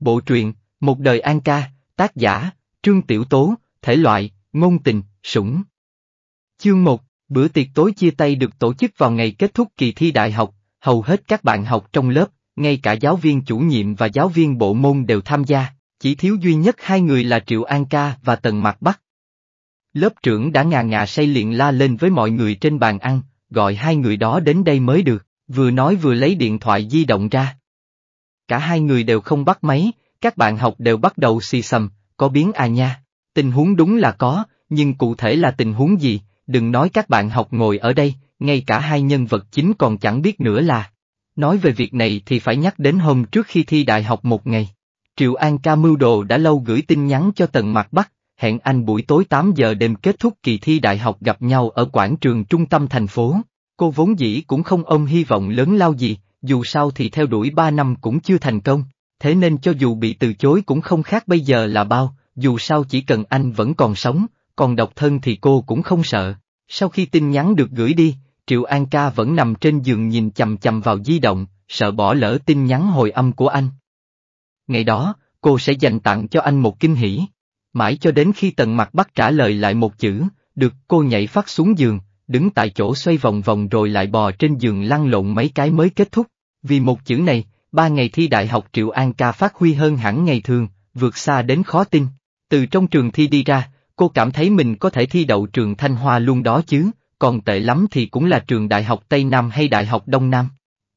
Bộ truyện, Một đời an ca, tác giả, Trương Tiểu Tố, thể loại, ngôn tình, sủng. Chương một bữa tiệc tối chia tay được tổ chức vào ngày kết thúc kỳ thi đại học, hầu hết các bạn học trong lớp, ngay cả giáo viên chủ nhiệm và giáo viên bộ môn đều tham gia, chỉ thiếu duy nhất hai người là Triệu An Ca và Tần Mạc Bắc. Lớp trưởng đã ngà ngà say liền la lên với mọi người trên bàn ăn, gọi hai người đó đến đây mới được, vừa nói vừa lấy điện thoại di động ra cả hai người đều không bắt máy, các bạn học đều bắt đầu xì xầm, có biến à nha. Tình huống đúng là có, nhưng cụ thể là tình huống gì, đừng nói các bạn học ngồi ở đây, ngay cả hai nhân vật chính còn chẳng biết nữa là. Nói về việc này thì phải nhắc đến hôm trước khi thi đại học một ngày. Triệu An ca mưu đồ đã lâu gửi tin nhắn cho Tần mặt Bắc, hẹn anh buổi tối 8 giờ đêm kết thúc kỳ thi đại học gặp nhau ở quảng trường trung tâm thành phố. Cô vốn dĩ cũng không ôm hy vọng lớn lao gì, dù sao thì theo đuổi ba năm cũng chưa thành công, thế nên cho dù bị từ chối cũng không khác bây giờ là bao, dù sao chỉ cần anh vẫn còn sống, còn độc thân thì cô cũng không sợ. Sau khi tin nhắn được gửi đi, Triệu An ca vẫn nằm trên giường nhìn chầm chầm vào di động, sợ bỏ lỡ tin nhắn hồi âm của anh. Ngày đó, cô sẽ dành tặng cho anh một kinh hỷ. Mãi cho đến khi tần mặt bắt trả lời lại một chữ, được cô nhảy phát xuống giường, đứng tại chỗ xoay vòng vòng rồi lại bò trên giường lăn lộn mấy cái mới kết thúc. Vì một chữ này, ba ngày thi đại học Triệu An ca phát huy hơn hẳn ngày thường, vượt xa đến khó tin. Từ trong trường thi đi ra, cô cảm thấy mình có thể thi đậu trường Thanh Hoa luôn đó chứ, còn tệ lắm thì cũng là trường Đại học Tây Nam hay Đại học Đông Nam.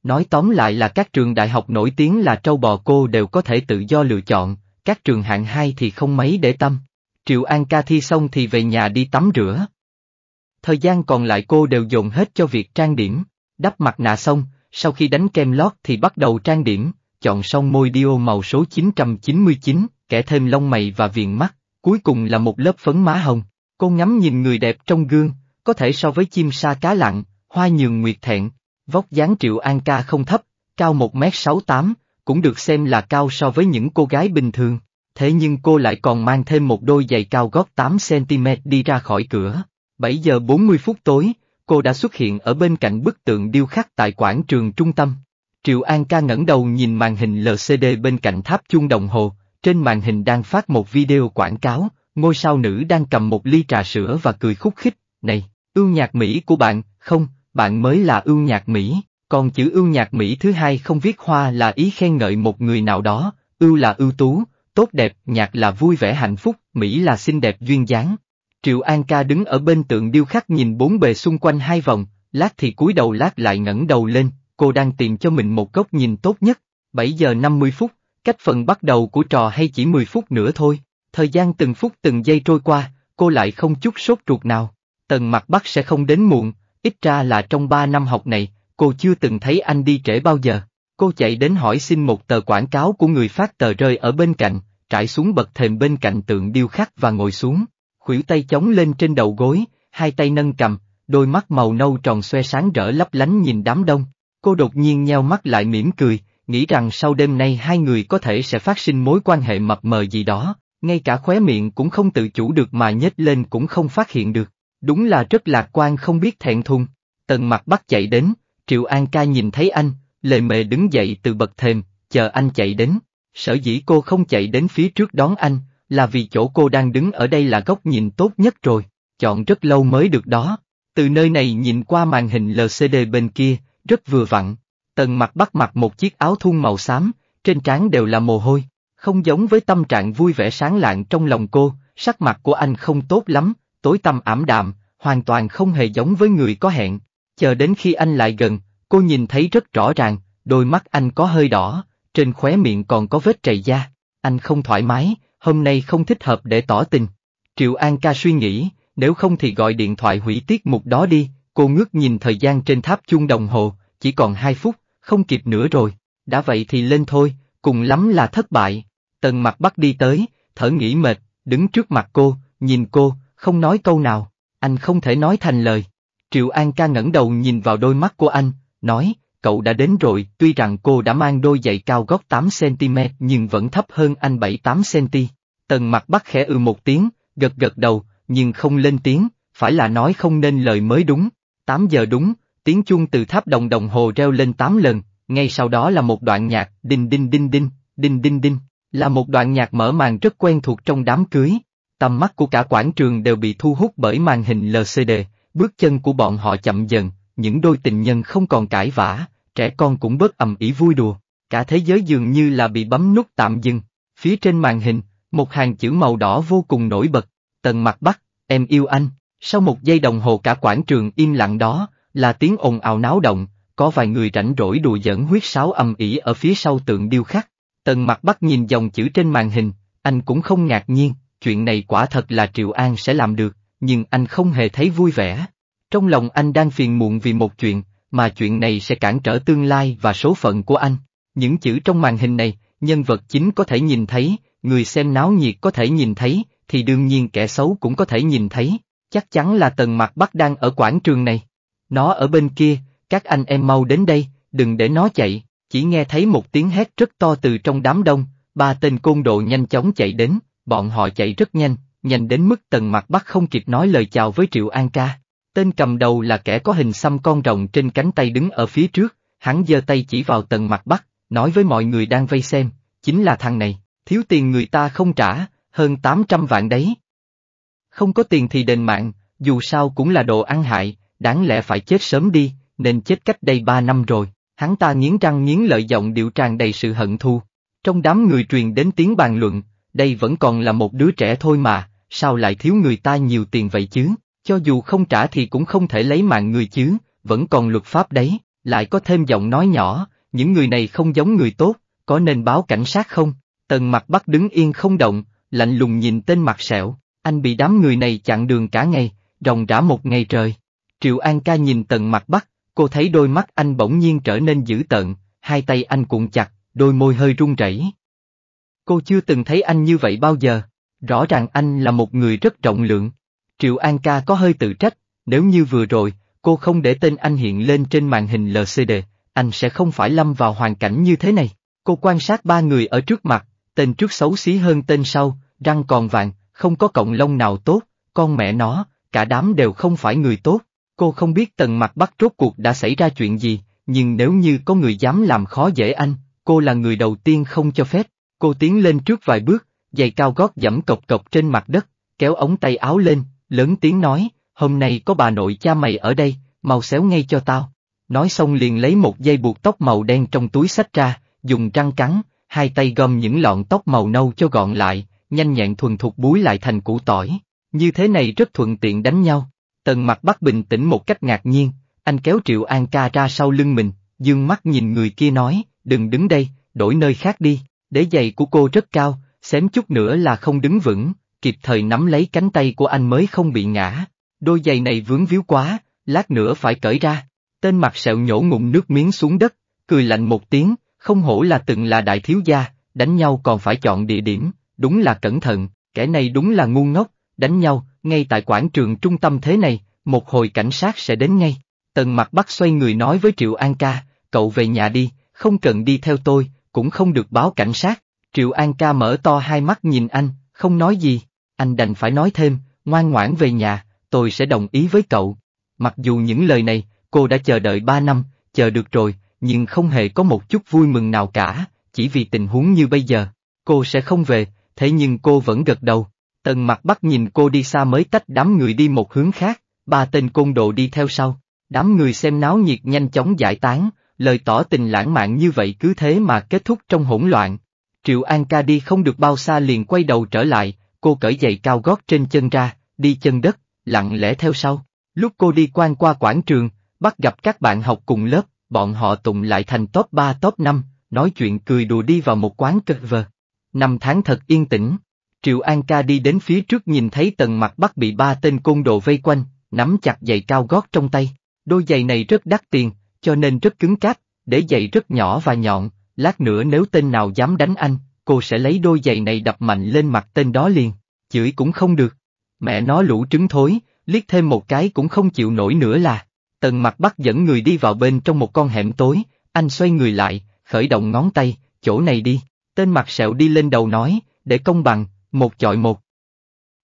Nói tóm lại là các trường đại học nổi tiếng là trâu bò cô đều có thể tự do lựa chọn, các trường hạng 2 thì không mấy để tâm. Triệu An ca thi xong thì về nhà đi tắm rửa thời gian còn lại cô đều dồn hết cho việc trang điểm. Đắp mặt nạ xong, sau khi đánh kem lót thì bắt đầu trang điểm, chọn xong môi điêu màu số 999, kẻ thêm lông mày và viền mắt, cuối cùng là một lớp phấn má hồng. Cô ngắm nhìn người đẹp trong gương, có thể so với chim sa cá lặng, hoa nhường nguyệt thẹn, vóc dáng triệu an ca không thấp, cao 1m68, cũng được xem là cao so với những cô gái bình thường, thế nhưng cô lại còn mang thêm một đôi giày cao gót 8cm đi ra khỏi cửa. 7 giờ 40 phút tối, cô đã xuất hiện ở bên cạnh bức tượng điêu khắc tại quảng trường trung tâm. Triệu An ca ngẩng đầu nhìn màn hình LCD bên cạnh tháp chuông đồng hồ, trên màn hình đang phát một video quảng cáo, ngôi sao nữ đang cầm một ly trà sữa và cười khúc khích, này, ưu nhạc Mỹ của bạn, không, bạn mới là ưu nhạc Mỹ, còn chữ ưu nhạc Mỹ thứ hai không viết hoa là ý khen ngợi một người nào đó, ưu là ưu tú, tốt đẹp, nhạc là vui vẻ hạnh phúc, Mỹ là xinh đẹp duyên dáng, Triệu An ca đứng ở bên tượng điêu khắc nhìn bốn bề xung quanh hai vòng, lát thì cúi đầu lát lại ngẩng đầu lên, cô đang tìm cho mình một góc nhìn tốt nhất. 7 giờ 50 phút, cách phần bắt đầu của trò hay chỉ 10 phút nữa thôi, thời gian từng phút từng giây trôi qua, cô lại không chút sốt ruột nào. Tần mặt bắc sẽ không đến muộn, ít ra là trong 3 năm học này, cô chưa từng thấy anh đi trễ bao giờ. Cô chạy đến hỏi xin một tờ quảng cáo của người phát tờ rơi ở bên cạnh, trải xuống bậc thềm bên cạnh tượng điêu khắc và ngồi xuống khuỷu tay chống lên trên đầu gối, hai tay nâng cầm, đôi mắt màu nâu tròn xoe sáng rỡ lấp lánh nhìn đám đông. Cô đột nhiên nheo mắt lại mỉm cười, nghĩ rằng sau đêm nay hai người có thể sẽ phát sinh mối quan hệ mập mờ gì đó, ngay cả khóe miệng cũng không tự chủ được mà nhếch lên cũng không phát hiện được. Đúng là rất lạc quan không biết thẹn thùng. Tần mặt bắt chạy đến, Triệu An ca nhìn thấy anh, lề mề đứng dậy từ bậc thềm, chờ anh chạy đến. Sở dĩ cô không chạy đến phía trước đón anh, là vì chỗ cô đang đứng ở đây là góc nhìn tốt nhất rồi, chọn rất lâu mới được đó. Từ nơi này nhìn qua màn hình LCD bên kia, rất vừa vặn. Tần mặt bắt mặc một chiếc áo thun màu xám, trên trán đều là mồ hôi, không giống với tâm trạng vui vẻ sáng lạng trong lòng cô, sắc mặt của anh không tốt lắm, tối tăm ảm đạm, hoàn toàn không hề giống với người có hẹn. Chờ đến khi anh lại gần, cô nhìn thấy rất rõ ràng, đôi mắt anh có hơi đỏ, trên khóe miệng còn có vết trầy da. Anh không thoải mái, hôm nay không thích hợp để tỏ tình. Triệu An ca suy nghĩ, nếu không thì gọi điện thoại hủy tiết mục đó đi, cô ngước nhìn thời gian trên tháp chuông đồng hồ, chỉ còn 2 phút, không kịp nữa rồi, đã vậy thì lên thôi, cùng lắm là thất bại. Tần mặt bắt đi tới, thở nghĩ mệt, đứng trước mặt cô, nhìn cô, không nói câu nào, anh không thể nói thành lời. Triệu An ca ngẩng đầu nhìn vào đôi mắt của anh, nói, cậu đã đến rồi, tuy rằng cô đã mang đôi giày cao gót 8cm nhưng vẫn thấp hơn anh 7-8cm. Tần mặt bắt khẽ ư ừ một tiếng, gật gật đầu, nhưng không lên tiếng, phải là nói không nên lời mới đúng. 8 giờ đúng, tiếng chuông từ tháp đồng đồng hồ reo lên 8 lần, ngay sau đó là một đoạn nhạc đinh đinh đinh đinh, đinh đinh đinh, là một đoạn nhạc mở màn rất quen thuộc trong đám cưới. Tầm mắt của cả quảng trường đều bị thu hút bởi màn hình LCD, bước chân của bọn họ chậm dần, những đôi tình nhân không còn cãi vã, trẻ con cũng bớt ầm ĩ vui đùa, cả thế giới dường như là bị bấm nút tạm dừng. Phía trên màn hình, một hàng chữ màu đỏ vô cùng nổi bật, tần mặt bắc, em yêu anh. Sau một giây đồng hồ cả quảng trường im lặng đó, là tiếng ồn ào náo động, có vài người rảnh rỗi đùa dẫn huyết sáo ầm ĩ ở phía sau tượng điêu khắc. Tần mặt bắc nhìn dòng chữ trên màn hình, anh cũng không ngạc nhiên, chuyện này quả thật là Triệu An sẽ làm được, nhưng anh không hề thấy vui vẻ. Trong lòng anh đang phiền muộn vì một chuyện, mà chuyện này sẽ cản trở tương lai và số phận của anh. Những chữ trong màn hình này, nhân vật chính có thể nhìn thấy, người xem náo nhiệt có thể nhìn thấy, thì đương nhiên kẻ xấu cũng có thể nhìn thấy, chắc chắn là Tần Mạc Bắc đang ở quảng trường này. Nó ở bên kia, các anh em mau đến đây, đừng để nó chạy, chỉ nghe thấy một tiếng hét rất to từ trong đám đông, ba tên côn đồ nhanh chóng chạy đến, bọn họ chạy rất nhanh, nhanh đến mức Tần Mạc Bắc không kịp nói lời chào với Triệu An ca. Tên cầm đầu là kẻ có hình xăm con rồng trên cánh tay đứng ở phía trước, hắn giơ tay chỉ vào tầng mặt bắc, nói với mọi người đang vây xem, chính là thằng này, thiếu tiền người ta không trả, hơn 800 vạn đấy. Không có tiền thì đền mạng, dù sao cũng là đồ ăn hại, đáng lẽ phải chết sớm đi, nên chết cách đây 3 năm rồi, hắn ta nghiến răng nghiến lợi giọng điệu tràn đầy sự hận thù. Trong đám người truyền đến tiếng bàn luận, đây vẫn còn là một đứa trẻ thôi mà, sao lại thiếu người ta nhiều tiền vậy chứ? Cho dù không trả thì cũng không thể lấy mạng người chứ, vẫn còn luật pháp đấy, lại có thêm giọng nói nhỏ, những người này không giống người tốt, có nên báo cảnh sát không? Tần mặt bắt đứng yên không động, lạnh lùng nhìn tên mặt sẹo, anh bị đám người này chặn đường cả ngày, ròng rã một ngày trời. Triệu An ca nhìn tần mặt bắt, cô thấy đôi mắt anh bỗng nhiên trở nên dữ tợn, hai tay anh cuộn chặt, đôi môi hơi run rẩy. Cô chưa từng thấy anh như vậy bao giờ, rõ ràng anh là một người rất trọng lượng. Triệu An Ca có hơi tự trách, nếu như vừa rồi, cô không để tên anh hiện lên trên màn hình LCD, anh sẽ không phải lâm vào hoàn cảnh như thế này. Cô quan sát ba người ở trước mặt, tên trước xấu xí hơn tên sau, răng còn vàng, không có cộng lông nào tốt, con mẹ nó, cả đám đều không phải người tốt. Cô không biết tần mặt bắt rốt cuộc đã xảy ra chuyện gì, nhưng nếu như có người dám làm khó dễ anh, cô là người đầu tiên không cho phép. Cô tiến lên trước vài bước, giày cao gót dẫm cộc cộc trên mặt đất, kéo ống tay áo lên, lớn tiếng nói, hôm nay có bà nội cha mày ở đây, mau xéo ngay cho tao. Nói xong liền lấy một dây buộc tóc màu đen trong túi sách ra, dùng răng cắn, hai tay gom những lọn tóc màu nâu cho gọn lại, nhanh nhẹn thuần thục búi lại thành củ tỏi. Như thế này rất thuận tiện đánh nhau. Tần mặt bắt bình tĩnh một cách ngạc nhiên, anh kéo Triệu An ca ra sau lưng mình, dương mắt nhìn người kia nói, đừng đứng đây, đổi nơi khác đi, đế giày của cô rất cao, xém chút nữa là không đứng vững, kịp thời nắm lấy cánh tay của anh mới không bị ngã. Đôi giày này vướng víu quá, lát nữa phải cởi ra. Tên mặt sẹo nhổ ngụm nước miếng xuống đất, cười lạnh một tiếng, không hổ là từng là đại thiếu gia, đánh nhau còn phải chọn địa điểm, đúng là cẩn thận, kẻ này đúng là ngu ngốc, đánh nhau, ngay tại quảng trường trung tâm thế này, một hồi cảnh sát sẽ đến ngay. Tần mặt bắt xoay người nói với Triệu An ca, cậu về nhà đi, không cần đi theo tôi, cũng không được báo cảnh sát. Triệu An ca mở to hai mắt nhìn anh, không nói gì anh đành phải nói thêm, ngoan ngoãn về nhà, tôi sẽ đồng ý với cậu. Mặc dù những lời này, cô đã chờ đợi ba năm, chờ được rồi, nhưng không hề có một chút vui mừng nào cả, chỉ vì tình huống như bây giờ. Cô sẽ không về, thế nhưng cô vẫn gật đầu. Tần mặt bắt nhìn cô đi xa mới tách đám người đi một hướng khác, ba tên côn đồ đi theo sau. Đám người xem náo nhiệt nhanh chóng giải tán, lời tỏ tình lãng mạn như vậy cứ thế mà kết thúc trong hỗn loạn. Triệu An ca đi không được bao xa liền quay đầu trở lại, cô cởi giày cao gót trên chân ra, đi chân đất, lặng lẽ theo sau. Lúc cô đi quan qua quảng trường, bắt gặp các bạn học cùng lớp, bọn họ tụng lại thành top 3 top 5, nói chuyện cười đùa đi vào một quán cực vờ. Năm tháng thật yên tĩnh, Triệu An ca đi đến phía trước nhìn thấy tầng mặt bắt bị ba tên côn đồ vây quanh, nắm chặt giày cao gót trong tay. Đôi giày này rất đắt tiền, cho nên rất cứng cáp, để giày rất nhỏ và nhọn, lát nữa nếu tên nào dám đánh anh, cô sẽ lấy đôi giày này đập mạnh lên mặt tên đó liền, chửi cũng không được. Mẹ nó lũ trứng thối, liếc thêm một cái cũng không chịu nổi nữa là. Tần mặt bắt dẫn người đi vào bên trong một con hẻm tối, anh xoay người lại, khởi động ngón tay, chỗ này đi, tên mặt sẹo đi lên đầu nói, để công bằng, một chọi một.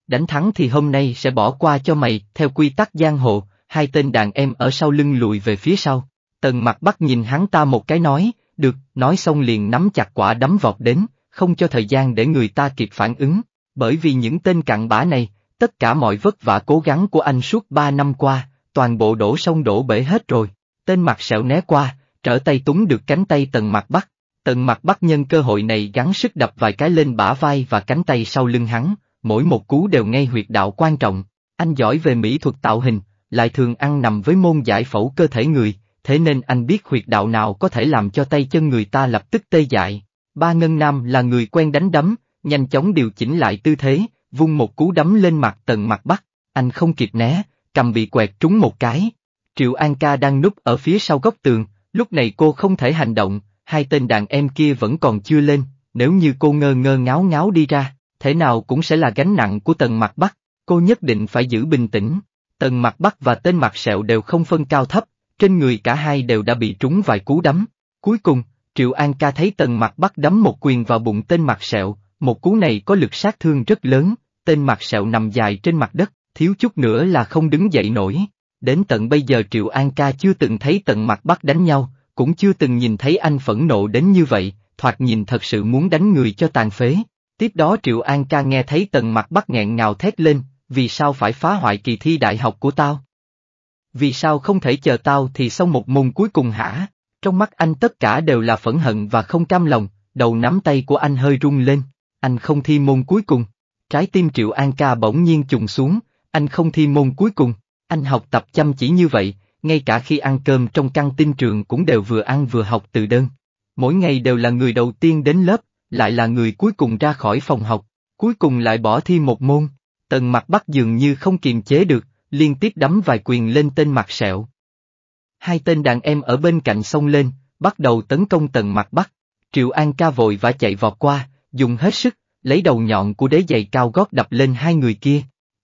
Đánh thắng thì hôm nay sẽ bỏ qua cho mày, theo quy tắc giang hồ, hai tên đàn em ở sau lưng lùi về phía sau. Tần mặt bắt nhìn hắn ta một cái nói, được, nói xong liền nắm chặt quả đấm vọt đến, không cho thời gian để người ta kịp phản ứng, bởi vì những tên cặn bã này, tất cả mọi vất vả cố gắng của anh suốt ba năm qua, toàn bộ đổ sông đổ bể hết rồi, tên mặt sẹo né qua, trở tay túng được cánh tay tần mặt bắt, Tần mặt bắt nhân cơ hội này gắng sức đập vài cái lên bả vai và cánh tay sau lưng hắn, mỗi một cú đều ngay huyệt đạo quan trọng. Anh giỏi về mỹ thuật tạo hình, lại thường ăn nằm với môn giải phẫu cơ thể người, thế nên anh biết huyệt đạo nào có thể làm cho tay chân người ta lập tức tê dại. Ba Ngân Nam là người quen đánh đấm, nhanh chóng điều chỉnh lại tư thế, vung một cú đấm lên mặt tần mặt bắc, anh không kịp né, cầm bị quẹt trúng một cái. Triệu An Ca đang núp ở phía sau góc tường, lúc này cô không thể hành động, hai tên đàn em kia vẫn còn chưa lên, nếu như cô ngơ ngơ ngáo ngáo đi ra, thế nào cũng sẽ là gánh nặng của tần mặt bắc, cô nhất định phải giữ bình tĩnh. Tần mặt bắc và tên mặt sẹo đều không phân cao thấp, trên người cả hai đều đã bị trúng vài cú đấm. Cuối cùng, Triệu An ca thấy tần mặt bắt đấm một quyền vào bụng tên mặt sẹo, một cú này có lực sát thương rất lớn, tên mặt sẹo nằm dài trên mặt đất, thiếu chút nữa là không đứng dậy nổi. Đến tận bây giờ Triệu An ca chưa từng thấy Tần mặt bắt đánh nhau, cũng chưa từng nhìn thấy anh phẫn nộ đến như vậy, thoạt nhìn thật sự muốn đánh người cho tàn phế. Tiếp đó Triệu An ca nghe thấy tần mặt bắt nghẹn ngào thét lên, vì sao phải phá hoại kỳ thi đại học của tao? Vì sao không thể chờ tao thì xong một môn cuối cùng hả? Trong mắt anh tất cả đều là phẫn hận và không cam lòng, đầu nắm tay của anh hơi rung lên, anh không thi môn cuối cùng. Trái tim Triệu An ca bỗng nhiên trùng xuống, anh không thi môn cuối cùng, anh học tập chăm chỉ như vậy, ngay cả khi ăn cơm trong căn tin trường cũng đều vừa ăn vừa học từ đơn. Mỗi ngày đều là người đầu tiên đến lớp, lại là người cuối cùng ra khỏi phòng học, cuối cùng lại bỏ thi một môn. Tần mặt bắt dường như không kiềm chế được, liên tiếp đấm vài quyền lên tên mặt sẹo hai tên đàn em ở bên cạnh xông lên, bắt đầu tấn công tần mặt bắc. Triệu An ca vội và chạy vọt qua, dùng hết sức, lấy đầu nhọn của đế giày cao gót đập lên hai người kia.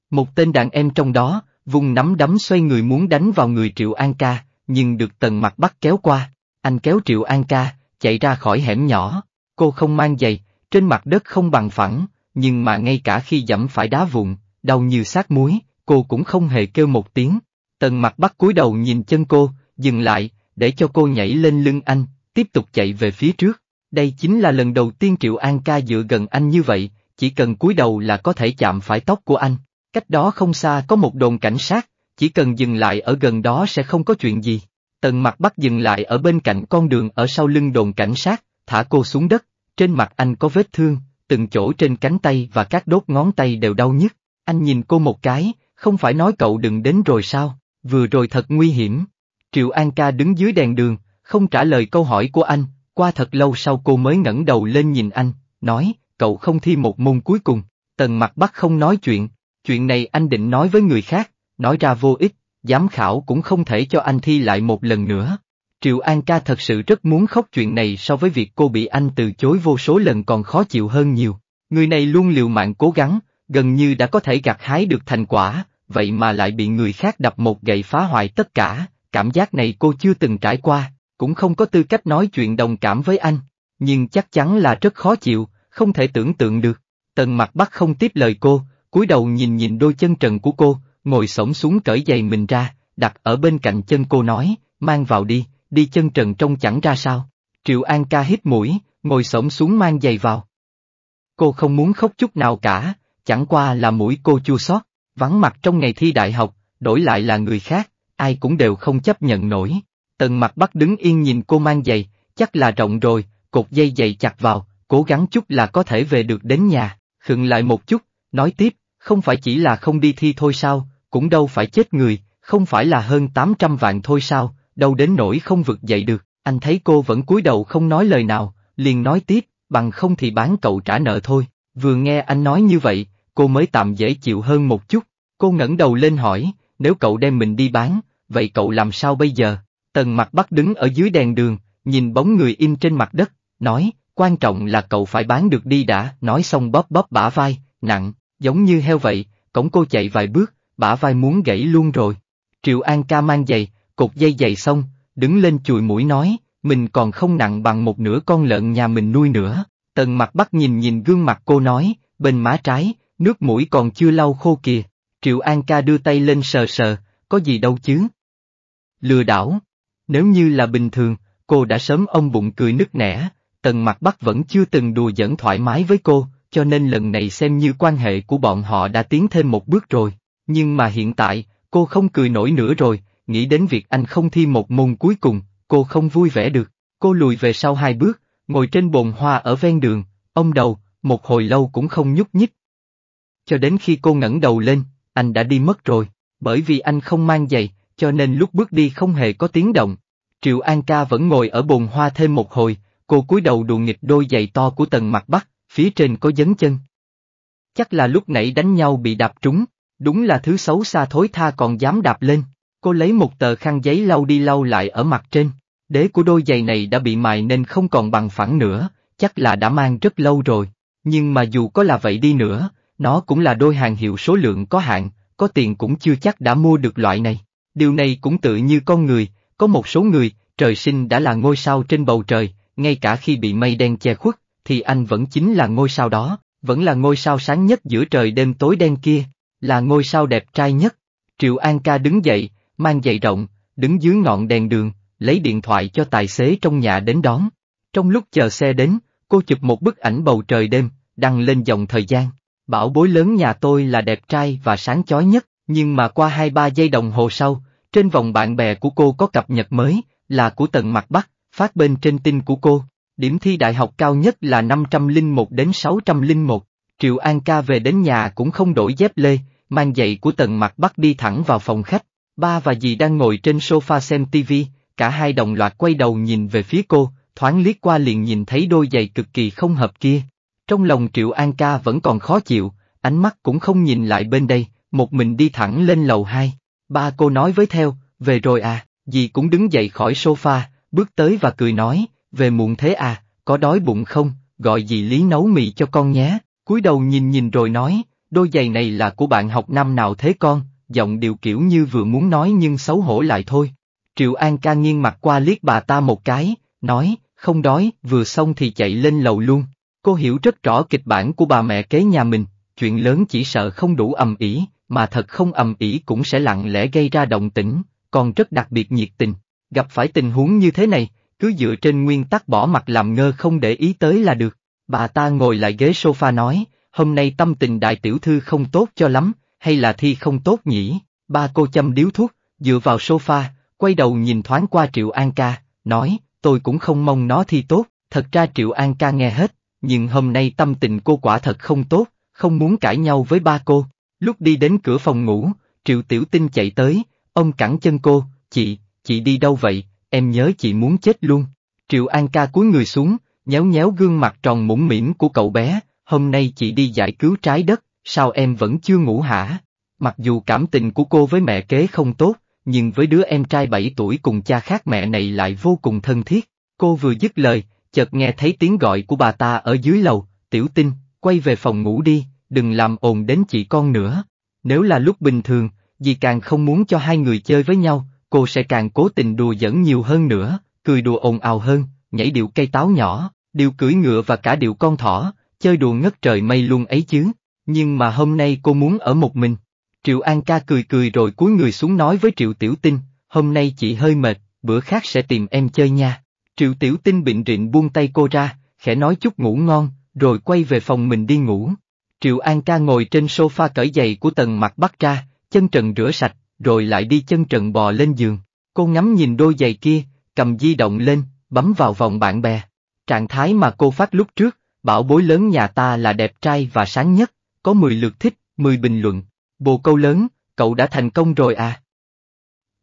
Một tên đàn em trong đó, vùng nắm đấm xoay người muốn đánh vào người Triệu An ca, nhưng được tần mặt bắt kéo qua. Anh kéo Triệu An ca, chạy ra khỏi hẻm nhỏ. Cô không mang giày, trên mặt đất không bằng phẳng, nhưng mà ngay cả khi dẫm phải đá vụn, đau như xác muối, cô cũng không hề kêu một tiếng. Tần mặt bắt cúi đầu nhìn chân cô, dừng lại, để cho cô nhảy lên lưng anh, tiếp tục chạy về phía trước. Đây chính là lần đầu tiên Triệu An ca dựa gần anh như vậy, chỉ cần cúi đầu là có thể chạm phải tóc của anh. Cách đó không xa có một đồn cảnh sát, chỉ cần dừng lại ở gần đó sẽ không có chuyện gì. Tần mặt bắt dừng lại ở bên cạnh con đường ở sau lưng đồn cảnh sát, thả cô xuống đất, trên mặt anh có vết thương, từng chỗ trên cánh tay và các đốt ngón tay đều đau nhức. Anh nhìn cô một cái, không phải nói cậu đừng đến rồi sao, vừa rồi thật nguy hiểm. Triệu An Ca đứng dưới đèn đường, không trả lời câu hỏi của anh, qua thật lâu sau cô mới ngẩng đầu lên nhìn anh, nói, cậu không thi một môn cuối cùng, tần mặt bắt không nói chuyện, chuyện này anh định nói với người khác, nói ra vô ích, giám khảo cũng không thể cho anh thi lại một lần nữa. Triệu An Ca thật sự rất muốn khóc chuyện này so với việc cô bị anh từ chối vô số lần còn khó chịu hơn nhiều. Người này luôn liều mạng cố gắng, gần như đã có thể gặt hái được thành quả, vậy mà lại bị người khác đập một gậy phá hoại tất cả, cảm giác này cô chưa từng trải qua, cũng không có tư cách nói chuyện đồng cảm với anh, nhưng chắc chắn là rất khó chịu, không thể tưởng tượng được. Tần mặt bắt không tiếp lời cô, cúi đầu nhìn nhìn đôi chân trần của cô, ngồi sổng xuống cởi giày mình ra, đặt ở bên cạnh chân cô nói, mang vào đi, đi chân trần trông chẳng ra sao. Triệu An ca hít mũi, ngồi sổng xuống mang giày vào. Cô không muốn khóc chút nào cả, chẳng qua là mũi cô chua xót, vắng mặt trong ngày thi đại học, đổi lại là người khác, ai cũng đều không chấp nhận nổi. Tần mặt bắt đứng yên nhìn cô mang giày, chắc là rộng rồi, cột dây giày chặt vào, cố gắng chút là có thể về được đến nhà, khựng lại một chút, nói tiếp, không phải chỉ là không đi thi thôi sao, cũng đâu phải chết người, không phải là hơn 800 vạn thôi sao, đâu đến nỗi không vực dậy được, anh thấy cô vẫn cúi đầu không nói lời nào, liền nói tiếp, bằng không thì bán cậu trả nợ thôi, vừa nghe anh nói như vậy, cô mới tạm dễ chịu hơn một chút, cô ngẩng đầu lên hỏi, nếu cậu đem mình đi bán, vậy cậu làm sao bây giờ? Tần mặt bắt đứng ở dưới đèn đường, nhìn bóng người im trên mặt đất, nói, quan trọng là cậu phải bán được đi đã, nói xong bóp bóp bả vai, nặng, giống như heo vậy, cổng cô chạy vài bước, bả vai muốn gãy luôn rồi. Triệu An ca mang giày, cột dây giày xong, đứng lên chùi mũi nói, mình còn không nặng bằng một nửa con lợn nhà mình nuôi nữa. Tần mặt bắt nhìn nhìn gương mặt cô nói, bên má trái, nước mũi còn chưa lau khô kìa. Triệu An ca đưa tay lên sờ sờ, có gì đâu chứ. Lừa đảo. Nếu như là bình thường, cô đã sớm ông bụng cười nứt nẻ, tần mặt bắc vẫn chưa từng đùa giỡn thoải mái với cô, cho nên lần này xem như quan hệ của bọn họ đã tiến thêm một bước rồi. Nhưng mà hiện tại, cô không cười nổi nữa rồi, nghĩ đến việc anh không thi một môn cuối cùng, cô không vui vẻ được. Cô lùi về sau hai bước, ngồi trên bồn hoa ở ven đường, ông đầu, một hồi lâu cũng không nhúc nhích. Cho đến khi cô ngẩng đầu lên, anh đã đi mất rồi, bởi vì anh không mang giày, cho nên lúc bước đi không hề có tiếng động. Triệu An ca vẫn ngồi ở bồn hoa thêm một hồi, cô cúi đầu đùa nghịch đôi giày to của tần mặt bắc, phía trên có dấn chân. Chắc là lúc nãy đánh nhau bị đạp trúng, đúng là thứ xấu xa thối tha còn dám đạp lên. Cô lấy một tờ khăn giấy lau đi lau lại ở mặt trên, đế của đôi giày này đã bị mài nên không còn bằng phẳng nữa, chắc là đã mang rất lâu rồi. Nhưng mà dù có là vậy đi nữa, nó cũng là đôi hàng hiệu số lượng có hạn, có tiền cũng chưa chắc đã mua được loại này. Điều này cũng tự như con người, có một số người, trời sinh đã là ngôi sao trên bầu trời, ngay cả khi bị mây đen che khuất, thì anh vẫn chính là ngôi sao đó, vẫn là ngôi sao sáng nhất giữa trời đêm tối đen kia, là ngôi sao đẹp trai nhất. Triệu An ca đứng dậy, mang giày rộng, đứng dưới ngọn đèn đường, lấy điện thoại cho tài xế trong nhà đến đón. Trong lúc chờ xe đến, cô chụp một bức ảnh bầu trời đêm, đăng lên dòng thời gian. Bảo bối lớn nhà tôi là đẹp trai và sáng chói nhất, nhưng mà qua 2-3 giây đồng hồ sau, trên vòng bạn bè của cô có cập nhật mới, là của tận mặt Bắc, phát bên trên tin của cô. Điểm thi đại học cao nhất là 501 đến 601, Triệu An ca về đến nhà cũng không đổi dép lê, mang giày của tần mặt Bắc đi thẳng vào phòng khách, ba và dì đang ngồi trên sofa xem TV, cả hai đồng loạt quay đầu nhìn về phía cô, thoáng liếc qua liền nhìn thấy đôi giày cực kỳ không hợp kia, trong lòng Triệu An ca vẫn còn khó chịu, ánh mắt cũng không nhìn lại bên đây, một mình đi thẳng lên lầu hai. Ba cô nói với theo, về rồi à, dì cũng đứng dậy khỏi sofa, bước tới và cười nói, về muộn thế à, có đói bụng không, gọi dì Lý nấu mì cho con nhé, cúi đầu nhìn nhìn rồi nói, đôi giày này là của bạn học năm nào thế con, giọng điều kiểu như vừa muốn nói nhưng xấu hổ lại thôi. Triệu An ca nghiêng mặt qua liếc bà ta một cái, nói, không đói, vừa xong thì chạy lên lầu luôn. Cô hiểu rất rõ kịch bản của bà mẹ kế nhà mình, chuyện lớn chỉ sợ không đủ ầm ĩ, mà thật không ầm ĩ cũng sẽ lặng lẽ gây ra động tĩnh, còn rất đặc biệt nhiệt tình. Gặp phải tình huống như thế này, cứ dựa trên nguyên tắc bỏ mặt làm ngơ không để ý tới là được. Bà ta ngồi lại ghế sofa nói, hôm nay tâm tình đại tiểu thư không tốt cho lắm, hay là thi không tốt nhỉ? Ba cô châm điếu thuốc, dựa vào sofa, quay đầu nhìn thoáng qua Triệu An ca, nói, tôi cũng không mong nó thi tốt, thật ra Triệu An ca nghe hết, nhưng hôm nay tâm tình cô quả thật không tốt, không muốn cãi nhau với ba cô. Lúc đi đến cửa phòng ngủ, Triệu Tiểu Tinh chạy tới, ông cẳng chân cô, chị, chị đi đâu vậy, em nhớ chị muốn chết luôn. Triệu An ca cúi người xuống, nhéo nhéo gương mặt tròn mũm mỉm của cậu bé, hôm nay chị đi giải cứu trái đất, sao em vẫn chưa ngủ hả? Mặc dù cảm tình của cô với mẹ kế không tốt, nhưng với đứa em trai 7 tuổi cùng cha khác mẹ này lại vô cùng thân thiết. Cô vừa dứt lời, chợt nghe thấy tiếng gọi của bà ta ở dưới lầu, tiểu tinh, quay về phòng ngủ đi, đừng làm ồn đến chị con nữa. Nếu là lúc bình thường, dì càng không muốn cho hai người chơi với nhau, cô sẽ càng cố tình đùa dẫn nhiều hơn nữa, cười đùa ồn ào hơn, nhảy điệu cây táo nhỏ, điệu cưỡi ngựa và cả điệu con thỏ, chơi đùa ngất trời mây luôn ấy chứ. Nhưng mà hôm nay cô muốn ở một mình. Triệu An ca cười cười rồi cúi người xuống nói với Triệu Tiểu Tinh, hôm nay chị hơi mệt, bữa khác sẽ tìm em chơi nha. Triệu Tiểu Tinh bệnh rịn buông tay cô ra, khẽ nói chút ngủ ngon, rồi quay về phòng mình đi ngủ. Triệu An ca ngồi trên sofa cởi giày của tầng mặt bắt ra, chân trần rửa sạch, rồi lại đi chân trần bò lên giường. Cô ngắm nhìn đôi giày kia, cầm di động lên, bấm vào vòng bạn bè. Trạng thái mà cô phát lúc trước, bảo bối lớn nhà ta là đẹp trai và sáng nhất, có 10 lượt thích, 10 bình luận. Bồ câu lớn, cậu đã thành công rồi à?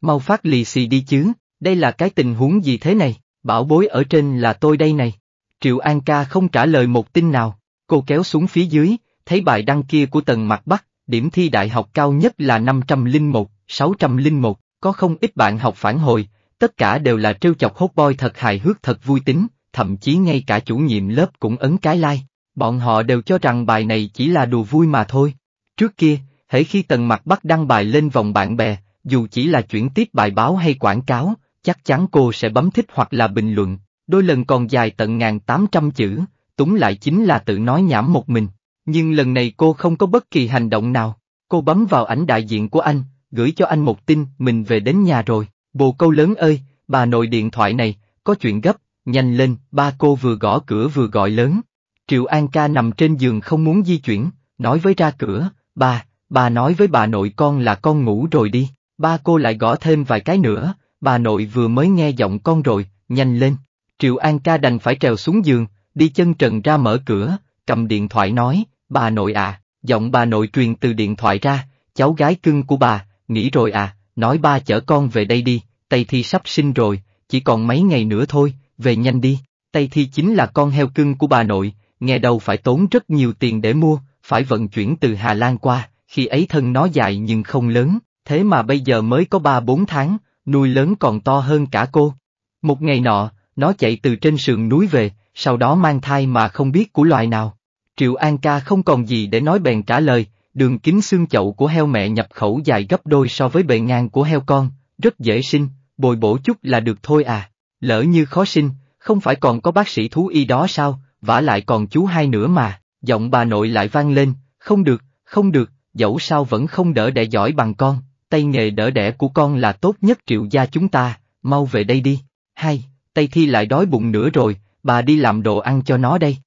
Mau phát lì xì đi chứ, đây là cái tình huống gì thế này? Bảo bối ở trên là tôi đây này. Triệu An ca không trả lời một tin nào, cô kéo xuống phía dưới, thấy bài đăng kia của tầng mặt bắc, điểm thi đại học cao nhất là 501, 601, có không ít bạn học phản hồi, tất cả đều là trêu chọc hốt boy thật hài hước thật vui tính, thậm chí ngay cả chủ nhiệm lớp cũng ấn cái like, bọn họ đều cho rằng bài này chỉ là đùa vui mà thôi. Trước kia, hãy khi tần mặt bắc đăng bài lên vòng bạn bè, dù chỉ là chuyển tiếp bài báo hay quảng cáo, chắc chắn cô sẽ bấm thích hoặc là bình luận, đôi lần còn dài tận ngàn tám trăm chữ, túng lại chính là tự nói nhảm một mình. Nhưng lần này cô không có bất kỳ hành động nào, cô bấm vào ảnh đại diện của anh, gửi cho anh một tin mình về đến nhà rồi, bồ câu lớn ơi, bà nội điện thoại này, có chuyện gấp, nhanh lên, ba cô vừa gõ cửa vừa gọi lớn. Triệu An ca nằm trên giường không muốn di chuyển, nói với ra cửa, bà, bà nói với bà nội con là con ngủ rồi đi, ba cô lại gõ thêm vài cái nữa, Bà nội vừa mới nghe giọng con rồi, nhanh lên. Triệu An ca đành phải trèo xuống giường, đi chân trần ra mở cửa, cầm điện thoại nói, bà nội à, giọng bà nội truyền từ điện thoại ra, cháu gái cưng của bà, nghĩ rồi à, nói ba chở con về đây đi, Tây Thi sắp sinh rồi, chỉ còn mấy ngày nữa thôi, về nhanh đi. Tây Thi chính là con heo cưng của bà nội, nghe đầu phải tốn rất nhiều tiền để mua, phải vận chuyển từ Hà Lan qua, khi ấy thân nó dài nhưng không lớn, thế mà bây giờ mới có 3-4 tháng, nuôi lớn còn to hơn cả cô. Một ngày nọ, nó chạy từ trên sườn núi về, sau đó mang thai mà không biết của loài nào. Triệu An ca không còn gì để nói bèn trả lời, đường kính xương chậu của heo mẹ nhập khẩu dài gấp đôi so với bề ngang của heo con, rất dễ sinh, bồi bổ chút là được thôi à. Lỡ như khó sinh, không phải còn có bác sĩ thú y đó sao, vả lại còn chú hai nữa mà, giọng bà nội lại vang lên, không được, không được, dẫu sao vẫn không đỡ đẻ giỏi bằng con tay nghề đỡ đẻ của con là tốt nhất triệu gia chúng ta, mau về đây đi. Hai, tay Thi lại đói bụng nữa rồi, bà đi làm đồ ăn cho nó đây.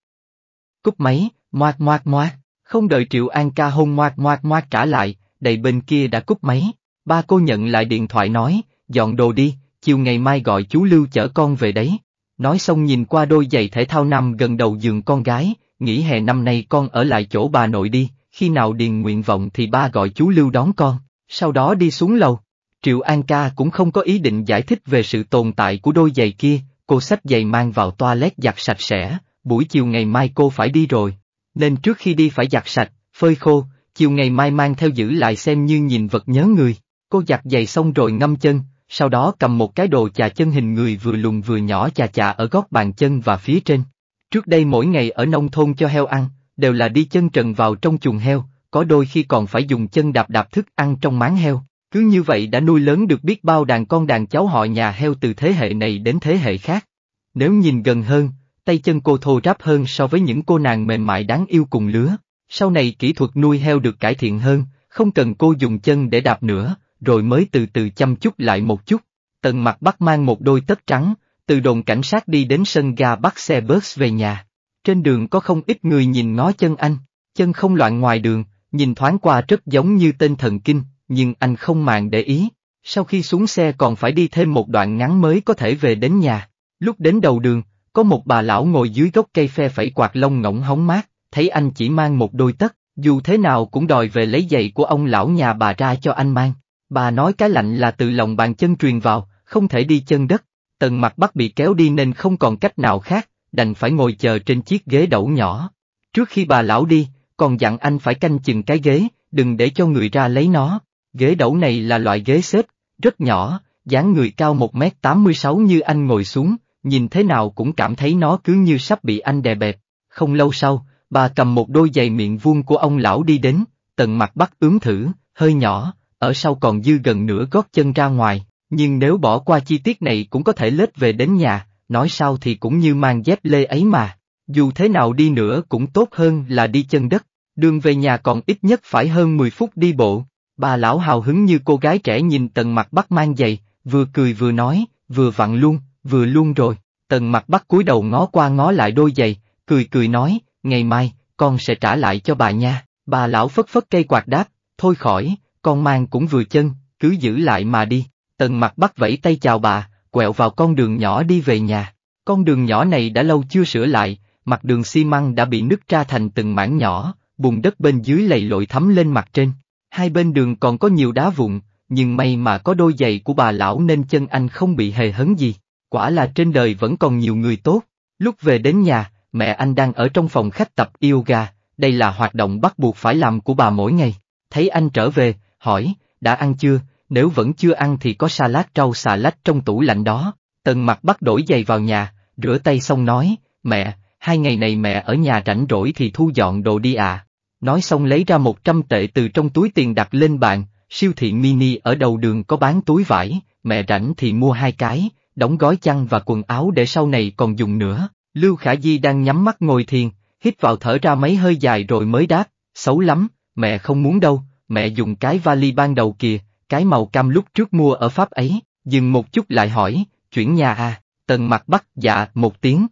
Cúp máy, moát moát moát, không đợi Triệu An ca hôn moát moát moát trả lại, đầy bên kia đã cúp máy. Ba cô nhận lại điện thoại nói, dọn đồ đi, chiều ngày mai gọi chú Lưu chở con về đấy. Nói xong nhìn qua đôi giày thể thao nằm gần đầu giường con gái, nghỉ hè năm nay con ở lại chỗ bà nội đi, khi nào điền nguyện vọng thì ba gọi chú Lưu đón con sau đó đi xuống lầu. Triệu An ca cũng không có ý định giải thích về sự tồn tại của đôi giày kia, cô xách giày mang vào toilet giặt sạch sẽ, buổi chiều ngày mai cô phải đi rồi, nên trước khi đi phải giặt sạch, phơi khô, chiều ngày mai mang theo giữ lại xem như nhìn vật nhớ người. Cô giặt giày xong rồi ngâm chân, sau đó cầm một cái đồ chà chân hình người vừa lùn vừa nhỏ chà chà ở góc bàn chân và phía trên. Trước đây mỗi ngày ở nông thôn cho heo ăn, đều là đi chân trần vào trong chuồng heo, có đôi khi còn phải dùng chân đạp đạp thức ăn trong máng heo. Cứ như vậy đã nuôi lớn được biết bao đàn con đàn cháu họ nhà heo từ thế hệ này đến thế hệ khác. Nếu nhìn gần hơn, tay chân cô thô ráp hơn so với những cô nàng mềm mại đáng yêu cùng lứa. Sau này kỹ thuật nuôi heo được cải thiện hơn, không cần cô dùng chân để đạp nữa, rồi mới từ từ chăm chút lại một chút. Tần mặt bắt mang một đôi tất trắng, từ đồn cảnh sát đi đến sân ga bắt xe bus về nhà. Trên đường có không ít người nhìn ngó chân anh, chân không loạn ngoài đường, nhìn thoáng qua rất giống như tên thần kinh, nhưng anh không màng để ý. Sau khi xuống xe còn phải đi thêm một đoạn ngắn mới có thể về đến nhà. Lúc đến đầu đường, có một bà lão ngồi dưới gốc cây phe phẩy quạt lông ngỗng hóng mát, thấy anh chỉ mang một đôi tất, dù thế nào cũng đòi về lấy giày của ông lão nhà bà ra cho anh mang. Bà nói cái lạnh là từ lòng bàn chân truyền vào, không thể đi chân đất. Tần mặt bắt bị kéo đi nên không còn cách nào khác, đành phải ngồi chờ trên chiếc ghế đậu nhỏ. Trước khi bà lão đi, còn dặn anh phải canh chừng cái ghế, đừng để cho người ra lấy nó. Ghế đẩu này là loại ghế xếp, rất nhỏ, dáng người cao 1m86 như anh ngồi xuống, nhìn thế nào cũng cảm thấy nó cứ như sắp bị anh đè bẹp. Không lâu sau, bà cầm một đôi giày miệng vuông của ông lão đi đến, tận mặt bắt ướm thử, hơi nhỏ, ở sau còn dư gần nửa gót chân ra ngoài, nhưng nếu bỏ qua chi tiết này cũng có thể lết về đến nhà, nói sao thì cũng như mang dép lê ấy mà. Dù thế nào đi nữa cũng tốt hơn là đi chân đất, đường về nhà còn ít nhất phải hơn 10 phút đi bộ. Bà lão hào hứng như cô gái trẻ nhìn tần mặt bắt mang giày, vừa cười vừa nói, vừa vặn luôn, vừa luôn rồi. Tần mặt bắt cúi đầu ngó qua ngó lại đôi giày, cười cười nói, ngày mai, con sẽ trả lại cho bà nha. Bà lão phất phất cây quạt đáp, thôi khỏi, con mang cũng vừa chân, cứ giữ lại mà đi. Tần mặt bắt vẫy tay chào bà, quẹo vào con đường nhỏ đi về nhà. Con đường nhỏ này đã lâu chưa sửa lại, mặt đường xi măng đã bị nứt ra thành từng mảng nhỏ, bùn đất bên dưới lầy lội thấm lên mặt trên. Hai bên đường còn có nhiều đá vụn, nhưng may mà có đôi giày của bà lão nên chân anh không bị hề hấn gì. Quả là trên đời vẫn còn nhiều người tốt. Lúc về đến nhà, mẹ anh đang ở trong phòng khách tập yoga, đây là hoạt động bắt buộc phải làm của bà mỗi ngày. Thấy anh trở về, hỏi, đã ăn chưa, nếu vẫn chưa ăn thì có salad rau xà lách trong tủ lạnh đó. Tần mặt bắt đổi giày vào nhà, rửa tay xong nói, mẹ, hai ngày này mẹ ở nhà rảnh rỗi thì thu dọn đồ đi à. Nói xong lấy ra 100 tệ từ trong túi tiền đặt lên bàn, siêu thị mini ở đầu đường có bán túi vải, mẹ rảnh thì mua hai cái, đóng gói chăn và quần áo để sau này còn dùng nữa. Lưu Khả Di đang nhắm mắt ngồi thiền, hít vào thở ra mấy hơi dài rồi mới đáp, xấu lắm, mẹ không muốn đâu, mẹ dùng cái vali ban đầu kìa, cái màu cam lúc trước mua ở Pháp ấy, dừng một chút lại hỏi, chuyển nhà à, tần mặt bắt dạ một tiếng,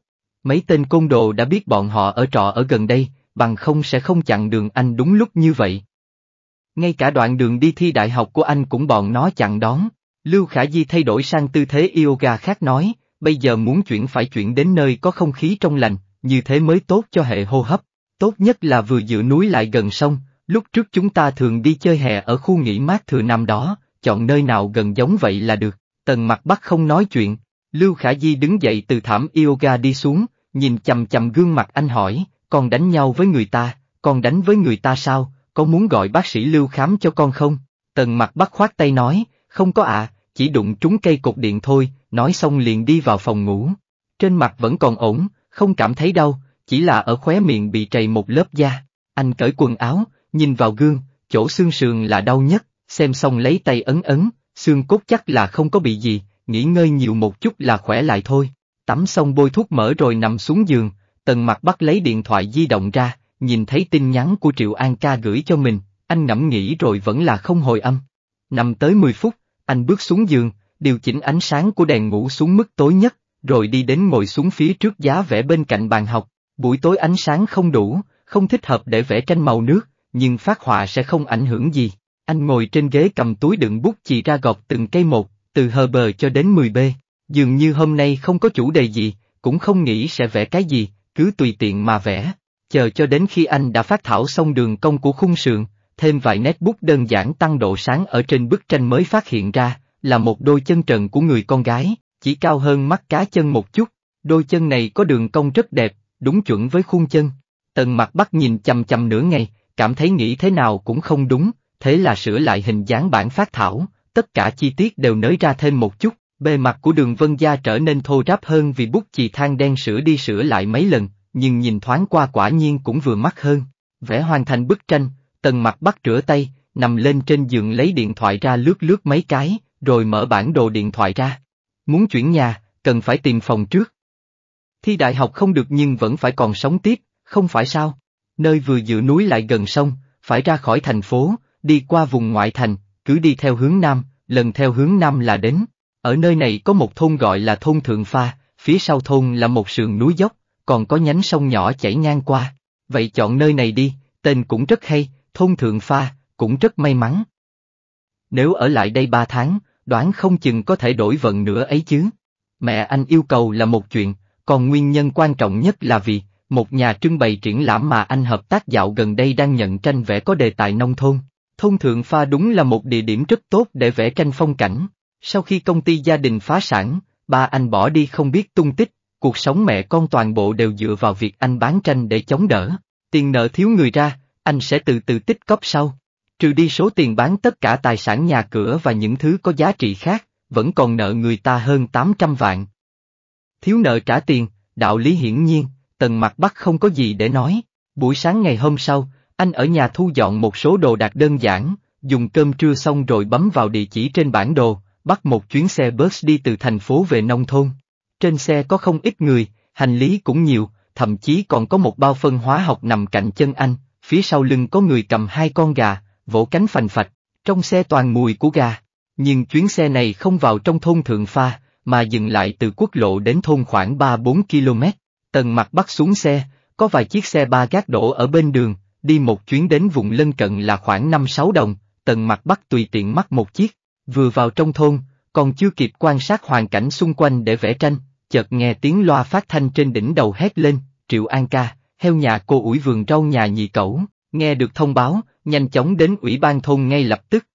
Mấy tên côn đồ đã biết bọn họ ở trọ ở gần đây, bằng không sẽ không chặn đường anh đúng lúc như vậy. Ngay cả đoạn đường đi thi đại học của anh cũng bọn nó chặn đón. Lưu Khả Di thay đổi sang tư thế yoga khác nói, bây giờ muốn chuyển phải chuyển đến nơi có không khí trong lành, như thế mới tốt cho hệ hô hấp. Tốt nhất là vừa giữa núi lại gần sông, lúc trước chúng ta thường đi chơi hè ở khu nghỉ mát thừa năm đó, chọn nơi nào gần giống vậy là được. Tần mặt bắt không nói chuyện, Lưu Khả Di đứng dậy từ thảm yoga đi xuống, nhìn chầm chầm gương mặt anh hỏi, con đánh nhau với người ta, con đánh với người ta sao, có muốn gọi bác sĩ lưu khám cho con không? Tần mặt bắt khoát tay nói, không có ạ, à, chỉ đụng trúng cây cột điện thôi, nói xong liền đi vào phòng ngủ. Trên mặt vẫn còn ổn, không cảm thấy đau, chỉ là ở khóe miệng bị trầy một lớp da. Anh cởi quần áo, nhìn vào gương, chỗ xương sườn là đau nhất, xem xong lấy tay ấn ấn, xương cốt chắc là không có bị gì, nghỉ ngơi nhiều một chút là khỏe lại thôi. Tắm xong bôi thuốc mỡ rồi nằm xuống giường, tần mặt bắt lấy điện thoại di động ra, nhìn thấy tin nhắn của Triệu An ca gửi cho mình, anh ngẫm nghĩ rồi vẫn là không hồi âm. Nằm tới 10 phút, anh bước xuống giường, điều chỉnh ánh sáng của đèn ngủ xuống mức tối nhất, rồi đi đến ngồi xuống phía trước giá vẽ bên cạnh bàn học. Buổi tối ánh sáng không đủ, không thích hợp để vẽ tranh màu nước, nhưng phát họa sẽ không ảnh hưởng gì. Anh ngồi trên ghế cầm túi đựng bút chỉ ra gọt từng cây một, từ hờ bờ cho đến 10 b Dường như hôm nay không có chủ đề gì, cũng không nghĩ sẽ vẽ cái gì, cứ tùy tiện mà vẽ. Chờ cho đến khi anh đã phát thảo xong đường cong của khung sườn, thêm vài nét bút đơn giản tăng độ sáng ở trên bức tranh mới phát hiện ra, là một đôi chân trần của người con gái, chỉ cao hơn mắt cá chân một chút. Đôi chân này có đường cong rất đẹp, đúng chuẩn với khuôn chân. Tần mặt bắt nhìn chầm chầm nửa ngày, cảm thấy nghĩ thế nào cũng không đúng, thế là sửa lại hình dáng bản phát thảo, tất cả chi tiết đều nới ra thêm một chút. Bề mặt của đường vân gia trở nên thô ráp hơn vì bút chì than đen sửa đi sửa lại mấy lần, nhưng nhìn thoáng qua quả nhiên cũng vừa mắt hơn. Vẽ hoàn thành bức tranh, tần mặt bắt rửa tay, nằm lên trên giường lấy điện thoại ra lướt lướt mấy cái, rồi mở bản đồ điện thoại ra. Muốn chuyển nhà, cần phải tìm phòng trước. Thi đại học không được nhưng vẫn phải còn sống tiếp, không phải sao? Nơi vừa giữa núi lại gần sông, phải ra khỏi thành phố, đi qua vùng ngoại thành, cứ đi theo hướng nam, lần theo hướng nam là đến. Ở nơi này có một thôn gọi là thôn Thượng Pha, phía sau thôn là một sườn núi dốc, còn có nhánh sông nhỏ chảy ngang qua. Vậy chọn nơi này đi, tên cũng rất hay, thôn Thượng Pha, cũng rất may mắn. Nếu ở lại đây ba tháng, đoán không chừng có thể đổi vận nữa ấy chứ. Mẹ anh yêu cầu là một chuyện, còn nguyên nhân quan trọng nhất là vì, một nhà trưng bày triển lãm mà anh hợp tác dạo gần đây đang nhận tranh vẽ có đề tài nông thôn. Thôn Thượng Pha đúng là một địa điểm rất tốt để vẽ tranh phong cảnh. Sau khi công ty gia đình phá sản, ba anh bỏ đi không biết tung tích, cuộc sống mẹ con toàn bộ đều dựa vào việc anh bán tranh để chống đỡ. Tiền nợ thiếu người ra, anh sẽ từ từ tích cóp sau. Trừ đi số tiền bán tất cả tài sản nhà cửa và những thứ có giá trị khác, vẫn còn nợ người ta hơn 800 vạn. Thiếu nợ trả tiền, đạo lý hiển nhiên, tần mặt bắc không có gì để nói. Buổi sáng ngày hôm sau, anh ở nhà thu dọn một số đồ đạc đơn giản, dùng cơm trưa xong rồi bấm vào địa chỉ trên bản đồ, bắt một chuyến xe bus đi từ thành phố về nông thôn. Trên xe có không ít người, hành lý cũng nhiều, thậm chí còn có một bao phân hóa học nằm cạnh chân anh, phía sau lưng có người cầm hai con gà, vỗ cánh phành phạch, trong xe toàn mùi của gà. Nhưng chuyến xe này không vào trong thôn Thượng Pha, mà dừng lại từ quốc lộ đến thôn khoảng 3-4 km. Tần mặt bắt xuống xe, có vài chiếc xe ba gác đổ ở bên đường, đi một chuyến đến vùng lân cận là khoảng 5-6 đồng, tần mặt bắt tùy tiện mắc một chiếc. Vừa vào trong thôn, còn chưa kịp quan sát hoàn cảnh xung quanh để vẽ tranh, chợt nghe tiếng loa phát thanh trên đỉnh đầu hét lên, Triệu An ca, heo nhà cô ủi vườn rau nhà nhị cẩu, nghe được thông báo, nhanh chóng đến ủy ban thôn ngay lập tức.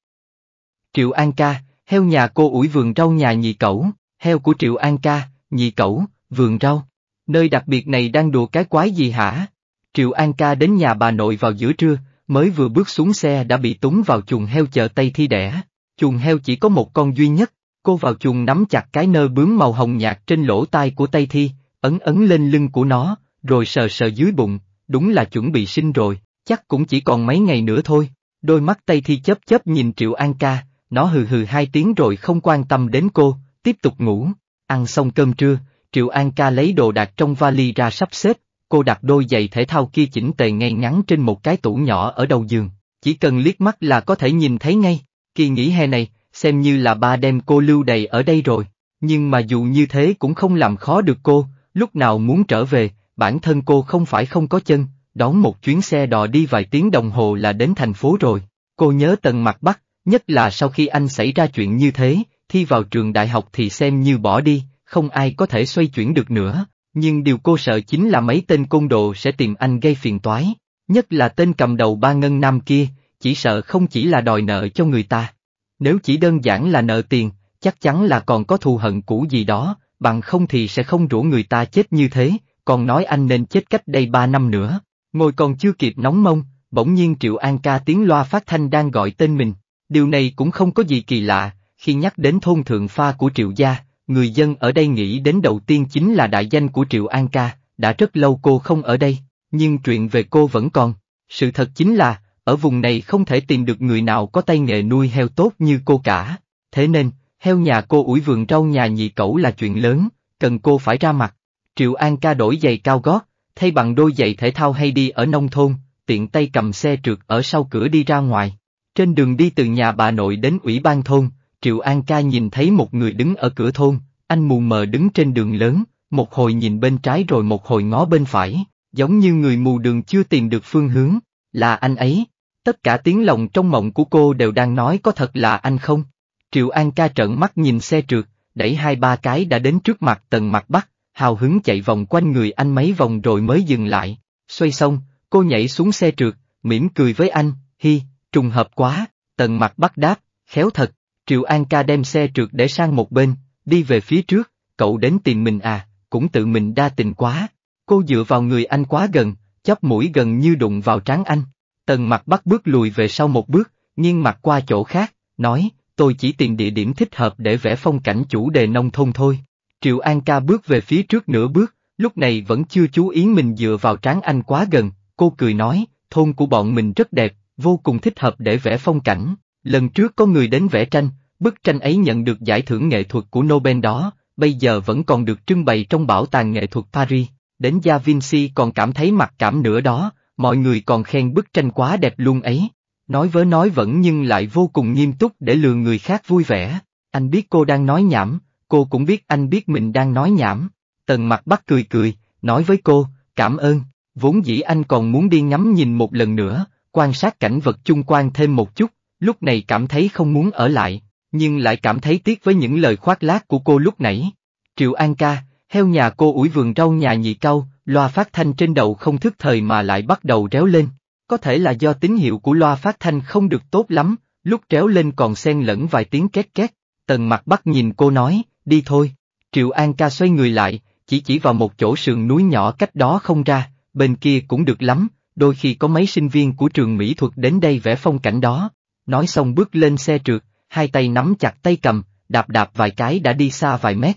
Triệu An ca, heo nhà cô ủi vườn rau nhà nhị cẩu, heo của Triệu An ca, nhị cẩu, vườn rau. Nơi đặc biệt này đang đùa cái quái gì hả? Triệu An ca đến nhà bà nội vào giữa trưa, mới vừa bước xuống xe đã bị túng vào chuồng heo chợ Tây Thi đẻ chuồng heo chỉ có một con duy nhất, cô vào chuồng nắm chặt cái nơ bướm màu hồng nhạt trên lỗ tai của Tây Thi, ấn ấn lên lưng của nó, rồi sờ sờ dưới bụng, đúng là chuẩn bị sinh rồi, chắc cũng chỉ còn mấy ngày nữa thôi. Đôi mắt Tây Thi chớp chớp nhìn Triệu An ca, nó hừ hừ hai tiếng rồi không quan tâm đến cô, tiếp tục ngủ. Ăn xong cơm trưa, Triệu An ca lấy đồ đạc trong vali ra sắp xếp, cô đặt đôi giày thể thao kia chỉnh tề ngay ngắn trên một cái tủ nhỏ ở đầu giường, chỉ cần liếc mắt là có thể nhìn thấy ngay kỳ nghỉ hè này, xem như là ba đem cô lưu đầy ở đây rồi. Nhưng mà dù như thế cũng không làm khó được cô, lúc nào muốn trở về, bản thân cô không phải không có chân, đón một chuyến xe đò đi vài tiếng đồng hồ là đến thành phố rồi. Cô nhớ tần mặt bắt, nhất là sau khi anh xảy ra chuyện như thế, thi vào trường đại học thì xem như bỏ đi, không ai có thể xoay chuyển được nữa. Nhưng điều cô sợ chính là mấy tên côn đồ sẽ tìm anh gây phiền toái, nhất là tên cầm đầu ba ngân nam kia, chỉ sợ không chỉ là đòi nợ cho người ta. Nếu chỉ đơn giản là nợ tiền, chắc chắn là còn có thù hận cũ gì đó, bằng không thì sẽ không rủ người ta chết như thế, còn nói anh nên chết cách đây ba năm nữa. Ngồi còn chưa kịp nóng mông, bỗng nhiên Triệu An ca tiếng loa phát thanh đang gọi tên mình. Điều này cũng không có gì kỳ lạ, khi nhắc đến thôn thượng pha của Triệu Gia, người dân ở đây nghĩ đến đầu tiên chính là đại danh của Triệu An ca, đã rất lâu cô không ở đây, nhưng chuyện về cô vẫn còn. Sự thật chính là, ở vùng này không thể tìm được người nào có tay nghề nuôi heo tốt như cô cả, thế nên, heo nhà cô ủi vườn rau nhà nhị cẩu là chuyện lớn, cần cô phải ra mặt. Triệu An ca đổi giày cao gót, thay bằng đôi giày thể thao hay đi ở nông thôn, tiện tay cầm xe trượt ở sau cửa đi ra ngoài. Trên đường đi từ nhà bà nội đến ủy ban thôn, Triệu An ca nhìn thấy một người đứng ở cửa thôn, anh mù mờ đứng trên đường lớn, một hồi nhìn bên trái rồi một hồi ngó bên phải, giống như người mù đường chưa tìm được phương hướng, là anh ấy. Tất cả tiếng lòng trong mộng của cô đều đang nói có thật là anh không? Triệu An ca trợn mắt nhìn xe trượt, đẩy hai ba cái đã đến trước mặt tần mặt bắc, hào hứng chạy vòng quanh người anh mấy vòng rồi mới dừng lại. Xoay xong, cô nhảy xuống xe trượt, mỉm cười với anh, hi, trùng hợp quá, tần mặt bắc đáp, khéo thật, Triệu An ca đem xe trượt để sang một bên, đi về phía trước, cậu đến tìm mình à, cũng tự mình đa tình quá. Cô dựa vào người anh quá gần, chóp mũi gần như đụng vào trán anh. Tần mặt bắt bước lùi về sau một bước, nghiêng mặt qua chỗ khác, nói, tôi chỉ tìm địa điểm thích hợp để vẽ phong cảnh chủ đề nông thôn thôi. Triệu An ca bước về phía trước nửa bước, lúc này vẫn chưa chú ý mình dựa vào Tráng anh quá gần, cô cười nói, thôn của bọn mình rất đẹp, vô cùng thích hợp để vẽ phong cảnh. Lần trước có người đến vẽ tranh, bức tranh ấy nhận được giải thưởng nghệ thuật của Nobel đó, bây giờ vẫn còn được trưng bày trong bảo tàng nghệ thuật Paris. Đến Da Vinci còn cảm thấy mặc cảm nữa đó, Mọi người còn khen bức tranh quá đẹp luôn ấy. Nói vớ nói vẫn nhưng lại vô cùng nghiêm túc để lừa người khác vui vẻ. Anh biết cô đang nói nhảm, cô cũng biết anh biết mình đang nói nhảm. Tần mặt bắt cười cười, nói với cô, cảm ơn, vốn dĩ anh còn muốn đi ngắm nhìn một lần nữa, quan sát cảnh vật chung quanh thêm một chút, lúc này cảm thấy không muốn ở lại, nhưng lại cảm thấy tiếc với những lời khoác lác của cô lúc nãy. Triệu An ca, heo nhà cô ủi vườn rau nhà nhị cau, Loa phát thanh trên đầu không thức thời mà lại bắt đầu réo lên. Có thể là do tín hiệu của loa phát thanh không được tốt lắm, lúc réo lên còn xen lẫn vài tiếng két két. Tần mặt bắt nhìn cô nói, đi thôi. Triệu An ca xoay người lại, chỉ chỉ vào một chỗ sườn núi nhỏ cách đó không ra, bên kia cũng được lắm, đôi khi có mấy sinh viên của trường mỹ thuật đến đây vẽ phong cảnh đó. Nói xong bước lên xe trượt, hai tay nắm chặt tay cầm, đạp đạp vài cái đã đi xa vài mét.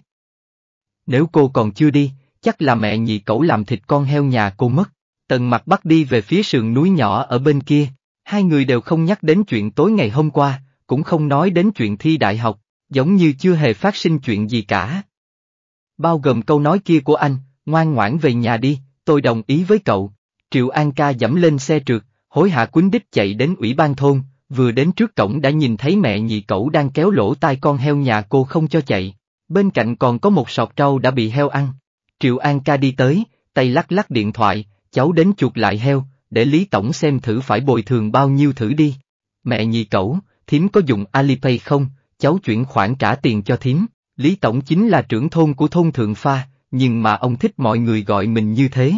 Nếu cô còn chưa đi, chắc là mẹ nhị cẩu làm thịt con heo nhà cô mất. Tần mặt bắt đi về phía sườn núi nhỏ ở bên kia, hai người đều không nhắc đến chuyện tối ngày hôm qua, cũng không nói đến chuyện thi đại học, giống như chưa hề phát sinh chuyện gì cả. Bao gồm câu nói kia của anh, ngoan ngoãn về nhà đi, tôi đồng ý với cậu. Triệu An ca dẫm lên xe trượt, hối hạ quýnh đích chạy đến ủy ban thôn, vừa đến trước cổng đã nhìn thấy mẹ nhị cậu đang kéo lỗ tai con heo nhà cô không cho chạy. Bên cạnh còn có một sọt trâu đã bị heo ăn, Triệu An ca đi tới, tay lắc lắc điện thoại, cháu đến chuột lại heo, để Lý Tổng xem thử phải bồi thường bao nhiêu thử đi. Mẹ nhị cẩu, thím có dùng Alipay không, cháu chuyển khoản trả tiền cho thím. Lý Tổng chính là trưởng thôn của thôn Thượng Pha, nhưng mà ông thích mọi người gọi mình như thế.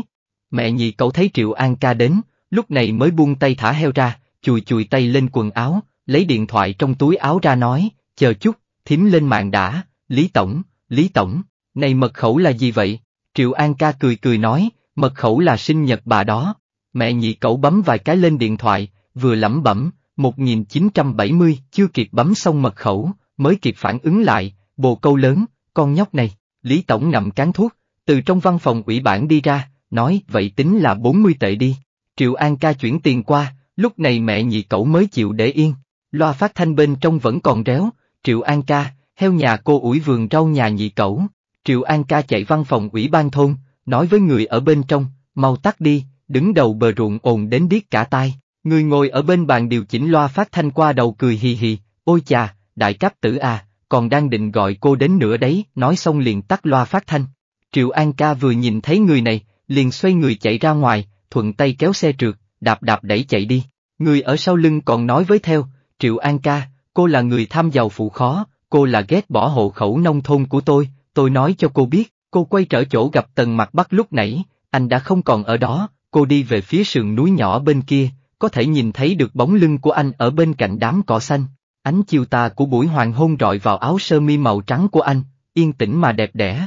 Mẹ nhị cậu thấy Triệu An ca đến, lúc này mới buông tay thả heo ra, chùi chùi tay lên quần áo, lấy điện thoại trong túi áo ra nói, chờ chút, thím lên mạng đã, Lý Tổng, Lý Tổng, này mật khẩu là gì vậy? Triệu An ca cười cười nói, mật khẩu là sinh nhật bà đó. Mẹ nhị cậu bấm vài cái lên điện thoại, vừa lẩm bẩm, 1970, chưa kịp bấm xong mật khẩu, mới kịp phản ứng lại, bồ câu lớn, con nhóc này, Lý Tổng nằm cán thuốc, từ trong văn phòng ủy bản đi ra, nói vậy tính là 40 tệ đi. Triệu An ca chuyển tiền qua, lúc này mẹ nhị cậu mới chịu để yên. Loa phát thanh bên trong vẫn còn réo, Triệu An ca, heo nhà cô ủi vườn rau nhà nhị cậu, Triệu An ca chạy văn phòng ủy ban thôn, nói với người ở bên trong, mau tắt đi, đứng đầu bờ ruộng ồn đến điếc cả tai. Người ngồi ở bên bàn điều chỉnh loa phát thanh qua đầu cười hì hì, ôi chà, đại cấp tử à, còn đang định gọi cô đến nữa đấy, nói xong liền tắt loa phát thanh. Triệu An ca vừa nhìn thấy người này, liền xoay người chạy ra ngoài, thuận tay kéo xe trượt, đạp đạp đẩy chạy đi. Người ở sau lưng còn nói với theo, Triệu An ca, cô là người tham giàu phụ khó, cô là ghét bỏ hộ khẩu nông thôn của tôi, tôi nói cho cô biết, cô quay trở chỗ gặp tần mặt bắc lúc nãy, anh đã không còn ở đó, cô đi về phía sườn núi nhỏ bên kia, có thể nhìn thấy được bóng lưng của anh ở bên cạnh đám cỏ xanh. Ánh chiều tà của buổi hoàng hôn rọi vào áo sơ mi màu trắng của anh, yên tĩnh mà đẹp đẽ.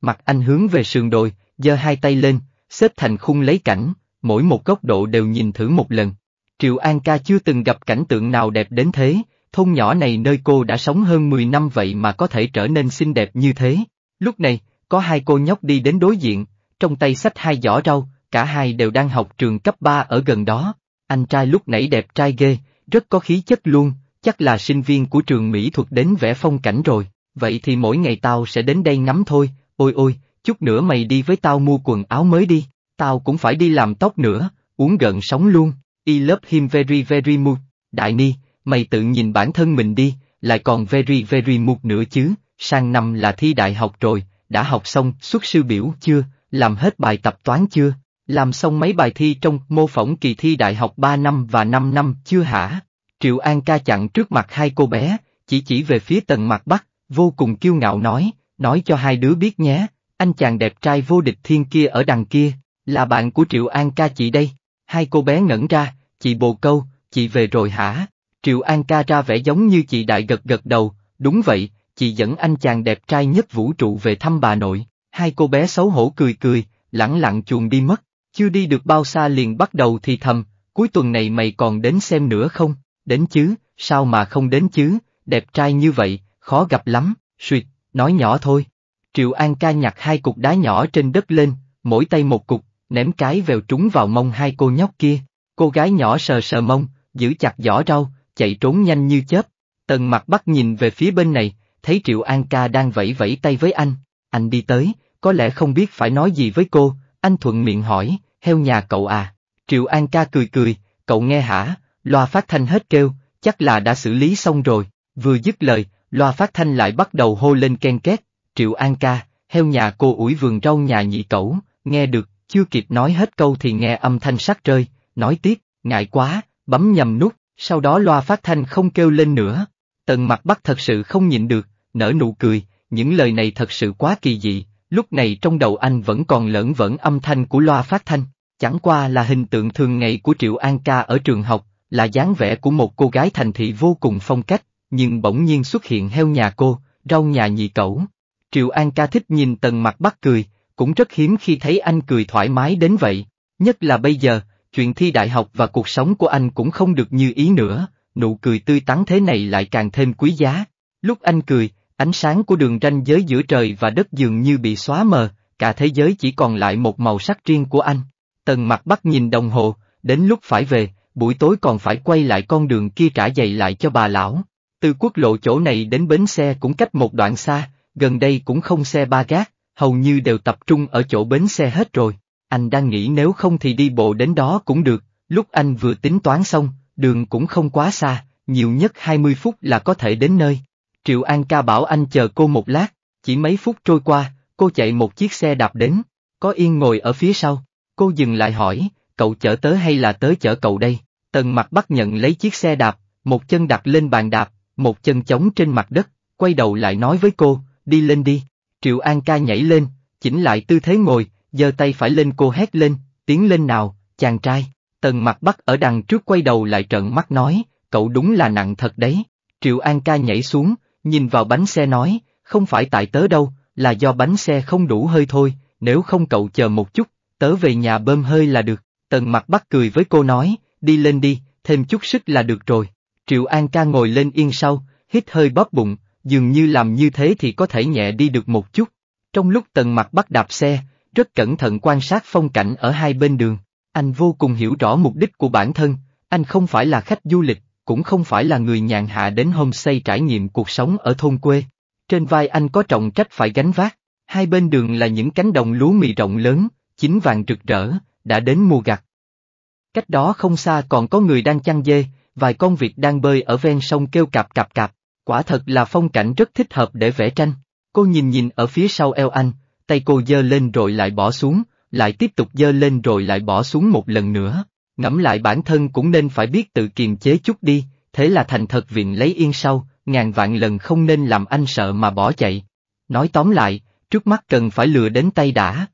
Mặt anh hướng về sườn đồi, giơ hai tay lên, xếp thành khung lấy cảnh, mỗi một góc độ đều nhìn thử một lần. Triệu An ca chưa từng gặp cảnh tượng nào đẹp đến thế, thôn nhỏ này nơi cô đã sống hơn 10 năm vậy mà có thể trở nên xinh đẹp như thế. Lúc này, có hai cô nhóc đi đến đối diện, trong tay sách hai giỏ rau, cả hai đều đang học trường cấp 3 ở gần đó. Anh trai lúc nãy đẹp trai ghê, rất có khí chất luôn, chắc là sinh viên của trường mỹ thuật đến vẽ phong cảnh rồi, vậy thì mỗi ngày tao sẽ đến đây ngắm thôi, ôi ôi, chút nữa mày đi với tao mua quần áo mới đi, tao cũng phải đi làm tóc nữa, uống gần sống luôn, I love him very very much, đại ni, mày tự nhìn bản thân mình đi, lại còn very very một nữa chứ, sang năm là thi đại học rồi, đã học xong xuất sư biểu chưa, làm hết bài tập toán chưa, làm xong mấy bài thi trong mô phỏng kỳ thi đại học 3 năm và 5 năm chưa hả? Triệu An ca chặn trước mặt hai cô bé, chỉ chỉ về phía tầng mặt bắc, vô cùng kiêu ngạo nói, nói cho hai đứa biết nhé, anh chàng đẹp trai vô địch thiên kia ở đằng kia, là bạn của Triệu An ca chị đây. Hai cô bé ngẩn ra, chị bồ câu, chị về rồi hả? Kiều An ca ra vẻ giống như chị đại gật gật đầu, đúng vậy, chị dẫn anh chàng đẹp trai nhất vũ trụ về thăm bà nội, hai cô bé xấu hổ cười cười, lẳng lặng chuồn đi mất, chưa đi được bao xa liền bắt đầu thì thầm, cuối tuần này mày còn đến xem nữa không, đến chứ, sao mà không đến chứ, đẹp trai như vậy, khó gặp lắm, suyệt, nói nhỏ thôi. Triệu An ca nhặt hai cục đá nhỏ trên đất lên, mỗi tay một cục, ném cái vèo trúng vào mông hai cô nhóc kia, cô gái nhỏ sờ sờ mông, giữ chặt giỏ rau, chạy trốn nhanh như chớp. Tần mặt bắt nhìn về phía bên này, thấy Triệu An ca đang vẫy vẫy tay với anh, anh đi tới, có lẽ không biết phải nói gì với cô, anh thuận miệng hỏi, heo nhà cậu à, Triệu An ca cười cười, cậu nghe hả, loa phát thanh hết kêu, chắc là đã xử lý xong rồi, vừa dứt lời, loa phát thanh lại bắt đầu hô lên ken két, Triệu An ca, heo nhà cô ủi vườn rau nhà nhị cậu, nghe được, chưa kịp nói hết câu thì nghe âm thanh sắc rơi, nói tiếp, ngại quá, bấm nhầm nút, sau đó loa phát thanh không kêu lên nữa. Tần mặt bắt thật sự không nhịn được, nở nụ cười, những lời này thật sự quá kỳ dị, lúc này trong đầu anh vẫn còn lẫn vẫn âm thanh của loa phát thanh, chẳng qua là hình tượng thường ngày của Triệu An Ca ở trường học, là dáng vẻ của một cô gái thành thị vô cùng phong cách, nhưng bỗng nhiên xuất hiện heo nhà cô, rau nhà nhị cẩu. Triệu An Ca thích nhìn tần mặt bắt cười, cũng rất hiếm khi thấy anh cười thoải mái đến vậy, nhất là bây giờ, chuyện thi đại học và cuộc sống của anh cũng không được như ý nữa, nụ cười tươi tắn thế này lại càng thêm quý giá. Lúc anh cười, ánh sáng của đường ranh giới giữa trời và đất dường như bị xóa mờ, cả thế giới chỉ còn lại một màu sắc riêng của anh. Tần mặt bắt nhìn đồng hồ, đến lúc phải về, buổi tối còn phải quay lại con đường kia trả giày lại cho bà lão. Từ quốc lộ chỗ này đến bến xe cũng cách một đoạn xa, gần đây cũng không xe ba gác, hầu như đều tập trung ở chỗ bến xe hết rồi anh đang nghĩ nếu không thì đi bộ đến đó cũng được, lúc anh vừa tính toán xong, đường cũng không quá xa, nhiều nhất 20 phút là có thể đến nơi. Triệu An ca bảo anh chờ cô một lát, chỉ mấy phút trôi qua, cô chạy một chiếc xe đạp đến, có yên ngồi ở phía sau, cô dừng lại hỏi, cậu chở tớ hay là tớ chở cậu đây? Tần mặt bắt nhận lấy chiếc xe đạp, một chân đặt lên bàn đạp, một chân chống trên mặt đất, quay đầu lại nói với cô, đi lên đi. Triệu An ca nhảy lên, chỉnh lại tư thế ngồi, giơ tay phải lên cô hét lên, tiến lên nào, chàng trai. Tần mặt bắt ở đằng trước quay đầu lại trợn mắt nói, cậu đúng là nặng thật đấy. Triệu An ca nhảy xuống, nhìn vào bánh xe nói, không phải tại tớ đâu, là do bánh xe không đủ hơi thôi, nếu không cậu chờ một chút, tớ về nhà bơm hơi là được. Tần mặt bắt cười với cô nói, đi lên đi, thêm chút sức là được rồi. Triệu An ca ngồi lên yên sau, hít hơi bóp bụng, dường như làm như thế thì có thể nhẹ đi được một chút. Trong lúc tần mặt bắt đạp xe, rất cẩn thận quan sát phong cảnh ở hai bên đường. Anh vô cùng hiểu rõ mục đích của bản thân, anh không phải là khách du lịch, cũng không phải là người nhàn hạ đến homestay trải nghiệm cuộc sống ở thôn quê. Trên vai anh có trọng trách phải gánh vác, hai bên đường là những cánh đồng lúa mì rộng lớn, chín vàng rực rỡ, đã đến mùa gặt. Cách đó không xa còn có người đang chăn dê, vài con vịt đang bơi ở ven sông kêu cạp cạp cạp, quả thật là phong cảnh rất thích hợp để vẽ tranh. Cô nhìn nhìn ở phía sau eo anh, tay cô giơ lên rồi lại bỏ xuống, lại tiếp tục giơ lên rồi lại bỏ xuống một lần nữa. Ngẫm lại bản thân cũng nên phải biết tự kiềm chế chút đi, thế là thành thật viện lấy yên sau, ngàn vạn lần không nên làm anh sợ mà bỏ chạy. Nói tóm lại, trước mắt cần phải lừa đến tay đã.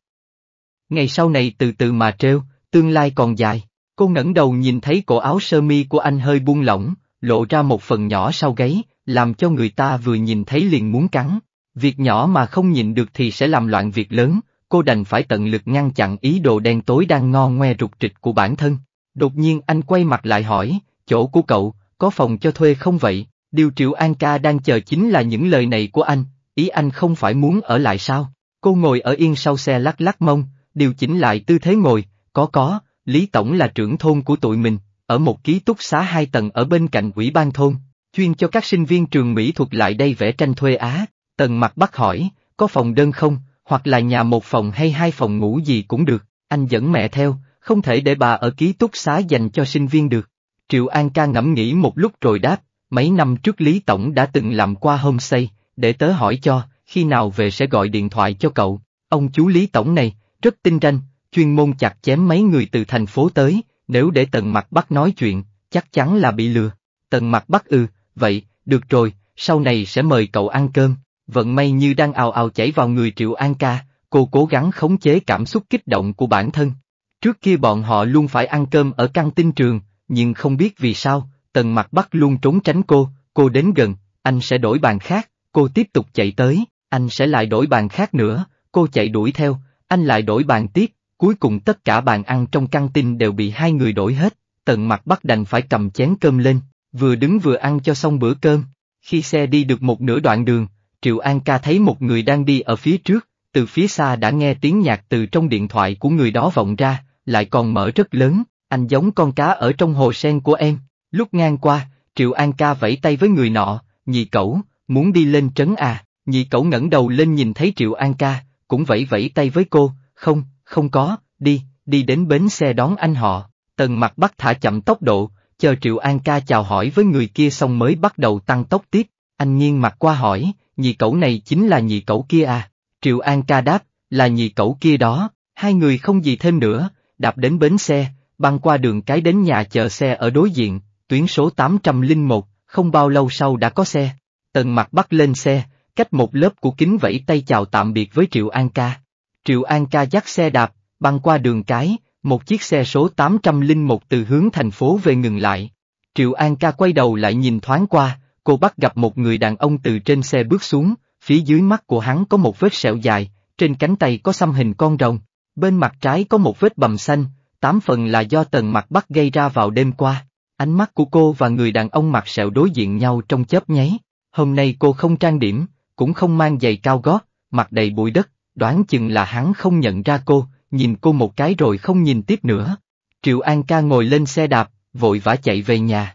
Ngày sau này từ từ mà trêu, tương lai còn dài. Cô ngẩng đầu nhìn thấy cổ áo sơ mi của anh hơi buông lỏng, lộ ra một phần nhỏ sau gáy, làm cho người ta vừa nhìn thấy liền muốn cắn. Việc nhỏ mà không nhìn được thì sẽ làm loạn việc lớn, cô đành phải tận lực ngăn chặn ý đồ đen tối đang ngo ngoe rụt trịch của bản thân. Đột nhiên anh quay mặt lại hỏi, chỗ của cậu, có phòng cho thuê không vậy? Điều Triệu An ca đang chờ chính là những lời này của anh, ý anh không phải muốn ở lại sao? Cô ngồi ở yên sau xe lắc lắc mông, điều chỉnh lại tư thế ngồi, có có, Lý Tổng là trưởng thôn của tụi mình, ở một ký túc xá hai tầng ở bên cạnh ủy ban thôn, chuyên cho các sinh viên trường mỹ thuật lại đây vẽ tranh thuê Á, Tần mặt bắt hỏi, có phòng đơn không, hoặc là nhà một phòng hay hai phòng ngủ gì cũng được, anh dẫn mẹ theo, không thể để bà ở ký túc xá dành cho sinh viên được. Triệu An ca ngẫm nghĩ một lúc rồi đáp, mấy năm trước Lý Tổng đã từng làm qua homestay, để tớ hỏi cho, khi nào về sẽ gọi điện thoại cho cậu. Ông chú Lý Tổng này, rất tinh ranh, chuyên môn chặt chém mấy người từ thành phố tới, nếu để Tần Mặt bắt nói chuyện, chắc chắn là bị lừa. Tần Mặt bắt ư, ừ, vậy, được rồi, sau này sẽ mời cậu ăn cơm vận may như đang ào ào chảy vào người Triệu An ca, cô cố gắng khống chế cảm xúc kích động của bản thân. Trước kia bọn họ luôn phải ăn cơm ở căng tin trường, nhưng không biết vì sao, Tần Mặt Bắc luôn trốn tránh cô, cô đến gần, anh sẽ đổi bàn khác, cô tiếp tục chạy tới, anh sẽ lại đổi bàn khác nữa, cô chạy đuổi theo, anh lại đổi bàn tiếp, cuối cùng tất cả bàn ăn trong căng tin đều bị hai người đổi hết, Tần Mặt Bắc đành phải cầm chén cơm lên, vừa đứng vừa ăn cho xong bữa cơm. Khi xe đi được một nửa đoạn đường, Triệu An ca thấy một người đang đi ở phía trước, từ phía xa đã nghe tiếng nhạc từ trong điện thoại của người đó vọng ra, lại còn mở rất lớn, anh giống con cá ở trong hồ sen của em. Lúc ngang qua, Triệu An ca vẫy tay với người nọ, nhị cẩu, muốn đi lên trấn à, nhị cẩu ngẩng đầu lên nhìn thấy Triệu An ca, cũng vẫy vẫy tay với cô, không, không có, đi, đi đến bến xe đón anh họ. Tần mặt bắt thả chậm tốc độ, chờ Triệu An ca chào hỏi với người kia xong mới bắt đầu tăng tốc tiếp, anh nghiêng mặt qua hỏi, nhị cẩu này chính là nhị cẩu kia à, Triệu An ca đáp, là nhị cẩu kia đó, hai người không gì thêm nữa, đạp đến bến xe, băng qua đường cái đến nhà chờ xe ở đối diện, tuyến số 801, không bao lâu sau đã có xe. Tần mặt bắt lên xe, cách một lớp của kính vẫy tay chào tạm biệt với Triệu An ca. Triệu An ca dắt xe đạp, băng qua đường cái, một chiếc xe số 801 từ hướng thành phố về ngừng lại. Triệu An ca quay đầu lại nhìn thoáng qua, cô bắt gặp một người đàn ông từ trên xe bước xuống, phía dưới mắt của hắn có một vết sẹo dài, trên cánh tay có xăm hình con rồng, bên mặt trái có một vết bầm xanh, tám phần là do tần mặt bắt gây ra vào đêm qua. Ánh mắt của cô và người đàn ông mặc sẹo đối diện nhau trong chớp nháy, hôm nay cô không trang điểm, cũng không mang giày cao gót, mặt đầy bụi đất, đoán chừng là hắn không nhận ra cô, nhìn cô một cái rồi không nhìn tiếp nữa. Triệu An ca ngồi lên xe đạp, vội vã chạy về nhà.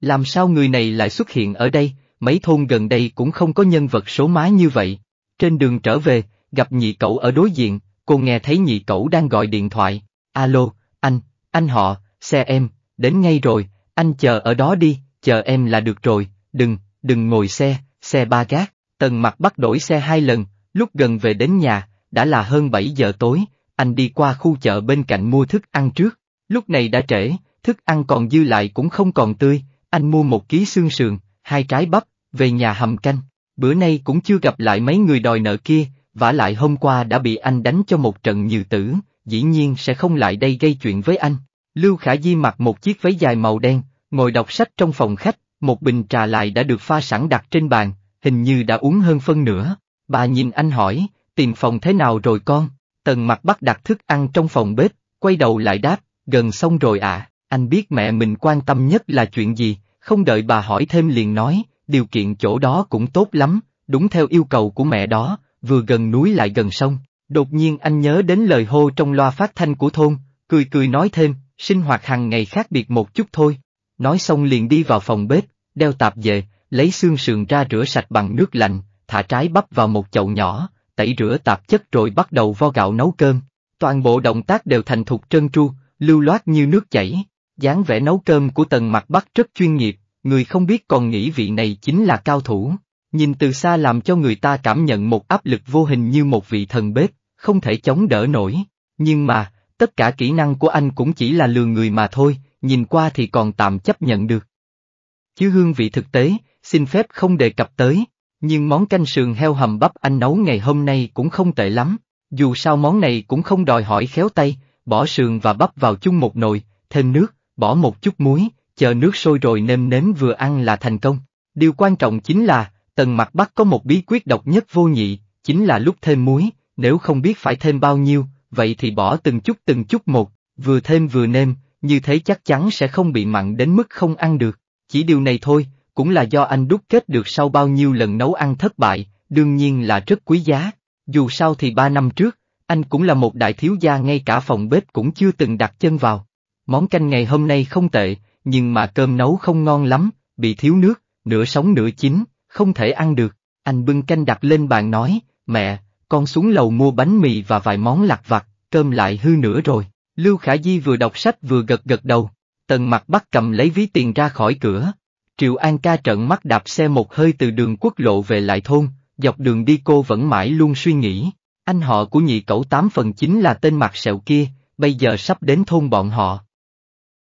Làm sao người này lại xuất hiện ở đây, mấy thôn gần đây cũng không có nhân vật số má như vậy. Trên đường trở về, gặp nhị cậu ở đối diện, cô nghe thấy nhị cậu đang gọi điện thoại. Alo, anh, anh họ, xe em, đến ngay rồi, anh chờ ở đó đi, chờ em là được rồi, đừng, đừng ngồi xe, xe ba gác. Tần mặt bắt đổi xe hai lần, lúc gần về đến nhà, đã là hơn 7 giờ tối, anh đi qua khu chợ bên cạnh mua thức ăn trước. Lúc này đã trễ, thức ăn còn dư lại cũng không còn tươi, anh mua một ký xương sườn, hai trái bắp, về nhà hầm canh. Bữa nay cũng chưa gặp lại mấy người đòi nợ kia, vả lại hôm qua đã bị anh đánh cho một trận nhiều tử, dĩ nhiên sẽ không lại đây gây chuyện với anh. Lưu Khả Di mặc một chiếc váy dài màu đen, ngồi đọc sách trong phòng khách, một bình trà lại đã được pha sẵn đặt trên bàn, hình như đã uống hơn phân nửa. Bà nhìn anh hỏi, tìm phòng thế nào rồi con? Tần mặt bắt đặt thức ăn trong phòng bếp, quay đầu lại đáp, gần xong rồi ạ. Anh biết mẹ mình quan tâm nhất là chuyện gì, không đợi bà hỏi thêm liền nói, điều kiện chỗ đó cũng tốt lắm, đúng theo yêu cầu của mẹ đó, vừa gần núi lại gần sông. Đột nhiên anh nhớ đến lời hô trong loa phát thanh của thôn, cười cười nói thêm, sinh hoạt hàng ngày khác biệt một chút thôi. Nói xong liền đi vào phòng bếp, đeo tạp về, lấy xương sườn ra rửa sạch bằng nước lạnh, thả trái bắp vào một chậu nhỏ, tẩy rửa tạp chất rồi bắt đầu vo gạo nấu cơm. Toàn bộ động tác đều thành thục trơn tru, lưu loát như nước chảy dáng vẻ nấu cơm của tần mặt bắc rất chuyên nghiệp, người không biết còn nghĩ vị này chính là cao thủ. Nhìn từ xa làm cho người ta cảm nhận một áp lực vô hình như một vị thần bếp, không thể chống đỡ nổi. Nhưng mà, tất cả kỹ năng của anh cũng chỉ là lừa người mà thôi, nhìn qua thì còn tạm chấp nhận được. Chứ hương vị thực tế, xin phép không đề cập tới, nhưng món canh sườn heo hầm bắp anh nấu ngày hôm nay cũng không tệ lắm, dù sao món này cũng không đòi hỏi khéo tay, bỏ sườn và bắp vào chung một nồi, thêm nước, bỏ một chút muối, chờ nước sôi rồi nêm nếm vừa ăn là thành công. Điều quan trọng chính là, tầng mặt bắc có một bí quyết độc nhất vô nhị, chính là lúc thêm muối, nếu không biết phải thêm bao nhiêu, vậy thì bỏ từng chút từng chút một, vừa thêm vừa nêm, như thế chắc chắn sẽ không bị mặn đến mức không ăn được. Chỉ điều này thôi, cũng là do anh đúc kết được sau bao nhiêu lần nấu ăn thất bại, đương nhiên là rất quý giá. Dù sao thì ba năm trước, anh cũng là một đại thiếu gia ngay cả phòng bếp cũng chưa từng đặt chân vào. Món canh ngày hôm nay không tệ, nhưng mà cơm nấu không ngon lắm, bị thiếu nước, nửa sống nửa chín, không thể ăn được. Anh bưng canh đặt lên bàn nói, mẹ, con xuống lầu mua bánh mì và vài món lặt vặt, cơm lại hư nữa rồi. Lưu Khả Di vừa đọc sách vừa gật gật đầu, tần mặt bắt cầm lấy ví tiền ra khỏi cửa. Triệu An ca trợn mắt đạp xe một hơi từ đường quốc lộ về lại thôn, dọc đường đi cô vẫn mãi luôn suy nghĩ. Anh họ của nhị cậu tám phần chính là tên mặt sẹo kia, bây giờ sắp đến thôn bọn họ,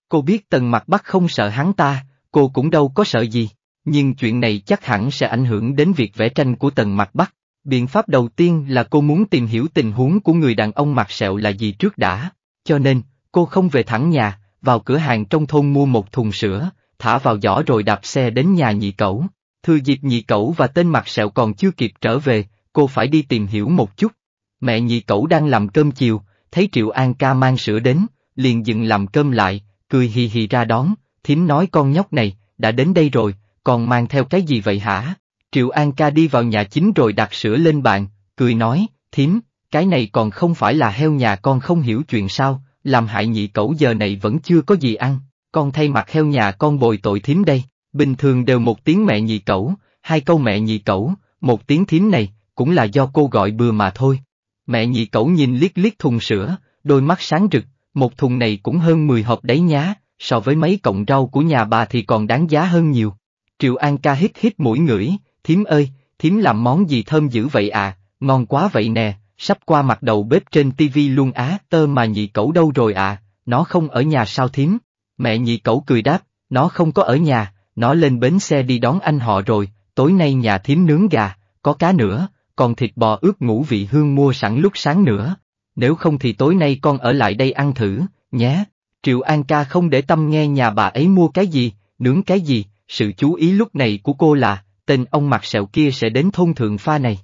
Cô biết tần mặt bắc không sợ hắn ta, cô cũng đâu có sợ gì, nhưng chuyện này chắc hẳn sẽ ảnh hưởng đến việc vẽ tranh của tần mặt bắc. Biện pháp đầu tiên là cô muốn tìm hiểu tình huống của người đàn ông mặc sẹo là gì trước đã, cho nên, cô không về thẳng nhà, vào cửa hàng trong thôn mua một thùng sữa, thả vào giỏ rồi đạp xe đến nhà nhị cẩu. Thừa dịp nhị cẩu và tên mặt sẹo còn chưa kịp trở về, cô phải đi tìm hiểu một chút. Mẹ nhị cẩu đang làm cơm chiều, thấy Triệu An ca mang sữa đến, liền dừng làm cơm lại, cười hì hì ra đón, thím nói con nhóc này, đã đến đây rồi, còn mang theo cái gì vậy hả? Triệu An ca đi vào nhà chính rồi đặt sữa lên bàn, cười nói, thím, cái này còn không phải là heo nhà con không hiểu chuyện sao, làm hại nhị cẩu giờ này vẫn chưa có gì ăn, con thay mặt heo nhà con bồi tội thím đây, bình thường đều một tiếng mẹ nhị cẩu, hai câu mẹ nhị cẩu, một tiếng thím này, cũng là do cô gọi bừa mà thôi. Mẹ nhị cẩu nhìn liếc liếc thùng sữa, đôi mắt sáng rực, một thùng này cũng hơn 10 hộp đấy nhá, so với mấy cọng rau của nhà bà thì còn đáng giá hơn nhiều. Triệu An ca hít hít mũi ngửi, thím ơi, thím làm món gì thơm dữ vậy à, ngon quá vậy nè, sắp qua mặt đầu bếp trên tivi luôn á, tơ mà nhị cậu đâu rồi à, nó không ở nhà sao thím? Mẹ nhị cậu cười đáp, nó không có ở nhà, nó lên bến xe đi đón anh họ rồi, tối nay nhà thím nướng gà, có cá nữa, còn thịt bò ướp ngũ vị hương mua sẵn lúc sáng nữa, nếu không thì tối nay con ở lại đây ăn thử, nhé. Triệu An ca không để tâm nghe nhà bà ấy mua cái gì, nướng cái gì, sự chú ý lúc này của cô là, tên ông mặt sẹo kia sẽ đến thôn thượng pha này.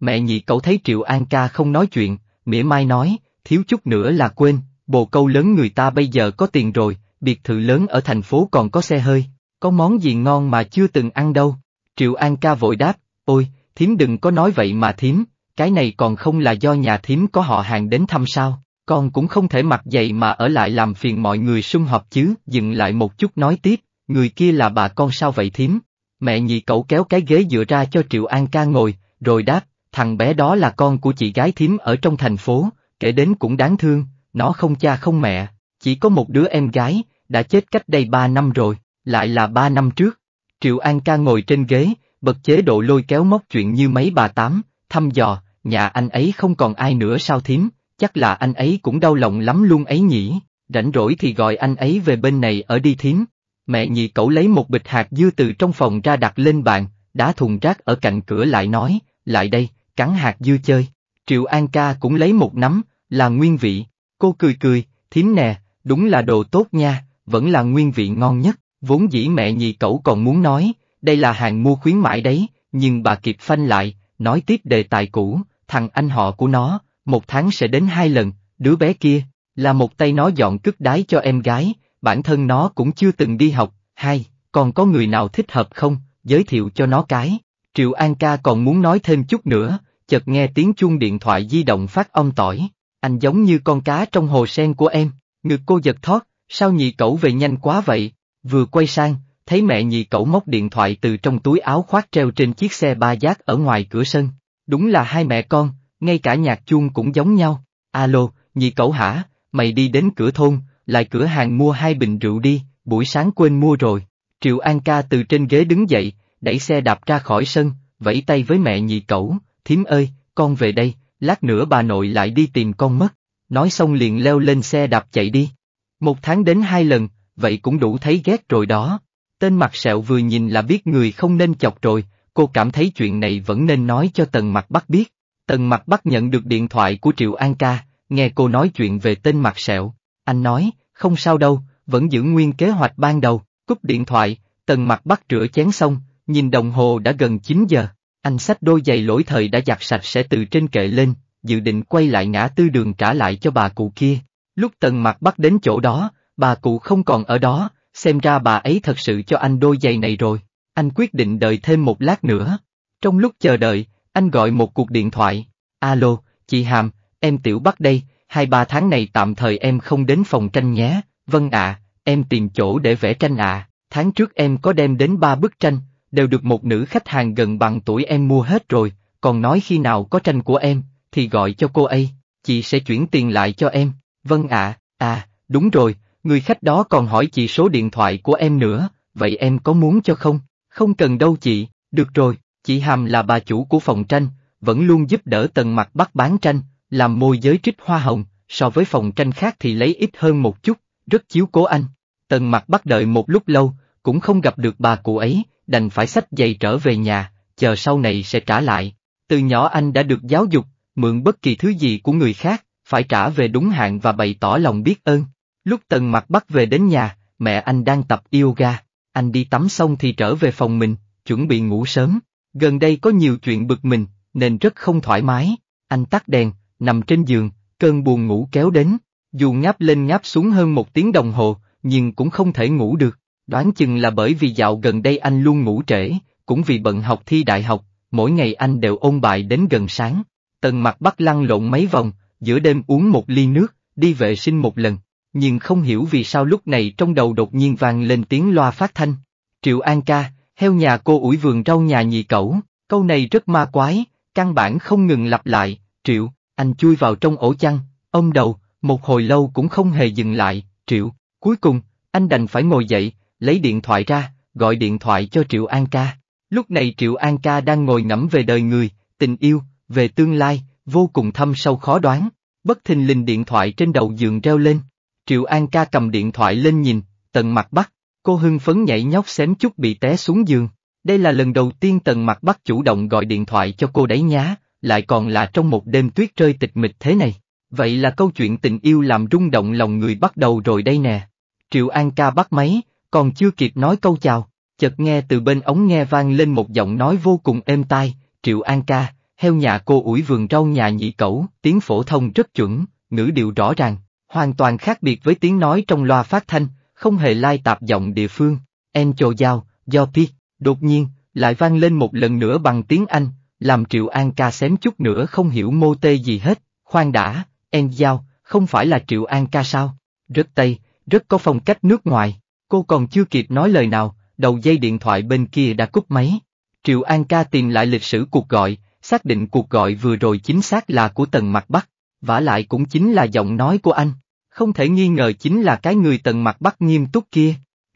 Mẹ nhị cậu thấy Triệu An ca không nói chuyện, mỉa mai nói, thiếu chút nữa là quên, bồ câu lớn người ta bây giờ có tiền rồi, biệt thự lớn ở thành phố còn có xe hơi, có món gì ngon mà chưa từng ăn đâu. Triệu An ca vội đáp, ôi, thím đừng có nói vậy mà thím, cái này còn không là do nhà thím có họ hàng đến thăm sao, con cũng không thể mặc dậy mà ở lại làm phiền mọi người sum họp chứ, dừng lại một chút nói tiếp, người kia là bà con sao vậy thím? Mẹ nhị cậu kéo cái ghế dựa ra cho Triệu An ca ngồi, rồi đáp, thằng bé đó là con của chị gái thím ở trong thành phố, kể đến cũng đáng thương, nó không cha không mẹ, chỉ có một đứa em gái, đã chết cách đây ba năm rồi, lại là ba năm trước. Triệu An ca ngồi trên ghế, bật chế độ lôi kéo móc chuyện như mấy bà tám, thăm dò, Nhà anh ấy không còn ai nữa sao thím, chắc là anh ấy cũng đau lòng lắm luôn ấy nhỉ, rảnh rỗi thì gọi anh ấy về bên này ở đi thím. Mẹ nhị cậu lấy một bịch hạt dưa từ trong phòng ra đặt lên bàn, đá thùng rác ở cạnh cửa lại nói, lại đây, cắn hạt dưa chơi. Triệu An ca cũng lấy một nắm, là nguyên vị, cô cười cười, thím nè, đúng là đồ tốt nha, vẫn là nguyên vị ngon nhất, vốn dĩ mẹ nhị cậu còn muốn nói, đây là hàng mua khuyến mãi đấy, nhưng bà kịp phanh lại, nói tiếp đề tài cũ, thằng anh họ của nó, một tháng sẽ đến hai lần, đứa bé kia, là một tay nó dọn cứt đái cho em gái, bản thân nó cũng chưa từng đi học, hai, còn có người nào thích hợp không, giới thiệu cho nó cái. Triệu An ca còn muốn nói thêm chút nữa, chợt nghe tiếng chuông điện thoại di động phát ông tỏi, anh giống như con cá trong hồ sen của em, ngực cô giật thoát, sao nhị cậu về nhanh quá vậy, vừa quay sang, thấy mẹ nhị cậu móc điện thoại từ trong túi áo khoác treo trên chiếc xe ba giác ở ngoài cửa sân, Đúng là hai mẹ con, ngay cả nhạc chuông cũng giống nhau. Alo, nhị cậu hả, mày đi đến cửa thôn, lại cửa hàng mua hai bình rượu đi, buổi sáng quên mua rồi. Triệu An ca từ trên ghế đứng dậy, đẩy xe đạp ra khỏi sân, vẫy tay với mẹ nhị cậu, thím ơi, con về đây, lát nữa bà nội lại đi tìm con mất. Nói xong liền leo lên xe đạp chạy đi. Một tháng đến hai lần, vậy cũng đủ thấy ghét rồi đó. Tên mặt sẹo vừa nhìn là biết người không nên chọc rồi, cô cảm thấy chuyện này vẫn nên nói cho Tần Mặt Bắc biết. Tần Mặt Bắc nhận được điện thoại của Triệu An Ca, nghe cô nói chuyện về tên Mặt Sẹo, anh nói, không sao đâu, vẫn giữ nguyên kế hoạch ban đầu, cúp điện thoại, Tần Mặt Bắc rửa chén xong, nhìn đồng hồ đã gần chín giờ, anh xách đôi giày lỗi thời đã giặt sạch sẽ từ trên kệ lên, dự định quay lại ngã tư đường trả lại cho bà cụ kia. Lúc Tần Mặt Bắc đến chỗ đó, bà cụ không còn ở đó, xem ra bà ấy thật sự cho anh đôi giày này rồi. Anh quyết định đợi thêm một lát nữa. Trong lúc chờ đợi, anh gọi một cuộc điện thoại. Alo, chị Hàm, em Tiểu Bắc đây, hai ba tháng này tạm thời em không đến phòng tranh nhé. Vâng ạ, em tìm chỗ để vẽ tranh ạ. Tháng trước em có đem đến ba bức tranh, đều được một nữ khách hàng gần bằng tuổi em mua hết rồi, còn nói khi nào có tranh của em, thì gọi cho cô ấy, chị sẽ chuyển tiền lại cho em. Vâng ạ, à, đúng rồi, người khách đó còn hỏi chị số điện thoại của em nữa, vậy em có muốn cho không? Không cần đâu chị, được rồi, chị Hàm là bà chủ của phòng tranh, vẫn luôn giúp đỡ tần mặt bắt bán tranh, làm môi giới trích hoa hồng, so với phòng tranh khác thì lấy ít hơn một chút, rất chiếu cố anh. Tần mặt bắt đợi một lúc lâu, cũng không gặp được bà cụ ấy, đành phải sách giày trở về nhà, chờ sau này sẽ trả lại. Từ nhỏ anh đã được giáo dục, mượn bất kỳ thứ gì của người khác, phải trả về đúng hạn và bày tỏ lòng biết ơn. Lúc tần mặt bắt về đến nhà, mẹ anh đang tập yoga, anh đi tắm xong thì trở về phòng mình, chuẩn bị ngủ sớm. Gần đây có nhiều chuyện bực mình, nên rất không thoải mái. Anh tắt đèn, nằm trên giường, cơn buồn ngủ kéo đến. Dù ngáp lên ngáp xuống hơn một tiếng đồng hồ, nhưng cũng không thể ngủ được. Đoán chừng là bởi vì dạo gần đây anh luôn ngủ trễ, cũng vì bận học thi đại học, mỗi ngày anh đều ôn bài đến gần sáng. Tần mặt bắt lăn lộn mấy vòng, giữa đêm uống một ly nước, đi vệ sinh một lần, nhưng không hiểu vì sao lúc này trong đầu đột nhiên vang lên tiếng loa phát thanh. Triệu An ca, heo nhà cô ủi vườn rau nhà nhị cẩu, câu này rất ma quái, căn bản không ngừng lặp lại, Triệu, anh chui vào trong ổ chăn, ông đầu, một hồi lâu cũng không hề dừng lại, Triệu, cuối cùng, anh đành phải ngồi dậy, lấy điện thoại ra, gọi điện thoại cho Triệu An ca. Lúc này Triệu An ca đang ngồi ngẫm về đời người, tình yêu, về tương lai, vô cùng thâm sâu khó đoán, bất thình lình điện thoại trên đầu giường reo lên. Triệu An ca cầm điện thoại lên nhìn, tần mặt bắc, cô hưng phấn nhảy nhóc xém chút bị té xuống giường. Đây là lần đầu tiên tần mặt bắc chủ động gọi điện thoại cho cô đấy nhá, lại còn là trong một đêm tuyết rơi tịch mịch thế này. Vậy là câu chuyện tình yêu làm rung động lòng người bắt đầu rồi đây nè. Triệu An ca bắt máy, còn chưa kịp nói câu chào, chợt nghe từ bên ống nghe vang lên một giọng nói vô cùng êm tai, Triệu An ca, heo nhà cô ủi vườn rau nhà nhị cẩu, tiếng phổ thông rất chuẩn, ngữ điệu rõ ràng, Hoàn toàn khác biệt với tiếng nói trong loa phát thanh, không hề lai tạp giọng địa phương. En chồ giao, do pi, đột nhiên, lại vang lên một lần nữa bằng tiếng Anh, làm Triệu An ca xém chút nữa không hiểu mô tê gì hết, khoan đã, En giao, không phải là Triệu An ca sao? Rất tây, rất có phong cách nước ngoài, cô còn chưa kịp nói lời nào, đầu dây điện thoại bên kia đã cúp máy. Triệu An ca tìm lại lịch sử cuộc gọi, xác định cuộc gọi vừa rồi chính xác là của Tần Mặt Bắc vả lại cũng chính là giọng nói của anh, không thể nghi ngờ chính là cái người tần mặt bắt nghiêm túc kia.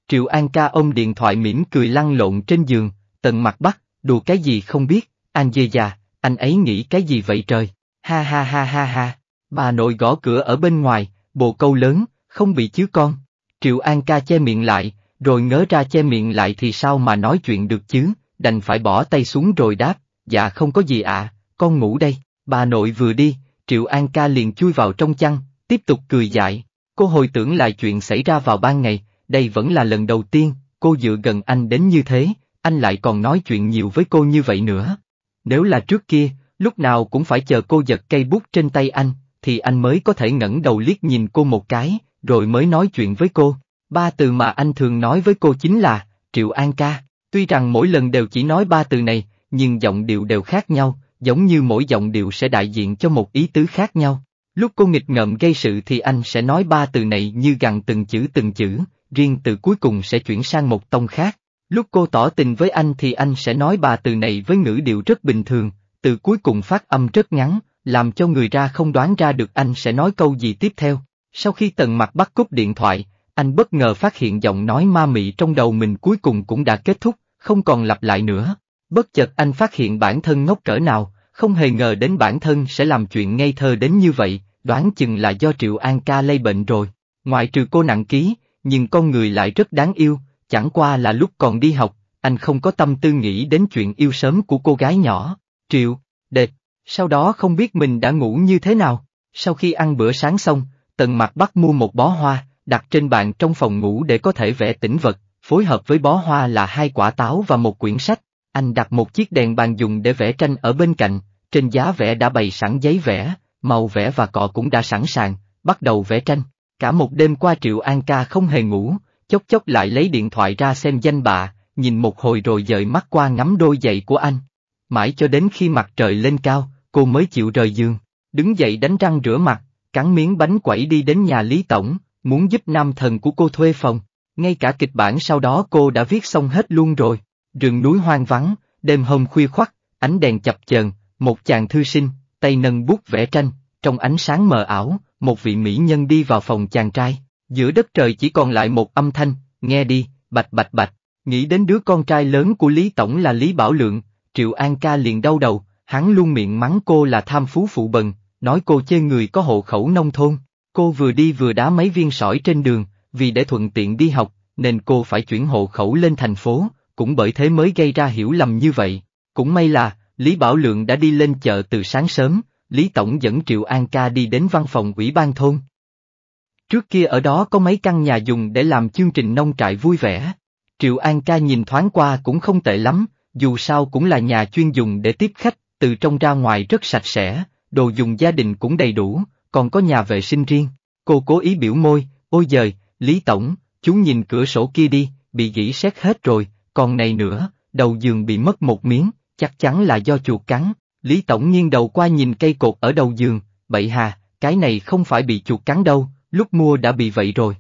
Triệu An ca ôm điện thoại mỉm cười lăn lộn trên giường, tần mặt bắt, đùa cái gì không biết, anh dê già, anh ấy nghĩ cái gì vậy trời, ha ha ha ha ha, bà nội gõ cửa ở bên ngoài, bộ câu lớn, không bị chứ con. Triệu An ca che miệng lại, rồi ngớ ra che miệng lại thì sao mà nói chuyện được chứ, đành phải bỏ tay xuống rồi đáp, dạ không có gì ạ, con ngủ đây, bà nội vừa đi, Triệu An ca liền chui vào trong chăn, tiếp tục cười dại. Cô hồi tưởng lại chuyện xảy ra vào ban ngày, đây vẫn là lần đầu tiên, cô dựa gần anh đến như thế, anh lại còn nói chuyện nhiều với cô như vậy nữa. Nếu là trước kia, lúc nào cũng phải chờ cô giật cây bút trên tay anh, thì anh mới có thể ngẩng đầu liếc nhìn cô một cái, rồi mới nói chuyện với cô. Ba từ mà anh thường nói với cô chính là, Triệu An ca, tuy rằng mỗi lần đều chỉ nói ba từ này, nhưng giọng điệu đều khác nhau, giống như mỗi giọng điệu sẽ đại diện cho một ý tứ khác nhau. Lúc cô nghịch ngợm gây sự thì anh sẽ nói ba từ này như gần từng chữ từng chữ, riêng từ cuối cùng sẽ chuyển sang một tông khác. Lúc cô tỏ tình với anh thì anh sẽ nói ba từ này với ngữ điệu rất bình thường, từ cuối cùng phát âm rất ngắn, làm cho người ra không đoán ra được anh sẽ nói câu gì tiếp theo. Sau khi tần mặt bắt cúp điện thoại, anh bất ngờ phát hiện giọng nói ma mị trong đầu mình cuối cùng cũng đã kết thúc, không còn lặp lại nữa, Bất chợt anh phát hiện bản thân ngốc cỡ nào, không hề ngờ đến bản thân sẽ làm chuyện ngây thơ đến như vậy, đoán chừng là do Triệu An ca lây bệnh rồi. Ngoại trừ cô nặng ký, nhưng con người lại rất đáng yêu, chẳng qua là lúc còn đi học, anh không có tâm tư nghĩ đến chuyện yêu sớm của cô gái nhỏ. Triệu, đệt, sau đó không biết mình đã ngủ như thế nào. Sau khi ăn bữa sáng xong, Tần Mặc bắt mua một bó hoa, đặt trên bàn trong phòng ngủ để có thể vẽ tĩnh vật, phối hợp với bó hoa là hai quả táo và một quyển sách. Anh đặt một chiếc đèn bàn dùng để vẽ tranh ở bên cạnh, trên giá vẽ đã bày sẵn giấy vẽ, màu vẽ và cọ cũng đã sẵn sàng, bắt đầu vẽ tranh. Cả một đêm qua Triệu An ca không hề ngủ, chốc chốc lại lấy điện thoại ra xem danh bạ, nhìn một hồi rồi dời mắt qua ngắm đôi giày của anh. Mãi cho đến khi mặt trời lên cao, cô mới chịu rời giường, đứng dậy đánh răng rửa mặt, cắn miếng bánh quẩy đi đến nhà Lý Tổng, muốn giúp nam thần của cô thuê phòng. Ngay cả kịch bản sau đó cô đã viết xong hết luôn rồi. Rừng núi hoang vắng, đêm hôm khuya khoắt, ánh đèn chập chờn, một chàng thư sinh, tay nâng bút vẽ tranh, trong ánh sáng mờ ảo, một vị mỹ nhân đi vào phòng chàng trai, giữa đất trời chỉ còn lại một âm thanh, nghe đi, bạch bạch bạch, nghĩ đến đứa con trai lớn của Lý Tổng là Lý Bảo Lượng, Triệu An ca liền đau đầu, hắn luôn miệng mắng cô là tham phú phụ bần, nói cô chê người có hộ khẩu nông thôn, cô vừa đi vừa đá mấy viên sỏi trên đường, vì để thuận tiện đi học, nên cô phải chuyển hộ khẩu lên thành phố, cũng bởi thế mới gây ra hiểu lầm như vậy. Cũng may là, Lý Bảo Lượng đã đi lên chợ từ sáng sớm, Lý Tổng dẫn Triệu An Ca đi đến văn phòng ủy ban thôn. Trước kia ở đó có mấy căn nhà dùng để làm chương trình nông trại vui vẻ. Triệu An Ca nhìn thoáng qua cũng không tệ lắm, dù sao cũng là nhà chuyên dùng để tiếp khách, từ trong ra ngoài rất sạch sẽ, đồ dùng gia đình cũng đầy đủ, còn có nhà vệ sinh riêng. Cô cố ý biểu môi, ôi giời, Lý Tổng, chú nhìn cửa sổ kia đi, bị gỉ xét hết rồi, còn này nữa, đầu giường bị mất một miếng, chắc chắn là do chuột cắn. Lý Tổng nghiêng đầu qua nhìn cây cột ở đầu giường, bậy hà, cái này không phải bị chuột cắn đâu, lúc mua đã bị vậy rồi.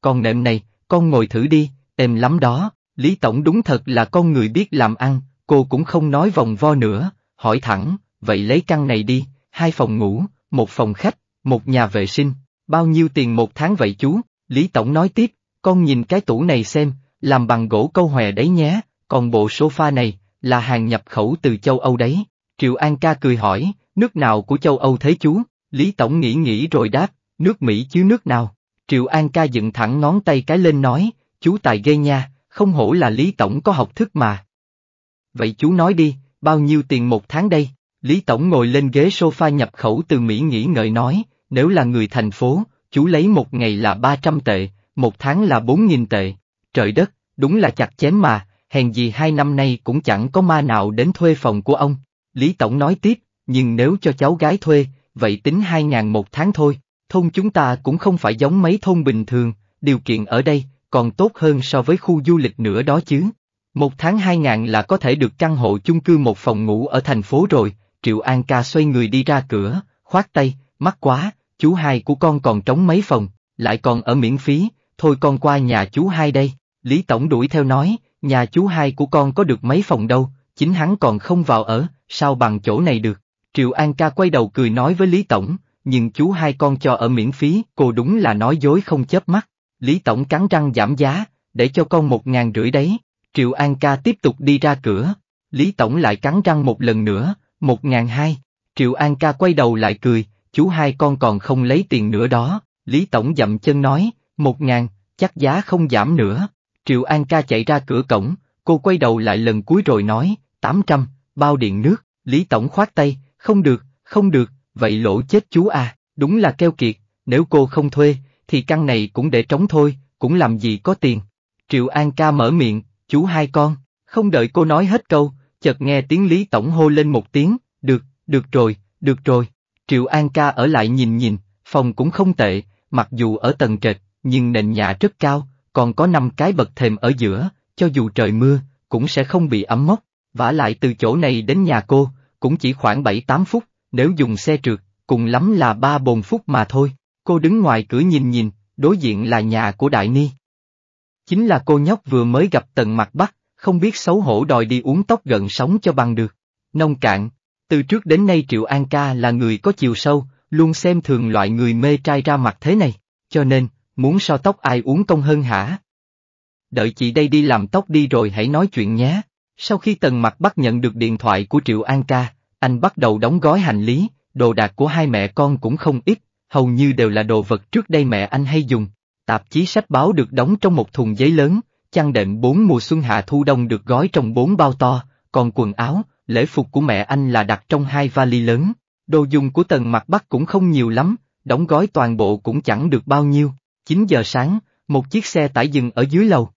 con nệm này, con ngồi thử đi, êm lắm đó, Lý Tổng đúng thật là con người biết làm ăn, cô cũng không nói vòng vo nữa, hỏi thẳng, vậy lấy căn này đi, hai phòng ngủ, một phòng khách, một nhà vệ sinh, bao nhiêu tiền một tháng vậy chú, Lý Tổng nói tiếp, con nhìn cái tủ này xem, làm bằng gỗ câu hòe đấy nhé, còn bộ sofa này, là hàng nhập khẩu từ châu Âu đấy. Triệu An ca cười hỏi, nước nào của châu Âu thế chú? Lý Tổng nghĩ nghĩ rồi đáp, nước Mỹ chứ nước nào? Triệu An ca dựng thẳng ngón tay cái lên nói, chú tài ghê nha, không hổ là Lý Tổng có học thức mà. Vậy chú nói đi, bao nhiêu tiền một tháng đây? Lý Tổng ngồi lên ghế sofa nhập khẩu từ Mỹ nghĩ ngợi nói, nếu là người thành phố, chú lấy một ngày là 300 tệ, một tháng là 4.000 tệ, Trời đất, đúng là chặt chém mà, hèn gì hai năm nay cũng chẳng có ma nào đến thuê phòng của ông. Lý Tổng nói tiếp, nhưng nếu cho cháu gái thuê, vậy tính hai ngàn một tháng thôi, thôn chúng ta cũng không phải giống mấy thôn bình thường, điều kiện ở đây còn tốt hơn so với khu du lịch nữa đó chứ. Một tháng hai ngàn là có thể được căn hộ chung cư một phòng ngủ ở thành phố rồi, Triệu An ca xoay người đi ra cửa, khoát tay, mắc quá, chú hai của con còn trống mấy phòng, lại còn ở miễn phí, thôi con qua nhà chú hai đây. Lý Tổng đuổi theo nói, nhà chú hai của con có được mấy phòng đâu, chính hắn còn không vào ở, sao bằng chỗ này được. Triệu An ca quay đầu cười nói với Lý Tổng, nhưng chú hai con cho ở miễn phí, cô đúng là nói dối không chớp mắt. Lý Tổng cắn răng giảm giá, để cho con một ngàn rưỡi đấy. Triệu An ca tiếp tục đi ra cửa. Lý Tổng lại cắn răng một lần nữa, một ngàn hai. Triệu An ca quay đầu lại cười, chú hai con còn không lấy tiền nữa đó. Lý Tổng dậm chân nói, một ngàn, chắc giá không giảm nữa. Triệu An ca chạy ra cửa cổng, cô quay đầu lại lần cuối rồi nói, 800, bao điện nước, Lý Tổng khoát tay, không được, không được, vậy lỗ chết chú à, đúng là keo kiệt, nếu cô không thuê, thì căn này cũng để trống thôi, cũng làm gì có tiền. Triệu An ca mở miệng, chú hai con, không đợi cô nói hết câu, chợt nghe tiếng Lý Tổng hô lên một tiếng, được, được rồi, được rồi. Triệu An ca ở lại nhìn nhìn, phòng cũng không tệ, mặc dù ở tầng trệt, nhưng nền nhà rất cao, còn có năm cái bậc thềm ở giữa, cho dù trời mưa, cũng sẽ không bị ẩm mốc, vả lại từ chỗ này đến nhà cô, cũng chỉ khoảng 7-8 phút, nếu dùng xe trượt, cùng lắm là ba bồn phút mà thôi. Cô đứng ngoài cửa nhìn nhìn, đối diện là nhà của Đại Ni. Chính là cô nhóc vừa mới gặp tận mặt bắc, không biết xấu hổ đòi đi uống tóc gần sống cho bằng được. Nông cạn, từ trước đến nay Triệu An Ca là người có chiều sâu, luôn xem thường loại người mê trai ra mặt thế này, cho nên, Muốn so tóc ai uống công hơn hả? Đợi chị đây đi làm tóc đi rồi hãy nói chuyện nhé. Sau khi Tần Mặc bắt nhận được điện thoại của Triệu An ca, anh bắt đầu đóng gói hành lý, đồ đạc của hai mẹ con cũng không ít, hầu như đều là đồ vật trước đây mẹ anh hay dùng. Tạp chí sách báo được đóng trong một thùng giấy lớn, chăn đệm bốn mùa xuân hạ thu đông được gói trong bốn bao to, còn quần áo, lễ phục của mẹ anh là đặt trong hai vali lớn. Đồ dùng của Tần Mặc Bắc cũng không nhiều lắm, đóng gói toàn bộ cũng chẳng được bao nhiêu. 9 giờ sáng, một chiếc xe tải dừng ở dưới lầu.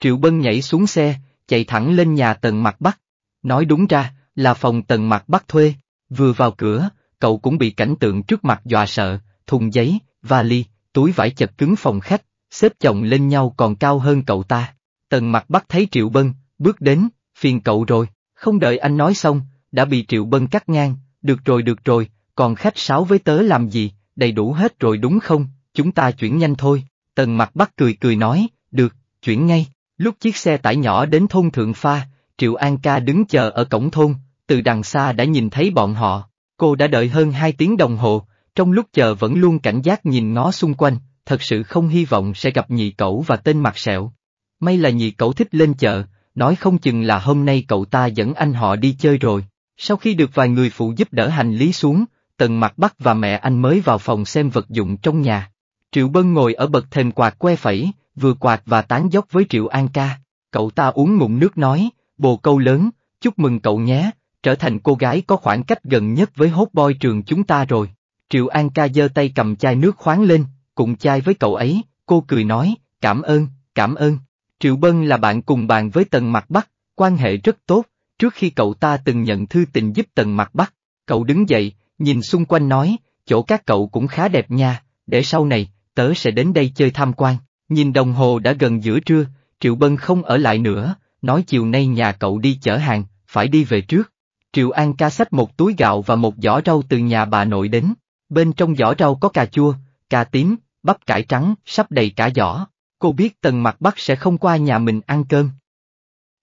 Triệu Bân nhảy xuống xe, chạy thẳng lên nhà Tần Mặt Bắc. Nói đúng ra, là phòng Tần Mặt Bắc thuê. Vừa vào cửa, cậu cũng bị cảnh tượng trước mặt dọa sợ, thùng giấy, vali, túi vải chật cứng phòng khách, xếp chồng lên nhau còn cao hơn cậu ta. Tần Mặt Bắc thấy Triệu Bân, bước đến, phiền cậu rồi, không đợi anh nói xong, đã bị Triệu Bân cắt ngang, được rồi được rồi, còn khách sáo với tớ làm gì, đầy đủ hết rồi đúng không, chúng ta chuyển nhanh thôi, tần mặt bắt cười cười nói, được, chuyển ngay, lúc chiếc xe tải nhỏ đến thôn Thượng Pha, Triệu An ca đứng chờ ở cổng thôn, từ đằng xa đã nhìn thấy bọn họ, cô đã đợi hơn 2 tiếng đồng hồ, trong lúc chờ vẫn luôn cảnh giác nhìn ngó xung quanh, thật sự không hy vọng sẽ gặp nhị cậu và tên mặt sẹo. May là nhị cậu thích lên chợ, nói không chừng là hôm nay cậu ta dẫn anh họ đi chơi rồi. Sau khi được vài người phụ giúp đỡ hành lý xuống, Tần Mặc Bắc và mẹ anh mới vào phòng xem vật dụng trong nhà. Triệu Bân ngồi ở bậc thềm quạt que phẩy, vừa quạt và tán dốc với Triệu An ca. Cậu ta uống ngụm nước nói, bồ câu lớn, chúc mừng cậu nhé, trở thành cô gái có khoảng cách gần nhất với hốt boy trường chúng ta rồi. Triệu An ca giơ tay cầm chai nước khoáng lên, cùng chai với cậu ấy, cô cười nói, cảm ơn, cảm ơn. Triệu Bân là bạn cùng bàn với Tần Mặt Bắc, quan hệ rất tốt, trước khi cậu ta từng nhận thư tình giúp Tần Mặt Bắc, cậu đứng dậy, nhìn xung quanh nói, chỗ các cậu cũng khá đẹp nha, để sau này, tớ sẽ đến đây chơi tham quan. Nhìn đồng hồ đã gần giữa trưa, Triệu Bân không ở lại nữa, nói chiều nay nhà cậu đi chở hàng, phải đi về trước. Triệu An ca xách một túi gạo và một giỏ rau từ nhà bà nội đến. Bên trong giỏ rau có cà chua, cà tím, bắp cải trắng, sắp đầy cả giỏ. Cô biết Tần Mặt Bắc sẽ không qua nhà mình ăn cơm.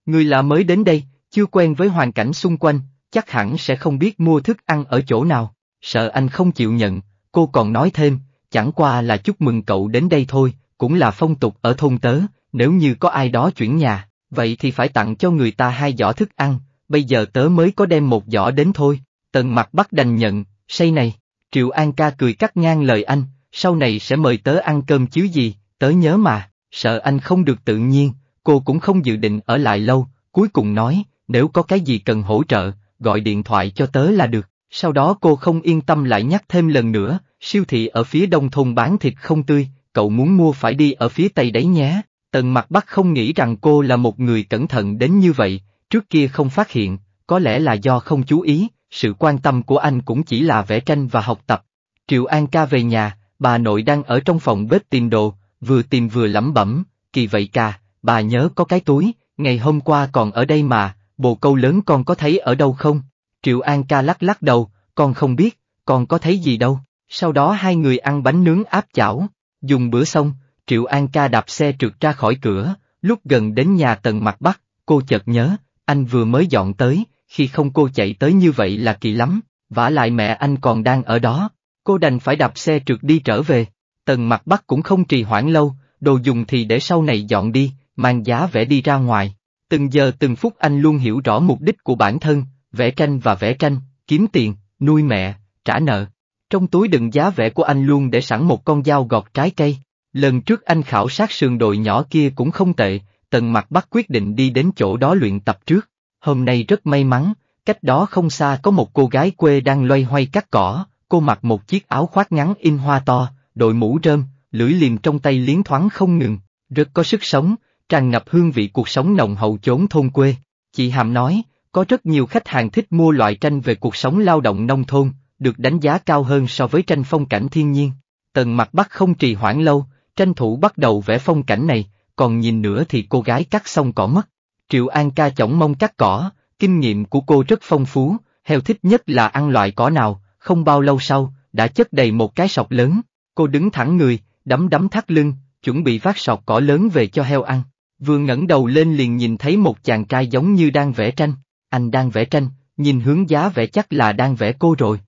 Người lạ mới đến đây, chưa quen với hoàn cảnh xung quanh, chắc hẳn sẽ không biết mua thức ăn ở chỗ nào. Sợ anh không chịu nhận, cô còn nói thêm, chẳng qua là chúc mừng cậu đến đây thôi, cũng là phong tục ở thôn tớ, nếu như có ai đó chuyển nhà, vậy thì phải tặng cho người ta hai giỏ thức ăn, bây giờ tớ mới có đem một giỏ đến thôi, tần mặt bắt đành nhận, say này, Triệu An ca cười cắt ngang lời anh, sau này sẽ mời tớ ăn cơm chứ gì, tớ nhớ mà, sợ anh không được tự nhiên, cô cũng không dự định ở lại lâu, cuối cùng nói, nếu có cái gì cần hỗ trợ, gọi điện thoại cho tớ là được, sau đó cô không yên tâm lại nhắc thêm lần nữa, siêu thị ở phía đông thôn bán thịt không tươi, cậu muốn mua phải đi ở phía tây đấy nhé. Tần mặt bắc không nghĩ rằng cô là một người cẩn thận đến như vậy, trước kia không phát hiện, có lẽ là do không chú ý, sự quan tâm của anh cũng chỉ là vẽ tranh và học tập. Triệu An ca về nhà, bà nội đang ở trong phòng bếp tìm đồ, vừa tìm vừa lẩm bẩm, kỳ vậy ca, bà nhớ có cái túi, ngày hôm qua còn ở đây mà, bồ câu lớn con có thấy ở đâu không? Triệu An ca lắc lắc đầu, con không biết, con có thấy gì đâu. Sau đó hai người ăn bánh nướng áp chảo, dùng bữa xong, Triệu An ca đạp xe trượt ra khỏi cửa, lúc gần đến nhà tần mặt bắc, cô chợt nhớ, anh vừa mới dọn tới, khi không cô chạy tới như vậy là kỳ lắm, vả lại mẹ anh còn đang ở đó, cô đành phải đạp xe trượt đi trở về, tần mặt bắc cũng không trì hoãn lâu, đồ dùng thì để sau này dọn đi, mang giá vẽ đi ra ngoài. Từng giờ từng phút anh luôn hiểu rõ mục đích của bản thân, vẽ tranh và vẽ tranh, kiếm tiền, nuôi mẹ, trả nợ. Trong túi đựng giá vẽ của anh luôn để sẵn một con dao gọt trái cây. Lần trước anh khảo sát sườn đồi nhỏ kia cũng không tệ, tần mặt bắt quyết định đi đến chỗ đó luyện tập trước. Hôm nay rất may mắn, cách đó không xa có một cô gái quê đang loay hoay cắt cỏ, cô mặc một chiếc áo khoác ngắn in hoa to, đội mũ rơm, lưỡi liềm trong tay liến thoáng không ngừng, rất có sức sống, tràn ngập hương vị cuộc sống nồng hậu chốn thôn quê. Chị Hàm nói, có rất nhiều khách hàng thích mua loại tranh về cuộc sống lao động nông thôn, được đánh giá cao hơn so với tranh phong cảnh thiên nhiên. Tần mặt bắt không trì hoãn lâu, tranh thủ bắt đầu vẽ phong cảnh này, còn nhìn nữa thì cô gái cắt xong cỏ mất. Triệu An ca chổng mông cắt cỏ, kinh nghiệm của cô rất phong phú, heo thích nhất là ăn loại cỏ nào, không bao lâu sau, đã chất đầy một cái sọc lớn. Cô đứng thẳng người, đấm đấm thắt lưng, chuẩn bị vác sọt cỏ lớn về cho heo ăn. Vừa ngẩng đầu lên liền nhìn thấy một chàng trai giống như đang vẽ tranh. Anh đang vẽ tranh, nhìn hướng giá vẽ chắc là đang vẽ cô rồi.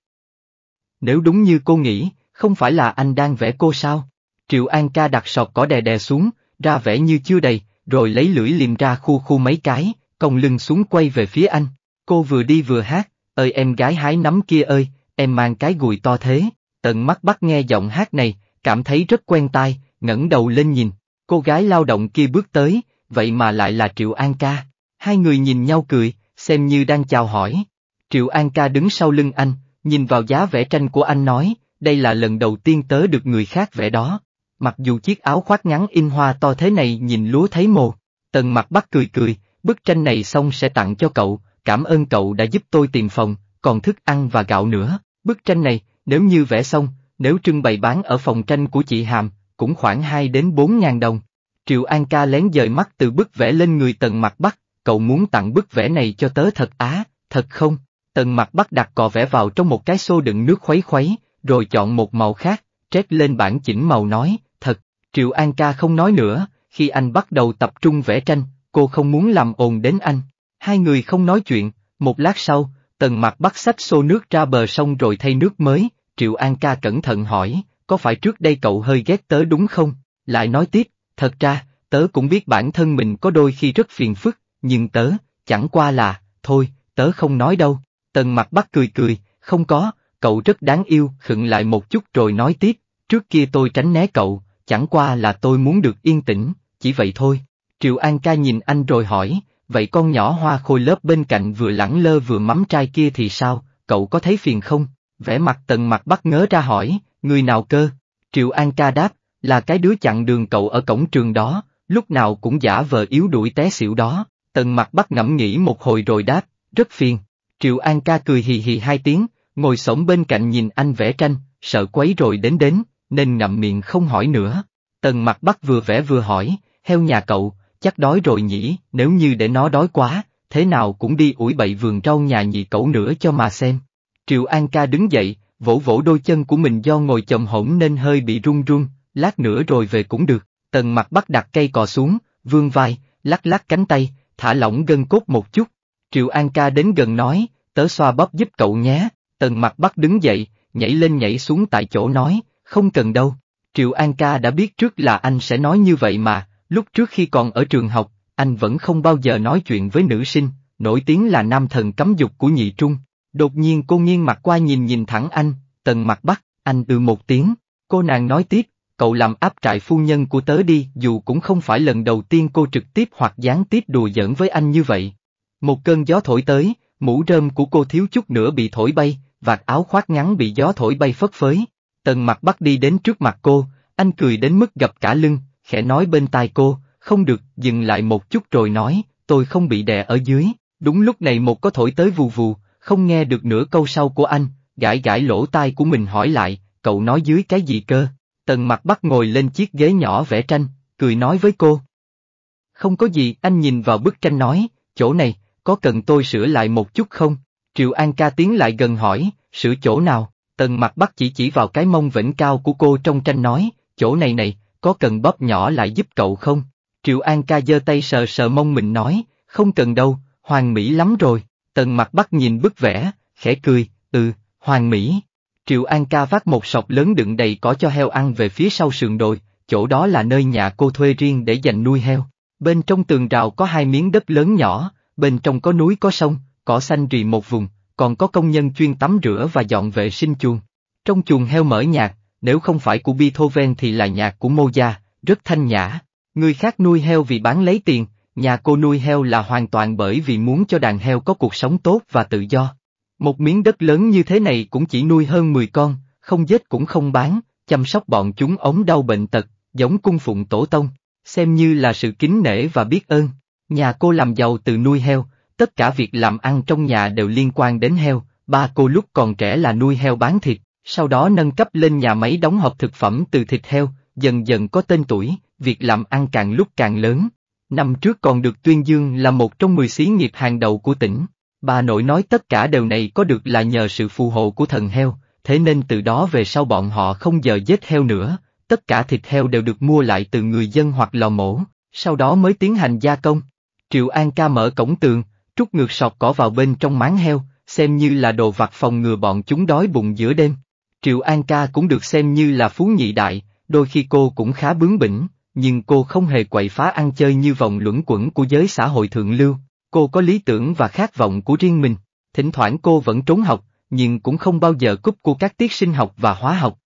Nếu đúng như cô nghĩ, không phải là anh đang vẽ cô sao? Triệu An ca đặt sọt cỏ đè đè xuống, ra vẽ như chưa đầy, rồi lấy lưỡi liềm ra khu khu mấy cái, còng lưng xuống quay về phía anh. Cô vừa đi vừa hát, ơi em gái hái nắm kia ơi, em mang cái gùi to thế. Tận mắt bắt nghe giọng hát này, cảm thấy rất quen tai, ngẩng đầu lên nhìn, cô gái lao động kia bước tới, vậy mà lại là Triệu An ca. Hai người nhìn nhau cười, xem như đang chào hỏi. Triệu An ca đứng sau lưng anh, nhìn vào giá vẽ tranh của anh nói, đây là lần đầu tiên tớ được người khác vẽ đó. Mặc dù chiếc áo khoác ngắn in hoa to thế này nhìn lúa thấy mồ, tần mặt bắt cười cười, bức tranh này xong sẽ tặng cho cậu, cảm ơn cậu đã giúp tôi tìm phòng, còn thức ăn và gạo nữa. Bức tranh này, nếu như vẽ xong, nếu trưng bày bán ở phòng tranh của chị Hàm, cũng khoảng 2 đến 4 ngàn đồng. Triệu An ca lén dời mắt từ bức vẽ lên người tần mặt bắc, cậu muốn tặng bức vẽ này cho tớ thật á, thật không? Tần mặt bắt đặt cò vẽ vào trong một cái xô đựng nước khuấy khuấy, rồi chọn một màu khác, trét lên bản chỉnh màu nói, thật, Triệu An ca không nói nữa, khi anh bắt đầu tập trung vẽ tranh, cô không muốn làm ồn đến anh. Hai người không nói chuyện, một lát sau, tần mặt bắt xách xô nước ra bờ sông rồi thay nước mới, Triệu An ca cẩn thận hỏi, có phải trước đây cậu hơi ghét tớ đúng không? Lại nói tiếp, thật ra, tớ cũng biết bản thân mình có đôi khi rất phiền phức, nhưng tớ, chẳng qua là, thôi, tớ không nói đâu. Tần mặt bắt cười cười, không có, cậu rất đáng yêu, khựng lại một chút rồi nói tiếp, trước kia tôi tránh né cậu, chẳng qua là tôi muốn được yên tĩnh, chỉ vậy thôi. Triệu An ca nhìn anh rồi hỏi, vậy con nhỏ hoa khôi lớp bên cạnh vừa lẳng lơ vừa mắm trai kia thì sao, cậu có thấy phiền không? Vẻ mặt tần mặt bắt ngớ ra hỏi, người nào cơ? Triệu An ca đáp, là cái đứa chặn đường cậu ở cổng trường đó, lúc nào cũng giả vờ yếu đuổi té xỉu đó. Tần mặt bắt ngẫm nghĩ một hồi rồi đáp, rất phiền. Triệu An ca cười hì hì hai tiếng, ngồi sổng bên cạnh nhìn anh vẽ tranh, sợ quấy rồi đến đến, nên ngậm miệng không hỏi nữa. Tần mặt bắt vừa vẽ vừa hỏi, heo nhà cậu, chắc đói rồi nhỉ, nếu như để nó đói quá, thế nào cũng đi ủi bậy vườn rau nhà nhị cậu nữa cho mà xem. Triệu An ca đứng dậy, vỗ vỗ đôi chân của mình do ngồi chậm hổn nên hơi bị run run, lát nữa rồi về cũng được. Tần mặt bắt đặt cây cò xuống, vương vai, lắc lắc cánh tay, thả lỏng gân cốt một chút, Triệu An ca đến gần nói, tớ xoa bóp giúp cậu nhé, tần mặt bắt đứng dậy, nhảy lên nhảy xuống tại chỗ nói, không cần đâu. Triệu An ca đã biết trước là anh sẽ nói như vậy mà, lúc trước khi còn ở trường học, anh vẫn không bao giờ nói chuyện với nữ sinh, nổi tiếng là nam thần cấm dục của nhị trung. Đột nhiên cô nghiêng mặt qua nhìn nhìn thẳng anh, tần mặt bắt, anh ừ một tiếng, cô nàng nói tiếp, cậu làm áp trại phu nhân của tớ đi dù cũng không phải lần đầu tiên cô trực tiếp hoặc gián tiếp đùa giỡn với anh như vậy. Một cơn gió thổi tới, mũ rơm của cô thiếu chút nữa bị thổi bay, vạt áo khoác ngắn bị gió thổi bay phất phới. Tần mặt bắt đi đến trước mặt cô, anh cười đến mức gặp cả lưng, khẽ nói bên tai cô, không được, dừng lại một chút rồi nói, tôi không bị đè ở dưới. Đúng lúc này một có thổi tới vù vù, không nghe được nửa câu sau của anh, gãi gãi lỗ tai của mình hỏi lại, cậu nói dưới cái gì cơ? Tần mặt bắt ngồi lên chiếc ghế nhỏ vẽ tranh, cười nói với cô. Không có gì, anh nhìn vào bức tranh nói, chỗ này, có cần tôi sửa lại một chút không? Triệu An ca tiến lại gần hỏi, sửa chỗ nào? Tần mặt bắt chỉ chỉ vào cái mông vĩnh cao của cô trong tranh nói, chỗ này này, có cần bóp nhỏ lại giúp cậu không? Triệu An ca giơ tay sờ sờ mông mình nói, không cần đâu, hoàng mỹ lắm rồi. Tần mặt bắt nhìn bức vẽ, khẽ cười, ừ, hoàng mỹ. Triệu An ca vác một sọc lớn đựng đầy cỏ cho heo ăn về phía sau sườn đồi, chỗ đó là nơi nhà cô thuê riêng để dành nuôi heo. Bên trong tường rào có hai miếng đất lớn nhỏ, bên trong có núi có sông, cỏ xanh rì một vùng, còn có công nhân chuyên tắm rửa và dọn vệ sinh chuồng. Trong chuồng heo mở nhạc, nếu không phải của Beethoven thì là nhạc của Mozart, rất thanh nhã. Người khác nuôi heo vì bán lấy tiền, nhà cô nuôi heo là hoàn toàn bởi vì muốn cho đàn heo có cuộc sống tốt và tự do. Một miếng đất lớn như thế này cũng chỉ nuôi hơn 10 con, không giết cũng không bán, chăm sóc bọn chúng ống đau bệnh tật, giống cung phụng tổ tông, xem như là sự kính nể và biết ơn. Nhà cô làm giàu từ nuôi heo, tất cả việc làm ăn trong nhà đều liên quan đến heo, ba cô lúc còn trẻ là nuôi heo bán thịt, sau đó nâng cấp lên nhà máy đóng hộp thực phẩm từ thịt heo, dần dần có tên tuổi, việc làm ăn càng lúc càng lớn. Năm trước còn được tuyên dương là một trong 10 xí nghiệp hàng đầu của tỉnh. Bà nội nói tất cả điều này có được là nhờ sự phù hộ của thần heo, thế nên từ đó về sau bọn họ không giờ giết heo nữa, tất cả thịt heo đều được mua lại từ người dân hoặc lò mổ, sau đó mới tiến hành gia công. Triệu An ca mở cổng tường, trút ngược sọt cỏ vào bên trong máng heo, xem như là đồ vặt phòng ngừa bọn chúng đói bụng giữa đêm. Triệu An ca cũng được xem như là phú nhị đại, đôi khi cô cũng khá bướng bỉnh, nhưng cô không hề quậy phá ăn chơi như vòng luẩn quẩn của giới xã hội thượng lưu, cô có lý tưởng và khát vọng của riêng mình, thỉnh thoảng cô vẫn trốn học, nhưng cũng không bao giờ cúp của các tiết sinh học và hóa học.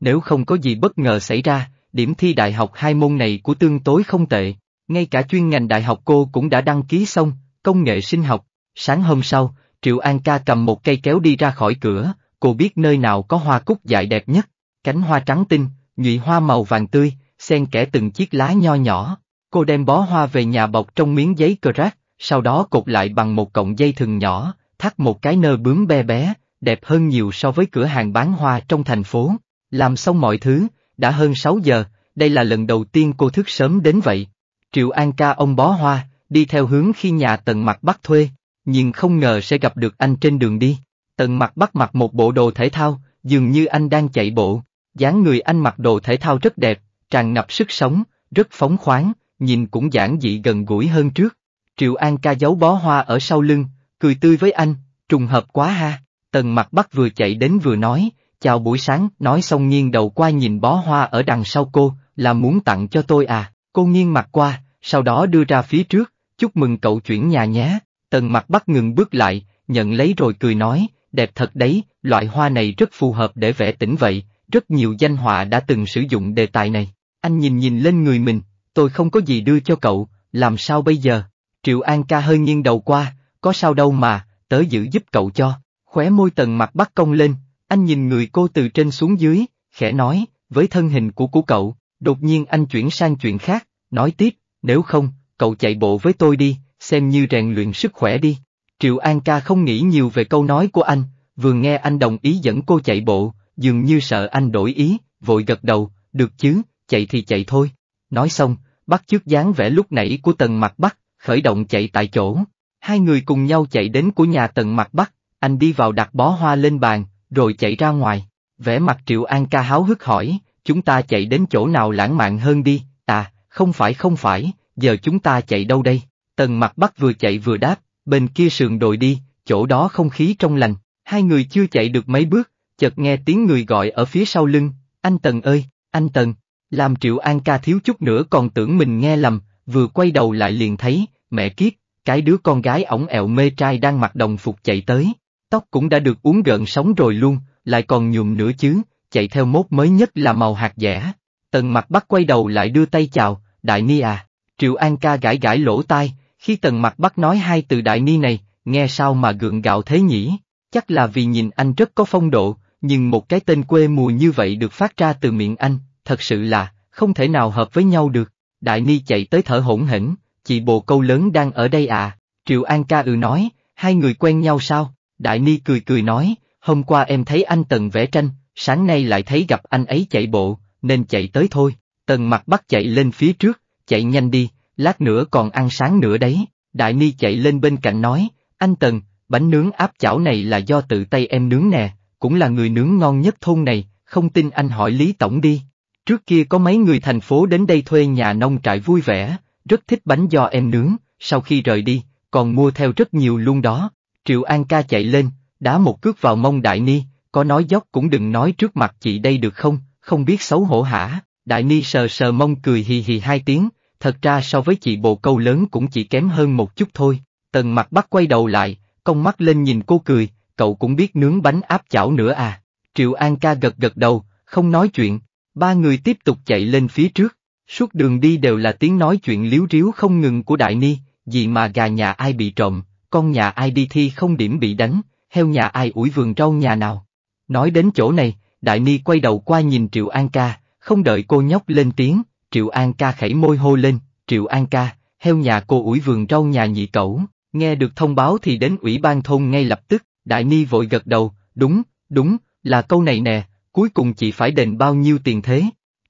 Nếu không có gì bất ngờ xảy ra, điểm thi đại học hai môn này của tương tối không tệ, ngay cả chuyên ngành đại học cô cũng đã đăng ký xong, công nghệ sinh học. Sáng hôm sau, Triệu An ca cầm một cây kéo đi ra khỏi cửa, cô biết nơi nào có hoa cúc dại đẹp nhất. Cánh hoa trắng tinh, nhụy hoa màu vàng tươi, xen kẽ từng chiếc lá nho nhỏ. Cô đem bó hoa về nhà bọc trong miếng giấy cờ rác, sau đó cột lại bằng một cọng dây thừng nhỏ, thắt một cái nơ bướm bé bé, đẹp hơn nhiều so với cửa hàng bán hoa trong thành phố. Làm xong mọi thứ, đã hơn 6 giờ, đây là lần đầu tiên cô thức sớm đến vậy. Triệu An ca ông bó hoa, đi theo hướng khi nhà tần mặt bắt thuê, nhưng không ngờ sẽ gặp được anh trên đường đi. Tần mặt bắt mặc một bộ đồ thể thao, dường như anh đang chạy bộ, dáng người anh mặc đồ thể thao rất đẹp, tràn ngập sức sống, rất phóng khoáng, nhìn cũng giản dị gần gũi hơn trước. Triệu An ca giấu bó hoa ở sau lưng, cười tươi với anh, trùng hợp quá ha. Tần mặt bắt vừa chạy đến vừa nói, chào buổi sáng, nói xong nghiêng đầu qua nhìn bó hoa ở đằng sau cô, là muốn tặng cho tôi à. Cô nghiêng mặt qua, sau đó đưa ra phía trước, chúc mừng cậu chuyển nhà nhé. Tần mặt bắt ngừng bước lại, nhận lấy rồi cười nói, đẹp thật đấy, loại hoa này rất phù hợp để vẽ tĩnh vậy, rất nhiều danh họa đã từng sử dụng đề tài này. Anh nhìn nhìn lên người mình, tôi không có gì đưa cho cậu, làm sao bây giờ? Triệu An ca hơi nghiêng đầu qua, có sao đâu mà, tớ giữ giúp cậu cho. Khóe môi tần mặt bắt cong lên, anh nhìn người cô từ trên xuống dưới, khẽ nói, với thân hình của của cậu, Đột nhiên anh chuyển sang chuyện khác, nói tiếp, nếu không, cậu chạy bộ với tôi đi, xem như rèn luyện sức khỏe đi. Triệu An ca không nghĩ nhiều về câu nói của anh, vừa nghe anh đồng ý dẫn cô chạy bộ, dường như sợ anh đổi ý, vội gật đầu, được chứ, chạy thì chạy thôi. Nói xong, bắt chước dáng vẻ lúc nãy của Tần Mặt Bắc, khởi động chạy tại chỗ. Hai người cùng nhau chạy đến của nhà Tần Mặt Bắc, anh đi vào đặt bó hoa lên bàn, rồi chạy ra ngoài. Vẻ mặt Triệu An ca háo hức hỏi, chúng ta chạy đến chỗ nào lãng mạn hơn đi, à, không phải không phải, giờ chúng ta chạy đâu đây? Tần mặt bắc vừa chạy vừa đáp, bên kia sườn đồi đi, chỗ đó không khí trong lành, hai người chưa chạy được mấy bước, chợt nghe tiếng người gọi ở phía sau lưng, anh Tần ơi, anh Tần, làm triệu an ca thiếu chút nữa còn tưởng mình nghe lầm, vừa quay đầu lại liền thấy, mẹ kiếp, cái đứa con gái ổng ẹo mê trai đang mặc đồng phục chạy tới, tóc cũng đã được uống gợn sóng rồi luôn, lại còn nhuộm nữa chứ, chạy theo mốt mới nhất là màu hạt dẻ. Tần mặt bắt quay đầu lại đưa tay chào, đại ni à, Triệu An ca gãi gãi lỗ tai, khi tần mặt bắt nói hai từ đại ni này, nghe sao mà gượng gạo thế nhỉ, chắc là vì nhìn anh rất có phong độ, nhưng một cái tên quê mùa như vậy được phát ra từ miệng anh, thật sự là, không thể nào hợp với nhau được. Đại Ni chạy tới thở hổn hển, chị bồ câu lớn đang ở đây à, Triệu An ca ừ nói, hai người quen nhau sao, Đại Ni cười cười nói, hôm qua em thấy anh Tần vẽ tranh, sáng nay lại thấy gặp anh ấy chạy bộ, nên chạy tới thôi. Tần mặt bắt chạy lên phía trước, chạy nhanh đi, lát nữa còn ăn sáng nữa đấy. Đại Ni chạy lên bên cạnh nói, anh Tần, bánh nướng áp chảo này là do tự tay em nướng nè, cũng là người nướng ngon nhất thôn này, không tin anh hỏi Lý Tổng đi. Trước kia có mấy người thành phố đến đây thuê nhà nông trại vui vẻ, rất thích bánh do em nướng, sau khi rời đi, còn mua theo rất nhiều luôn đó. Triệu An ca chạy lên, đá một cước vào mông Đại Ni, có nói dốc cũng đừng nói trước mặt chị đây được không, không biết xấu hổ hả, đại ni sờ sờ mông cười hì hì hai tiếng, thật ra so với chị bồ câu lớn cũng chỉ kém hơn một chút thôi, tần mặt bắt quay đầu lại, công mắt lên nhìn cô cười, cậu cũng biết nướng bánh áp chảo nữa à, triệu an ca gật gật đầu, không nói chuyện, ba người tiếp tục chạy lên phía trước, suốt đường đi đều là tiếng nói chuyện liếu riếu không ngừng của đại ni, gì mà gà nhà ai bị trộm, con nhà ai đi thi không điểm bị đánh, heo nhà ai ủi vườn rau nhà nào. Nói đến chỗ này, Đại Ni quay đầu qua nhìn Triệu An ca, không đợi cô nhóc lên tiếng, Triệu An ca khẩy môi hô lên, Triệu An ca, heo nhà cô ủi vườn rau nhà nhị cẩu, nghe được thông báo thì đến ủy ban thôn ngay lập tức, Đại Ni vội gật đầu, đúng, đúng, là câu này nè, cuối cùng chị phải đền bao nhiêu tiền thế.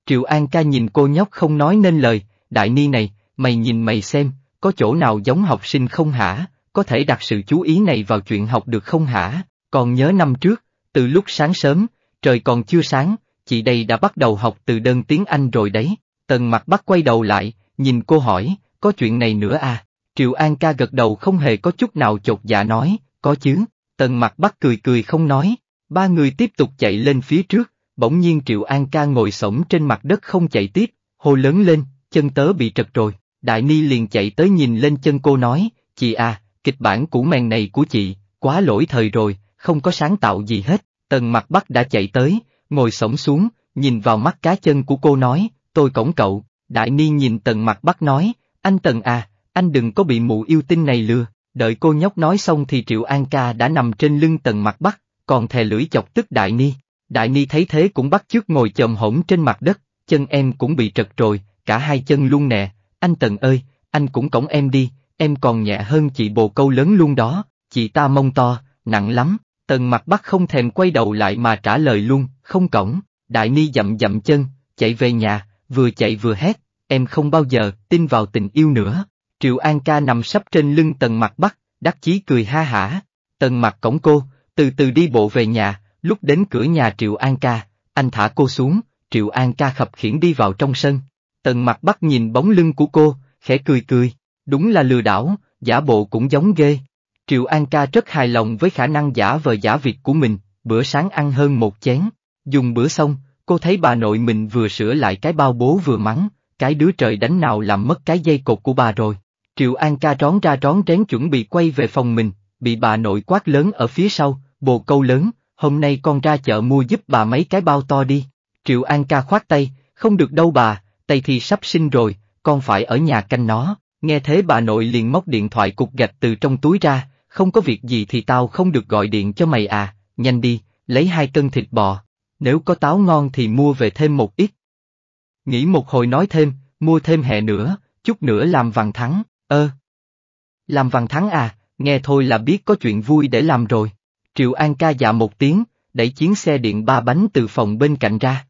Triệu An ca nhìn cô nhóc không nói nên lời, Đại Ni này, mày nhìn mày xem, có chỗ nào giống học sinh không hả, có thể đặt sự chú ý này vào chuyện học được không hả, còn nhớ năm trước, từ lúc sáng sớm, trời còn chưa sáng, chị đây đã bắt đầu học từ đơn tiếng Anh rồi đấy. Tần mặt bắt quay đầu lại, nhìn cô hỏi, có chuyện này nữa à? Triệu An ca gật đầu không hề có chút nào chột dạ nói, có chứ. Tần mặt bắt cười cười không nói. Ba người tiếp tục chạy lên phía trước, bỗng nhiên Triệu An ca ngồi sổng trên mặt đất không chạy tiếp, hô lớn lên, chân tớ bị trật rồi. Đại Ni liền chạy tới nhìn lên chân cô nói, chị à, kịch bản củ mèn này của chị, quá lỗi thời rồi, không có sáng tạo gì hết, tần mặt bắc đã chạy tới, ngồi sổng xuống, nhìn vào mắt cá chân của cô nói, tôi cổng cậu, đại ni nhìn tần mặt bắc nói, anh tần à, anh đừng có bị mụ yêu tinh này lừa, đợi cô nhóc nói xong thì triệu an ca đã nằm trên lưng tần mặt bắc, còn thè lưỡi chọc tức đại ni, đại ni thấy thế cũng bắt trước ngồi chồm hổng trên mặt đất, chân em cũng bị trật rồi, cả hai chân luôn nè, anh tần ơi, anh cũng cổng em đi, em còn nhẹ hơn chị bồ câu lớn luôn đó, chị ta mông to, nặng lắm, Tần mặt bắc không thèm quay đầu lại mà trả lời luôn, không cổng, đại ni dậm dậm chân, chạy về nhà, vừa chạy vừa hét, em không bao giờ tin vào tình yêu nữa. Triệu An ca nằm sắp trên lưng tần mặt bắc, đắc chí cười ha hả, tần mặt cổng cô, từ từ đi bộ về nhà, lúc đến cửa nhà Triệu An ca, anh thả cô xuống, Triệu An ca khập khiển đi vào trong sân. Tần mặt bắc nhìn bóng lưng của cô, khẽ cười cười, đúng là lừa đảo, giả bộ cũng giống ghê. Triệu An Ca rất hài lòng với khả năng giả vờ giả việc của mình, bữa sáng ăn hơn một chén. Dùng bữa xong, cô thấy bà nội mình vừa sửa lại cái bao bố vừa mắng, cái đứa trời đánh nào làm mất cái dây cột của bà rồi. Triệu An Ca rón ra rón rén chuẩn bị quay về phòng mình, bị bà nội quát lớn ở phía sau, bồ câu lớn, hôm nay con ra chợ mua giúp bà mấy cái bao to đi. Triệu An Ca khoát tay, không được đâu bà, tay thì sắp sinh rồi, con phải ở nhà canh nó. Nghe thế bà nội liền móc điện thoại cục gạch từ trong túi ra, không có việc gì thì tao không được gọi điện cho mày à, nhanh đi, lấy hai cân thịt bò, nếu có táo ngon thì mua về thêm một ít. Nghĩ một hồi nói thêm, mua thêm hẹ nữa, chút nữa làm vàng thắng, ơ. Làm vàng thắng à, nghe thôi là biết có chuyện vui để làm rồi. Triệu An ca dạ một tiếng, đẩy chiến xe điện ba bánh từ phòng bên cạnh ra.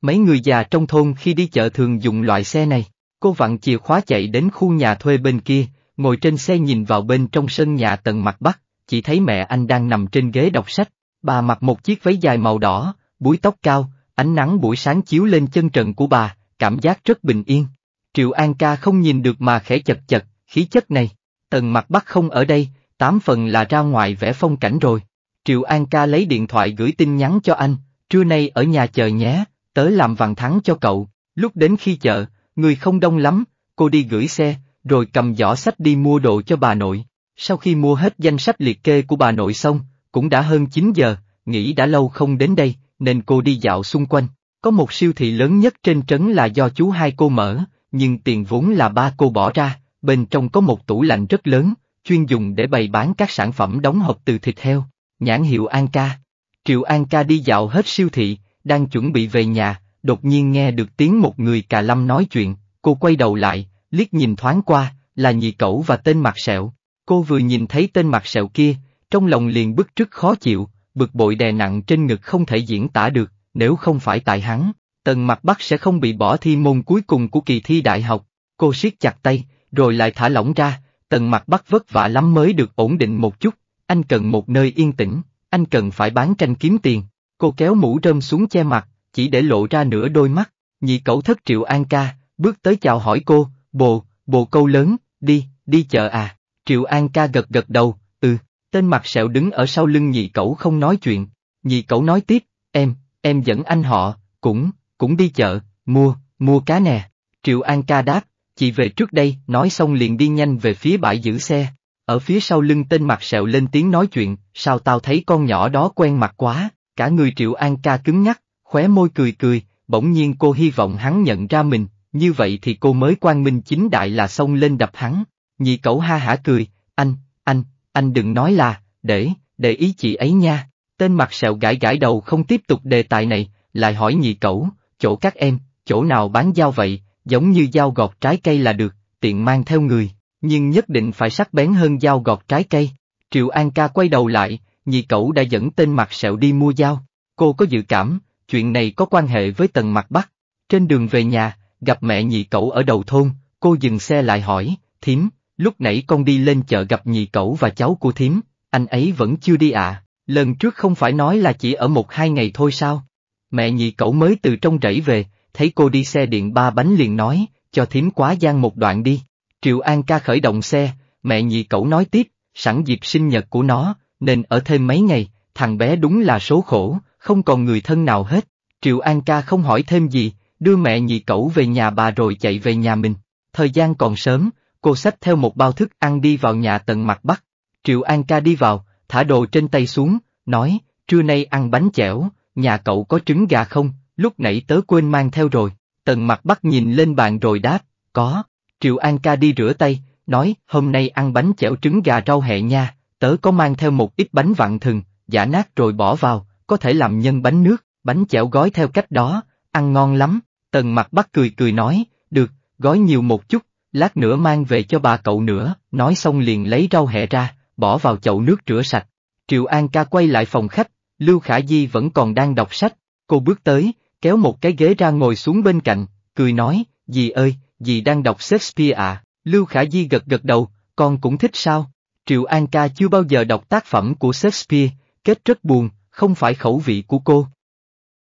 Mấy người già trong thôn khi đi chợ thường dùng loại xe này, cô vặn chìa khóa chạy đến khu nhà thuê bên kia, Ngồi trên xe nhìn vào bên trong sân nhà tầng mặt bắc, chỉ thấy mẹ anh đang nằm trên ghế đọc sách, bà mặc một chiếc váy dài màu đỏ, búi tóc cao, ánh nắng buổi sáng chiếu lên chân trần của bà, cảm giác rất bình yên. Triệu An ca không nhìn được mà khẽ chật chật, khí chất này, tầng mặt bắc không ở đây, tám phần là ra ngoài vẽ phong cảnh rồi. Triệu An ca lấy điện thoại gửi tin nhắn cho anh, trưa nay ở nhà chờ nhé, tớ làm vàng thắng cho cậu, lúc đến khi chợ, người không đông lắm, cô đi gửi xe, rồi cầm giỏ sách đi mua đồ cho bà nội. Sau khi mua hết danh sách liệt kê của bà nội xong, cũng đã hơn 9 giờ, nghĩ đã lâu không đến đây, nên cô đi dạo xung quanh. Có một siêu thị lớn nhất trên trấn là do chú hai cô mở, nhưng tiền vốn là ba cô bỏ ra, bên trong có một tủ lạnh rất lớn, chuyên dùng để bày bán các sản phẩm đóng hộp từ thịt heo, nhãn hiệu An Ca. Triệu An Ca đi dạo hết siêu thị, đang chuẩn bị về nhà, đột nhiên nghe được tiếng một người cà lâm nói chuyện, cô quay đầu lại, liếc nhìn thoáng qua, là nhị cẩu và tên mặt sẹo. Cô vừa nhìn thấy tên mặt sẹo kia, trong lòng liền bức trước khó chịu, bực bội đè nặng trên ngực không thể diễn tả được, nếu không phải tại hắn, tần mặt bắc sẽ không bị bỏ thi môn cuối cùng của kỳ thi đại học. Cô siết chặt tay, rồi lại thả lỏng ra, tần mặt bắc vất vả lắm mới được ổn định một chút, anh cần một nơi yên tĩnh, anh cần phải bán tranh kiếm tiền. Cô kéo mũ rơm xuống che mặt, chỉ để lộ ra nửa đôi mắt, nhị cậu thất triệu an ca, bước tới chào hỏi cô, Bộ, bộ câu lớn, đi, đi chợ à, Triệu An ca gật gật đầu, ừ, tên mặt sẹo đứng ở sau lưng nhị cẩu không nói chuyện, nhị cẩu nói tiếp, em, em dẫn anh họ, cũng, cũng đi chợ, mua, mua cá nè, Triệu An ca đáp, chị về trước đây, nói xong liền đi nhanh về phía bãi giữ xe. Ở phía sau lưng tên mặt sẹo lên tiếng nói chuyện, sao tao thấy con nhỏ đó quen mặt quá, cả người Triệu An ca cứng ngắc, khóe môi cười cười, bỗng nhiên cô hy vọng hắn nhận ra mình, như vậy thì cô mới quang minh chính đại là xông lên đập hắn, nhị cẩu ha hả cười, anh, anh, anh đừng nói là, để, để ý chị ấy nha, tên mặt sẹo gãi gãi đầu không tiếp tục đề tài này, lại hỏi nhị cẩu, chỗ các em, chỗ nào bán dao vậy, giống như dao gọt trái cây là được, tiện mang theo người, nhưng nhất định phải sắc bén hơn dao gọt trái cây. Triệu An ca quay đầu lại, nhị cẩu đã dẫn tên mặt sẹo đi mua dao, cô có dự cảm, chuyện này có quan hệ với tần mặt bắc. Trên đường về nhà, gặp mẹ nhị cậu ở đầu thôn, cô dừng xe lại hỏi, thím, lúc nãy con đi lên chợ gặp nhị cậu và cháu của thím, anh ấy vẫn chưa đi à, lần trước không phải nói là chỉ ở một hai ngày thôi sao? Mẹ nhị cậu mới từ trong rẫy về, thấy cô đi xe điện ba bánh liền nói, cho thím quá gian một đoạn đi. Triệu An ca khởi động xe, mẹ nhị cậu nói tiếp, sẵn dịp sinh nhật của nó, nên ở thêm mấy ngày, thằng bé đúng là số khổ, không còn người thân nào hết. Triệu An ca không hỏi thêm gì, đưa mẹ nhị cẩu về nhà bà rồi chạy về nhà mình. Thời gian còn sớm, cô xách theo một bao thức ăn đi vào nhà tận mặt bắc. Triệu An ca đi vào, thả đồ trên tay xuống, nói, trưa nay ăn bánh chẻo, nhà cậu có trứng gà không, lúc nãy tớ quên mang theo rồi. Tần mặt bắc nhìn lên bàn rồi đáp, có. Triệu An ca đi rửa tay, nói, hôm nay ăn bánh chẻo trứng gà rau hẹ nha, tớ có mang theo một ít bánh vặn thừng, giả nát rồi bỏ vào, có thể làm nhân bánh nước, bánh chẻo gói theo cách đó, ăn ngon lắm. Tần mặt bắt cười cười nói, được, gói nhiều một chút, lát nữa mang về cho bà cậu nữa, nói xong liền lấy rau hẹ ra, bỏ vào chậu nước rửa sạch. Triệu An ca quay lại phòng khách, Lưu Khả Di vẫn còn đang đọc sách, cô bước tới, kéo một cái ghế ra ngồi xuống bên cạnh, cười nói, dì ơi, dì đang đọc Shakespeare à, Lưu Khả Di gật gật đầu, con cũng thích sao? Triệu An ca chưa bao giờ đọc tác phẩm của Shakespeare, kết rất buồn, không phải khẩu vị của cô.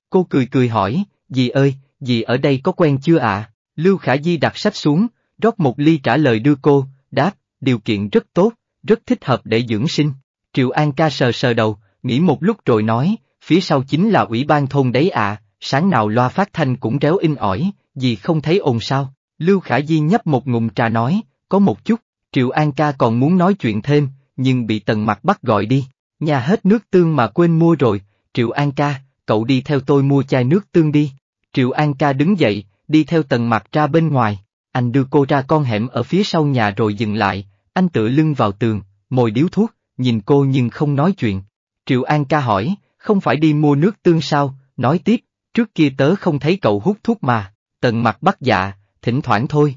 Cô cười cười hỏi, dì ơi, dì ở đây có quen chưa ạ? Lưu Khả Di đặt sách xuống, rót một ly trả lời đưa cô, đáp, điều kiện rất tốt, rất thích hợp để dưỡng sinh. Triệu An ca sờ sờ đầu, nghĩ một lúc rồi nói, phía sau chính là ủy ban thôn đấy ạ, sáng nào loa phát thanh cũng réo in ỏi, dì không thấy ồn sao. Lưu Khả Di nhấp một ngụm trà nói, có một chút, Triệu An ca còn muốn nói chuyện thêm, nhưng bị tần mặt bắt gọi đi, nhà hết nước tương mà quên mua rồi, Triệu An ca, cậu đi theo tôi mua chai nước tương đi. Triệu An ca đứng dậy, đi theo tần mặt ra bên ngoài, anh đưa cô ra con hẻm ở phía sau nhà rồi dừng lại, anh tựa lưng vào tường, mồi điếu thuốc, nhìn cô nhưng không nói chuyện. Triệu An ca hỏi, không phải đi mua nước tương sao, nói tiếp, trước kia tớ không thấy cậu hút thuốc mà, tần mặt bắt dạ, thỉnh thoảng thôi.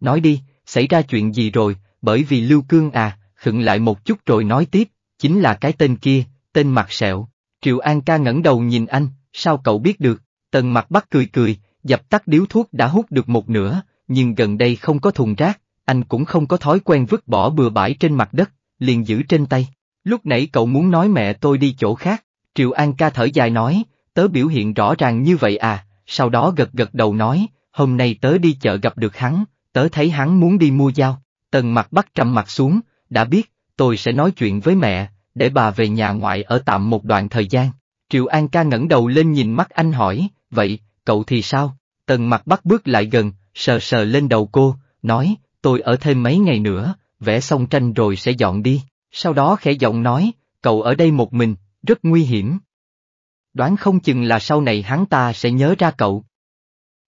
Nói đi, xảy ra chuyện gì rồi, bởi vì Lưu Cương à, khựng lại một chút rồi nói tiếp, chính là cái tên kia, tên mặt sẹo. Triệu An ca ngẩng đầu nhìn anh, sao cậu biết được? Tần mặt bắt cười cười, dập tắt điếu thuốc đã hút được một nửa, nhưng gần đây không có thùng rác, anh cũng không có thói quen vứt bỏ bừa bãi trên mặt đất, liền giữ trên tay. Lúc nãy cậu muốn nói mẹ tôi đi chỗ khác, Triệu An ca thở dài nói, tớ biểu hiện rõ ràng như vậy à, sau đó gật gật đầu nói, hôm nay tớ đi chợ gặp được hắn, tớ thấy hắn muốn đi mua dao, tần mặt bắt trầm mặt xuống, đã biết, tôi sẽ nói chuyện với mẹ, để bà về nhà ngoại ở tạm một đoạn thời gian. Triệu An ca ngẩng đầu lên nhìn mắt anh hỏi, vậy, cậu thì sao? Tần mặt bắt bước lại gần, sờ sờ lên đầu cô, nói, tôi ở thêm mấy ngày nữa, vẽ xong tranh rồi sẽ dọn đi. Sau đó khẽ giọng nói, cậu ở đây một mình, rất nguy hiểm. Đoán không chừng là sau này hắn ta sẽ nhớ ra cậu.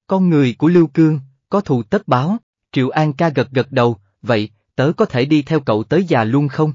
Con người của Lưu Cương, có thù tất báo, Triệu An ca gật gật đầu, vậy, tớ có thể đi theo cậu tới già luôn không?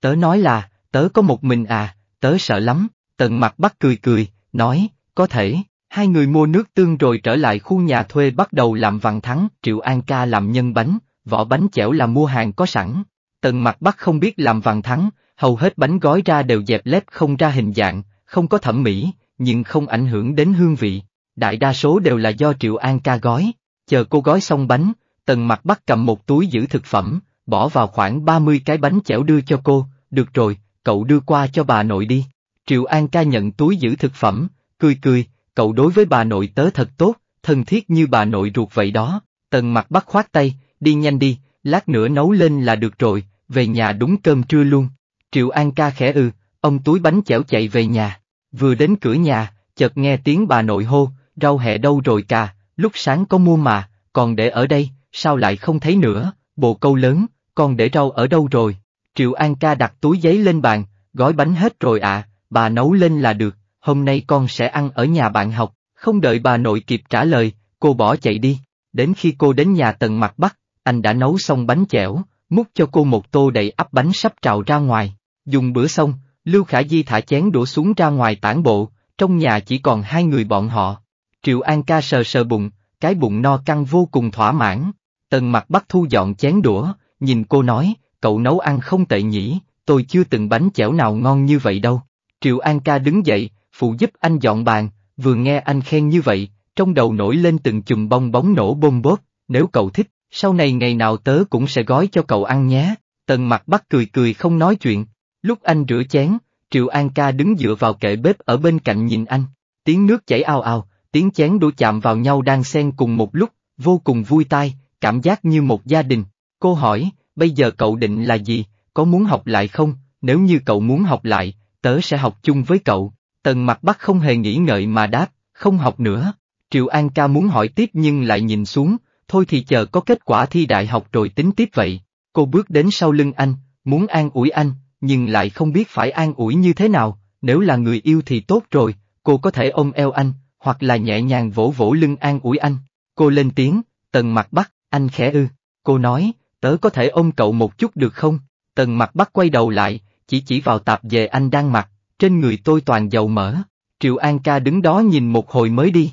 Tớ nói là, tớ có một mình à, tớ sợ lắm, tần mặt bắt cười cười, nói, có thể, hai người mua nước tương rồi trở lại khu nhà thuê bắt đầu làm vằn thắng, Triệu An ca làm nhân bánh, vỏ bánh chẻo là mua hàng có sẵn. Tần mặt bắt không biết làm vằn thắng, hầu hết bánh gói ra đều dẹp lép không ra hình dạng, không có thẩm mỹ, nhưng không ảnh hưởng đến hương vị. Đại đa số đều là do Triệu An ca gói, chờ cô gói xong bánh, tần mặt bắt cầm một túi giữ thực phẩm, bỏ vào khoảng 30 cái bánh chẻo đưa cho cô, được rồi, cậu đưa qua cho bà nội đi. Triệu An ca nhận túi giữ thực phẩm, cười cười, cậu đối với bà nội tớ thật tốt, thân thiết như bà nội ruột vậy đó, tần mặt bắt khoát tay, đi nhanh đi, lát nữa nấu lên là được rồi, về nhà đúng cơm trưa luôn. Triệu An ca khẽ ư, ừ, ông túi bánh chẻo chạy về nhà, vừa đến cửa nhà, chợt nghe tiếng bà nội hô, rau hẹ đâu rồi cà, lúc sáng có mua mà, còn để ở đây, sao lại không thấy nữa, bộ câu lớn, con để rau ở đâu rồi. Triệu An ca đặt túi giấy lên bàn, gói bánh hết rồi ạ, à, bà nấu lên là được, hôm nay con sẽ ăn ở nhà bạn học, không đợi bà nội kịp trả lời, cô bỏ chạy đi. Đến khi cô đến nhà tầng mặt bắc, anh đã nấu xong bánh chẻo, múc cho cô một tô đầy ắp bánh sắp trào ra ngoài. Dùng bữa xong, Lưu Khả Di thả chén đổ xuống ra ngoài tản bộ, trong nhà chỉ còn hai người bọn họ. Triệu An ca sờ sờ bụng, cái bụng no căng vô cùng thỏa mãn. Tần mặt bắt thu dọn chén đũa, nhìn cô nói, cậu nấu ăn không tệ nhỉ, tôi chưa từng bánh chẻo nào ngon như vậy đâu. Triệu An ca đứng dậy, phụ giúp anh dọn bàn, vừa nghe anh khen như vậy, trong đầu nổi lên từng chùm bong bóng nổ bôm bóp, nếu cậu thích, sau này ngày nào tớ cũng sẽ gói cho cậu ăn nhé. Tần mặt bắt cười cười không nói chuyện, lúc anh rửa chén, Triệu An ca đứng dựa vào kệ bếp ở bên cạnh nhìn anh, tiếng nước chảy ao ao, tiếng chén đũa chạm vào nhau đang xen cùng một lúc, vô cùng vui tai, cảm giác như một gia đình. Cô hỏi, bây giờ cậu định là gì, có muốn học lại không, nếu như cậu muốn học lại, tớ sẽ học chung với cậu. Tần mặt bắc không hề nghĩ ngợi mà đáp, không học nữa. Triệu An ca muốn hỏi tiếp nhưng lại nhìn xuống, thôi thì chờ có kết quả thi đại học rồi tính tiếp vậy. Cô bước đến sau lưng anh, muốn an ủi anh, nhưng lại không biết phải an ủi như thế nào, nếu là người yêu thì tốt rồi, cô có thể ôm eo anh, hoặc là nhẹ nhàng vỗ vỗ lưng an ủi anh. Cô lên tiếng, tần mặt bắc, anh khẽ ư. Cô nói, tớ có thể ôm cậu một chút được không? Tần mặt bắc quay đầu lại, chỉ chỉ vào tạp về anh đang mặc, trên người tôi toàn dầu mỡ, Triệu An ca đứng đó nhìn một hồi mới đi.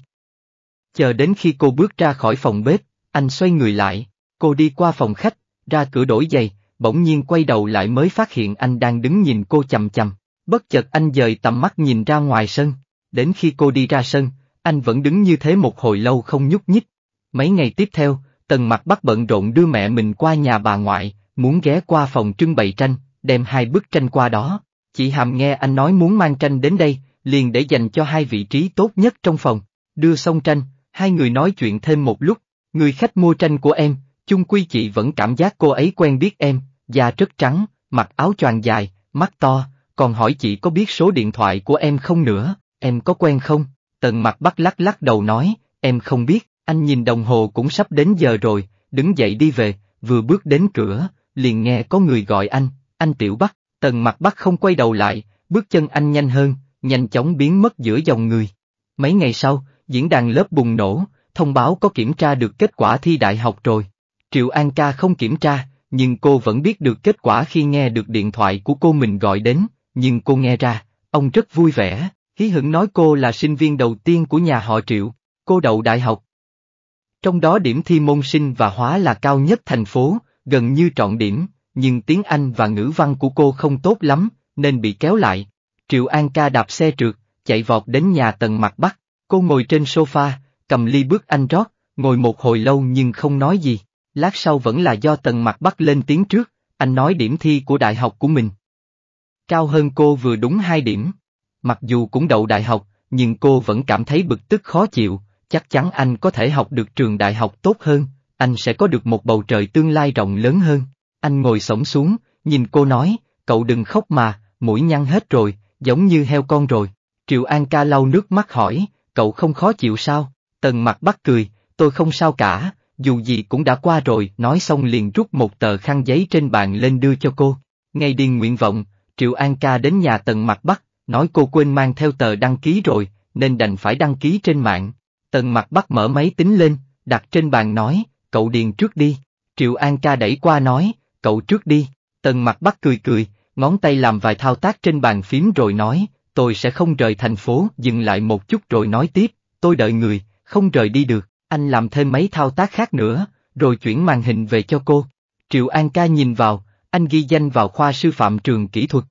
Chờ đến khi cô bước ra khỏi phòng bếp, anh xoay người lại, cô đi qua phòng khách, ra cửa đổi giày, bỗng nhiên quay đầu lại mới phát hiện anh đang đứng nhìn cô chầm chầm. Bất chợt anh dời tầm mắt nhìn ra ngoài sân, đến khi cô đi ra sân, anh vẫn đứng như thế một hồi lâu không nhúc nhích. Mấy ngày tiếp theo, Tần Mặc bắt bận rộn đưa mẹ mình qua nhà bà ngoại, muốn ghé qua phòng trưng bày tranh, đem hai bức tranh qua đó, Chị Hàm nghe anh nói muốn mang tranh đến đây, liền để dành cho hai vị trí tốt nhất trong phòng. Đưa xong tranh, hai người nói chuyện thêm một lúc. Người khách mua tranh của em, chung quy chị vẫn cảm giác cô ấy quen biết em, da rất trắng, mặc áo choàng dài, mắt to, còn hỏi chị có biết số điện thoại của em không nữa, em có quen không? Tần mặt bắt lắc lắc đầu nói, em không biết, anh nhìn đồng hồ cũng sắp đến giờ rồi, đứng dậy đi về, vừa bước đến cửa, liền nghe có người gọi anh, anh Tiểu Bắc, Tần mặt bắc không quay đầu lại, bước chân anh nhanh hơn, nhanh chóng biến mất giữa dòng người. Mấy ngày sau, diễn đàn lớp bùng nổ, thông báo có kiểm tra được kết quả thi đại học rồi. Triệu An ca không kiểm tra, nhưng cô vẫn biết được kết quả khi nghe được điện thoại của cô mình gọi đến, nhưng cô nghe ra, ông rất vui vẻ, hí hửng nói cô là sinh viên đầu tiên của nhà họ Triệu, cô đậu đại học. Trong đó điểm thi môn sinh và hóa là cao nhất thành phố, gần như trọn điểm, nhưng tiếng Anh và ngữ văn của cô không tốt lắm, nên bị kéo lại. Triệu An ca đạp xe trượt, chạy vọt đến nhà tầng mặt bắc, cô ngồi trên sofa, cầm ly bước anh rót, ngồi một hồi lâu nhưng không nói gì. Lát sau vẫn là do tầng mặt bắc lên tiếng trước, anh nói điểm thi của đại học của mình. Cao hơn cô vừa đúng 2 điểm. Mặc dù cũng đậu đại học, nhưng cô vẫn cảm thấy bực tức khó chịu, chắc chắn anh có thể học được trường đại học tốt hơn, anh sẽ có được một bầu trời tương lai rộng lớn hơn. Anh ngồi sổng xuống, nhìn cô nói, cậu đừng khóc mà, mũi nhăn hết rồi, giống như heo con rồi. Triệu An ca lau nước mắt hỏi, cậu không khó chịu sao? Tần mặt bắt cười, tôi không sao cả, dù gì cũng đã qua rồi, nói xong liền rút một tờ khăn giấy trên bàn lên đưa cho cô. Ngay điên nguyện vọng, Triệu An ca đến nhà Tần mặt bắt, nói cô quên mang theo tờ đăng ký rồi, nên đành phải đăng ký trên mạng. Tần mặt bắt mở máy tính lên, đặt trên bàn nói, cậu điền trước đi. Triệu An ca đẩy qua nói, cậu trước đi, tần mặt bắt cười cười, ngón tay làm vài thao tác trên bàn phím rồi nói, tôi sẽ không rời thành phố, dừng lại một chút rồi nói tiếp, tôi đợi người, không rời đi được, anh làm thêm mấy thao tác khác nữa, rồi chuyển màn hình về cho cô. Triệu An ca nhìn vào, anh ghi danh vào khoa sư phạm trường kỹ thuật.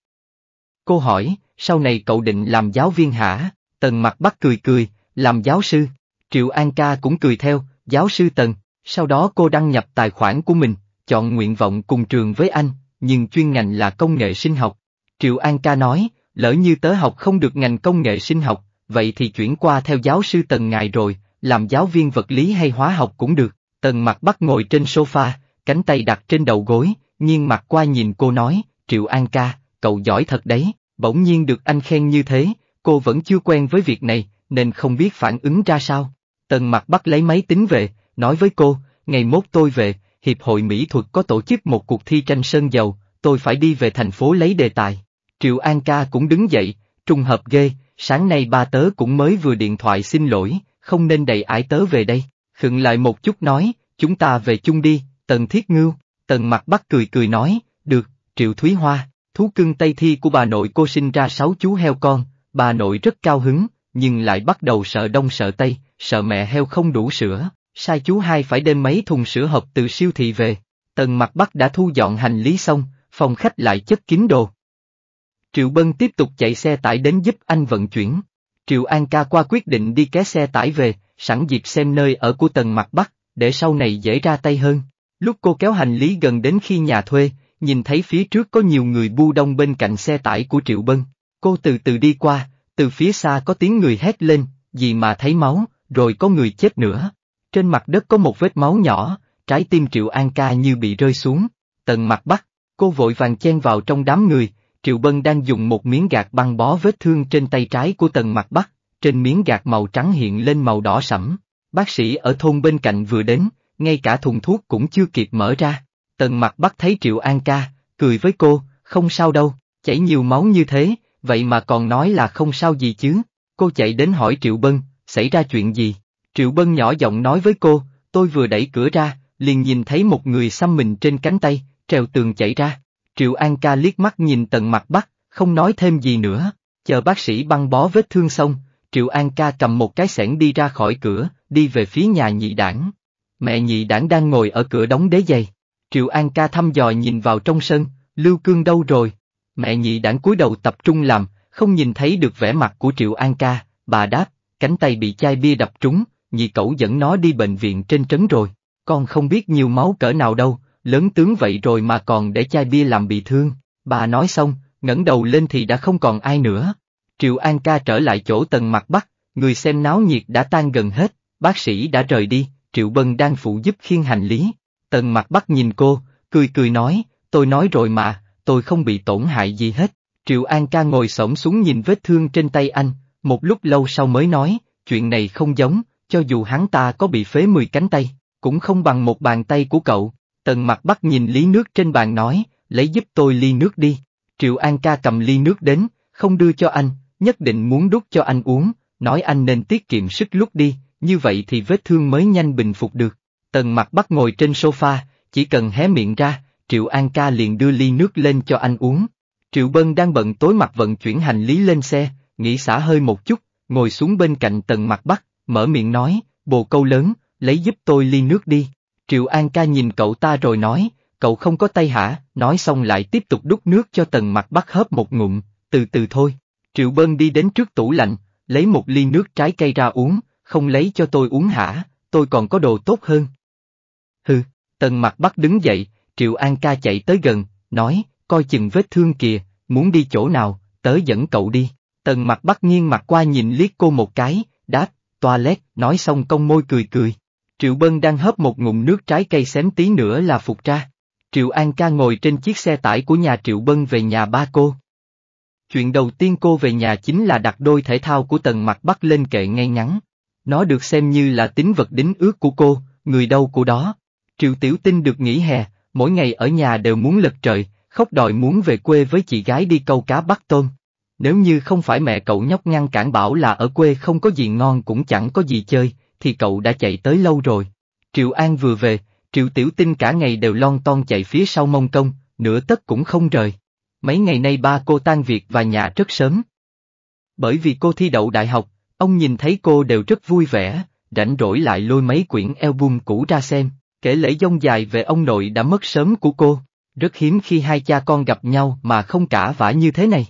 Cô hỏi, sau này cậu định làm giáo viên hả? Tần mặt bắt cười cười, làm giáo sư. Triệu An ca cũng cười theo, giáo sư Tần, sau đó cô đăng nhập tài khoản của mình, chọn nguyện vọng cùng trường với anh, nhưng chuyên ngành là công nghệ sinh học. Triệu An ca nói, lỡ như tớ học không được ngành công nghệ sinh học, vậy thì chuyển qua theo giáo sư Tần Ngài rồi, làm giáo viên vật lý hay hóa học cũng được. Tần mặt bắt ngồi trên sofa, cánh tay đặt trên đầu gối, nghiêng mặt qua nhìn cô nói, Triệu An ca, cậu giỏi thật đấy, bỗng nhiên được anh khen như thế, cô vẫn chưa quen với việc này, nên không biết phản ứng ra sao. Tần mặt bắt lấy máy tính về, nói với cô, ngày mốt tôi về, Hiệp hội Mỹ thuật có tổ chức một cuộc thi tranh sơn dầu, tôi phải đi về thành phố lấy đề tài. Triệu An ca cũng đứng dậy, trùng hợp ghê, sáng nay ba tớ cũng mới vừa điện thoại xin lỗi, không nên đẩy ái tớ về đây. Khựng lại một chút nói, chúng ta về chung đi, Tần Thiết Ngưu, Tần Mặt bắt cười cười nói, được, Triệu Thúy Hoa, thú cưng Tây Thi của bà nội cô sinh ra sáu chú heo con, bà nội rất cao hứng, nhưng lại bắt đầu sợ đông sợ tây, sợ mẹ heo không đủ sữa, sai chú hai phải đem mấy thùng sữa hộp từ siêu thị về. Tần mặt bắc đã thu dọn hành lý xong, phòng khách lại chất kín đồ. Triệu Bân tiếp tục chạy xe tải đến giúp anh vận chuyển. Triệu An ca qua quyết định đi ké xe tải về, sẵn dịp xem nơi ở của tần mặt bắc, để sau này dễ ra tay hơn. Lúc cô kéo hành lý gần đến khi nhà thuê, nhìn thấy phía trước có nhiều người bu đông bên cạnh xe tải của Triệu Bân. Cô từ từ đi qua, từ phía xa có tiếng người hét lên, gì mà thấy máu, rồi có người chết nữa. Trên mặt đất có một vết máu nhỏ, trái tim Triệu An ca như bị rơi xuống, tần mặt bắt, cô vội vàng chen vào trong đám người, Triệu Bân đang dùng một miếng gạt băng bó vết thương trên tay trái của tần mặt bắc, trên miếng gạt màu trắng hiện lên màu đỏ sẫm. Bác sĩ ở thôn bên cạnh vừa đến, ngay cả thùng thuốc cũng chưa kịp mở ra. Tần mặt bắc thấy Triệu An ca, cười với cô, không sao đâu, chảy nhiều máu như thế, vậy mà còn nói là không sao gì chứ. Cô chạy đến hỏi Triệu Bân, xảy ra chuyện gì? Triệu Bân nhỏ giọng nói với cô, tôi vừa đẩy cửa ra, liền nhìn thấy một người xăm mình trên cánh tay, trèo tường chạy ra. Triệu An ca liếc mắt nhìn tận mặt bắc, không nói thêm gì nữa, chờ bác sĩ băng bó vết thương xong, Triệu An ca cầm một cái xẻng đi ra khỏi cửa, đi về phía nhà nhị đảng. Mẹ nhị đảng đang ngồi ở cửa đóng đế giày. Triệu An ca thăm dò nhìn vào trong sân, Lưu Cương đâu rồi? Mẹ nhị đảng cúi đầu tập trung làm, không nhìn thấy được vẻ mặt của Triệu An ca, bà đáp, cánh tay bị chai bia đập trúng, nhị cẩu dẫn nó đi bệnh viện trên trấn rồi, con không biết nhiều máu cỡ nào đâu, lớn tướng vậy rồi mà còn để chai bia làm bị thương, bà nói xong, ngẩng đầu lên thì đã không còn ai nữa. Triệu An ca trở lại chỗ tầng mặt bắc, người xem náo nhiệt đã tan gần hết, bác sĩ đã rời đi, Triệu Bân đang phụ giúp khiên hành lý. Tần mặt bắc nhìn cô, cười cười nói, tôi nói rồi mà, tôi không bị tổn hại gì hết. Triệu An ca ngồi xổm xuống nhìn vết thương trên tay anh, một lúc lâu sau mới nói, chuyện này không giống, cho dù hắn ta có bị phế 10 cánh tay, cũng không bằng một bàn tay của cậu. Tần mặt bắt nhìn ly nước trên bàn nói, lấy giúp tôi ly nước đi. Triệu An ca cầm ly nước đến, không đưa cho anh, nhất định muốn đút cho anh uống, nói anh nên tiết kiệm sức lúc đi, như vậy thì vết thương mới nhanh bình phục được. Tần mặt bắt ngồi trên sofa, chỉ cần hé miệng ra, Triệu An ca liền đưa ly nước lên cho anh uống. Triệu Bân đang bận tối mặt vận chuyển hành lý lên xe, nghỉ xả hơi một chút, ngồi xuống bên cạnh tần mặt bắc, mở miệng nói, bồ câu lớn, lấy giúp tôi ly nước đi. Triệu An ca nhìn cậu ta rồi nói, cậu không có tay hả, nói xong lại tiếp tục đút nước cho tần mặt bắt hớp một ngụm, từ từ thôi. Triệu Bân đi đến trước tủ lạnh, lấy một ly nước trái cây ra uống, không lấy cho tôi uống hả, tôi còn có đồ tốt hơn. Hừ, tần mặt bắt đứng dậy, Triệu An ca chạy tới gần, nói, coi chừng vết thương kìa, muốn đi chỗ nào, tớ dẫn cậu đi. Tần mặt bắt nghiêng mặt qua nhìn liếc cô một cái, đáp, toilet, nói xong cong môi cười cười. Triệu Bân đang hấp một ngụm nước trái cây xém tí nữa là phục ra. Triệu An ca ngồi trên chiếc xe tải của nhà Triệu Bân về nhà ba cô. Chuyện đầu tiên cô về nhà chính là đặt đôi thể thao của Tần Mặt bắt lên kệ ngay ngắn. Nó được xem như là tín vật đính ước của cô, người đâu của đó. Triệu Tiểu Tinh được nghỉ hè, mỗi ngày ở nhà đều muốn lật trời, khóc đòi muốn về quê với chị gái đi câu cá bắt tôm. Nếu như không phải mẹ cậu nhóc ngăn cản bảo là ở quê không có gì ngon cũng chẳng có gì chơi, thì cậu đã chạy tới lâu rồi. Triệu An vừa về, Triệu Tiểu Tinh cả ngày đều lon ton chạy phía sau mông công, nửa tất cũng không rời. Mấy ngày nay ba cô tan việc và nhà rất sớm. Bởi vì cô thi đậu đại học, ông nhìn thấy cô đều rất vui vẻ, rảnh rỗi lại lôi mấy quyển album cũ ra xem, kể lễ dông dài về ông nội đã mất sớm của cô. Rất hiếm khi hai cha con gặp nhau mà không cả vả như thế này.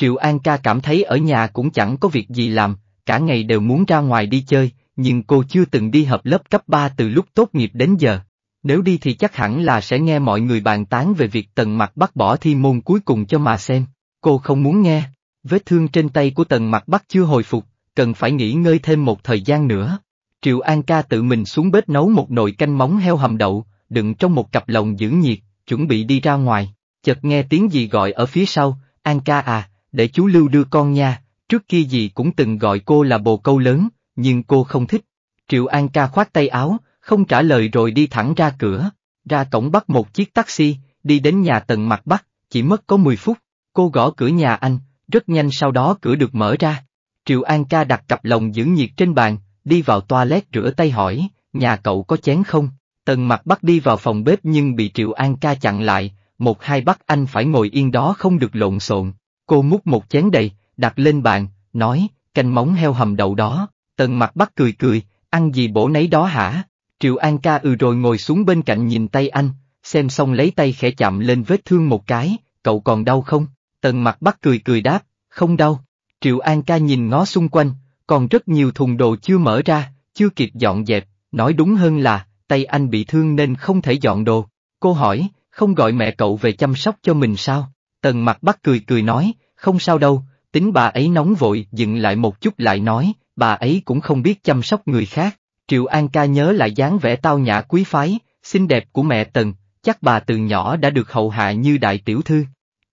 Triệu An ca cảm thấy ở nhà cũng chẳng có việc gì làm, cả ngày đều muốn ra ngoài đi chơi, nhưng cô chưa từng đi hợp lớp cấp 3 từ lúc tốt nghiệp đến giờ. Nếu đi thì chắc hẳn là sẽ nghe mọi người bàn tán về việc Tần Mặc bắt bỏ thi môn cuối cùng cho mà xem. Cô không muốn nghe. Vết thương trên tay của Tần Mặc bắt chưa hồi phục, cần phải nghỉ ngơi thêm một thời gian nữa. Triệu An ca tự mình xuống bếp nấu một nồi canh móng heo hầm đậu, đựng trong một cặp lồng giữ nhiệt, chuẩn bị đi ra ngoài. Chợt nghe tiếng gì gọi ở phía sau, An ca à, để chú Lưu đưa con nha, trước kia gì cũng từng gọi cô là bồ câu lớn, nhưng cô không thích. Triệu An ca khoát tay áo, không trả lời rồi đi thẳng ra cửa, ra cổng bắt một chiếc taxi, đi đến nhà tầng mặt bắc, chỉ mất có 10 phút, cô gõ cửa nhà anh, rất nhanh sau đó cửa được mở ra. Triệu An ca đặt cặp lồng giữ nhiệt trên bàn, đi vào toilet rửa tay hỏi, nhà cậu có chén không? Tần mặt bắt đi vào phòng bếp nhưng bị Triệu An ca chặn lại, một hai bắt anh phải ngồi yên đó không được lộn xộn, Cô múc một chén đầy, đặt lên bàn, nói, canh móng heo hầm đậu đó, tần mặt bắt cười cười, ăn gì bổ nấy đó hả? Triệu An ca ừ rồi ngồi xuống bên cạnh nhìn tay anh, xem xong lấy tay khẽ chạm lên vết thương một cái, cậu còn đau không? Tần mặt bắt cười cười đáp, không đau. Triệu An ca nhìn ngó xung quanh, còn rất nhiều thùng đồ chưa mở ra, chưa kịp dọn dẹp, nói đúng hơn là, tay anh bị thương nên không thể dọn đồ. Cô hỏi, không gọi mẹ cậu về chăm sóc cho mình sao? Tần mặt bắt cười cười nói, không sao đâu, tính bà ấy nóng vội dựng lại một chút lại nói, bà ấy cũng không biết chăm sóc người khác. Triệu An ca nhớ lại dáng vẻ tao nhã quý phái, xinh đẹp của mẹ Tần, chắc bà từ nhỏ đã được hậu hạ như đại tiểu thư.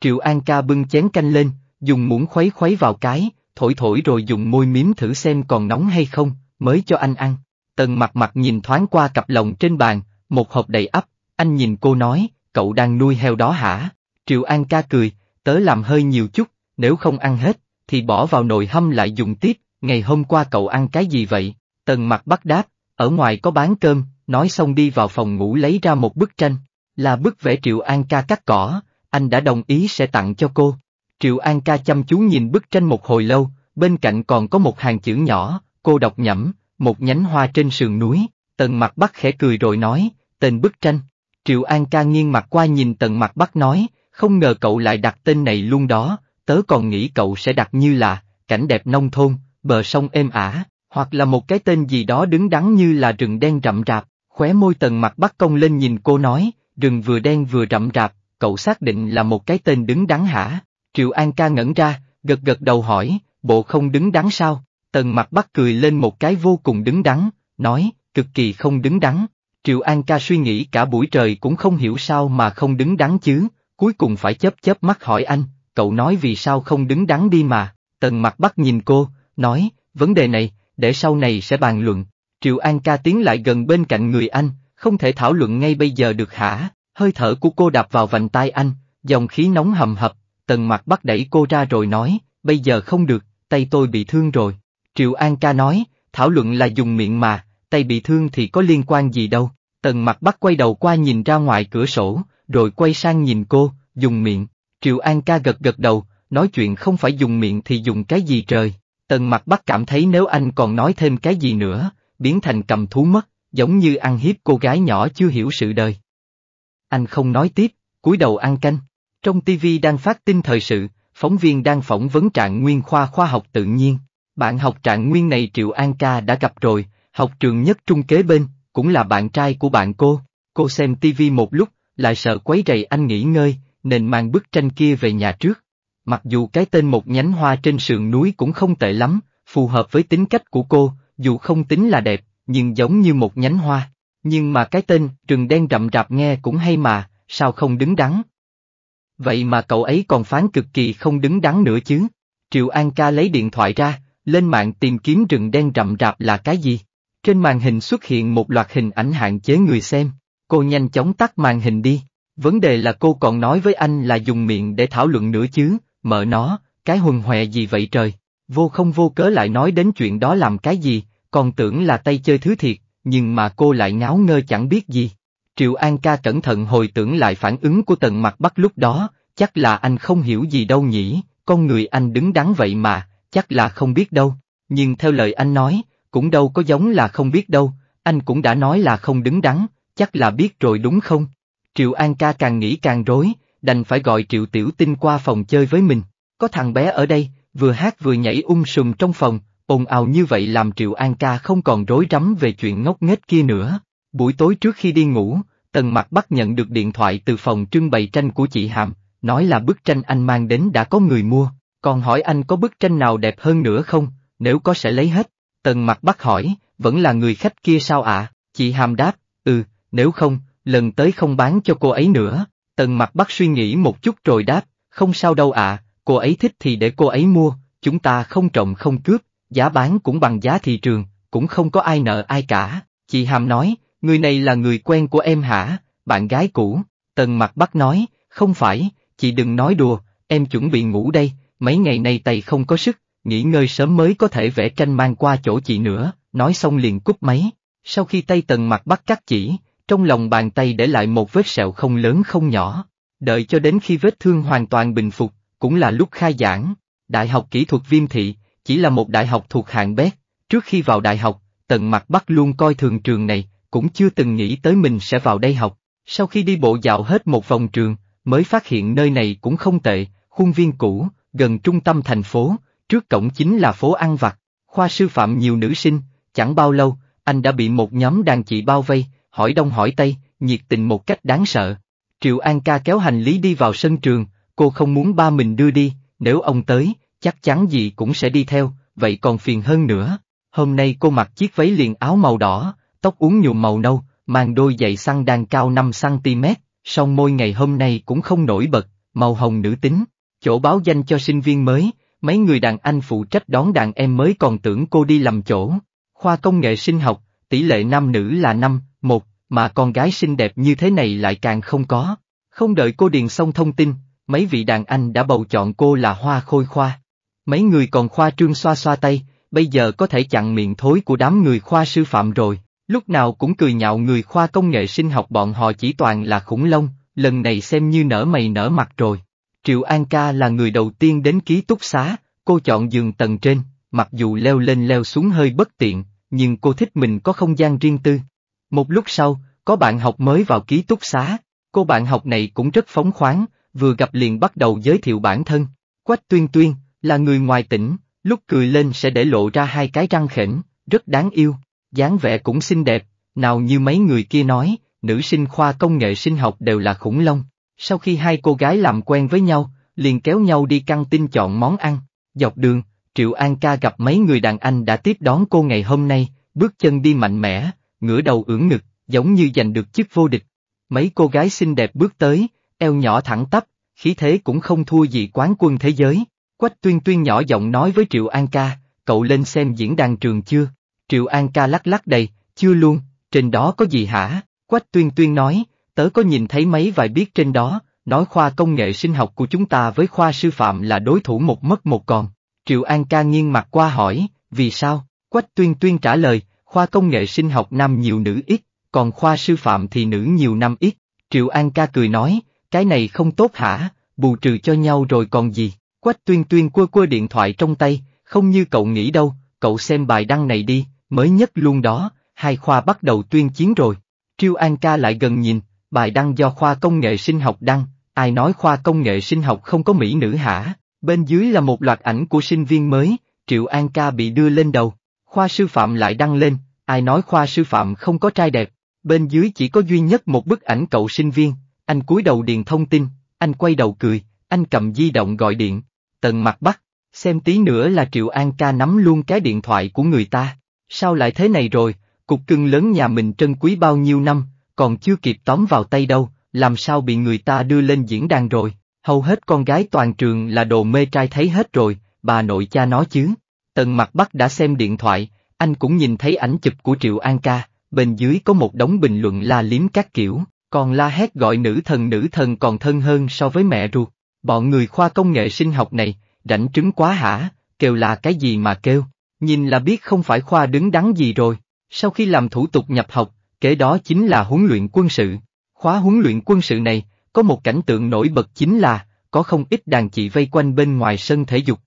Triệu An ca bưng chén canh lên, dùng muỗng khuấy khuấy vào cái, thổi thổi rồi dùng môi miếm thử xem còn nóng hay không, mới cho anh ăn. Tần mặt mặt nhìn thoáng qua cặp lồng trên bàn, một hộp đầy ắp, anh nhìn cô nói, cậu đang nuôi heo đó hả? Triệu An ca cười, tớ làm hơi nhiều chút, nếu không ăn hết, thì bỏ vào nồi hâm lại dùng tiếp, ngày hôm qua cậu ăn cái gì vậy? Tần mặt bắt đáp, ở ngoài có bán cơm, nói xong đi vào phòng ngủ lấy ra một bức tranh, là bức vẽ Triệu An ca cắt cỏ, anh đã đồng ý sẽ tặng cho cô. Triệu An ca chăm chú nhìn bức tranh một hồi lâu, bên cạnh còn có một hàng chữ nhỏ, cô đọc nhẩm, một nhánh hoa trên sườn núi, tần mặt bắt khẽ cười rồi nói, tên bức tranh. Triệu An ca nghiêng mặt qua nhìn tần mặt bắt nói, không ngờ cậu lại đặt tên này luôn đó, tớ còn nghĩ cậu sẽ đặt như là, cảnh đẹp nông thôn, bờ sông êm ả, hoặc là một cái tên gì đó đứng đắn như là rừng đen rậm rạp, khóe môi tần mặt bắt công lên nhìn cô nói, rừng vừa đen vừa rậm rạp, cậu xác định là một cái tên đứng đắn hả? Triệu An ca ngẩn ra, gật gật đầu hỏi, bộ không đứng đắn sao? Tần mặt bắt cười lên một cái vô cùng đứng đắn, nói, cực kỳ không đứng đắn. Triệu An ca suy nghĩ cả buổi trời cũng không hiểu sao mà không đứng đắn chứ, cuối cùng phải chớp chớp mắt hỏi anh, cậu nói vì sao không đứng đắn đi mà, tần mặt bắt nhìn cô, nói, vấn đề này, để sau này sẽ bàn luận, Triệu An ca tiến lại gần bên cạnh người anh, không thể thảo luận ngay bây giờ được hả, hơi thở của cô đạp vào vành tay anh, dòng khí nóng hầm hập, tần mặt bắt đẩy cô ra rồi nói, bây giờ không được, tay tôi bị thương rồi, Triệu An ca nói, thảo luận là dùng miệng mà, tay bị thương thì có liên quan gì đâu. Tần mặt bắt quay đầu qua nhìn ra ngoài cửa sổ, rồi quay sang nhìn cô, dùng miệng, Triệu An ca gật gật đầu, nói chuyện không phải dùng miệng thì dùng cái gì trời. Tần mặt bắt cảm thấy nếu anh còn nói thêm cái gì nữa, biến thành cầm thú mất, giống như ăn hiếp cô gái nhỏ chưa hiểu sự đời. Anh không nói tiếp, cúi đầu ăn canh. Trong TV đang phát tin thời sự, phóng viên đang phỏng vấn trạng nguyên khoa khoa học tự nhiên. Bạn học trạng nguyên này Triệu An Ca đã gặp rồi, học trường nhất trung kế bên, cũng là bạn trai của bạn cô. Cô xem TV một lúc, lại sợ quấy rầy anh nghỉ ngơi, nên mang bức tranh kia về nhà trước. Mặc dù cái tên một nhánh hoa trên sườn núi cũng không tệ lắm, phù hợp với tính cách của cô, dù không tính là đẹp, nhưng giống như một nhánh hoa. Nhưng mà cái tên Trừng đen rậm rạp nghe cũng hay mà, sao không đứng đắn. Vậy mà cậu ấy còn phán cực kỳ không đứng đắn nữa chứ. Triệu An ca lấy điện thoại ra, lên mạng tìm kiếm rừng đen rậm rạp là cái gì. Trên màn hình xuất hiện một loạt hình ảnh hạn chế người xem, cô nhanh chóng tắt màn hình đi. Vấn đề là cô còn nói với anh là dùng miệng để thảo luận nữa chứ, mở nó, cái huần hòe gì vậy trời. Vô không vô cớ lại nói đến chuyện đó làm cái gì, còn tưởng là tay chơi thứ thiệt, nhưng mà cô lại ngáo ngơ chẳng biết gì. Triệu An ca cẩn thận hồi tưởng lại phản ứng của tần mặt bắc lúc đó, chắc là anh không hiểu gì đâu nhỉ, con người anh đứng đắn vậy mà, chắc là không biết đâu. Nhưng theo lời anh nói, cũng đâu có giống là không biết đâu, anh cũng đã nói là không đứng đắn, chắc là biết rồi đúng không? Triệu An ca càng nghĩ càng rối, đành phải gọi Triệu Tiểu Tinh qua phòng chơi với mình. Có thằng bé ở đây, vừa hát vừa nhảy um sùm trong phòng, ồn ào như vậy làm Triệu An ca không còn rối rắm về chuyện ngốc nghếch kia nữa. Buổi tối trước khi đi ngủ, Tần Mặc bắt nhận được điện thoại từ phòng trưng bày tranh của chị Hàm, nói là bức tranh anh mang đến đã có người mua, còn hỏi anh có bức tranh nào đẹp hơn nữa không, nếu có sẽ lấy hết. Tần Mặc bắt hỏi, vẫn là người khách kia sao ạ? Chị Hàm đáp, nếu không, lần tới không bán cho cô ấy nữa. Tần mặt bắt suy nghĩ một chút rồi đáp, không sao đâu ạ, cô ấy thích thì để cô ấy mua, chúng ta không trộm không cướp, giá bán cũng bằng giá thị trường, cũng không có ai nợ ai cả. Chị Hàm nói, người này là người quen của em hả, bạn gái cũ. Tần mặt bắt nói, không phải, chị đừng nói đùa, em chuẩn bị ngủ đây, mấy ngày nay tay không có sức, nghỉ ngơi sớm mới có thể vẽ tranh mang qua chỗ chị nữa, nói xong liền cúp máy. Sau khi tay tần mặt bắt cắt chỉ, trong lòng bàn tay để lại một vết sẹo không lớn không nhỏ, đợi cho đến khi vết thương hoàn toàn bình phục, cũng là lúc khai giảng. Đại học kỹ thuật viêm thị, chỉ là một đại học thuộc hạng bét, trước khi vào đại học, tần mặt bắt luôn coi thường trường này, cũng chưa từng nghĩ tới mình sẽ vào đây học. Sau khi đi bộ dạo hết một vòng trường, mới phát hiện nơi này cũng không tệ, khuôn viên cũ, gần trung tâm thành phố, trước cổng chính là phố ăn vặt, khoa sư phạm nhiều nữ sinh, chẳng bao lâu, anh đã bị một nhóm đàn chị bao vây, hỏi đông hỏi tây, nhiệt tình một cách đáng sợ. Triệu An ca kéo hành lý đi vào sân trường, cô không muốn ba mình đưa đi, nếu ông tới, chắc chắn gì cũng sẽ đi theo, vậy còn phiền hơn nữa. Hôm nay cô mặc chiếc váy liền áo màu đỏ, tóc uống nhuộm màu nâu, mang đôi giày xăng đang cao 5cm, song môi ngày hôm nay cũng không nổi bật, màu hồng nữ tính, chỗ báo danh cho sinh viên mới, mấy người đàn anh phụ trách đón đàn em mới còn tưởng cô đi làm chỗ. Khoa công nghệ sinh học, tỷ lệ nam nữ là 5, một, mà con gái xinh đẹp như thế này lại càng không có. Không đợi cô điền xong thông tin, mấy vị đàn anh đã bầu chọn cô là Hoa Khôi Khoa. Mấy người còn khoa trương xoa xoa tay, bây giờ có thể chặn miệng thối của đám người khoa sư phạm rồi, lúc nào cũng cười nhạo người khoa công nghệ sinh học bọn họ chỉ toàn là khủng long, lần này xem như nở mày nở mặt rồi. Triệu An Ca là người đầu tiên đến ký túc xá, cô chọn giường tầng trên, mặc dù leo lên leo xuống hơi bất tiện, nhưng cô thích mình có không gian riêng tư. Một lúc sau, có bạn học mới vào ký túc xá, cô bạn học này cũng rất phóng khoáng, vừa gặp liền bắt đầu giới thiệu bản thân. Quách Tuyên Tuyên, là người ngoài tỉnh, lúc cười lên sẽ để lộ ra hai cái răng khểnh, rất đáng yêu, dáng vẻ cũng xinh đẹp, nào như mấy người kia nói, nữ sinh khoa công nghệ sinh học đều là khủng long. Sau khi hai cô gái làm quen với nhau, liền kéo nhau đi căng tin chọn món ăn. Dọc đường, Triệu An ca gặp mấy người đàn anh đã tiếp đón cô ngày hôm nay, bước chân đi mạnh mẽ, ngửa đầu ưỡn ngực, giống như giành được chức vô địch. Mấy cô gái xinh đẹp bước tới, eo nhỏ thẳng tắp, khí thế cũng không thua gì quán quân thế giới. Quách tuyên tuyên nhỏ giọng nói với Triệu An ca, cậu lên xem diễn đàn trường chưa? Triệu An ca lắc lắc đầy, chưa luôn, trên đó có gì hả? Quách tuyên tuyên nói, tớ có nhìn thấy mấy vài biết trên đó, nói khoa công nghệ sinh học của chúng ta với khoa sư phạm là đối thủ một mất một còn. Triệu An ca nghiêng mặt qua hỏi, vì sao? Quách tuyên tuyên trả lời, khoa công nghệ sinh học nam nhiều nữ ít, còn khoa sư phạm thì nữ nhiều năm ít. Triệu An ca cười nói, cái này không tốt hả, bù trừ cho nhau rồi còn gì. Quách tuyên tuyên quơ quơ điện thoại trong tay, không như cậu nghĩ đâu, cậu xem bài đăng này đi, mới nhất luôn đó, hai khoa bắt đầu tuyên chiến rồi. Triệu An ca lại gần nhìn, bài đăng do khoa công nghệ sinh học đăng, ai nói khoa công nghệ sinh học không có mỹ nữ hả? Bên dưới là một loạt ảnh của sinh viên mới, Triệu An ca bị đưa lên đầu khoa sư phạm lại đăng lên, ai nói khoa sư phạm không có trai đẹp, bên dưới chỉ có duy nhất một bức ảnh cậu sinh viên, anh cúi đầu điền thông tin, anh quay đầu cười, anh cầm di động gọi điện, tần mặt bắt, xem tí nữa là Triệu An ca nắm luôn cái điện thoại của người ta, sao lại thế này rồi, cục cưng lớn nhà mình trân quý bao nhiêu năm, còn chưa kịp tóm vào tay đâu, làm sao bị người ta đưa lên diễn đàn rồi, hầu hết con gái toàn trường là đồ mê trai thấy hết rồi, bà nội cha nó chứ. Tần mặt bắc đã xem điện thoại, anh cũng nhìn thấy ảnh chụp của Triệu An ca, bên dưới có một đống bình luận la liếm các kiểu, còn la hét gọi nữ thần nữ thần còn thân hơn so với mẹ ruột. Bọn người khoa công nghệ sinh học này, rảnh trứng quá hả, kêu là cái gì mà kêu, nhìn là biết không phải khoa đứng đắn gì rồi. Sau khi làm thủ tục nhập học, kế đó chính là huấn luyện quân sự. Khóa huấn luyện quân sự này, có một cảnh tượng nổi bật chính là, có không ít đàn chị vây quanh bên ngoài sân thể dục,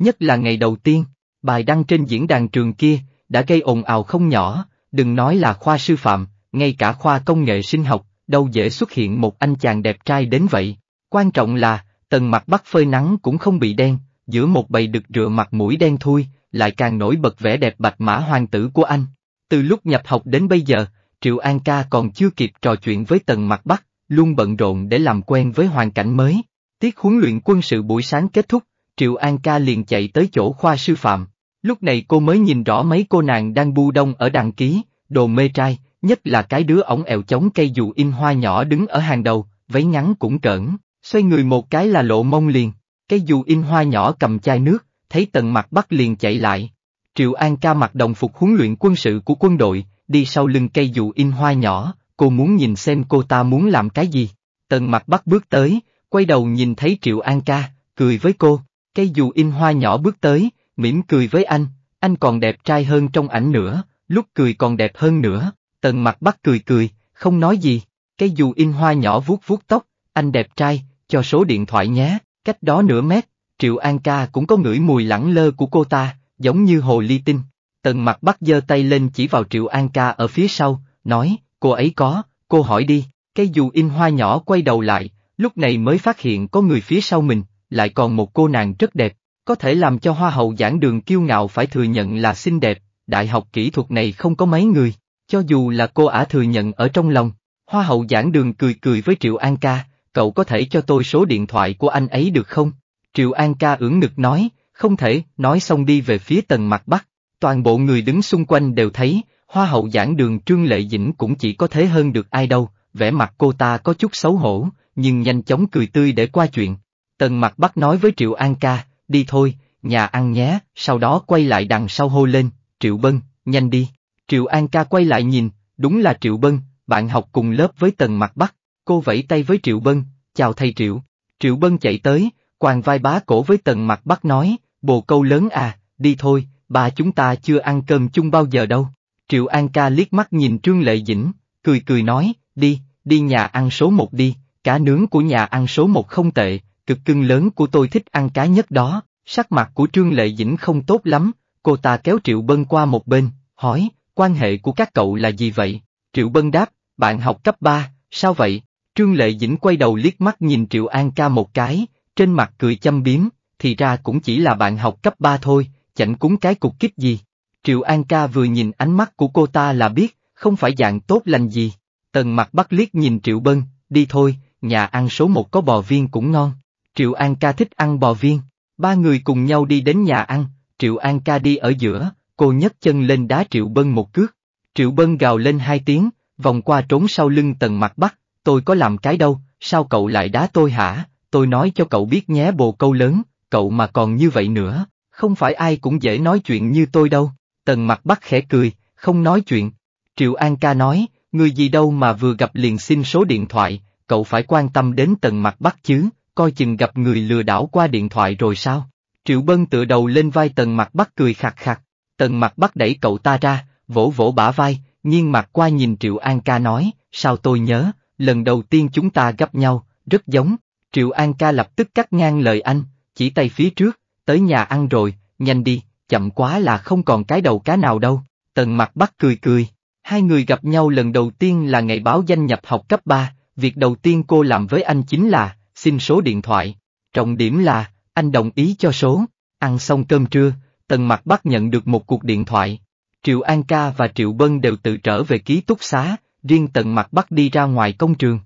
nhất là ngày đầu tiên, bài đăng trên diễn đàn trường kia, đã gây ồn ào không nhỏ, đừng nói là khoa sư phạm, ngay cả khoa công nghệ sinh học, đâu dễ xuất hiện một anh chàng đẹp trai đến vậy. Quan trọng là, tần mặt bắt phơi nắng cũng không bị đen, giữa một bầy đực rựa mặt mũi đen thui, lại càng nổi bật vẻ đẹp bạch mã hoàng tử của anh. Từ lúc nhập học đến bây giờ, Triệu An ca còn chưa kịp trò chuyện với tần mặt bắc, luôn bận rộn để làm quen với hoàn cảnh mới. Tiết huấn luyện quân sự buổi sáng kết thúc, Triệu An ca liền chạy tới chỗ khoa sư phạm. Lúc này cô mới nhìn rõ mấy cô nàng đang bu đông ở đàn ký, đồ mê trai, nhất là cái đứa ổng ẹo chống cây dù in hoa nhỏ đứng ở hàng đầu, váy ngắn cũng cỡn, xoay người một cái là lộ mông liền, Cây dù in hoa nhỏ cầm chai nước, thấy tần mặt bắt liền chạy lại. Triệu An ca mặc đồng phục huấn luyện quân sự của quân đội, đi sau lưng cây dù in hoa nhỏ, cô muốn nhìn xem cô ta muốn làm cái gì. Tần mặt bắt bước tới, quay đầu nhìn thấy Triệu An ca, cười với cô. Cây dù in hoa nhỏ bước tới, mỉm cười với anh, anh còn đẹp trai hơn trong ảnh nữa, lúc cười còn đẹp hơn nữa, tần mặt bắt cười cười, không nói gì, cây dù in hoa nhỏ vuốt vuốt tóc, anh đẹp trai, cho số điện thoại nhé, cách đó nửa mét, Triệu An ca cũng có ngửi mùi lẳng lơ của cô ta, giống như hồ ly tinh. Tần mặt bắt giơ tay lên chỉ vào Triệu An ca ở phía sau, nói, cô ấy có, cô hỏi đi, cây dù in hoa nhỏ quay đầu lại, lúc này mới phát hiện có người phía sau mình, lại còn một cô nàng rất đẹp, có thể làm cho hoa hậu giảng đường kiêu ngạo phải thừa nhận là xinh đẹp, đại học kỹ thuật này không có mấy người, cho dù là cô ả thừa nhận ở trong lòng. Hoa hậu giảng đường cười cười với Triệu An ca, cậu có thể cho tôi số điện thoại của anh ấy được không? Triệu An ca ưỡn ngực nói, không thể, nói xong đi về phía tầng mặt bắc, toàn bộ người đứng xung quanh đều thấy, hoa hậu giảng đường Trương Lệ Dĩnh cũng chỉ có thế hơn được ai đâu, vẻ mặt cô ta có chút xấu hổ, nhưng nhanh chóng cười tươi để qua chuyện, Tần mặt bắt nói với Triệu An ca, đi thôi, nhà ăn nhé, sau đó quay lại đằng sau hô lên, Triệu Bân, nhanh đi. Triệu An ca quay lại nhìn, đúng là Triệu Bân, bạn học cùng lớp với Tần mặt bắt, cô vẫy tay với Triệu Bân, chào thầy Triệu. Triệu Bân chạy tới, quàng vai bá cổ với Tần mặt bắt nói, bồ câu lớn à, đi thôi, bà chúng ta chưa ăn cơm chung bao giờ đâu. Triệu An ca liếc mắt nhìn Trương Lệ Dĩnh, cười cười nói, đi, đi nhà ăn số một đi, cá nướng của nhà ăn số một không tệ, cực cưng lớn của tôi thích ăn cái nhất đó, sắc mặt của Trương Lệ Dĩnh không tốt lắm, cô ta kéo Triệu Bân qua một bên, hỏi, quan hệ của các cậu là gì vậy? Triệu Bân đáp, bạn học cấp 3, sao vậy? Trương Lệ Dĩnh quay đầu liếc mắt nhìn Triệu An ca một cái, trên mặt cười châm biếm, thì ra cũng chỉ là bạn học cấp 3 thôi, chảnh cúng cái cục kích gì. Triệu An ca vừa nhìn ánh mắt của cô ta là biết, không phải dạng tốt lành gì. Tần mặt bắt liếc nhìn Triệu Bân, đi thôi, nhà ăn số một có bò viên cũng ngon. Triệu An ca thích ăn bò viên. Ba người cùng nhau đi đến nhà ăn, Triệu An ca đi ở giữa, cô nhấc chân lên đá Triệu Bân một cước. Triệu Bân gào lên hai tiếng, vòng qua trốn sau lưng tần mặt bắc, tôi có làm cái đâu, sao cậu lại đá tôi hả, tôi nói cho cậu biết nhé bồ câu lớn, cậu mà còn như vậy nữa, không phải ai cũng dễ nói chuyện như tôi đâu. Tần mặt bắc khẽ cười, không nói chuyện. Triệu An ca nói, người gì đâu mà vừa gặp liền xin số điện thoại, cậu phải quan tâm đến tần mặt bắc chứ, coi chừng gặp người lừa đảo qua điện thoại rồi sao? Triệu Bân tựa đầu lên vai Tần Mặc, bắt cười khạc khạc, Tần Mặc bắt đẩy cậu ta ra, vỗ vỗ bả vai, nghiêng mặt qua nhìn Triệu An ca nói, sao tôi nhớ, lần đầu tiên chúng ta gặp nhau, rất giống, Triệu An ca lập tức cắt ngang lời anh, chỉ tay phía trước, tới nhà ăn rồi, nhanh đi, chậm quá là không còn cái đầu cá nào đâu, Tần Mặc bắt cười cười, hai người gặp nhau lần đầu tiên là ngày báo danh nhập học cấp 3, việc đầu tiên cô làm với anh chính là, xin số điện thoại. Trọng điểm là, anh đồng ý cho số. Ăn xong cơm trưa, Tần Mặc bắt nhận được một cuộc điện thoại. Triệu An Ca và Triệu Bân đều tự trở về ký túc xá, riêng Tần Mặc bắt đi ra ngoài công trường.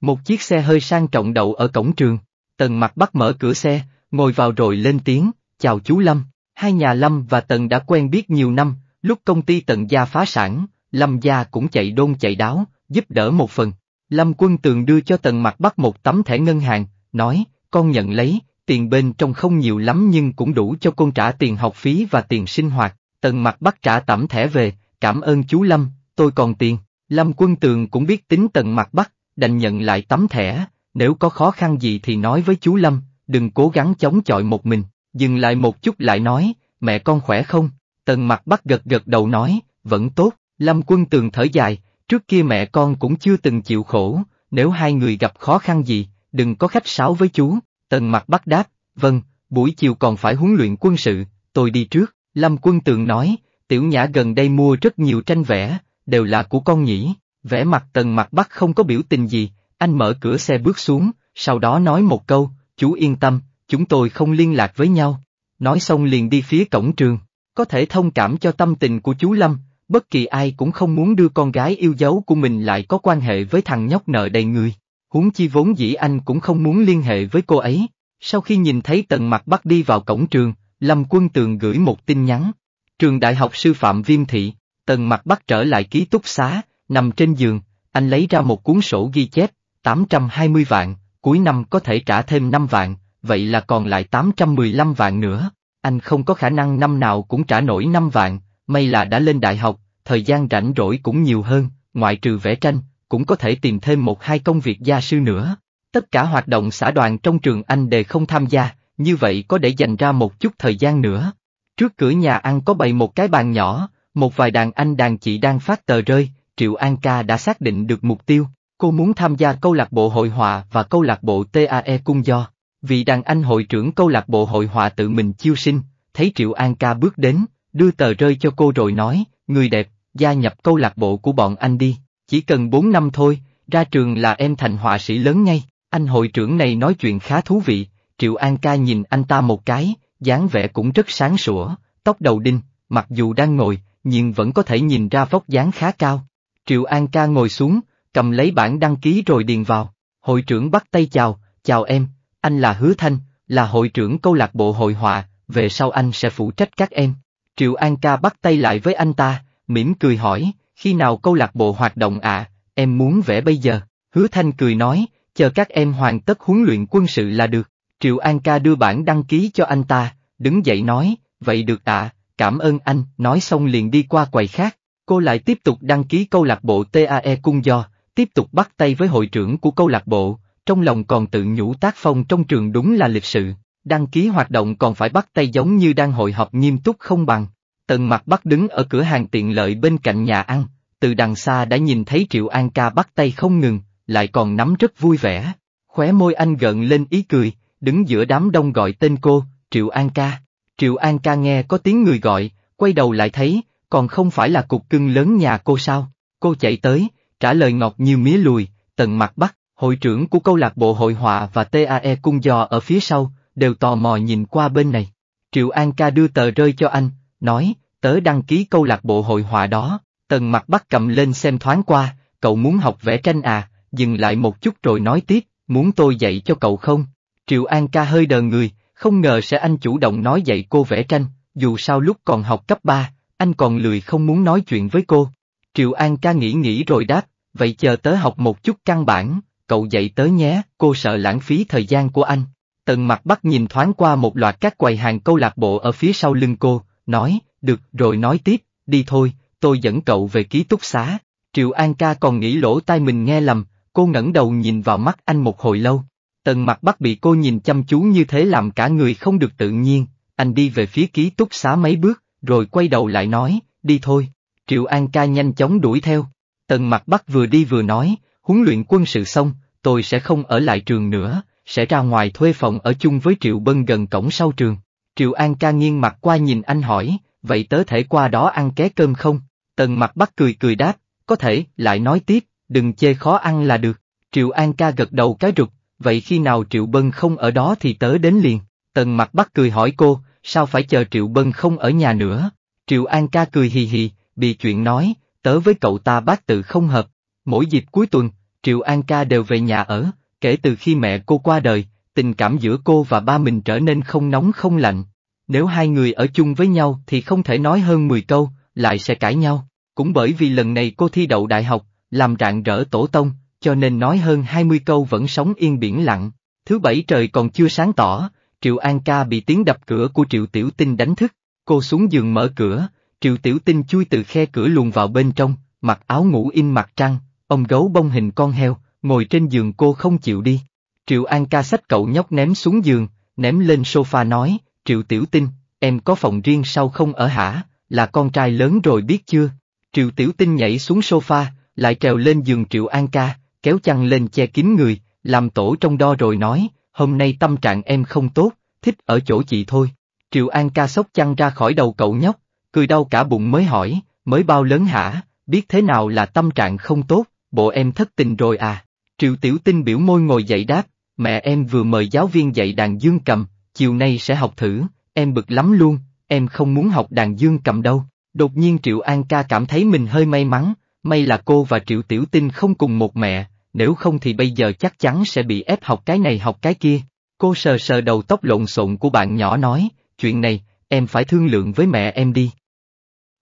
Một chiếc xe hơi sang trọng đậu ở cổng trường. Tần Mặc bắt mở cửa xe, ngồi vào rồi lên tiếng, chào chú Lâm. Hai nhà Lâm và Tần đã quen biết nhiều năm, lúc công ty Tần gia phá sản, Lâm gia cũng chạy đôn chạy đáo, giúp đỡ một phần, Lâm Quân Tường đưa cho Tần Mặc Bắc một tấm thẻ ngân hàng, nói, con nhận lấy, tiền bên trong không nhiều lắm nhưng cũng đủ cho con trả tiền học phí và tiền sinh hoạt. Tần Mặc Bắc trả tẩm thẻ về, cảm ơn chú Lâm, tôi còn tiền. Lâm Quân Tường cũng biết tính Tần Mặc Bắc, đành nhận lại tấm thẻ, nếu có khó khăn gì thì nói với chú Lâm, đừng cố gắng chống chọi một mình, dừng lại một chút lại nói, mẹ con khỏe không? Tần Mặc Bắc gật gật đầu nói, vẫn tốt, Lâm Quân Tường thở dài, Trước kia mẹ con cũng chưa từng chịu khổ, nếu hai người gặp khó khăn gì, đừng có khách sáo với chú, tần mặt bắt đáp, vâng, buổi chiều còn phải huấn luyện quân sự, tôi đi trước, Lâm Quân Tường nói, tiểu nhã gần đây mua rất nhiều tranh vẽ, đều là của con nhỉ, vẽ mặt tần mặt bắt không có biểu tình gì, anh mở cửa xe bước xuống, sau đó nói một câu, chú yên tâm, chúng tôi không liên lạc với nhau, nói xong liền đi phía cổng trường, có thể thông cảm cho tâm tình của chú Lâm, Bất kỳ ai cũng không muốn đưa con gái yêu dấu của mình lại có quan hệ với thằng nhóc nợ đầy người. Huống chi vốn dĩ anh cũng không muốn liên hệ với cô ấy. Sau khi nhìn thấy tận mặt bắt đi vào cổng trường, Lâm Quân Tường gửi một tin nhắn. Trường Đại học Sư phạm Viêm Thị, tần mặt bắt trở lại ký túc xá, nằm trên giường, anh lấy ra một cuốn sổ ghi chép, 820 vạn, cuối năm có thể trả thêm 5 vạn, vậy là còn lại 815 vạn nữa. Anh không có khả năng năm nào cũng trả nổi 5 vạn, may là đã lên đại học, thời gian rảnh rỗi cũng nhiều hơn, ngoại trừ vẽ tranh, cũng có thể tìm thêm một hai công việc gia sư nữa. Tất cả hoạt động xã đoàn trong trường anh đều không tham gia, như vậy có để dành ra một chút thời gian nữa. Trước cửa nhà ăn có bày một cái bàn nhỏ, một vài đàn anh đàn chị đang phát tờ rơi, Triệu An Ca đã xác định được mục tiêu, cô muốn tham gia câu lạc bộ hội họa và câu lạc bộ TAE Cung Do. Vị đàn anh hội trưởng câu lạc bộ hội họa tự mình chiêu sinh, thấy Triệu An Ca bước đến, đưa tờ rơi cho cô rồi nói, người đẹp, gia nhập câu lạc bộ của bọn anh đi, chỉ cần 4 năm thôi, ra trường là em thành họa sĩ lớn ngay, anh hội trưởng này nói chuyện khá thú vị, Triệu An ca nhìn anh ta một cái, dáng vẻ cũng rất sáng sủa, tóc đầu đinh, mặc dù đang ngồi, nhưng vẫn có thể nhìn ra vóc dáng khá cao. Triệu An ca ngồi xuống, cầm lấy bản đăng ký rồi điền vào, hội trưởng bắt tay chào, chào em, anh là Hứa Thanh, là hội trưởng câu lạc bộ hội họa, về sau anh sẽ phụ trách các em. Triệu An ca bắt tay lại với anh ta, mỉm cười hỏi, khi nào câu lạc bộ hoạt động ạ, em muốn vẽ bây giờ, hứa thanh cười nói, chờ các em hoàn tất huấn luyện quân sự là được, Triệu An ca đưa bản đăng ký cho anh ta, đứng dậy nói, vậy được ạ, cảm ơn anh, nói xong liền đi qua quầy khác, cô lại tiếp tục đăng ký câu lạc bộ TAE Cung Do, tiếp tục bắt tay với hội trưởng của câu lạc bộ, trong lòng còn tự nhủ tác phong trong trường đúng là lịch sự. Đăng ký hoạt động còn phải bắt tay giống như đang hội họp nghiêm túc không bằng. Tần mặt bắt đứng ở cửa hàng tiện lợi bên cạnh nhà ăn, từ đằng xa đã nhìn thấy Triệu An ca bắt tay không ngừng, lại còn nắm rất vui vẻ. Khóe môi anh gợn lên ý cười, đứng giữa đám đông gọi tên cô, Triệu An ca. Triệu An ca nghe có tiếng người gọi, quay đầu lại thấy, còn không phải là cục cưng lớn nhà cô sao. Cô chạy tới, trả lời ngọt như mía lùi, tần mặt bắt, hội trưởng của câu lạc bộ hội họa và TAE cung dò ở phía sau, đều tò mò nhìn qua bên này. Triệu An ca đưa tờ rơi cho anh, nói, tớ đăng ký câu lạc bộ hội họa đó, tần mặt bắt cầm lên xem thoáng qua, cậu muốn học vẽ tranh à, dừng lại một chút rồi nói tiếp, muốn tôi dạy cho cậu không? Triệu An ca hơi đờ người, không ngờ sẽ anh chủ động nói dạy cô vẽ tranh, dù sao lúc còn học cấp 3, anh còn lười không muốn nói chuyện với cô. Triệu An ca nghĩ nghĩ rồi đáp, vậy chờ tớ học một chút căn bản, cậu dạy tớ nhé, cô sợ lãng phí thời gian của anh. Tần mặt bắt nhìn thoáng qua một loạt các quầy hàng câu lạc bộ ở phía sau lưng cô, nói, được rồi nói tiếp, đi thôi, tôi dẫn cậu về ký túc xá. Triệu An ca còn nghĩ lỗ tai mình nghe lầm, cô ngẩng đầu nhìn vào mắt anh một hồi lâu. Tần mặt bắt bị cô nhìn chăm chú như thế làm cả người không được tự nhiên, anh đi về phía ký túc xá mấy bước, rồi quay đầu lại nói, đi thôi. Triệu An ca nhanh chóng đuổi theo. Tần mặt bắt vừa đi vừa nói, huấn luyện quân sự xong, tôi sẽ không ở lại trường nữa, sẽ ra ngoài thuê phòng ở chung với Triệu Bân gần cổng sau trường. Triệu An ca nghiêng mặt qua nhìn anh hỏi, vậy tớ thể qua đó ăn ké cơm không? Tần mặt bắt cười cười đáp, có thể, lại nói tiếp, đừng chê khó ăn là được. Triệu An ca gật đầu cái rụt, vậy khi nào Triệu Bân không ở đó thì tớ đến liền. Tần mặt bắt cười hỏi cô, sao phải chờ Triệu Bân không ở nhà nữa? Triệu An ca cười hì hì, bị chuyện nói, tớ với cậu ta bác tự không hợp. Mỗi dịp cuối tuần, Triệu An ca đều về nhà ở, Kể từ khi mẹ cô qua đời, tình cảm giữa cô và ba mình trở nên không nóng không lạnh. Nếu hai người ở chung với nhau thì không thể nói hơn 10 câu, lại sẽ cãi nhau. Cũng bởi vì lần này cô thi đậu đại học, làm rạng rỡ tổ tông, cho nên nói hơn 20 câu vẫn sống yên biển lặng. Thứ bảy trời còn chưa sáng tỏ, Triệu An ca bị tiếng đập cửa của Triệu Tiểu Tinh đánh thức. Cô xuống giường mở cửa, Triệu Tiểu Tinh chui từ khe cửa luồn vào bên trong, mặc áo ngủ in mặt trăng, ông gấu bông hình con heo, ngồi trên giường cô không chịu đi. Triệu An ca sách cậu nhóc ném xuống giường, ném lên sofa nói, Triệu Tiểu Tinh, em có phòng riêng sao không ở hả, là con trai lớn rồi biết chưa? Triệu Tiểu Tinh nhảy xuống sofa, lại trèo lên giường Triệu An ca, kéo chăn lên che kín người, làm tổ trong đo rồi nói, hôm nay tâm trạng em không tốt, thích ở chỗ chị thôi. Triệu An ca sốc chăn ra khỏi đầu cậu nhóc, cười đau cả bụng mới hỏi, mới bao lớn hả, biết thế nào là tâm trạng không tốt, bộ em thất tình rồi à? Triệu Tiểu Tinh biểu môi ngồi dậy đáp, mẹ em vừa mời giáo viên dạy đàn dương cầm, chiều nay sẽ học thử, em bực lắm luôn, em không muốn học đàn dương cầm đâu. Đột nhiên Triệu An ca cảm thấy mình hơi may mắn, may là cô và Triệu Tiểu Tinh không cùng một mẹ, nếu không thì bây giờ chắc chắn sẽ bị ép học cái này học cái kia. Cô sờ sờ đầu tóc lộn xộn của bạn nhỏ nói, chuyện này, em phải thương lượng với mẹ em đi.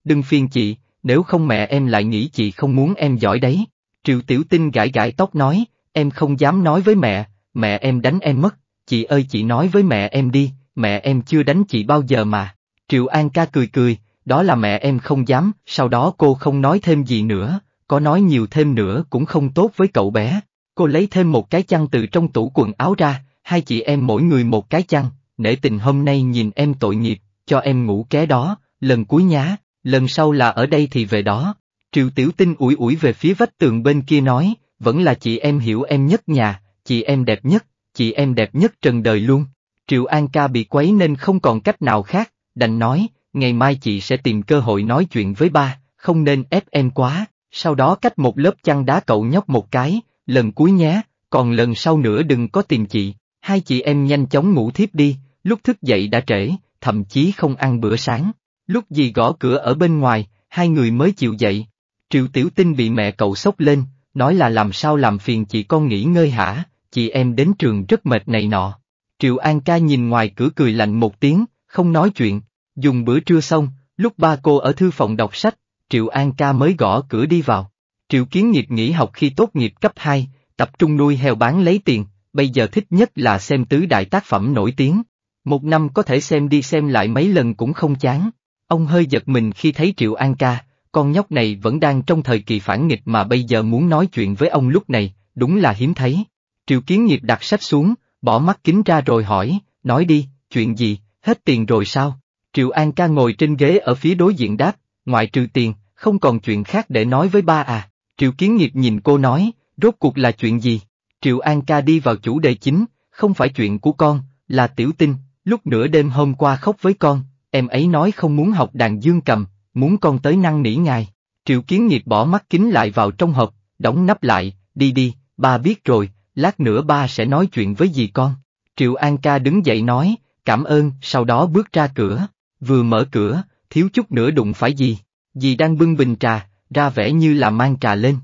Đừng phiền chị, nếu không mẹ em lại nghĩ chị không muốn em giỏi đấy. Triệu Tiểu Tinh gãi gãi tóc nói, em không dám nói với mẹ, mẹ em đánh em mất, chị ơi chị nói với mẹ em đi, mẹ em chưa đánh chị bao giờ mà. Triệu An ca cười cười, đó là mẹ em không dám, sau đó cô không nói thêm gì nữa, có nói nhiều thêm nữa cũng không tốt với cậu bé. Cô lấy thêm một cái chăn từ trong tủ quần áo ra, hai chị em mỗi người một cái chăn, nể tình hôm nay nhìn em tội nghiệp, cho em ngủ ké đó, lần cuối nhá, lần sau là ở đây thì về đó. Triệu Tiểu Tinh ủi ủi về phía vách tường bên kia nói, vẫn là chị em hiểu em nhất nhà, chị em đẹp nhất, chị em đẹp nhất trần đời luôn. Triệu An ca bị quấy nên không còn cách nào khác, đành nói, ngày mai chị sẽ tìm cơ hội nói chuyện với ba, không nên ép em quá, sau đó cách một lớp chăn đá cậu nhóc một cái, lần cuối nhé, còn lần sau nữa đừng có tìm chị, hai chị em nhanh chóng ngủ thiếp đi, lúc thức dậy đã trễ, thậm chí không ăn bữa sáng, lúc gì gõ cửa ở bên ngoài, hai người mới chịu dậy. Triệu Tiểu Tinh bị mẹ cậu sốc lên, nói là làm sao làm phiền chị con nghỉ ngơi hả, chị em đến trường rất mệt này nọ. Triệu An ca nhìn ngoài cửa cười lạnh một tiếng, không nói chuyện, dùng bữa trưa xong, lúc ba cô ở thư phòng đọc sách, Triệu An ca mới gõ cửa đi vào. Triệu Kiến Nghiệp nghỉ học khi tốt nghiệp cấp 2, tập trung nuôi heo bán lấy tiền, bây giờ thích nhất là xem tứ đại tác phẩm nổi tiếng. Một năm có thể xem đi xem lại mấy lần cũng không chán. Ông hơi giật mình khi thấy Triệu An ca, con nhóc này vẫn đang trong thời kỳ phản nghịch mà bây giờ muốn nói chuyện với ông lúc này, đúng là hiếm thấy. Triệu Kiến Nghiệp đặt sách xuống, bỏ mắt kính ra rồi hỏi, nói đi, chuyện gì, hết tiền rồi sao? Triệu An ca ngồi trên ghế ở phía đối diện đáp, ngoại trừ tiền, không còn chuyện khác để nói với ba à. Triệu Kiến Nghiệp nhìn cô nói, rốt cuộc là chuyện gì? Triệu An ca đi vào chủ đề chính, không phải chuyện của con, là tiểu tinh, lúc nửa đêm hôm qua khóc với con, em ấy nói không muốn học đàn dương cầm, muốn con tới năn nỉ ngài. Triệu Kiến Nghiệp bỏ mắt kính lại vào trong hộp, đóng nắp lại, đi đi, ba biết rồi, lát nữa ba sẽ nói chuyện với dì con. Triệu An ca đứng dậy nói, cảm ơn, sau đó bước ra cửa, vừa mở cửa, thiếu chút nữa đụng phải dì, dì đang bưng bình trà, ra vẻ như là mang trà lên.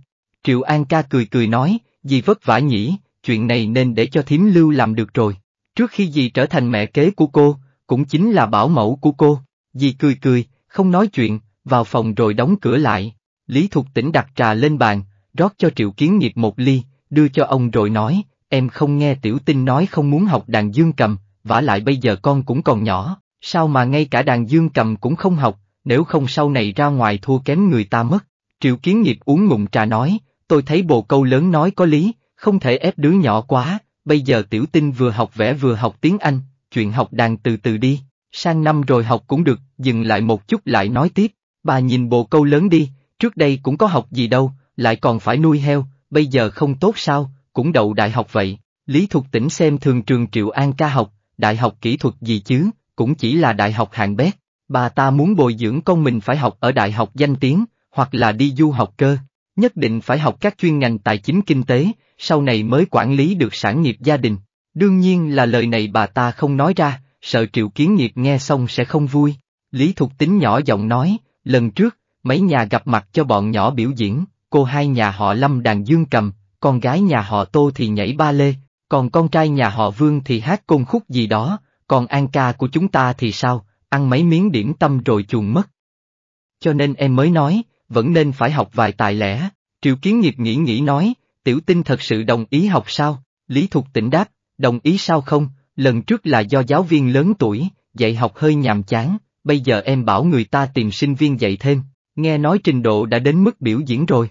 Triệu An ca cười cười nói, dì vất vả nhỉ, chuyện này nên để cho thím lưu làm được rồi. Trước khi dì trở thành mẹ kế của cô, cũng chính là bảo mẫu của cô, dì cười cười, không nói chuyện, vào phòng rồi đóng cửa lại. Lý Thục Tĩnh đặt trà lên bàn, rót cho Triệu Kiến Nghiệp một ly, đưa cho ông rồi nói, em không nghe tiểu tinh nói không muốn học đàn dương cầm, vả lại bây giờ con cũng còn nhỏ, sao mà ngay cả đàn dương cầm cũng không học, nếu không sau này ra ngoài thua kém người ta mất. Triệu Kiến Nghiệp uống ngụm trà nói, tôi thấy bồ câu lớn nói có lý, không thể ép đứa nhỏ quá, bây giờ tiểu tinh vừa học vẽ vừa học tiếng Anh, chuyện học đàn từ từ đi sang năm rồi học cũng được, dừng lại một chút lại nói tiếp, bà nhìn bồ câu lớn đi, trước đây cũng có học gì đâu, lại còn phải nuôi heo, bây giờ không tốt sao, cũng đậu đại học vậy. Lý Thục Tĩnh xem thường trường Triệu An ca học, đại học kỹ thuật gì chứ, cũng chỉ là đại học hạng bét, bà ta muốn bồi dưỡng con mình phải học ở đại học danh tiếng, hoặc là đi du học cơ, nhất định phải học các chuyên ngành tài chính kinh tế, sau này mới quản lý được sản nghiệp gia đình. Đương nhiên là lời này bà ta không nói ra, sợ triệu kiến nghiệp nghe xong sẽ không vui. Lý Thục Tính nhỏ giọng nói, lần trước, mấy nhà gặp mặt cho bọn nhỏ biểu diễn, cô hai nhà họ Lâm đàn dương cầm, con gái nhà họ Tô thì nhảy ba lê, còn con trai nhà họ Vương thì hát côn khúc gì đó, còn An ca của chúng ta thì sao, ăn mấy miếng điểm tâm rồi chuồn mất. Cho nên em mới nói, vẫn nên phải học vài tài lẻ, triệu kiến nghiệp nghĩ nghĩ nói, tiểu tinh thật sự đồng ý học sao, Lý Thục Tĩnh đáp, đồng ý sao không, lần trước là do giáo viên lớn tuổi, dạy học hơi nhàm chán, bây giờ em bảo người ta tìm sinh viên dạy thêm, nghe nói trình độ đã đến mức biểu diễn rồi.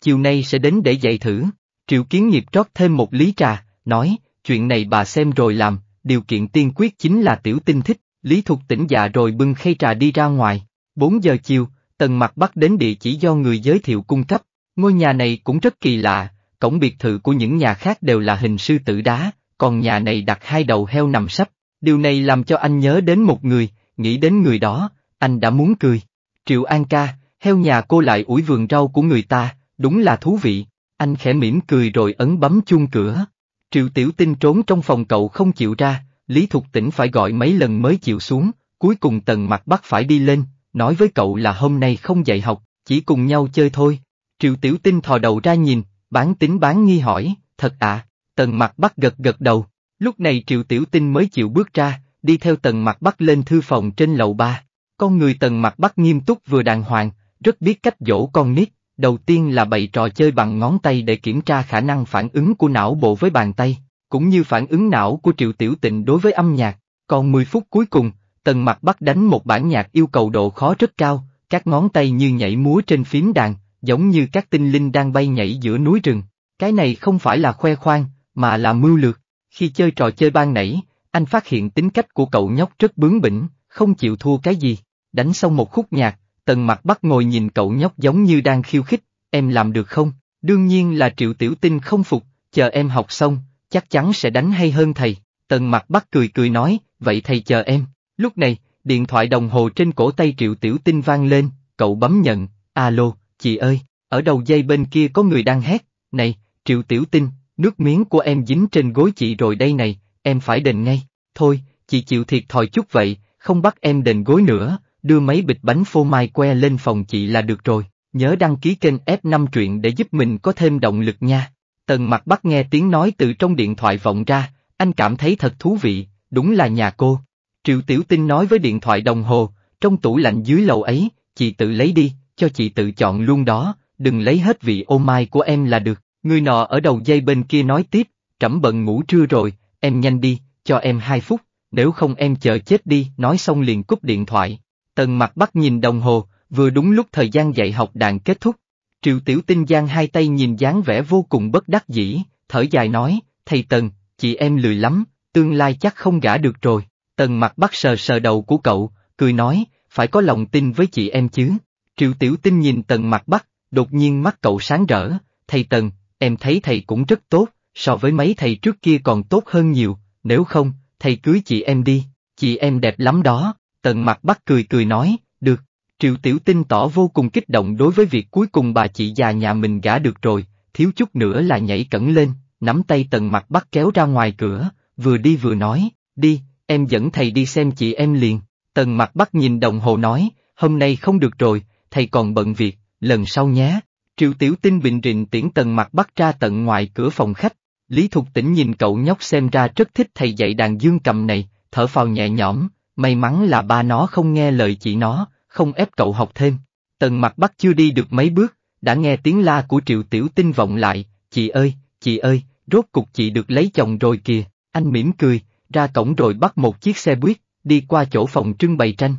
Chiều nay sẽ đến để dạy thử, triệu kiến nghiệp trót thêm một lý trà, nói, chuyện này bà xem rồi làm, điều kiện tiên quyết chính là tiểu tinh thích, lý thục tỉnh dạ rồi bưng khay trà đi ra ngoài, 4 giờ chiều, tần mặt bắt đến địa chỉ do người giới thiệu cung cấp, ngôi nhà này cũng rất kỳ lạ, cổng biệt thự của những nhà khác đều là hình sư tử đá, còn nhà này đặt hai đầu heo nằm sấp, điều này làm cho anh nhớ đến một người, nghĩ đến người đó, anh đã muốn cười. Triệu An ca, heo nhà cô lại ủi vườn rau của người ta, đúng là thú vị, anh khẽ mỉm cười rồi ấn bấm chuông cửa. Triệu Tiểu Tinh trốn trong phòng cậu không chịu ra, Lý Thục Tĩnh phải gọi mấy lần mới chịu xuống, cuối cùng Tần mặt bắt phải đi lên, nói với cậu là hôm nay không dạy học, chỉ cùng nhau chơi thôi. Triệu Tiểu Tinh thò đầu ra nhìn, bán tính bán nghi hỏi, thật à, tần mặt bắt gật gật đầu, lúc này triệu tiểu tinh mới chịu bước ra, đi theo tần mặt bắt lên thư phòng trên lầu ba. Con người tần mặt bắt nghiêm túc vừa đàng hoàng, rất biết cách dỗ con nít, đầu tiên là bày trò chơi bằng ngón tay để kiểm tra khả năng phản ứng của não bộ với bàn tay, cũng như phản ứng não của triệu tiểu tịnh đối với âm nhạc. Còn mười phút cuối cùng, tần mặt bắt đánh một bản nhạc yêu cầu độ khó rất cao, các ngón tay như nhảy múa trên phím đàn, giống như các tinh linh đang bay nhảy giữa núi rừng. Cái này không phải là khoe khoang, mà là mưu lược. Khi chơi trò chơi ban nãy, anh phát hiện tính cách của cậu nhóc rất bướng bỉnh, không chịu thua cái gì. Đánh xong một khúc nhạc, tần mặt bắt ngồi nhìn cậu nhóc giống như đang khiêu khích, em làm được không? Đương nhiên là triệu tiểu tinh không phục, chờ em học xong, chắc chắn sẽ đánh hay hơn thầy. Tần mặt bắt cười cười nói, vậy thầy chờ em. Lúc này, điện thoại đồng hồ trên cổ tay triệu tiểu tinh vang lên, cậu bấm nhận, alo, chị ơi, ở đầu dây bên kia có người đang hét, này, triệu tiểu tinh, Nước miếng của em dính trên gối chị rồi đây này, em phải đền ngay. Thôi, chị chịu thiệt thòi chút vậy, không bắt em đền gối nữa, đưa mấy bịch bánh phô mai que lên phòng chị là được rồi. Nhớ đăng ký kênh F5 truyện để giúp mình có thêm động lực nha. Tần mặt bắt nghe tiếng nói từ trong điện thoại vọng ra, anh cảm thấy thật thú vị, đúng là nhà cô. Triệu Tiểu Tinh nói với điện thoại đồng hồ, trong tủ lạnh dưới lầu ấy, chị tự lấy đi, cho chị tự chọn luôn đó, đừng lấy hết vị ô mai của em là được. Người nọ ở đầu dây bên kia nói tiếp, trẫm bận ngủ trưa rồi, em nhanh đi, cho em hai phút, nếu không em chờ chết đi, nói xong liền cúp điện thoại. Tần mặt bắt nhìn đồng hồ, vừa đúng lúc thời gian dạy học đàn kết thúc. Triệu Tiểu Tinh Giang hai tay nhìn dáng vẻ vô cùng bất đắc dĩ, thở dài nói, thầy Tần, chị em lười lắm, tương lai chắc không gả được rồi. Tần mặt bắt sờ sờ đầu của cậu, cười nói, phải có lòng tin với chị em chứ. Triệu Tiểu Tinh nhìn Tần mặt bắt, đột nhiên mắt cậu sáng rỡ, thầy Tần, em thấy thầy cũng rất tốt, so với mấy thầy trước kia còn tốt hơn nhiều, nếu không, thầy cưới chị em đi, chị em đẹp lắm đó, tần mặt bắt cười cười nói, được, triệu tiểu tinh tỏ vô cùng kích động đối với việc cuối cùng bà chị già nhà mình gả được rồi, thiếu chút nữa là nhảy cẩn lên, nắm tay tần mặt bắt kéo ra ngoài cửa, vừa đi vừa nói, đi, em dẫn thầy đi xem chị em liền, tần mặt bắt nhìn đồng hồ nói, hôm nay không được rồi, thầy còn bận việc, lần sau nhé. Triệu Tiểu Tinh bình rịn tiễn tần mặt bắt ra tận ngoài cửa phòng khách, Lý Thục Tĩnh nhìn cậu nhóc xem ra rất thích thầy dạy đàn dương cầm này, thở phào nhẹ nhõm, may mắn là ba nó không nghe lời chị nó, không ép cậu học thêm. Tần mặt bắt chưa đi được mấy bước, đã nghe tiếng la của Triệu Tiểu Tinh vọng lại, chị ơi, chị ơi, rốt cục chị được lấy chồng rồi kìa, anh mỉm cười, ra cổng rồi bắt một chiếc xe buýt, đi qua chỗ phòng trưng bày tranh.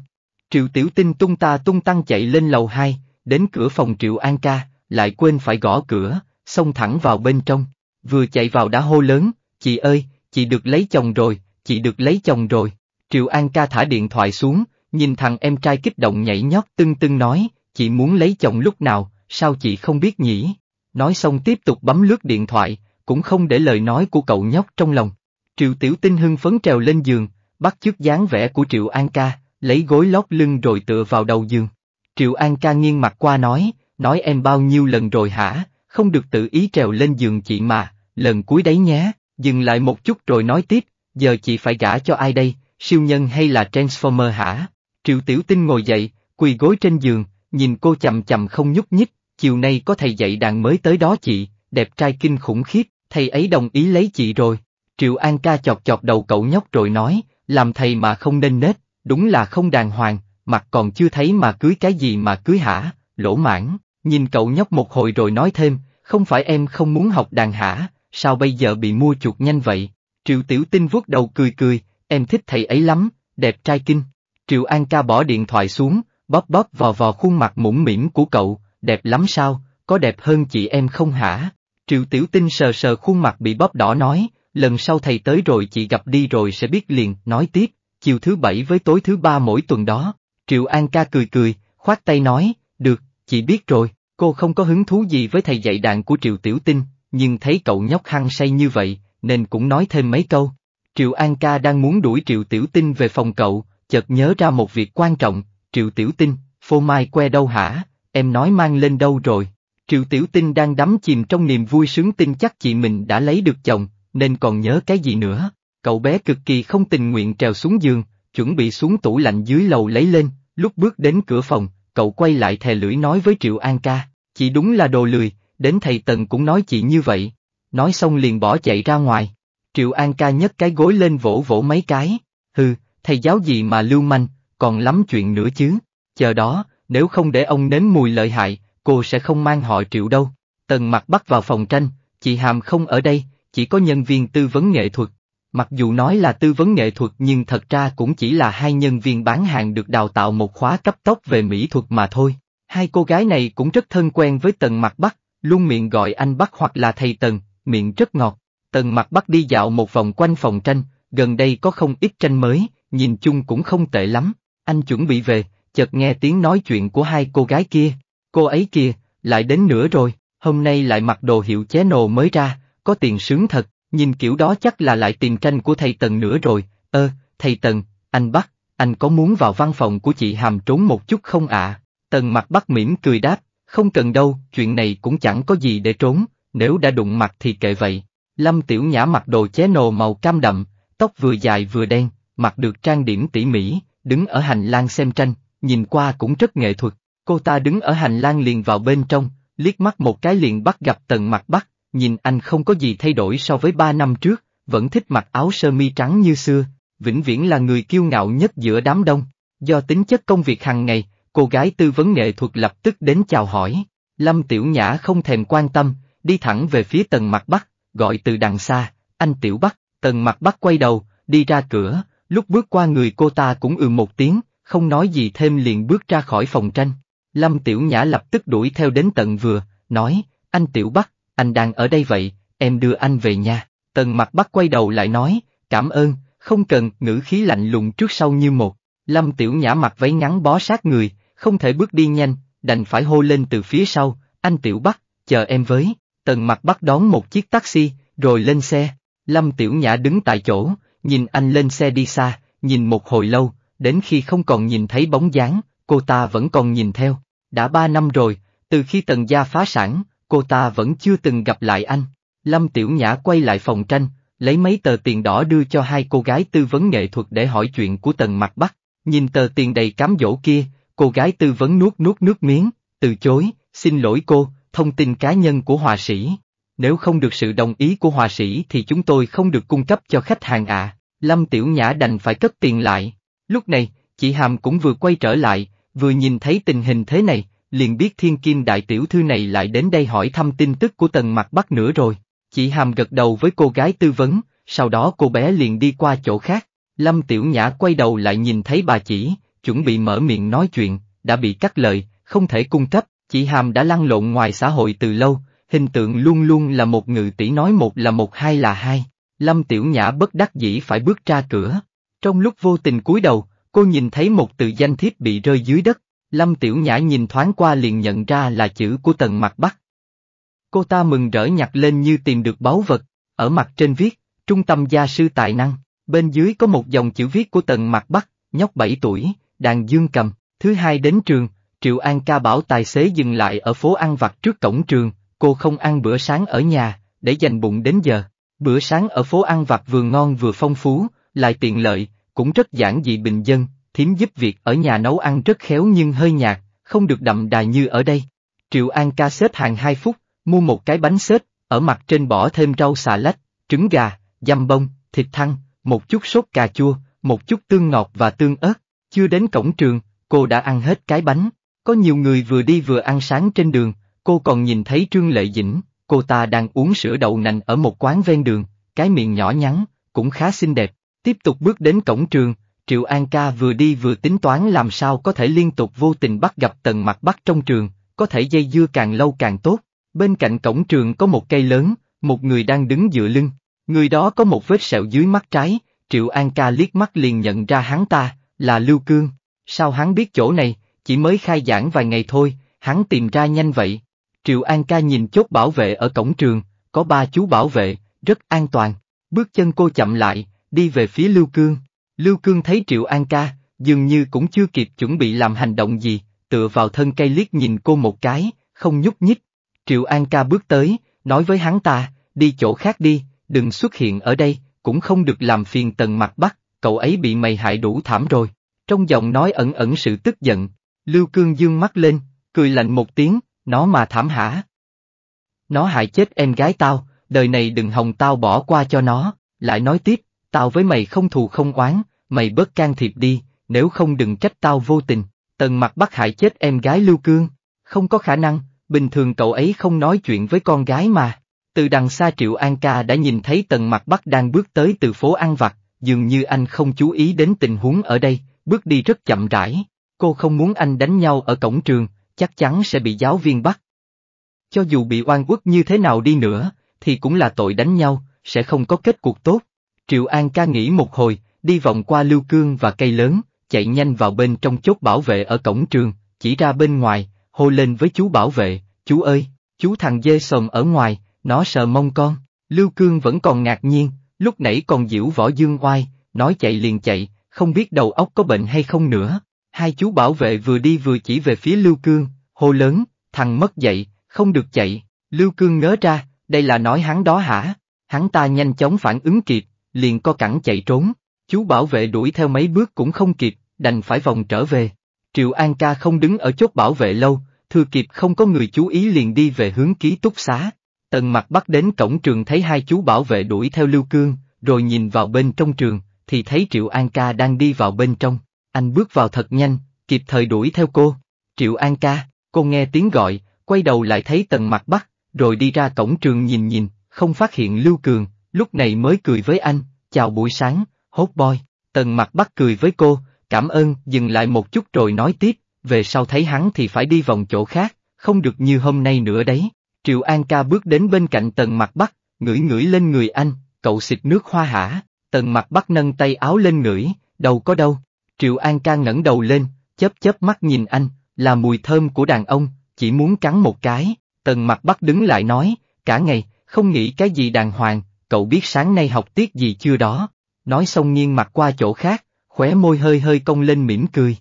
Triệu Tiểu Tinh tung ta tung tăng chạy lên lầu 2, đến cửa phòng Triệu An ca lại quên phải gõ cửa, xông thẳng vào bên trong, vừa chạy vào đã hô lớn, chị ơi, chị được lấy chồng rồi, chị được lấy chồng rồi. Triệu An ca thả điện thoại xuống, nhìn thằng em trai kích động nhảy nhót tưng tưng nói, chị muốn lấy chồng lúc nào, sao chị không biết nhỉ? Nói xong tiếp tục bấm lướt điện thoại, cũng không để lời nói của cậu nhóc trong lòng. Triệu Tiểu Tinh hưng phấn trèo lên giường, bắt chước dáng vẻ của Triệu An ca, lấy gối lót lưng rồi tựa vào đầu giường. Triệu An ca nghiêng mặt qua nói, nói em bao nhiêu lần rồi hả, không được tự ý trèo lên giường chị mà, lần cuối đấy nhé, dừng lại một chút rồi nói tiếp, giờ chị phải gả cho ai đây, siêu nhân hay là Transformer hả? Triệu Tiểu Tinh ngồi dậy, quỳ gối trên giường, nhìn cô chầm chầm không nhúc nhích, chiều nay có thầy dạy đàn mới tới đó chị, đẹp trai kinh khủng khiếp, thầy ấy đồng ý lấy chị rồi. Triệu An ca chọt chọt đầu cậu nhóc rồi nói, làm thầy mà không nên nết, đúng là không đàng hoàng, mặt còn chưa thấy mà cưới cái gì mà cưới hả, lỗ mãn. Nhìn cậu nhóc một hồi rồi nói thêm, không phải em không muốn học đàn hả, sao bây giờ bị mua chuột nhanh vậy? Triệu Tiểu Tinh vuốt đầu cười cười, em thích thầy ấy lắm, đẹp trai kinh. Triệu An ca bỏ điện thoại xuống, bóp bóp vò vò khuôn mặt mũm mỉm của cậu, đẹp lắm sao, có đẹp hơn chị em không hả? Triệu Tiểu Tinh sờ sờ khuôn mặt bị bóp đỏ nói, lần sau thầy tới rồi chị gặp đi rồi sẽ biết liền, nói tiếp, chiều thứ bảy với tối thứ ba mỗi tuần đó. Triệu An ca cười cười, khoát tay nói, được, chị biết rồi. Cô không có hứng thú gì với thầy dạy đàn của Triệu Tiểu Tinh, nhưng thấy cậu nhóc hăng say như vậy, nên cũng nói thêm mấy câu. Triệu An ca đang muốn đuổi Triệu Tiểu Tinh về phòng cậu, chợt nhớ ra một việc quan trọng, Triệu Tiểu Tinh, phô mai que đâu hả, em nói mang lên đâu rồi. Triệu Tiểu Tinh đang đắm chìm trong niềm vui sướng tin chắc chị mình đã lấy được chồng, nên còn nhớ cái gì nữa. Cậu bé cực kỳ không tình nguyện trèo xuống giường, chuẩn bị xuống tủ lạnh dưới lầu lấy lên, lúc bước đến cửa phòng, cậu quay lại thè lưỡi nói với Triệu An ca, chị đúng là đồ lười, đến thầy Tần cũng nói chị như vậy. Nói xong liền bỏ chạy ra ngoài. Triệu An ca nhấc cái gối lên vỗ vỗ mấy cái, hừ, thầy giáo gì mà lưu manh, còn lắm chuyện nữa chứ. Chờ đó, nếu không để ông nếm mùi lợi hại, cô sẽ không mang họ Triệu đâu. Tần mặt bắt vào phòng tranh, chị Hàm không ở đây, chỉ có nhân viên tư vấn nghệ thuật, Mặc dù nói là tư vấn nghệ thuật nhưng thật ra cũng chỉ là hai nhân viên bán hàng được đào tạo một khóa cấp tốc về mỹ thuật mà thôi. Hai cô gái này cũng rất thân quen với Tần Mặt Bắc, luôn miệng gọi anh Bắc hoặc là thầy Tần, miệng rất ngọt. Tần Mặt Bắc đi dạo một vòng quanh phòng tranh, gần đây có không ít tranh mới, nhìn chung cũng không tệ lắm. Anh chuẩn bị về, chợt nghe tiếng nói chuyện của hai cô gái kia. Cô ấy kia, lại đến nữa rồi, hôm nay lại mặc đồ hiệu chế nồ mới ra, có tiền sướng thật. Nhìn kiểu đó chắc là lại tìm tranh của thầy Tần nữa rồi, ơ, thầy Tần, anh bắt, anh có muốn vào văn phòng của chị Hàm trốn một chút không ạ? Tần mặt bắt mỉm cười đáp, không cần đâu, chuyện này cũng chẳng có gì để trốn, nếu đã đụng mặt thì kệ vậy. Lâm Tiểu Nhã mặc đồ ché nồ màu cam đậm, tóc vừa dài vừa đen, mặt được trang điểm tỉ mỉ, đứng ở hành lang xem tranh, nhìn qua cũng rất nghệ thuật. Cô ta đứng ở hành lang liền vào bên trong, liếc mắt một cái liền bắt gặp tần mặt bắt, nhìn anh không có gì thay đổi so với ba năm trước, vẫn thích mặc áo sơ mi trắng như xưa, vĩnh viễn là người kiêu ngạo nhất giữa đám đông. Do tính chất công việc hàng ngày, cô gái tư vấn nghệ thuật lập tức đến chào hỏi. Lâm Tiểu Nhã không thèm quan tâm, đi thẳng về phía tầng mặt bắc, gọi từ đằng xa, anh Tiểu Bắc, tầng mặt bắc quay đầu, đi ra cửa, lúc bước qua người cô ta cũng ừ một tiếng, không nói gì thêm liền bước ra khỏi phòng tranh. Lâm Tiểu Nhã lập tức đuổi theo đến tận vừa, nói, anh Tiểu Bắc, anh đang ở đây vậy, em đưa anh về nhà. Tần mặt bắt quay đầu lại nói, cảm ơn, không cần, ngữ khí lạnh lùng trước sau như một. Lâm tiểu nhã mặc váy ngắn bó sát người, không thể bước đi nhanh, đành phải hô lên từ phía sau, anh tiểu Bắc, chờ em với. Tần mặt bắt đón một chiếc taxi, rồi lên xe. Lâm tiểu nhã đứng tại chỗ, nhìn anh lên xe đi xa, nhìn một hồi lâu, đến khi không còn nhìn thấy bóng dáng, cô ta vẫn còn nhìn theo. Đã ba năm rồi, từ khi tần gia phá sản, cô ta vẫn chưa từng gặp lại anh. Lâm Tiểu Nhã quay lại phòng tranh, lấy mấy tờ tiền đỏ đưa cho hai cô gái tư vấn nghệ thuật để hỏi chuyện của Tần Mặt Bắc. Nhìn tờ tiền đầy cám dỗ kia, cô gái tư vấn nuốt nuốt nước miếng, từ chối, xin lỗi cô, thông tin cá nhân của họa sĩ. Nếu không được sự đồng ý của họa sĩ thì chúng tôi không được cung cấp cho khách hàng ạ. Lâm Tiểu Nhã đành phải cất tiền lại. Lúc này, chị Hàm cũng vừa quay trở lại, vừa nhìn thấy tình hình thế này, liền biết thiên kim đại tiểu thư này lại đến đây hỏi thăm tin tức của tần mặt bắc nữa rồi. Chị Hàm gật đầu với cô gái tư vấn, sau đó cô bé liền đi qua chỗ khác. Lâm Tiểu Nhã quay đầu lại nhìn thấy bà chỉ, chuẩn bị mở miệng nói chuyện, đã bị cắt lời, không thể cung cấp, chị Hàm đã lăn lộn ngoài xã hội từ lâu, hình tượng luôn luôn là một ngự tỷ nói một là một hai là hai. Lâm Tiểu Nhã bất đắc dĩ phải bước ra cửa. Trong lúc vô tình cúi đầu, cô nhìn thấy một từ danh thiếp bị rơi dưới đất, Lâm Tiểu Nhã nhìn thoáng qua liền nhận ra là chữ của Tần Mặc Bắc. Cô ta mừng rỡ nhặt lên như tìm được báu vật, ở mặt trên viết, trung tâm gia sư tài năng, bên dưới có một dòng chữ viết của Tần Mặc Bắc, nhóc 7 tuổi, đàn dương cầm, thứ hai đến trường, Triệu An ca bảo tài xế dừng lại ở phố ăn vặt trước cổng trường, cô không ăn bữa sáng ở nhà, để dành bụng đến giờ. Bữa sáng ở phố ăn vặt vừa ngon vừa phong phú, lại tiện lợi, cũng rất giản dị bình dân, thím giúp việc ở nhà nấu ăn rất khéo nhưng hơi nhạt, không được đậm đà như ở đây. Triệu An ca xếp hàng 2 phút, mua một cái bánh xếp, ở mặt trên bỏ thêm rau xà lách, trứng gà, dăm bông, thịt thăng, một chút sốt cà chua, một chút tương ngọt và tương ớt. Chưa đến cổng trường, cô đã ăn hết cái bánh. Có nhiều người vừa đi vừa ăn sáng trên đường, cô còn nhìn thấy Trương Lệ Dĩnh, cô ta đang uống sữa đậu nành ở một quán ven đường, cái miệng nhỏ nhắn, cũng khá xinh đẹp. Tiếp tục bước đến cổng trường, Triệu An Ca vừa đi vừa tính toán làm sao có thể liên tục vô tình bắt gặp tần mặt bắt trong trường, có thể dây dưa càng lâu càng tốt. Bên cạnh cổng trường có một cây lớn, một người đang đứng dựa lưng, người đó có một vết sẹo dưới mắt trái, Triệu An Ca liếc mắt liền nhận ra hắn ta, là Lưu Cương. Sao hắn biết chỗ này, chỉ mới khai giảng vài ngày thôi, hắn tìm ra nhanh vậy. Triệu An Ca nhìn chốt bảo vệ ở cổng trường, có ba chú bảo vệ, rất an toàn. Bước chân cô chậm lại, đi về phía Lưu Cương. Lưu Cương thấy Triệu An ca, dường như cũng chưa kịp chuẩn bị làm hành động gì, tựa vào thân cây liếc nhìn cô một cái, không nhúc nhích. Triệu An ca bước tới, nói với hắn ta, đi chỗ khác đi, đừng xuất hiện ở đây, cũng không được làm phiền tần mặt bắc, cậu ấy bị mày hại đủ thảm rồi. Trong giọng nói ẩn ẩn sự tức giận, Lưu Cương dương mắt lên, cười lạnh một tiếng, nó mà thảm hả. Nó hại chết em gái tao, đời này đừng hồng tao bỏ qua cho nó, lại nói tiếp, Tao với mày không thù không oán, mày bớt can thiệp đi, nếu không đừng trách tao vô tình. Tần mặt bắt hại chết em gái Lưu Cương, không có khả năng, bình thường cậu ấy không nói chuyện với con gái mà. Từ đằng xa Triệu An Ca đã nhìn thấy tần mặt bắc đang bước tới từ phố ăn vặt, dường như anh không chú ý đến tình huống ở đây, bước đi rất chậm rãi. Cô không muốn anh đánh nhau ở cổng trường, chắc chắn sẽ bị giáo viên bắt. Cho dù bị oan quất như thế nào đi nữa, thì cũng là tội đánh nhau, sẽ không có kết cuộc tốt. Triệu An ca nghĩ một hồi, đi vòng qua lưu cương và cây lớn, chạy nhanh vào bên trong chốt bảo vệ ở cổng trường, chỉ ra bên ngoài, hô lên với chú bảo vệ, chú ơi, chú thằng dê sồn ở ngoài, nó sợ mong con. Lưu Cương vẫn còn ngạc nhiên, lúc nãy còn diễu võ dương oai, nói chạy liền chạy, không biết đầu óc có bệnh hay không nữa. Hai chú bảo vệ vừa đi vừa chỉ về phía Lưu Cương, hô lớn, thằng mất dậy, không được chạy. Lưu Cương ngớ ra, đây là nói hắn đó hả? Hắn ta nhanh chóng phản ứng kịp, liền co cẳng chạy trốn, chú bảo vệ đuổi theo mấy bước cũng không kịp, đành phải vòng trở về. Triệu An ca không đứng ở chốt bảo vệ lâu, thừa kịp không có người chú ý liền đi về hướng ký túc xá. Tần mặt bắt đến cổng trường thấy hai chú bảo vệ đuổi theo Lưu Cương, rồi nhìn vào bên trong trường, thì thấy Triệu An ca đang đi vào bên trong. Anh bước vào thật nhanh, kịp thời đuổi theo cô. Triệu An ca, cô nghe tiếng gọi, quay đầu lại thấy tần mặt bắt, rồi đi ra cổng trường nhìn nhìn, không phát hiện Lưu Cường, lúc này mới cười với anh, chào buổi sáng, hốt boy, tần mặt bắt cười với cô, cảm ơn, dừng lại một chút rồi nói tiếp, về sau thấy hắn thì phải đi vòng chỗ khác, không được như hôm nay nữa đấy. Triệu An ca bước đến bên cạnh tần mặt bắc, ngửi ngửi lên người anh, cậu xịt nước hoa hả, tần mặt bắc nâng tay áo lên ngửi, đầu có đâu. Triệu An ca ngẩng đầu lên, chớp chớp mắt nhìn anh, là mùi thơm của đàn ông, chỉ muốn cắn một cái, tần mặt bắc đứng lại nói, cả ngày, không nghĩ cái gì đàng hoàng, cậu biết sáng nay học tiết gì chưa đó, nói xong nghiêng mặt qua chỗ khác, khóe môi hơi hơi cong lên mỉm cười.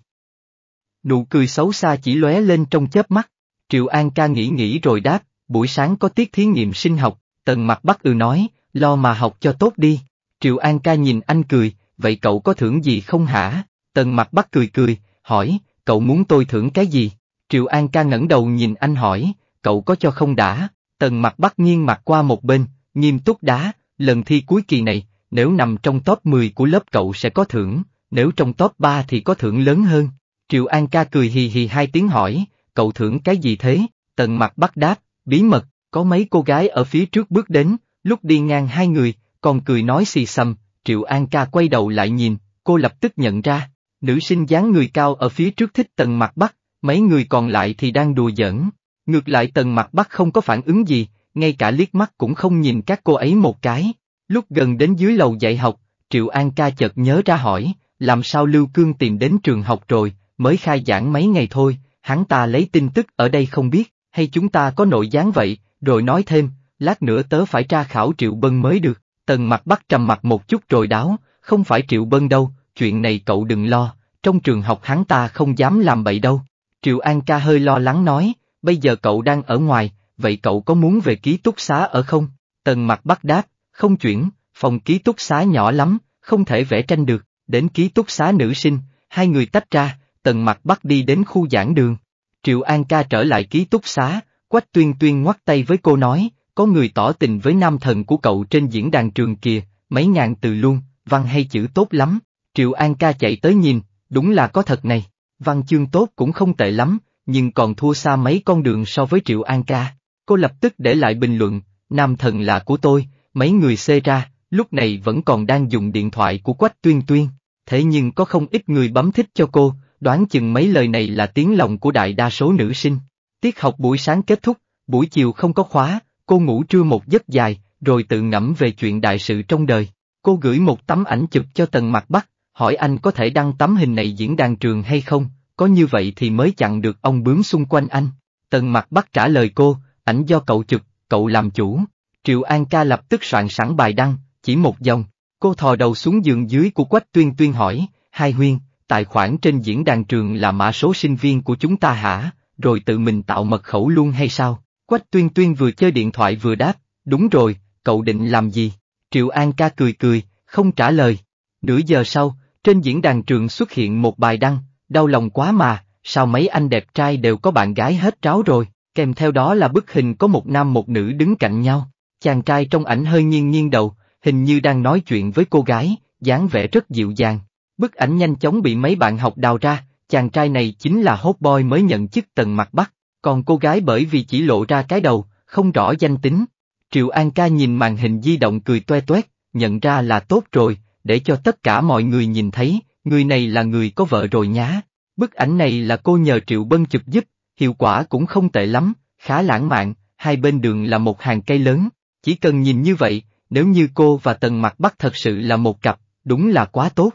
Nụ cười xấu xa chỉ lóe lên trong chớp mắt, Triệu An ca nghĩ nghĩ rồi đáp, buổi sáng có tiết thí nghiệm sinh học, tần mặt Bắt ừ nói, lo mà học cho tốt đi, Triệu An ca nhìn anh cười, vậy cậu có thưởng gì không hả, tần mặt Bắt cười cười, hỏi, cậu muốn tôi thưởng cái gì, Triệu An ca ngẩng đầu nhìn anh hỏi, cậu có cho không đã, tần mặt Bắt nghiêng mặt qua một bên, nghiêm túc đá, lần thi cuối kỳ này, nếu nằm trong top 10 của lớp cậu sẽ có thưởng, nếu trong top 3 thì có thưởng lớn hơn. Triệu An ca cười hì hì hai tiếng hỏi, cậu thưởng cái gì thế? Tần mặt bắt đáp, bí mật, có mấy cô gái ở phía trước bước đến, lúc đi ngang hai người, còn cười nói xì xầm, Triệu An ca quay đầu lại nhìn, cô lập tức nhận ra, nữ sinh dáng người cao ở phía trước thích tần mặt bắt, mấy người còn lại thì đang đùa giỡn. Ngược lại tần mặt bắt không có phản ứng gì, ngay cả liếc mắt cũng không nhìn các cô ấy một cái. Lúc gần đến dưới lầu dạy học, Triệu An ca chợt nhớ ra hỏi, làm sao Lưu Cương tìm đến trường học rồi, mới khai giảng mấy ngày thôi, hắn ta lấy tin tức ở đây không biết, hay chúng ta có nội gián vậy, rồi nói thêm, lát nữa tớ phải tra khảo Triệu Bân mới được, tần mặt bắt trầm mặt một chút rồi đáo, không phải Triệu Bân đâu, chuyện này cậu đừng lo, trong trường học hắn ta không dám làm bậy đâu. Triệu An ca hơi lo lắng nói, bây giờ cậu đang ở ngoài, vậy cậu có muốn về ký túc xá ở không? Tần mặt bắt đáp, không chuyển, phòng ký túc xá nhỏ lắm, không thể vẽ tranh được, đến ký túc xá nữ sinh, hai người tách ra, tần mặt bắt đi đến khu giảng đường. Triệu An ca trở lại ký túc xá, quách tuyên tuyên ngoắt tay với cô nói, có người tỏ tình với nam thần của cậu trên diễn đàn trường kìa, mấy ngàn từ luôn, văn hay chữ tốt lắm, Triệu An ca chạy tới nhìn, đúng là có thật này, văn chương tốt cũng không tệ lắm, nhưng còn thua xa mấy con đường so với Triệu An ca. Cô lập tức để lại bình luận, nam thần là của tôi, mấy người xê ra, lúc này vẫn còn đang dùng điện thoại của Quách Tuyên Tuyên. Thế nhưng có không ít người bấm thích cho cô, đoán chừng mấy lời này là tiếng lòng của đại đa số nữ sinh. Tiết học buổi sáng kết thúc, buổi chiều không có khóa, cô ngủ trưa một giấc dài, rồi tự ngẫm về chuyện đại sự trong đời. Cô gửi một tấm ảnh chụp cho Tần Mặt Bắc, hỏi anh có thể đăng tấm hình này diễn đàn trường hay không, có như vậy thì mới chặn được ông bướm xung quanh anh. Tần Mặt Bắc trả lời cô, ảnh do cậu chụp, cậu làm chủ. Triệu An ca lập tức soạn sẵn bài đăng, chỉ một dòng. Cô thò đầu xuống giường dưới của Quách Tuyên Tuyên hỏi, hai huyên, tài khoản trên diễn đàn trường là mã số sinh viên của chúng ta hả, rồi tự mình tạo mật khẩu luôn hay sao? Quách Tuyên Tuyên vừa chơi điện thoại vừa đáp, đúng rồi, cậu định làm gì? Triệu An ca cười cười, không trả lời. Nửa giờ sau, trên diễn đàn trường xuất hiện một bài đăng, đau lòng quá mà, sao mấy anh đẹp trai đều có bạn gái hết tráo rồi? kèm theo đó là bức hình có một nam một nữ đứng cạnh nhau, chàng trai trong ảnh hơi nghiêng nghiêng đầu, hình như đang nói chuyện với cô gái, dáng vẻ rất dịu dàng. Bức ảnh nhanh chóng bị mấy bạn học đào ra, chàng trai này chính là hốt boy mới nhận chức tầng mặt bắc, còn cô gái bởi vì chỉ lộ ra cái đầu, không rõ danh tính. Triệu An ca nhìn màn hình di động cười toe toét, nhận ra là tốt rồi, để cho tất cả mọi người nhìn thấy, người này là người có vợ rồi nhá. Bức ảnh này là cô nhờ Triệu Bân chụp giúp, hiệu quả cũng không tệ lắm, khá lãng mạn, hai bên đường là một hàng cây lớn, chỉ cần nhìn như vậy, nếu như cô và Tần Mặc Bắc thật sự là một cặp, đúng là quá tốt.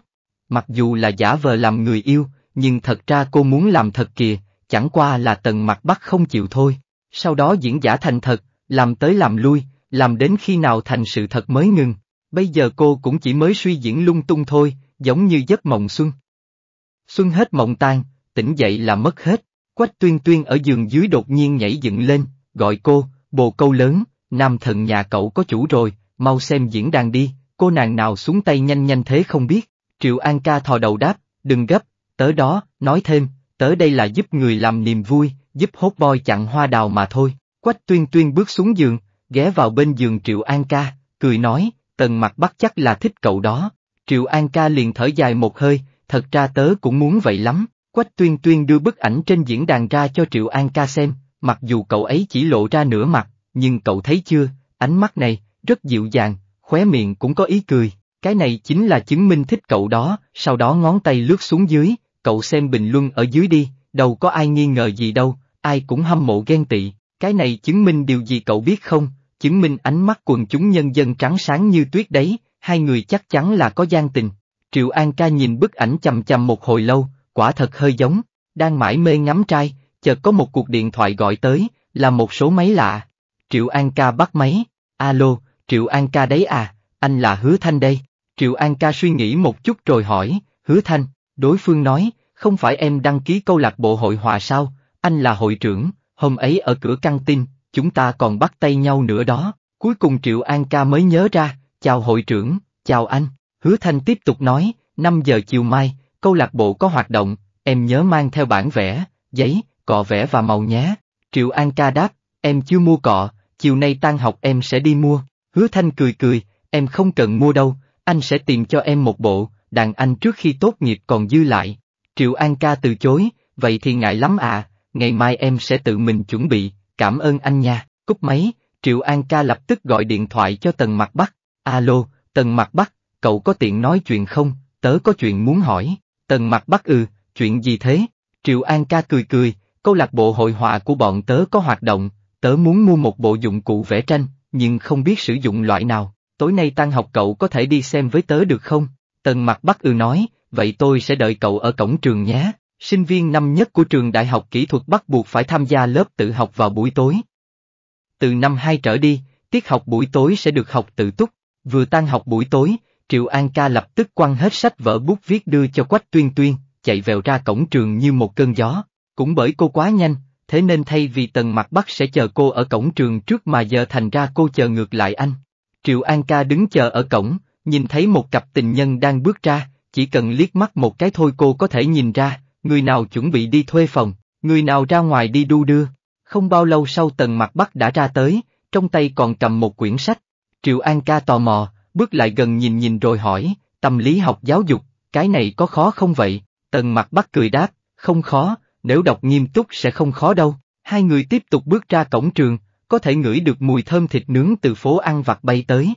Mặc dù là giả vờ làm người yêu, nhưng thật ra cô muốn làm thật kìa, chẳng qua là Tần Mặc Bắc không chịu thôi. Sau đó diễn giả thành thật, làm tới làm lui, làm đến khi nào thành sự thật mới ngừng. Bây giờ cô cũng chỉ mới suy diễn lung tung thôi, giống như giấc mộng xuân. Xuân hết mộng tan, tỉnh dậy là mất hết. Quách tuyên tuyên ở giường dưới đột nhiên nhảy dựng lên, gọi cô, bồ câu lớn, nam thần nhà cậu có chủ rồi, mau xem diễn đàn đi, cô nàng nào xuống tay nhanh nhanh thế không biết. Triệu An ca thò đầu đáp, đừng gấp, tớ đó, nói thêm, tớ đây là giúp người làm niềm vui, giúp hốt boy chặn hoa đào mà thôi. Quách tuyên tuyên bước xuống giường, ghé vào bên giường Triệu An ca, cười nói, tần mặt bắt chắc là thích cậu đó. Triệu An ca liền thở dài một hơi, thật ra tớ cũng muốn vậy lắm. Quách Tuyên Tuyên đưa bức ảnh trên diễn đàn ra cho Triệu An ca xem, mặc dù cậu ấy chỉ lộ ra nửa mặt, nhưng cậu thấy chưa, ánh mắt này, rất dịu dàng, khóe miệng cũng có ý cười, cái này chính là chứng minh thích cậu đó, sau đó ngón tay lướt xuống dưới, cậu xem bình luận ở dưới đi, đâu có ai nghi ngờ gì đâu, ai cũng hâm mộ ghen tị, cái này chứng minh điều gì cậu biết không, chứng minh ánh mắt quần chúng nhân dân trắng sáng như tuyết đấy, hai người chắc chắn là có gian tình. Triệu An ca nhìn bức ảnh chầm chầm một hồi lâu, quả thật hơi giống, đang mãi mê ngắm trai, chợt có một cuộc điện thoại gọi tới, là một số máy lạ. Triệu An ca bắt máy, alo, Triệu An ca đấy à, anh là Hứa Thanh đây. Triệu An ca suy nghĩ một chút rồi hỏi, Hứa Thanh, đối phương nói, không phải em đăng ký câu lạc bộ hội hòa sao, anh là hội trưởng, hôm ấy ở cửa căng tin, chúng ta còn bắt tay nhau nữa đó. Cuối cùng Triệu An ca mới nhớ ra, chào hội trưởng, chào anh. Hứa Thanh tiếp tục nói, 5 giờ chiều mai, câu lạc bộ có hoạt động, em nhớ mang theo bản vẽ, giấy, cọ vẽ và màu nhé. Triệu An ca đáp, em chưa mua cọ, chiều nay tan học em sẽ đi mua. Hứa Thanh cười cười, em không cần mua đâu, anh sẽ tìm cho em một bộ, đàn anh trước khi tốt nghiệp còn dư lại. Triệu An ca từ chối, vậy thì ngại lắm à, ngày mai em sẽ tự mình chuẩn bị, cảm ơn anh nha. Cúp máy, Triệu An ca lập tức gọi điện thoại cho Tần Mặt Bắc. Alo, Tần Mặt Bắc, cậu có tiện nói chuyện không, tớ có chuyện muốn hỏi. Tần mặt bắt ừ, chuyện gì thế? Triệu An ca cười cười, câu lạc bộ hội họa của bọn tớ có hoạt động, tớ muốn mua một bộ dụng cụ vẽ tranh, nhưng không biết sử dụng loại nào, tối nay tan học cậu có thể đi xem với tớ được không? Tần mặt bắt ừ nói, vậy tôi sẽ đợi cậu ở cổng trường nhé. Sinh viên năm nhất của trường đại học kỹ thuật bắt buộc phải tham gia lớp tự học vào buổi tối. Từ năm 2 trở đi, tiết học buổi tối sẽ được học tự túc, vừa tan học buổi tối, Triệu An ca lập tức quăng hết sách vở bút viết đưa cho Quách Tuyên Tuyên, chạy vèo ra cổng trường như một cơn gió. Cũng bởi cô quá nhanh, thế nên thay vì Tần Mặc Bắc sẽ chờ cô ở cổng trường trước mà giờ thành ra cô chờ ngược lại anh. Triệu An ca đứng chờ ở cổng, nhìn thấy một cặp tình nhân đang bước ra, chỉ cần liếc mắt một cái thôi cô có thể nhìn ra, người nào chuẩn bị đi thuê phòng, người nào ra ngoài đi đu đưa. Không bao lâu sau Tần Mặc Bắc đã ra tới, trong tay còn cầm một quyển sách. Triệu An ca tò mò, bước lại gần nhìn nhìn rồi hỏi, tâm lý học giáo dục, cái này có khó không vậy? Tần mặt bắt cười đáp, không khó, nếu đọc nghiêm túc sẽ không khó đâu. Hai người tiếp tục bước ra cổng trường, có thể ngửi được mùi thơm thịt nướng từ phố ăn vặt bay tới.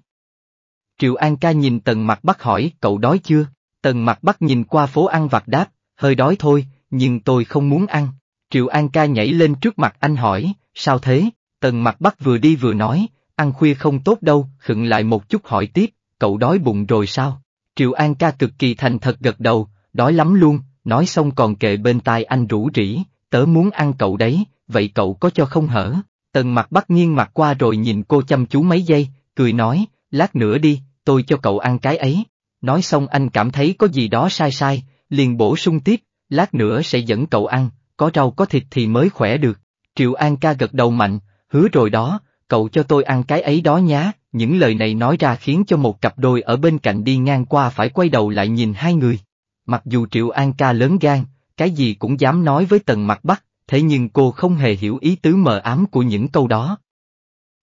Triệu An ca nhìn tần mặt bắt hỏi, cậu đói chưa? Tần mặt bắt nhìn qua phố ăn vặt đáp, hơi đói thôi, nhưng tôi không muốn ăn. Triệu An ca nhảy lên trước mặt anh hỏi, sao thế? Tần mặt bắt vừa đi vừa nói, ăn khuya không tốt đâu, khựng lại một chút hỏi tiếp, cậu đói bụng rồi sao? Triệu An ca cực kỳ thành thật gật đầu, đói lắm luôn, nói xong còn kệ bên tai anh rủ rỉ, tớ muốn ăn cậu đấy, vậy cậu có cho không hở? Tần mặt bắt nghiêng mặt qua rồi nhìn cô chăm chú mấy giây, cười nói, lát nữa đi, tôi cho cậu ăn cái ấy. Nói xong anh cảm thấy có gì đó sai sai, liền bổ sung tiếp, lát nữa sẽ dẫn cậu ăn, có rau có thịt thì mới khỏe được. Triệu An ca gật đầu mạnh, hứa rồi đó, cậu cho tôi ăn cái ấy đó nhá, những lời này nói ra khiến cho một cặp đôi ở bên cạnh đi ngang qua phải quay đầu lại nhìn hai người. Mặc dù Triệu An ca lớn gan, cái gì cũng dám nói với Tần Mặt Bắc, thế nhưng cô không hề hiểu ý tứ mờ ám của những câu đó.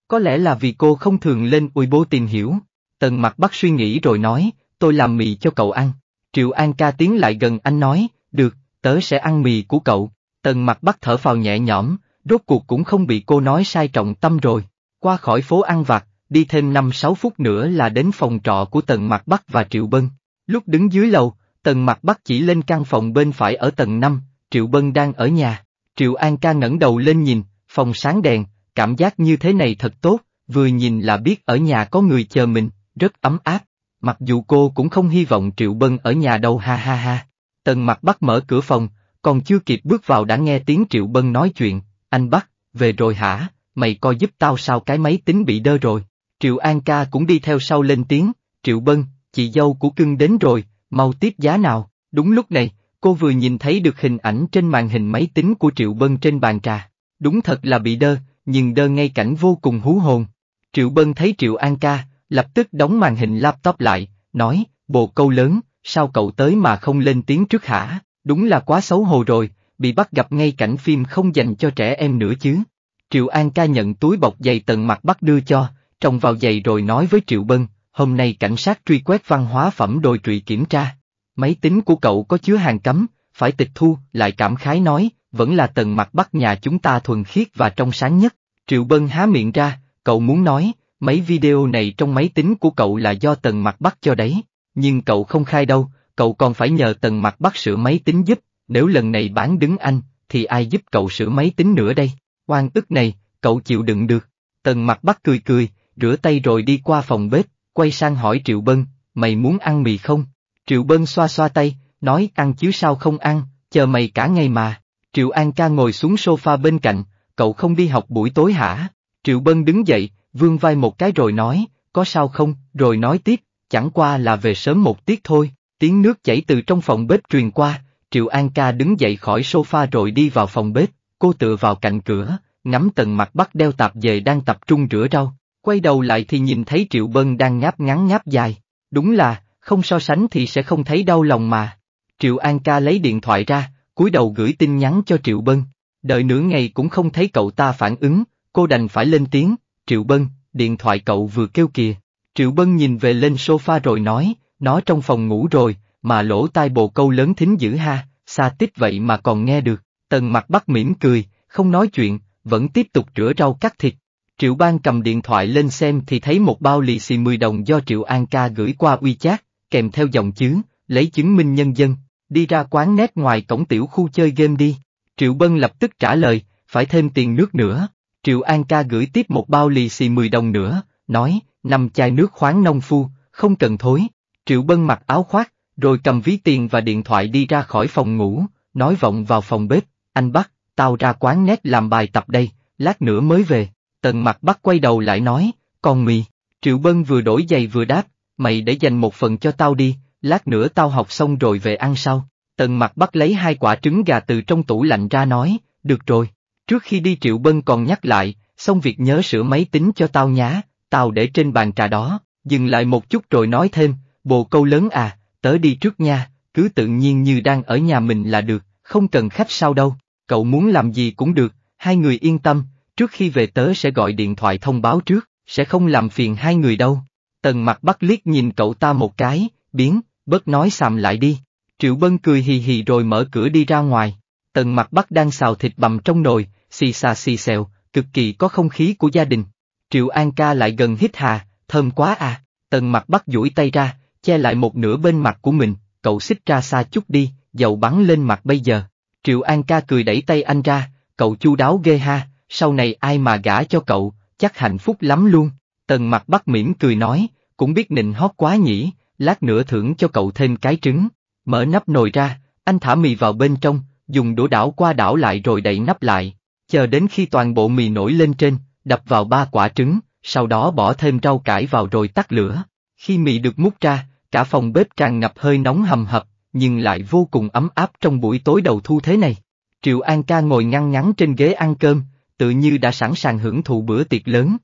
Có lẽ là vì cô không thường lên ui bố tìm hiểu, Tần Mặt Bắc suy nghĩ rồi nói, tôi làm mì cho cậu ăn. Triệu An ca tiến lại gần anh nói, được, tớ sẽ ăn mì của cậu. Tần Mặt Bắc thở phào nhẹ nhõm, rốt cuộc cũng không bị cô nói sai trọng tâm rồi. Qua khỏi phố ăn vặt, đi thêm 5-6 phút nữa là đến phòng trọ của Tần Mặt Bắc và Triệu Bân. Lúc đứng dưới lầu, Tần Mặt Bắc chỉ lên căn phòng bên phải ở tầng 5, Triệu Bân đang ở nhà. Triệu An ca ngẩng đầu lên nhìn, phòng sáng đèn, cảm giác như thế này thật tốt, vừa nhìn là biết ở nhà có người chờ mình, rất ấm áp. Mặc dù cô cũng không hy vọng Triệu Bân ở nhà đâu ha ha ha. Tần Mặt Bắc mở cửa phòng, còn chưa kịp bước vào đã nghe tiếng Triệu Bân nói chuyện, anh Bắc, về rồi hả, mày coi giúp tao sao cái máy tính bị đơ rồi. Triệu An ca cũng đi theo sau lên tiếng, Triệu Bân, chị dâu của cưng đến rồi, mau tiếp giá nào. Đúng lúc này, cô vừa nhìn thấy được hình ảnh trên màn hình máy tính của Triệu Bân trên bàn trà. Đúng thật là bị đơ, nhưng đơ ngay cảnh vô cùng hú hồn. Triệu Bân thấy Triệu An ca, lập tức đóng màn hình laptop lại, nói, bộ câu lớn, sao cậu tới mà không lên tiếng trước hả, đúng là quá xấu hổ rồi, bị bắt gặp ngay cảnh phim không dành cho trẻ em nữa chứ. Triệu An ca nhận túi bọc giày tận mặt bắt đưa cho, trồng vào giày rồi nói với Triệu Bân, hôm nay cảnh sát truy quét văn hóa phẩm đồi trụy kiểm tra. Máy tính của cậu có chứa hàng cấm, phải tịch thu, lại cảm khái nói, vẫn là tần mặt bắt nhà chúng ta thuần khiết và trong sáng nhất. Triệu Bân há miệng ra, cậu muốn nói, mấy video này trong máy tính của cậu là do tần mặt bắt cho đấy, nhưng cậu không khai đâu, cậu còn phải nhờ tần mặt bắt sửa máy tính giúp, nếu lần này bán đứng anh, thì ai giúp cậu sửa máy tính nữa đây? Quan ức này, cậu chịu đựng được. Tần mặt bắt cười cười, rửa tay rồi đi qua phòng bếp, quay sang hỏi Triệu Bân, mày muốn ăn mì không? Triệu Bân xoa xoa tay, nói ăn chứ sao không ăn, chờ mày cả ngày mà. Triệu An ca ngồi xuống sofa bên cạnh, cậu không đi học buổi tối hả? Triệu Bân đứng dậy, vươn vai một cái rồi nói, có sao không, rồi nói tiếp, chẳng qua là về sớm một tiết thôi. Tiếng nước chảy từ trong phòng bếp truyền qua, Triệu An ca đứng dậy khỏi sofa rồi đi vào phòng bếp cô tựa vào cạnh cửa, ngắm tần mặt bắt đeo tạp về đang tập trung rửa rau, quay đầu lại thì nhìn thấy Triệu Bân đang ngáp ngắn ngáp dài, đúng là, không so sánh thì sẽ không thấy đau lòng mà. Triệu An ca lấy điện thoại ra, cúi đầu gửi tin nhắn cho Triệu Bân, đợi nửa ngày cũng không thấy cậu ta phản ứng, cô đành phải lên tiếng, Triệu Bân, điện thoại cậu vừa kêu kìa. Triệu Bân nhìn về lên sofa rồi nói, nó trong phòng ngủ rồi, mà lỗ tai bồ câu lớn thính dữ ha, xa tích vậy mà còn nghe được. Tần mặt bắt mỉm cười, không nói chuyện, vẫn tiếp tục rửa rau cắt thịt. Triệu Bang cầm điện thoại lên xem thì thấy một bao lì xì 10 đồng do Triệu An Ca gửi qua WeChat, kèm theo dòng chữ, lấy chứng minh nhân dân, đi ra quán nét ngoài cổng tiểu khu chơi game đi. Triệu Bân lập tức trả lời, phải thêm tiền nước nữa. Triệu An Ca gửi tiếp một bao lì xì 10 đồng nữa, nói, năm chai nước khoáng nông phu, không cần thối. Triệu Bân mặc áo khoác, rồi cầm ví tiền và điện thoại đi ra khỏi phòng ngủ, nói vọng vào phòng bếp, anh bắt tao ra quán nét làm bài tập đây, lát nữa mới về. Tần mặt bắt quay đầu lại nói, con mì. Triệu Bân vừa đổi giày vừa đáp, mày để dành một phần cho tao đi, lát nữa tao học xong rồi về ăn sau. Tần mặt bắt lấy hai quả trứng gà từ trong tủ lạnh ra nói, được rồi. Trước khi đi Triệu Bân còn nhắc lại, xong việc nhớ sửa máy tính cho tao nhá, tao để trên bàn trà đó, dừng lại một chút rồi nói thêm, bồ câu lớn à, tớ đi trước nha, cứ tự nhiên như đang ở nhà mình là được, không cần khách sao đâu cậu muốn làm gì cũng được, hai người yên tâm, trước khi về tớ sẽ gọi điện thoại thông báo trước, sẽ không làm phiền hai người đâu. Tần mặt bắt liếc nhìn cậu ta một cái, biến, bớt nói xàm lại đi. Triệu Bân cười hì hì rồi mở cửa đi ra ngoài. Tần mặt bắt đang xào thịt bằm trong nồi, xì xà xì xèo, cực kỳ có không khí của gia đình. Triệu An ca lại gần hít hà, thơm quá à. Tần mặt bắt duỗi tay ra, che lại một nửa bên mặt của mình, cậu xích ra xa chút đi, dầu bắn lên mặt bây giờ. Triệu An ca cười đẩy tay anh ra, cậu chu đáo ghê ha, sau này ai mà gả cho cậu, chắc hạnh phúc lắm luôn. Tần mặt bắt mỉm cười nói, cũng biết nịnh hót quá nhỉ, lát nữa thưởng cho cậu thêm cái trứng. Mở nắp nồi ra, anh thả mì vào bên trong, dùng đũa đảo qua đảo lại rồi đậy nắp lại. Chờ đến khi toàn bộ mì nổi lên trên, đập vào ba quả trứng, sau đó bỏ thêm rau cải vào rồi tắt lửa. Khi mì được múc ra, cả phòng bếp tràn ngập hơi nóng hầm hập, nhưng lại vô cùng ấm áp trong buổi tối đầu thu thế này. Triệu An ca ngồi ngăn ngắn trên ghế ăn cơm, tự như đã sẵn sàng hưởng thụ bữa tiệc lớn.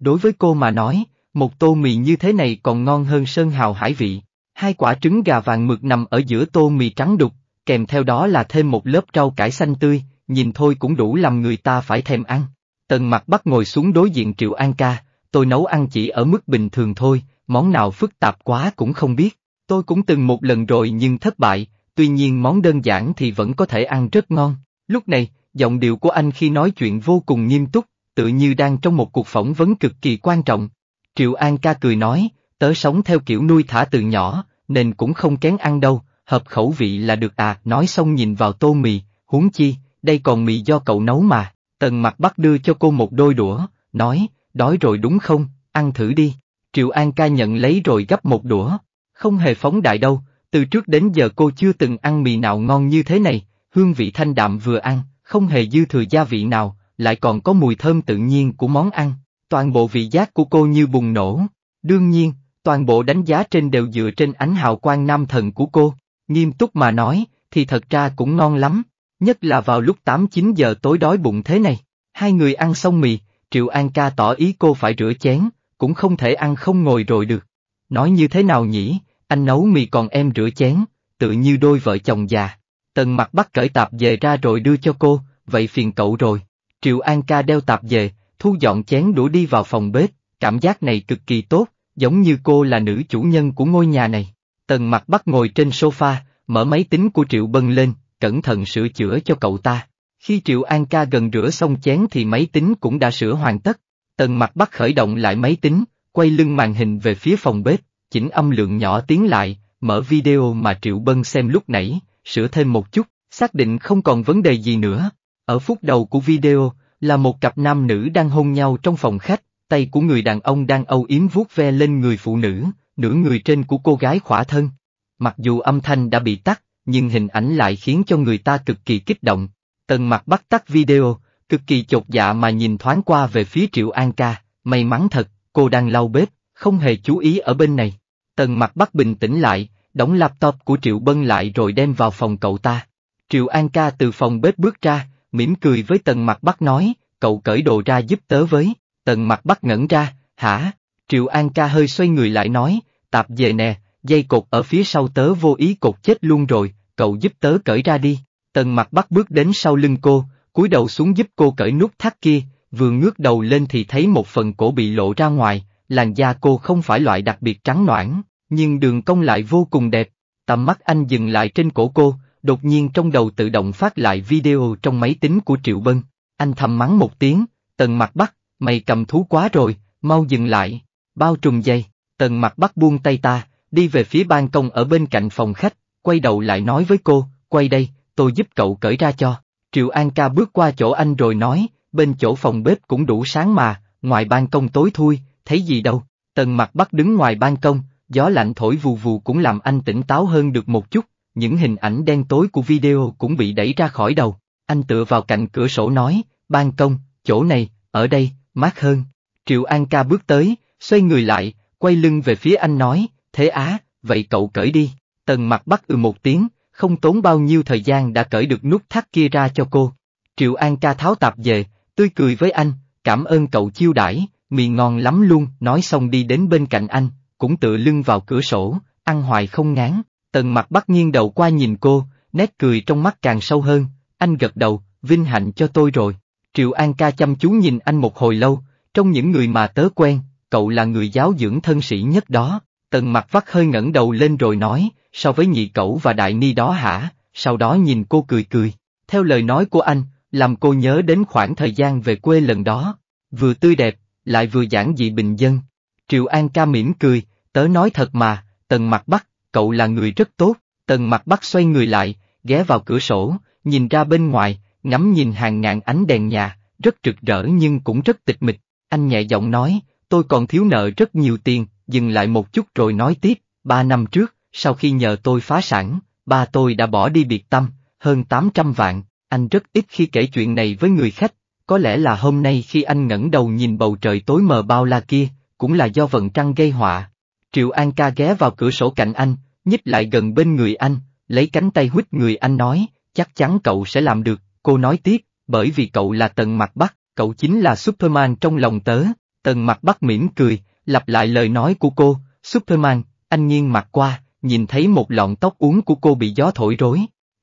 Đối với cô mà nói, một tô mì như thế này còn ngon hơn sơn hào hải vị. Hai quả trứng gà vàng mực nằm ở giữa tô mì trắng đục, kèm theo đó là thêm một lớp rau cải xanh tươi, nhìn thôi cũng đủ làm người ta phải thèm ăn. Tần mặt bắt ngồi xuống đối diện Triệu An ca, tôi nấu ăn chỉ ở mức bình thường thôi, món nào phức tạp quá cũng không biết. Tôi cũng từng một lần rồi nhưng thất bại, tuy nhiên món đơn giản thì vẫn có thể ăn rất ngon. Lúc này, giọng điệu của anh khi nói chuyện vô cùng nghiêm túc, tự như đang trong một cuộc phỏng vấn cực kỳ quan trọng. Triệu An ca cười nói, tớ sống theo kiểu nuôi thả từ nhỏ, nên cũng không kén ăn đâu, hợp khẩu vị là được à, nói xong nhìn vào tô mì, huống chi, đây còn mì do cậu nấu mà, tần mặt bắt đưa cho cô một đôi đũa, nói, đói rồi đúng không, ăn thử đi. Triệu An ca nhận lấy rồi gấp một đũa, không hề phóng đại đâu, từ trước đến giờ cô chưa từng ăn mì nào ngon như thế này, hương vị thanh đạm vừa ăn, không hề dư thừa gia vị nào, lại còn có mùi thơm tự nhiên của món ăn, toàn bộ vị giác của cô như bùng nổ. Đương nhiên, toàn bộ đánh giá trên đều dựa trên ánh hào quang nam thần của cô, nghiêm túc mà nói, thì thật ra cũng ngon lắm, nhất là vào lúc 8-9 giờ tối đói bụng thế này. Hai người ăn xong mì, Triệu An ca tỏ ý cô phải rửa chén, cũng không thể ăn không ngồi rồi được. Nói như thế nào nhỉ, anh nấu mì còn em rửa chén, tự như đôi vợ chồng già. Tần mặt bắt cởi tạp về ra rồi đưa cho cô, vậy phiền cậu rồi. Triệu An ca đeo tạp về, thu dọn chén đũa đi vào phòng bếp, cảm giác này cực kỳ tốt, giống như cô là nữ chủ nhân của ngôi nhà này. Tần mặt bắt ngồi trên sofa, mở máy tính của Triệu Bân lên, cẩn thận sửa chữa cho cậu ta. Khi Triệu An ca gần rửa xong chén thì máy tính cũng đã sửa hoàn tất. Tần mặt bắt khởi động lại máy tính, quay lưng màn hình về phía phòng bếp, chỉnh âm lượng nhỏ tiếng lại, mở video mà Triệu Bân xem lúc nãy, sửa thêm một chút, xác định không còn vấn đề gì nữa. Ở phút đầu của video, là một cặp nam nữ đang hôn nhau trong phòng khách, tay của người đàn ông đang âu yếm vuốt ve lên người phụ nữ, nửa người trên của cô gái khỏa thân. Mặc dù âm thanh đã bị tắt, nhưng hình ảnh lại khiến cho người ta cực kỳ kích động. Tần mặt bắt tắt video, cực kỳ chột dạ mà nhìn thoáng qua về phía Triệu An ca, may mắn thật, cô đang lau bếp, không hề chú ý ở bên này. Tần mặt bắc bình tĩnh lại, đóng laptop của Triệu Bân lại rồi đem vào phòng cậu ta. Triệu An ca từ phòng bếp bước ra, mỉm cười với tần mặt bắc nói, cậu cởi đồ ra giúp tớ với, tần mặt bắc ngẩn ra, hả? Triệu An ca hơi xoay người lại nói, tạp về nè, dây cột ở phía sau tớ vô ý cột chết luôn rồi, cậu giúp tớ cởi ra đi. Tần mặt bắt bước đến sau lưng cô, cúi đầu xuống giúp cô cởi nút thắt kia, vừa ngước đầu lên thì thấy một phần cổ bị lộ ra ngoài, làn da cô không phải loại đặc biệt trắng noãn, nhưng đường cong lại vô cùng đẹp. Tầm mắt anh dừng lại trên cổ cô, đột nhiên trong đầu tự động phát lại video trong máy tính của Triệu Bân. Anh thầm mắng một tiếng, tần mặt bắt, mày cầm thú quá rồi, mau dừng lại, bao trùm dây, tần mặt bắt buông tay ta, đi về phía ban công ở bên cạnh phòng khách, quay đầu lại nói với cô, quay đây, tôi giúp cậu cởi ra cho. Triệu An ca bước qua chỗ anh rồi nói, bên chỗ phòng bếp cũng đủ sáng mà, ngoài ban công tối thui, thấy gì đâu, tần mặt bắt đứng ngoài ban công, gió lạnh thổi vù vù cũng làm anh tỉnh táo hơn được một chút, những hình ảnh đen tối của video cũng bị đẩy ra khỏi đầu, anh tựa vào cạnh cửa sổ nói, ban công, chỗ này, ở đây, mát hơn. Triệu An ca bước tới, xoay người lại, quay lưng về phía anh nói, thế á, vậy cậu cởi đi. Tần mặt bắt ừ một tiếng, không tốn bao nhiêu thời gian đã cởi được nút thắt kia ra cho cô. Triệu An ca tháo tạp về, tươi cười với anh, cảm ơn cậu chiêu đãi, mì ngon lắm luôn, nói xong đi đến bên cạnh anh, cũng tựa lưng vào cửa sổ, ăn hoài không ngán, tần mặt bắt nghiêng đầu qua nhìn cô, nét cười trong mắt càng sâu hơn, anh gật đầu, vinh hạnh cho tôi rồi. Triệu An ca chăm chú nhìn anh một hồi lâu, trong những người mà tớ quen, cậu là người giáo dưỡng thân sĩ nhất đó, tần mặt vắt hơi ngẩng đầu lên rồi nói, so với nhị cậu và đại ni đó hả, sau đó nhìn cô cười cười, theo lời nói của anh, làm cô nhớ đến khoảng thời gian về quê lần đó, vừa tươi đẹp, lại vừa giản dị bình dân. Triệu An ca mỉm cười, tớ nói thật mà, Tần Mặc Bắc, cậu là người rất tốt, Tần Mặc Bắc xoay người lại, ghé vào cửa sổ, nhìn ra bên ngoài, ngắm nhìn hàng ngàn ánh đèn nhà, rất rực rỡ nhưng cũng rất tịch mịch, anh nhẹ giọng nói, tôi còn thiếu nợ rất nhiều tiền, dừng lại một chút rồi nói tiếp, ba năm trước, sau khi nhờ tôi phá sản, ba tôi đã bỏ đi biệt tâm, hơn 800 vạn, anh rất ít khi kể chuyện này với người khách, có lẽ là hôm nay khi anh ngẩng đầu nhìn bầu trời tối mờ bao la kia, cũng là do vận trăng gây họa. Triệu An ca ghé vào cửa sổ cạnh anh, nhích lại gần bên người anh, lấy cánh tay huýt người anh nói, chắc chắn cậu sẽ làm được, cô nói tiếp, bởi vì cậu là Tần Mặt Bắc, cậu chính là Superman trong lòng tớ, Tần Mặt Bắc mỉm cười, lặp lại lời nói của cô, Superman, anh nghiêng mặt qua, nhìn thấy một lọn tóc uống của cô bị gió thổi rối.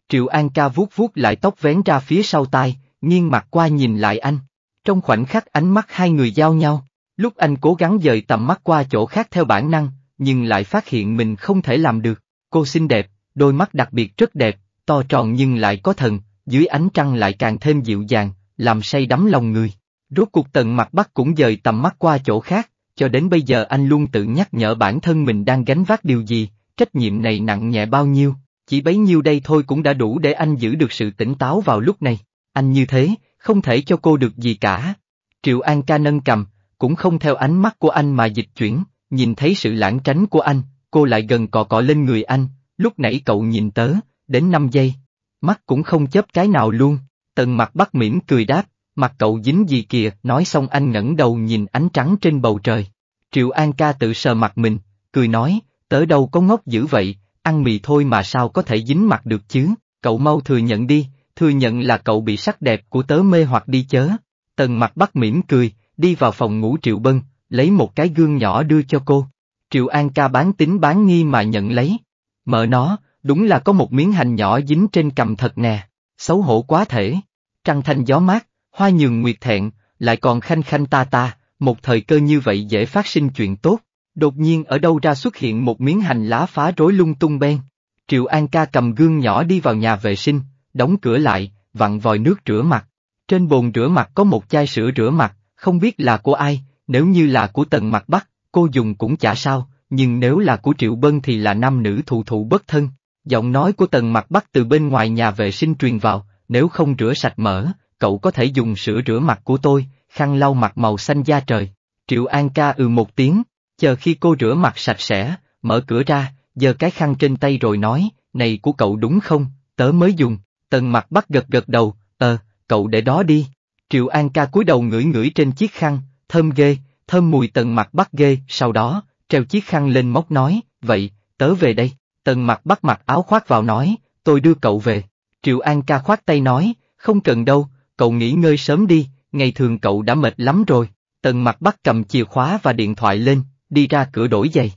Triệu An ca vuốt vuốt lại tóc vén ra phía sau tai, nghiêng mặt qua nhìn lại anh. Trong khoảnh khắc ánh mắt hai người giao nhau, lúc anh cố gắng dời tầm mắt qua chỗ khác theo bản năng, nhưng lại phát hiện mình không thể làm được. Cô xinh đẹp, đôi mắt đặc biệt rất đẹp, to tròn nhưng lại có thần, dưới ánh trăng lại càng thêm dịu dàng, làm say đắm lòng người. Rốt cuộc tần mặt bắt cũng dời tầm mắt qua chỗ khác, cho đến bây giờ anh luôn tự nhắc nhở bản thân mình đang gánh vác điều gì, trách nhiệm này nặng nhẹ bao nhiêu, chỉ bấy nhiêu đây thôi cũng đã đủ để anh giữ được sự tỉnh táo vào lúc này anh như thế, không thể cho cô được gì cả. Triệu An ca nâng cầm, cũng không theo ánh mắt của anh mà dịch chuyển, nhìn thấy sự lãng tránh của anh, cô lại gần cọ cọ lên người anh, lúc nãy cậu nhìn tớ, đến 5 giây, mắt cũng không chớp cái nào luôn, tần mặt bắt mỉm cười đáp, mặt cậu dính gì kìa, nói xong anh ngẩng đầu nhìn ánh trắng trên bầu trời. Triệu An ca tự sờ mặt mình, cười nói, tớ đâu có ngốc dữ vậy, ăn mì thôi mà sao có thể dính mặt được chứ, cậu mau thừa nhận đi, thừa nhận là cậu bị sắc đẹp của tớ mê hoặc đi chớ. Tần mặt bắt mỉm cười, đi vào phòng ngủ Triệu Bân, lấy một cái gương nhỏ đưa cho cô. Triệu An ca bán tính bán nghi mà nhận lấy. Mở nó, đúng là có một miếng hành nhỏ dính trên cầm thật nè, xấu hổ quá thể. Trăng thanh gió mát, hoa nhường nguyệt thẹn, lại còn khanh khanh ta ta, một thời cơ như vậy dễ phát sinh chuyện tốt. Đột nhiên ở đâu ra xuất hiện một miếng hành lá phá rối lung tung bên. Triệu An ca cầm gương nhỏ đi vào nhà vệ sinh, đóng cửa lại, vặn vòi nước rửa mặt. Trên bồn rửa mặt có một chai sữa rửa mặt, không biết là của ai, nếu như là của tận mặt bắc, cô dùng cũng chả sao, nhưng nếu là của Triệu Bân thì là nam nữ thụ thụ bất thân. Giọng nói của tần mặt bắc từ bên ngoài nhà vệ sinh truyền vào, nếu không rửa sạch mỡ, cậu có thể dùng sữa rửa mặt của tôi, khăn lau mặt màu xanh da trời. Triệu An ca ừ một tiếng, chờ khi cô rửa mặt sạch sẽ, mở cửa ra, giơ cái khăn trên tay rồi nói, này của cậu đúng không, tớ mới dùng, Tần mặt bắt gật gật đầu, ờ, cậu để đó đi. Triệu An ca cúi đầu ngửi ngửi trên chiếc khăn, thơm ghê, thơm mùi tần mặt bắt ghê, sau đó, treo chiếc khăn lên móc nói, vậy, tớ về đây. Tần mặt bắt mặc áo khoác vào nói, tôi đưa cậu về. Triệu An ca khoát tay nói, không cần đâu, cậu nghỉ ngơi sớm đi, ngày thường cậu đã mệt lắm rồi. Tần mặt bắt cầm chìa khóa và điện thoại lên, đi ra cửa đổi giày.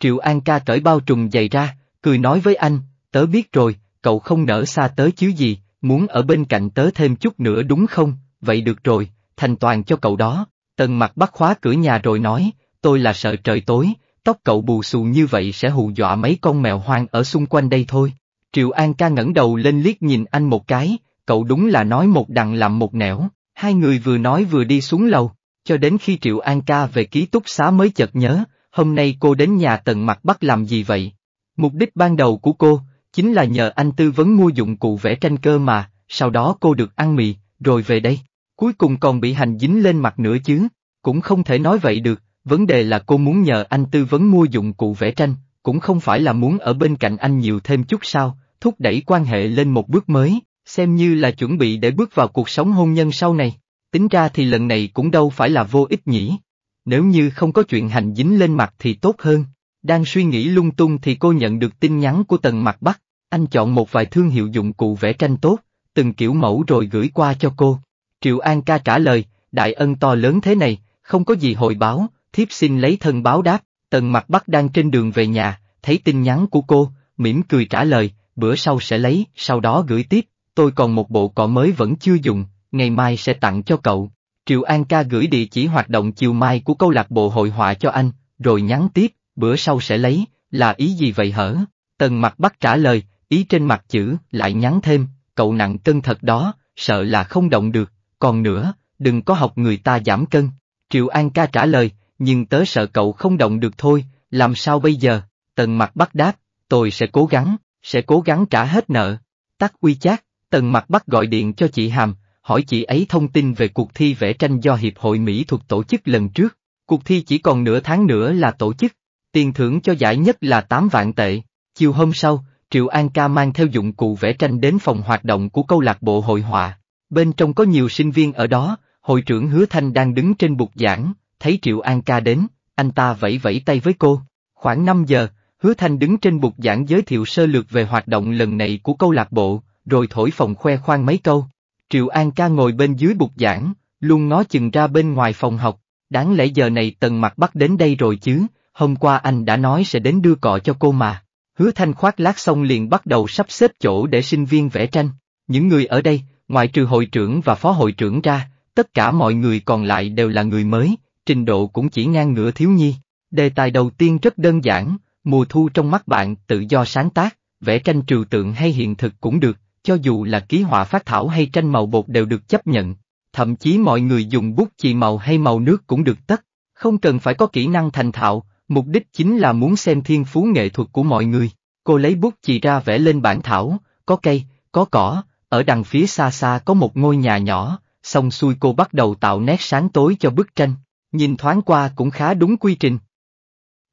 Triệu An ca cởi bao trùng giày ra, cười nói với anh, tớ biết rồi, cậu không nỡ xa tớ chứ gì, muốn ở bên cạnh tớ thêm chút nữa đúng không, vậy được rồi, thành toàn cho cậu đó, tần mặt bắt khóa cửa nhà rồi nói, tôi là sợ trời tối, tóc cậu bù xù như vậy sẽ hù dọa mấy con mèo hoang ở xung quanh đây thôi. Triệu An ca ngẩng đầu lên liếc nhìn anh một cái, cậu đúng là nói một đằng làm một nẻo, hai người vừa nói vừa đi xuống lầu, cho đến khi Triệu An ca về ký túc xá mới chợt nhớ, hôm nay cô đến nhà tần mặt bắt làm gì vậy? Mục đích ban đầu của cô, chính là nhờ anh tư vấn mua dụng cụ vẽ tranh cơ mà, sau đó cô được ăn mì, rồi về đây. Cuối cùng còn bị hành dính lên mặt nữa chứ, cũng không thể nói vậy được, vấn đề là cô muốn nhờ anh tư vấn mua dụng cụ vẽ tranh, cũng không phải là muốn ở bên cạnh anh nhiều thêm chút sao, thúc đẩy quan hệ lên một bước mới, xem như là chuẩn bị để bước vào cuộc sống hôn nhân sau này. Tính ra thì lần này cũng đâu phải là vô ích nhỉ. Nếu như không có chuyện hành dính lên mặt thì tốt hơn. Đang suy nghĩ lung tung thì cô nhận được tin nhắn của Tần Mặc Bắc, anh chọn một vài thương hiệu dụng cụ vẽ tranh tốt, từng kiểu mẫu rồi gửi qua cho cô. Triệu An ca trả lời, đại ân to lớn thế này, không có gì hồi báo, thiếp xin lấy thân báo đáp, Tần Mặc Bắc đang trên đường về nhà, thấy tin nhắn của cô, mỉm cười trả lời, bữa sau sẽ lấy, sau đó gửi tiếp, tôi còn một bộ cọ mới vẫn chưa dùng, ngày mai sẽ tặng cho cậu. Triệu An ca gửi địa chỉ hoạt động chiều mai của câu lạc bộ hội họa cho anh, rồi nhắn tiếp, bữa sau sẽ lấy, là ý gì vậy hở? Tần mặt bắt trả lời, ý trên mặt chữ, lại nhắn thêm, cậu nặng cân thật đó, sợ là không động được, còn nữa, đừng có học người ta giảm cân. Triệu An ca trả lời, nhưng tớ sợ cậu không động được thôi, làm sao bây giờ? Tần mặt bắt đáp, tôi sẽ cố gắng, sẽ cố gắng trả hết nợ. tắt uy chát, tần mặt bắt gọi điện cho chị Hàm, hỏi chị ấy thông tin về cuộc thi vẽ tranh do Hiệp hội Mỹ thuật tổ chức lần trước. Cuộc thi chỉ còn nửa tháng nữa là tổ chức, Tiền thưởng cho giải nhất là 8 vạn tệ. Chiều hôm sau, Triệu An Ca mang theo dụng cụ vẽ tranh đến phòng hoạt động của câu lạc bộ hội họa. Bên trong có nhiều sinh viên ở đó, hội trưởng Hứa Thanh đang đứng trên bục giảng, thấy Triệu An Ca đến, anh ta vẫy vẫy tay với cô. Khoảng 5 giờ, Hứa Thanh đứng trên bục giảng giới thiệu sơ lược về hoạt động lần này của câu lạc bộ, rồi thổi phòng khoe khoang mấy câu. Triệu An Ca ngồi bên dưới bục giảng, luôn ngó chừng ra bên ngoài phòng học, đáng lẽ giờ này tầng mặt bắt đến đây rồi chứ, hôm qua anh đã nói sẽ đến đưa cọ cho cô mà. Hứa Thanh khoác lát xong liền bắt đầu sắp xếp chỗ để sinh viên vẽ tranh. Những người ở đây, ngoại trừ hội trưởng và phó hội trưởng ra, tất cả mọi người còn lại đều là người mới, trình độ cũng chỉ ngang ngửa thiếu nhi. Đề tài đầu tiên rất đơn giản, mùa thu trong mắt bạn tự do sáng tác, vẽ tranh trừu tượng hay hiện thực cũng được, cho dù là ký họa phát thảo hay tranh màu bột đều được chấp nhận. Thậm chí mọi người dùng bút chì màu hay màu nước cũng được tất, không cần phải có kỹ năng thành thạo, Mục đích chính là muốn xem thiên phú nghệ thuật của mọi người. Cô lấy bút chì ra vẽ lên bản thảo, có cây, có cỏ, ở đằng phía xa xa có một ngôi nhà nhỏ, xong xuôi cô bắt đầu tạo nét sáng tối cho bức tranh, nhìn thoáng qua cũng khá đúng quy trình.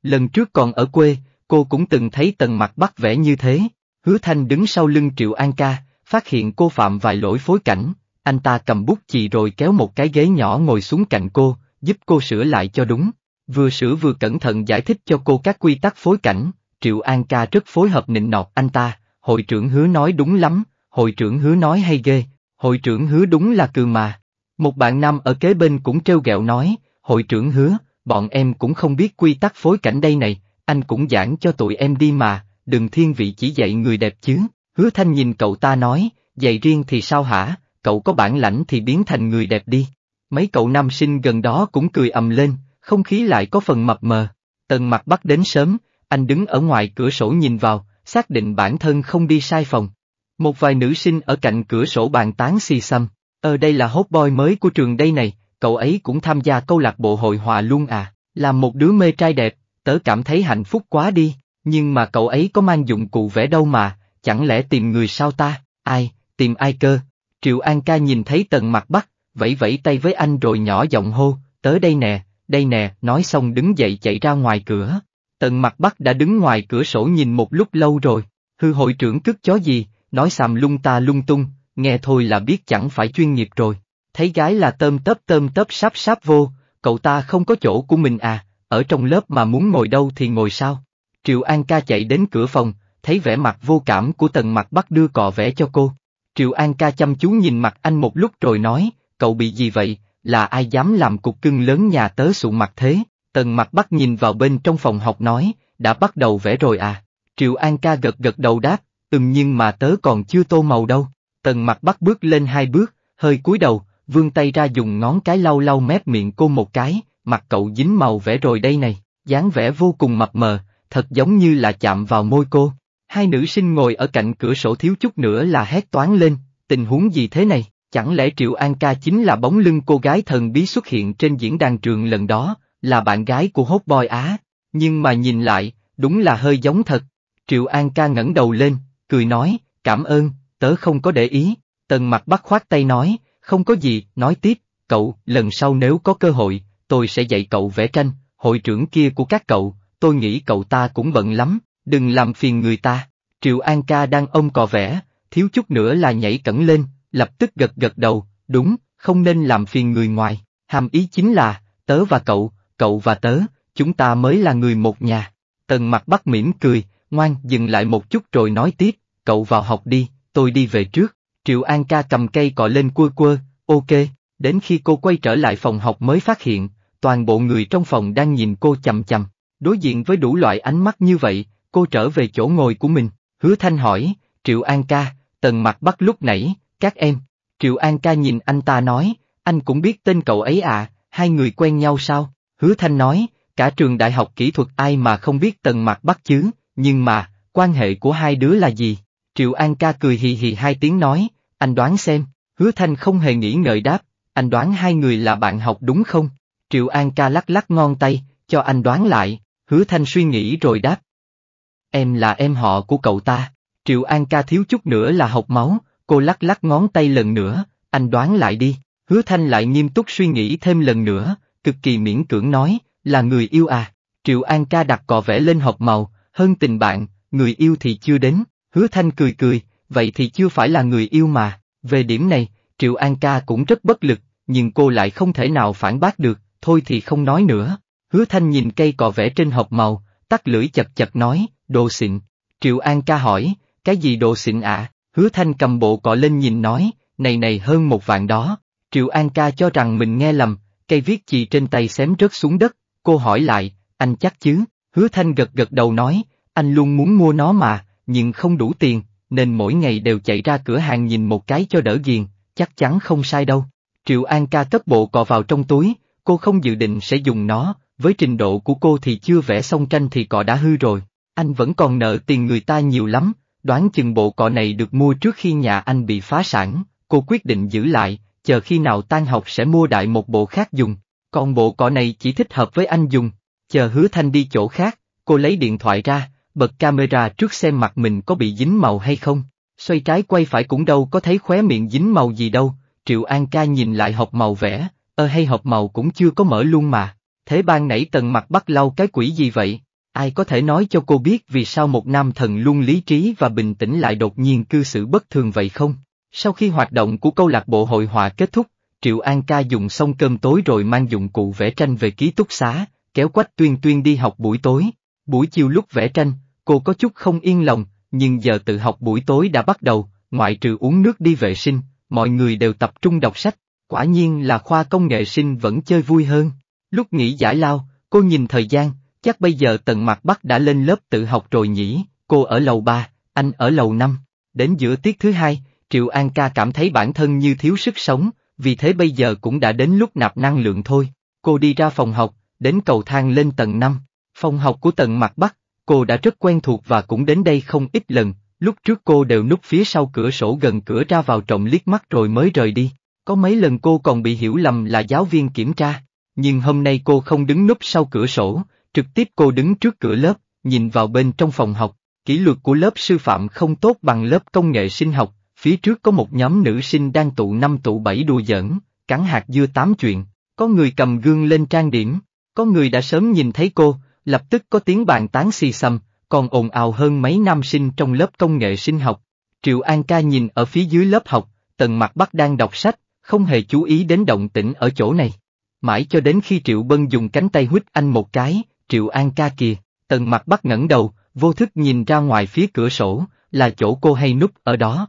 Lần trước còn ở quê, cô cũng từng thấy tầng mặt bắt vẽ như thế, hứa thanh đứng sau lưng Triệu An ca, phát hiện cô phạm vài lỗi phối cảnh, anh ta cầm bút chì rồi kéo một cái ghế nhỏ ngồi xuống cạnh cô, giúp cô sửa lại cho đúng. Vừa sửa vừa cẩn thận giải thích cho cô các quy tắc phối cảnh, Triệu An ca rất phối hợp nịnh nọt anh ta, hội trưởng hứa nói đúng lắm, hội trưởng hứa nói hay ghê, hội trưởng hứa đúng là cường mà. Một bạn nam ở kế bên cũng trêu ghẹo nói, hội trưởng hứa, bọn em cũng không biết quy tắc phối cảnh đây này, anh cũng giảng cho tụi em đi mà, đừng thiên vị chỉ dạy người đẹp chứ. Hứa Thanh nhìn cậu ta nói, dạy riêng thì sao hả, cậu có bản lãnh thì biến thành người đẹp đi. Mấy cậu nam sinh gần đó cũng cười ầm lên, không khí lại có phần mập mờ. Tần mặt bắt đến sớm, anh đứng ở ngoài cửa sổ nhìn vào, xác định bản thân không đi sai phòng. Một vài nữ sinh ở cạnh cửa sổ bàn tán xì xăm, ở ờ, đây là hốt boy mới của trường đây này, cậu ấy cũng tham gia câu lạc bộ hội họa luôn à, làm một đứa mê trai đẹp, tớ cảm thấy hạnh phúc quá đi, nhưng mà cậu ấy có mang dụng cụ vẽ đâu mà, chẳng lẽ tìm người sao ta, ai, tìm ai cơ. Triệu An ca nhìn thấy tần mặt bắt, vẫy vẫy tay với anh rồi nhỏ giọng hô, tớ đây nè, đây nè, nói xong đứng dậy chạy ra ngoài cửa. Tần mặt bắc đã đứng ngoài cửa sổ nhìn một lúc lâu rồi, hư hội trưởng cức chó gì, nói xàm lung ta lung tung, nghe thôi là biết chẳng phải chuyên nghiệp rồi. Thấy gái là tôm tớp tôm tớp sáp sáp vô, cậu ta không có chỗ của mình à, ở trong lớp mà muốn ngồi đâu thì ngồi sao. Triệu An ca chạy đến cửa phòng, thấy vẻ mặt vô cảm của tần mặt bắc đưa cọ vẽ cho cô. Triệu An ca chăm chú nhìn mặt anh một lúc rồi nói, cậu bị gì vậy, là ai dám làm cục cưng lớn nhà tớ sụ mặt thế, tần mặt bắt nhìn vào bên trong phòng học nói, đã bắt đầu vẽ rồi à, Triệu An ca gật gật đầu đáp, ừm nhưng mà tớ còn chưa tô màu đâu, tần mặt bắt bước lên hai bước, hơi cúi đầu, vươn tay ra dùng ngón cái lau lau mép miệng cô một cái, mặt cậu dính màu vẽ rồi đây này, dáng vẽ vô cùng mập mờ, thật giống như là chạm vào môi cô. Hai nữ sinh ngồi ở cạnh cửa sổ thiếu chút nữa là hét toán lên, tình huống gì thế này? Chẳng lẽ Triệu An Ca chính là bóng lưng cô gái thần bí xuất hiện trên diễn đàn trường lần đó, là bạn gái của hốt boy Á, nhưng mà nhìn lại, đúng là hơi giống thật. Triệu An Ca ngẩng đầu lên, cười nói, cảm ơn, tớ không có để ý, tần mặt bắt khoát tay nói, không có gì, nói tiếp, cậu, lần sau nếu có cơ hội, tôi sẽ dạy cậu vẽ tranh, hội trưởng kia của các cậu, tôi nghĩ cậu ta cũng bận lắm, đừng làm phiền người ta. Triệu An Ca đang ôm cò vẽ, thiếu chút nữa là nhảy cẩn lên, lập tức gật gật đầu, đúng, không nên làm phiền người ngoài, hàm ý chính là, tớ và cậu, cậu và tớ, chúng ta mới là người một nhà. Tần mặt bắt mỉm cười, ngoan dừng lại một chút rồi nói tiếp, cậu vào học đi, tôi đi về trước. Triệu An ca cầm cây cọ lên quơ quơ, ok, đến khi cô quay trở lại phòng học mới phát hiện, toàn bộ người trong phòng đang nhìn cô chầm chầm. Đối diện với đủ loại ánh mắt như vậy, cô trở về chỗ ngồi của mình, hứa thanh hỏi, Triệu An ca, tần mặt bắt lúc nãy, các em, Triệu An ca nhìn anh ta nói, anh cũng biết tên cậu ấy à, hai người quen nhau sao? Hứa Thanh nói, cả trường đại học kỹ thuật ai mà không biết tần mặt bắt chứ, nhưng mà, quan hệ của hai đứa là gì? Triệu An ca cười hì hì hai tiếng nói, anh đoán xem, hứa Thanh không hề nghĩ ngợi đáp, anh đoán hai người là bạn học đúng không? Triệu An ca lắc lắc ngon tay, cho anh đoán lại, hứa Thanh suy nghĩ rồi đáp. Em là em họ của cậu ta, Triệu An ca thiếu chút nữa là học máu, Cô lắc lắc ngón tay lần nữa, anh đoán lại đi, hứa thanh lại nghiêm túc suy nghĩ thêm lần nữa, cực kỳ miễn cưỡng nói, là người yêu à, Triệu An ca đặt cọ vẽ lên hộp màu, hơn tình bạn, người yêu thì chưa đến, hứa thanh cười cười, vậy thì chưa phải là người yêu mà, về điểm này, Triệu An ca cũng rất bất lực, nhưng cô lại không thể nào phản bác được, thôi thì không nói nữa, hứa thanh nhìn cây cọ vẽ trên hộp màu, tắt lưỡi chật chật nói, đồ xịn, Triệu An ca hỏi, cái gì đồ xịn ạ? hứa thanh cầm bộ cọ lên nhìn nói, này này hơn một vạn đó, Triệu An ca cho rằng mình nghe lầm, cây viết chì trên tay xém rớt xuống đất, cô hỏi lại, anh chắc chứ, hứa thanh gật gật đầu nói, anh luôn muốn mua nó mà, nhưng không đủ tiền, nên mỗi ngày đều chạy ra cửa hàng nhìn một cái cho đỡ ghiền, chắc chắn không sai đâu. Triệu An ca cất bộ cọ vào trong túi, cô không dự định sẽ dùng nó, với trình độ của cô thì chưa vẽ xong tranh thì cọ đã hư rồi, anh vẫn còn nợ tiền người ta nhiều lắm, đoán chừng bộ cọ này được mua trước khi nhà anh bị phá sản, cô quyết định giữ lại, chờ khi nào tan học sẽ mua đại một bộ khác dùng, còn bộ cọ này chỉ thích hợp với anh dùng, chờ hứa thanh đi chỗ khác, cô lấy điện thoại ra, bật camera trước xem mặt mình có bị dính màu hay không, xoay trái quay phải cũng đâu có thấy khóe miệng dính màu gì đâu, Triệu An ca nhìn lại hộp màu vẽ, ơ hay hộp màu cũng chưa có mở luôn mà, thế ban nãy tần mặt bắt lau cái quỷ gì vậy? Ai có thể nói cho cô biết vì sao một nam thần luôn lý trí và bình tĩnh lại đột nhiên cư xử bất thường vậy không? Sau khi hoạt động của câu lạc bộ hội họa kết thúc, Triệu An ca dùng xong cơm tối rồi mang dụng cụ vẽ tranh về ký túc xá, kéo quách tuyên tuyên đi học buổi tối. Buổi chiều lúc vẽ tranh, cô có chút không yên lòng, nhưng giờ tự học buổi tối đã bắt đầu, ngoại trừ uống nước đi vệ sinh, mọi người đều tập trung đọc sách, quả nhiên là khoa công nghệ sinh vẫn chơi vui hơn. Lúc nghỉ giải lao, cô nhìn thời gian, Chắc bây giờ Tần Mạc Bắc đã lên lớp tự học rồi nhỉ, cô ở lầu ba, anh ở lầu năm. Đến giữa tiết thứ hai, Triệu An ca cảm thấy bản thân như thiếu sức sống, vì thế bây giờ cũng đã đến lúc nạp năng lượng thôi. Cô đi ra phòng học, đến cầu thang lên tầng năm, Phòng học của tầng mặt bắc, cô đã rất quen thuộc và cũng đến đây không ít lần, lúc trước cô đều núp phía sau cửa sổ gần cửa ra vào trọng liếc mắt rồi mới rời đi. Có mấy lần cô còn bị hiểu lầm là giáo viên kiểm tra, nhưng hôm nay cô không đứng núp sau cửa sổ, trực tiếp cô đứng trước cửa lớp, nhìn vào bên trong phòng học, kỷ luật của lớp sư phạm không tốt bằng lớp công nghệ sinh học, phía trước có một nhóm nữ sinh đang tụ năm tụ bảy đùa giỡn, cắn hạt dưa tám chuyện, có người cầm gương lên trang điểm, có người đã sớm nhìn thấy cô, lập tức có tiếng bàn tán xì xăm còn ồn ào hơn mấy nam sinh trong lớp công nghệ sinh học. Triệu An ca nhìn ở phía dưới lớp học, tần mặt bắt đang đọc sách, không hề chú ý đến động tĩnh ở chỗ này. Mãi cho đến khi Triệu Bân dùng cánh tay huýt anh một cái, Triệu An ca kìa, tần mặt bắt ngẩng đầu, vô thức nhìn ra ngoài phía cửa sổ, là chỗ cô hay núp ở đó.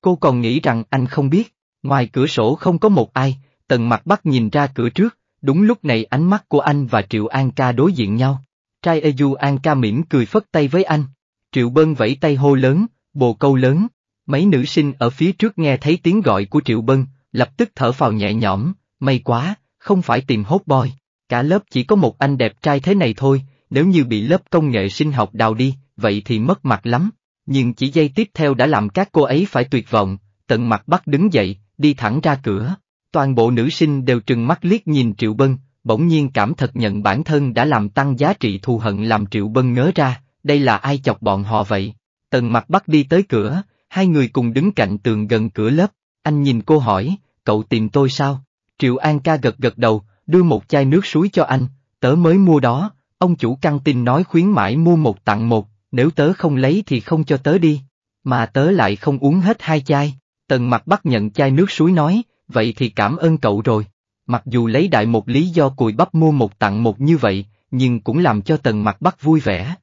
Cô còn nghĩ rằng anh không biết, ngoài cửa sổ không có một ai, tần mặt bắt nhìn ra cửa trước, đúng lúc này ánh mắt của anh và Triệu An ca đối diện nhau. Trai Eju An ca mỉm cười phất tay với anh. Triệu Bân vẫy tay hô lớn, bồ câu lớn. Mấy nữ sinh ở phía trước nghe thấy tiếng gọi của Triệu Bân, lập tức thở phào nhẹ nhõm, may quá, không phải tìm hốt boy. Cả lớp chỉ có một anh đẹp trai thế này thôi, nếu như bị lớp công nghệ sinh học đào đi, vậy thì mất mặt lắm. Nhưng chỉ giây tiếp theo đã làm các cô ấy phải tuyệt vọng, tận mặt bắt đứng dậy, đi thẳng ra cửa. Toàn bộ nữ sinh đều trừng mắt liếc nhìn Triệu Bân, bỗng nhiên cảm thật nhận bản thân đã làm tăng giá trị thù hận làm Triệu Bân ngớ ra, đây là ai chọc bọn họ vậy. Tần mặt bắt đi tới cửa, hai người cùng đứng cạnh tường gần cửa lớp, anh nhìn cô hỏi, cậu tìm tôi sao? Triệu An ca gật gật đầu, đưa một chai nước suối cho anh, tớ mới mua đó, ông chủ căng tin nói khuyến mãi mua một tặng một, nếu tớ không lấy thì không cho tớ đi, mà tớ lại không uống hết hai chai, tần mặt bắt nhận chai nước suối nói, vậy thì cảm ơn cậu rồi. Mặc dù lấy đại một lý do cùi bắp mua một tặng một như vậy, nhưng cũng làm cho tần mặt bắt vui vẻ.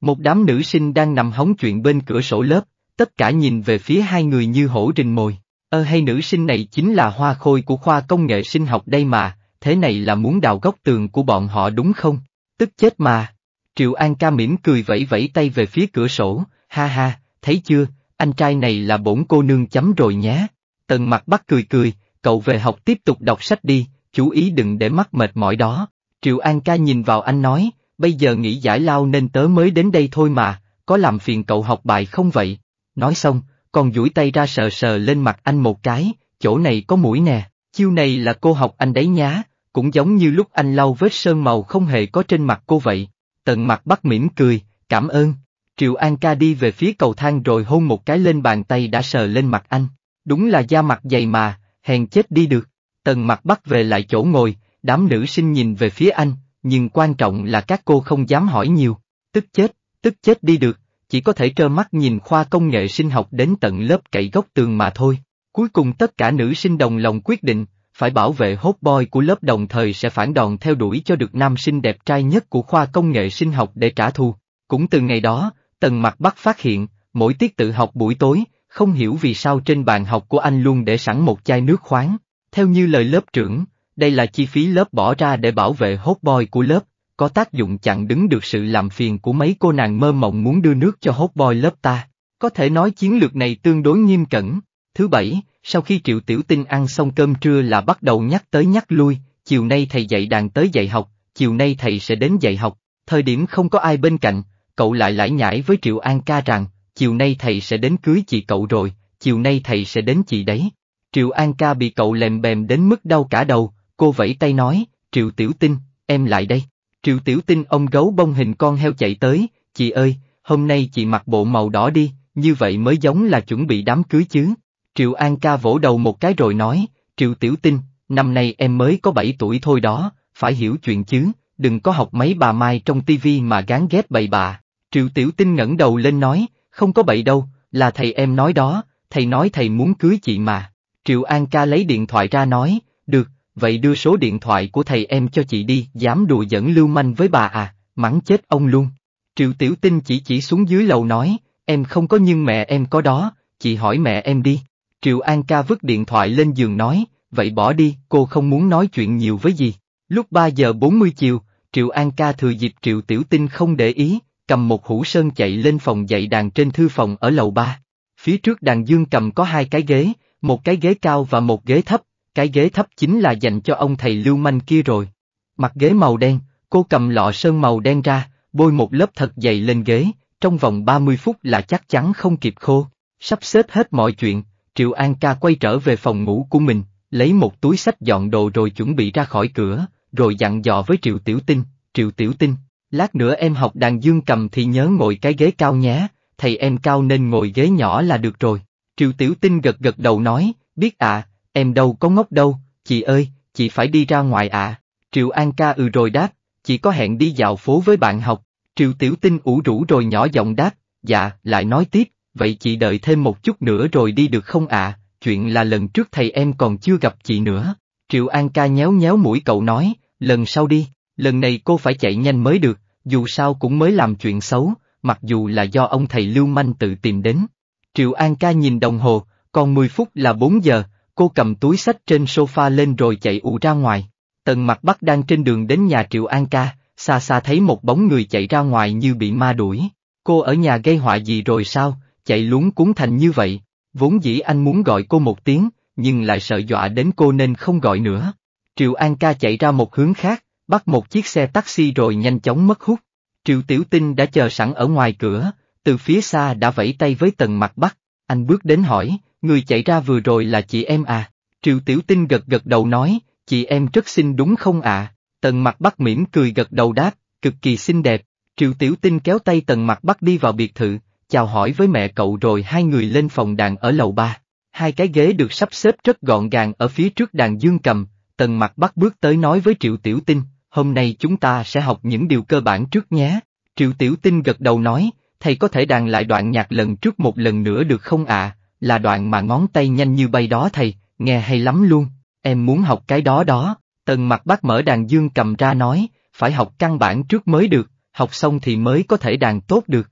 Một đám nữ sinh đang nằm hóng chuyện bên cửa sổ lớp, tất cả nhìn về phía hai người như hổ rình mồi. Ơ hay nữ sinh này chính là hoa khôi của khoa công nghệ sinh học đây mà, thế này là muốn đào góc tường của bọn họ đúng không? Tức chết mà. Triệu An ca mỉm cười vẫy vẫy tay về phía cửa sổ, ha ha, thấy chưa, anh trai này là bổn cô nương chấm rồi nhé. Tần mặt bắt cười cười, cậu về học tiếp tục đọc sách đi, chú ý đừng để mắt mệt mỏi đó. Triệu An ca nhìn vào anh nói, bây giờ nghỉ giải lao nên tớ mới đến đây thôi mà, có làm phiền cậu học bài không vậy? Nói xong, còn duỗi tay ra sờ sờ lên mặt anh một cái, chỗ này có mũi nè, chiêu này là cô học anh đấy nhá, cũng giống như lúc anh lau vết sơn màu không hề có trên mặt cô vậy. Tần mặt bắt mỉm cười, cảm ơn. Triệu An ca đi về phía cầu thang rồi hôn một cái lên bàn tay đã sờ lên mặt anh. Đúng là da mặt dày mà, hèn chết đi được. Tần mặt bắt về lại chỗ ngồi, đám nữ sinh nhìn về phía anh, nhưng quan trọng là các cô không dám hỏi nhiều. Tức chết, tức chết đi được, chỉ có thể trơ mắt nhìn khoa công nghệ sinh học đến tận lớp cậy gốc tường mà thôi. Cuối cùng tất cả nữ sinh đồng lòng quyết định, phải bảo vệ hốt boy của lớp đồng thời sẽ phản đòn theo đuổi cho được nam sinh đẹp trai nhất của khoa công nghệ sinh học để trả thù. Cũng từ ngày đó, Tần Mặc bắt phát hiện, mỗi tiết tự học buổi tối, không hiểu vì sao trên bàn học của anh luôn để sẵn một chai nước khoáng. Theo như lời lớp trưởng, đây là chi phí lớp bỏ ra để bảo vệ hốt boy của lớp, có tác dụng chặn đứng được sự làm phiền của mấy cô nàng mơ mộng muốn đưa nước cho hốt boy lớp ta. Có thể nói chiến lược này tương đối nghiêm cẩn. Thứ bảy, sau khi Triệu Tiểu Tinh ăn xong cơm trưa là bắt đầu nhắc tới nhắc lui, chiều nay thầy dạy đàn tới dạy học, chiều nay thầy sẽ đến dạy học, thời điểm không có ai bên cạnh, cậu lại lải nhải với Triệu An ca rằng, chiều nay thầy sẽ đến cưới chị cậu rồi, chiều nay thầy sẽ đến chị đấy. Triệu An ca bị cậu lèm bèm đến mức đau cả đầu, cô vẫy tay nói, Triệu Tiểu Tinh, em lại đây. Triệu Tiểu Tinh ông gấu bông hình con heo chạy tới, chị ơi, hôm nay chị mặc bộ màu đỏ đi, như vậy mới giống là chuẩn bị đám cưới chứ. Triệu An ca vỗ đầu một cái rồi nói, Triệu Tiểu Tinh, năm nay em mới có 7 tuổi thôi đó, phải hiểu chuyện chứ, đừng có học mấy bà mai trong tivi mà gán ghép bậy bà. Triệu Tiểu Tinh ngẩng đầu lên nói, không có bậy đâu, là thầy em nói đó, thầy nói thầy muốn cưới chị mà. Triệu An ca lấy điện thoại ra nói, được, vậy đưa số điện thoại của thầy em cho chị đi, dám đùa dẫn lưu manh với bà à, mắng chết ông luôn. Triệu Tiểu Tinh chỉ chỉ xuống dưới lầu nói, em không có nhưng mẹ em có đó, chị hỏi mẹ em đi. Triệu An ca vứt điện thoại lên giường nói, vậy bỏ đi, cô không muốn nói chuyện nhiều với gì. Lúc 3 giờ 40 chiều, Triệu An ca thừa dịp Triệu Tiểu Tinh không để ý, cầm một hũ sơn chạy lên phòng dạy đàn trên thư phòng ở lầu 3. Phía trước đàn dương cầm có hai cái ghế, một cái ghế cao và một ghế thấp, cái ghế thấp chính là dành cho ông thầy lưu manh kia rồi. Mặt ghế màu đen, cô cầm lọ sơn màu đen ra, bôi một lớp thật dày lên ghế, trong vòng 30 phút là chắc chắn không kịp khô. Sắp xếp hết mọi chuyện, Triệu An ca quay trở về phòng ngủ của mình, lấy một túi sách dọn đồ rồi chuẩn bị ra khỏi cửa, rồi dặn dò với Triệu Tiểu Tinh, Triệu Tiểu Tinh, lát nữa em học đàn dương cầm thì nhớ ngồi cái ghế cao nhé, thầy em cao nên ngồi ghế nhỏ là được rồi. Triệu Tiểu Tinh gật gật đầu nói, biết ạ, à, em đâu có ngốc đâu, chị ơi, chị phải đi ra ngoài ạ. À. Triệu An ca ừ rồi đáp, chị có hẹn đi dạo phố với bạn học. Triệu Tiểu Tinh ủ rũ rồi nhỏ giọng đáp, dạ, lại nói tiếp, vậy chị đợi thêm một chút nữa rồi đi được không ạ, chuyện là lần trước thầy em còn chưa gặp chị nữa. Triệu An ca nhéo nhéo mũi cậu nói, lần sau đi, lần này cô phải chạy nhanh mới được, dù sao cũng mới làm chuyện xấu, mặc dù là do ông thầy Lưu Manh tự tìm đến. Triệu An ca nhìn đồng hồ, còn mười phút là bốn giờ, cô cầm túi sách trên sofa lên rồi chạy ù ra ngoài. Tần mặt bắc đang trên đường đến nhà Triệu An ca, xa xa thấy một bóng người chạy ra ngoài như bị ma đuổi. Cô ở nhà gây họa gì rồi sao, chạy lúng cuốn thành như vậy. Vốn dĩ anh muốn gọi cô một tiếng, nhưng lại sợ dọa đến cô nên không gọi nữa. triệu An ca chạy ra một hướng khác, bắt một chiếc xe taxi rồi nhanh chóng mất hút. triệu Tiểu Tinh đã chờ sẵn ở ngoài cửa, từ phía xa đã vẫy tay với Tần Mặt bắt anh bước đến hỏi, người chạy ra vừa rồi là chị em à? triệu Tiểu Tinh gật gật đầu nói, chị em rất xinh đúng không ạ? Tần Mặt bắt mỉm cười gật đầu đáp, cực kỳ xinh đẹp. triệu Tiểu Tinh kéo tay Tần Mặt bắt đi vào biệt thự, chào hỏi với mẹ cậu rồi hai người lên phòng đàn ở lầu ba. Hai cái ghế được sắp xếp rất gọn gàng ở phía trước đàn dương cầm, tần mặt bắt bước tới nói với Triệu Tiểu Tinh, hôm nay chúng ta sẽ học những điều cơ bản trước nhé. Triệu Tiểu Tinh gật đầu nói, thầy có thể đàn lại đoạn nhạc lần trước một lần nữa được không ạ, là đoạn mà ngón tay nhanh như bay đó thầy, nghe hay lắm luôn, em muốn học cái đó đó, tần mặt bác mở đàn dương cầm ra nói, phải học căn bản trước mới được, học xong thì mới có thể đàn tốt được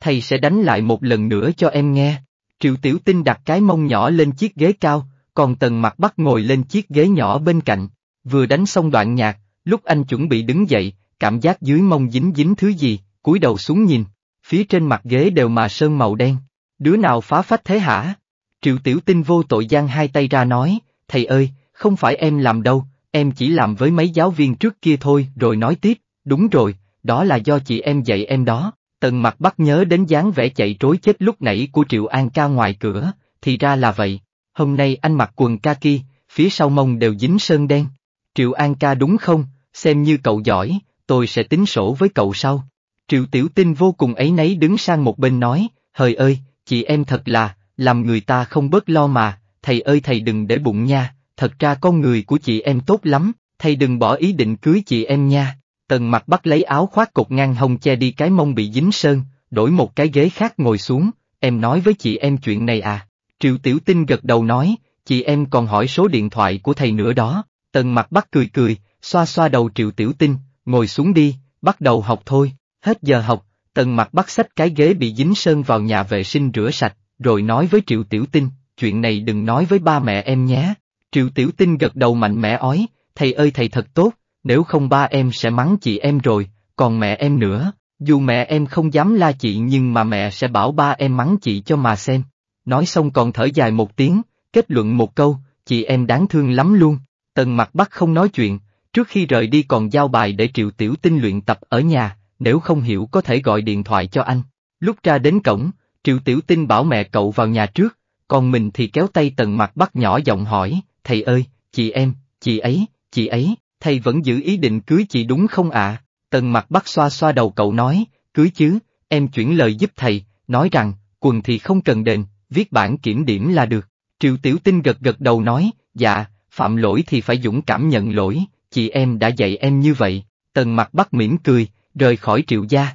thầy sẽ đánh lại một lần nữa cho em nghe. Triệu Tiểu Tinh đặt cái mông nhỏ lên chiếc ghế cao, còn Tần Mặt bắt ngồi lên chiếc ghế nhỏ bên cạnh. Vừa đánh xong đoạn nhạc, lúc anh chuẩn bị đứng dậy, cảm giác dưới mông dính dính thứ gì, cúi đầu xuống nhìn, phía trên mặt ghế đều mà sơn màu đen. Đứa nào phá phách thế hả? Triệu Tiểu Tinh vô tội giang hai tay ra nói, thầy ơi, không phải em làm đâu, em chỉ làm với mấy giáo viên trước kia thôi rồi nói tiếp, đúng rồi, đó là do chị em dạy em đó. Tần mặt bắt nhớ đến dáng vẻ chạy trối chết lúc nãy của Triệu An ca ngoài cửa, thì ra là vậy, hôm nay anh mặc quần kaki, phía sau mông đều dính sơn đen. Triệu An ca đúng không, xem như cậu giỏi, tôi sẽ tính sổ với cậu sau. Triệu Tiểu Tinh vô cùng ấy nấy đứng sang một bên nói, hời ơi, chị em thật là, làm người ta không bớt lo mà, thầy ơi thầy đừng để bụng nha, thật ra con người của chị em tốt lắm, thầy đừng bỏ ý định cưới chị em nha. Tần mặt bắt lấy áo khoác cột ngang hông che đi cái mông bị dính sơn, đổi một cái ghế khác ngồi xuống, em nói với chị em chuyện này à. Triệu Tiểu Tinh gật đầu nói, chị em còn hỏi số điện thoại của thầy nữa đó. Tần mặt bắt cười cười, xoa xoa đầu Triệu Tiểu Tinh, ngồi xuống đi, bắt đầu học thôi. Hết giờ học, tần mặt bắt sách cái ghế bị dính sơn vào nhà vệ sinh rửa sạch, rồi nói với Triệu Tiểu Tinh, chuyện này đừng nói với ba mẹ em nhé. Triệu Tiểu Tinh gật đầu mạnh mẽ ói, thầy ơi thầy thật tốt, nếu không ba em sẽ mắng chị em rồi, còn mẹ em nữa, dù mẹ em không dám la chị nhưng mà mẹ sẽ bảo ba em mắng chị cho mà xem. Nói xong còn thở dài một tiếng, kết luận một câu, chị em đáng thương lắm luôn, tần mặt bắt không nói chuyện, trước khi rời đi còn giao bài để triệu tiểu tinh luyện tập ở nhà, nếu không hiểu có thể gọi điện thoại cho anh. Lúc ra đến cổng, triệu tiểu tinh bảo mẹ cậu vào nhà trước, còn mình thì kéo tay tần mặt bắt nhỏ giọng hỏi, thầy ơi, chị em, chị ấy, chị ấy, thầy vẫn giữ ý định cưới chị đúng không ạ? Tần mặt bắt xoa xoa đầu cậu nói, cưới chứ, em chuyển lời giúp thầy, nói rằng, quần thì không cần đền, viết bản kiểm điểm là được. Triệu Tiểu Tinh gật gật đầu nói, dạ, phạm lỗi thì phải dũng cảm nhận lỗi, chị em đã dạy em như vậy. Tần mặt bắt mỉm cười, rời khỏi Triệu gia.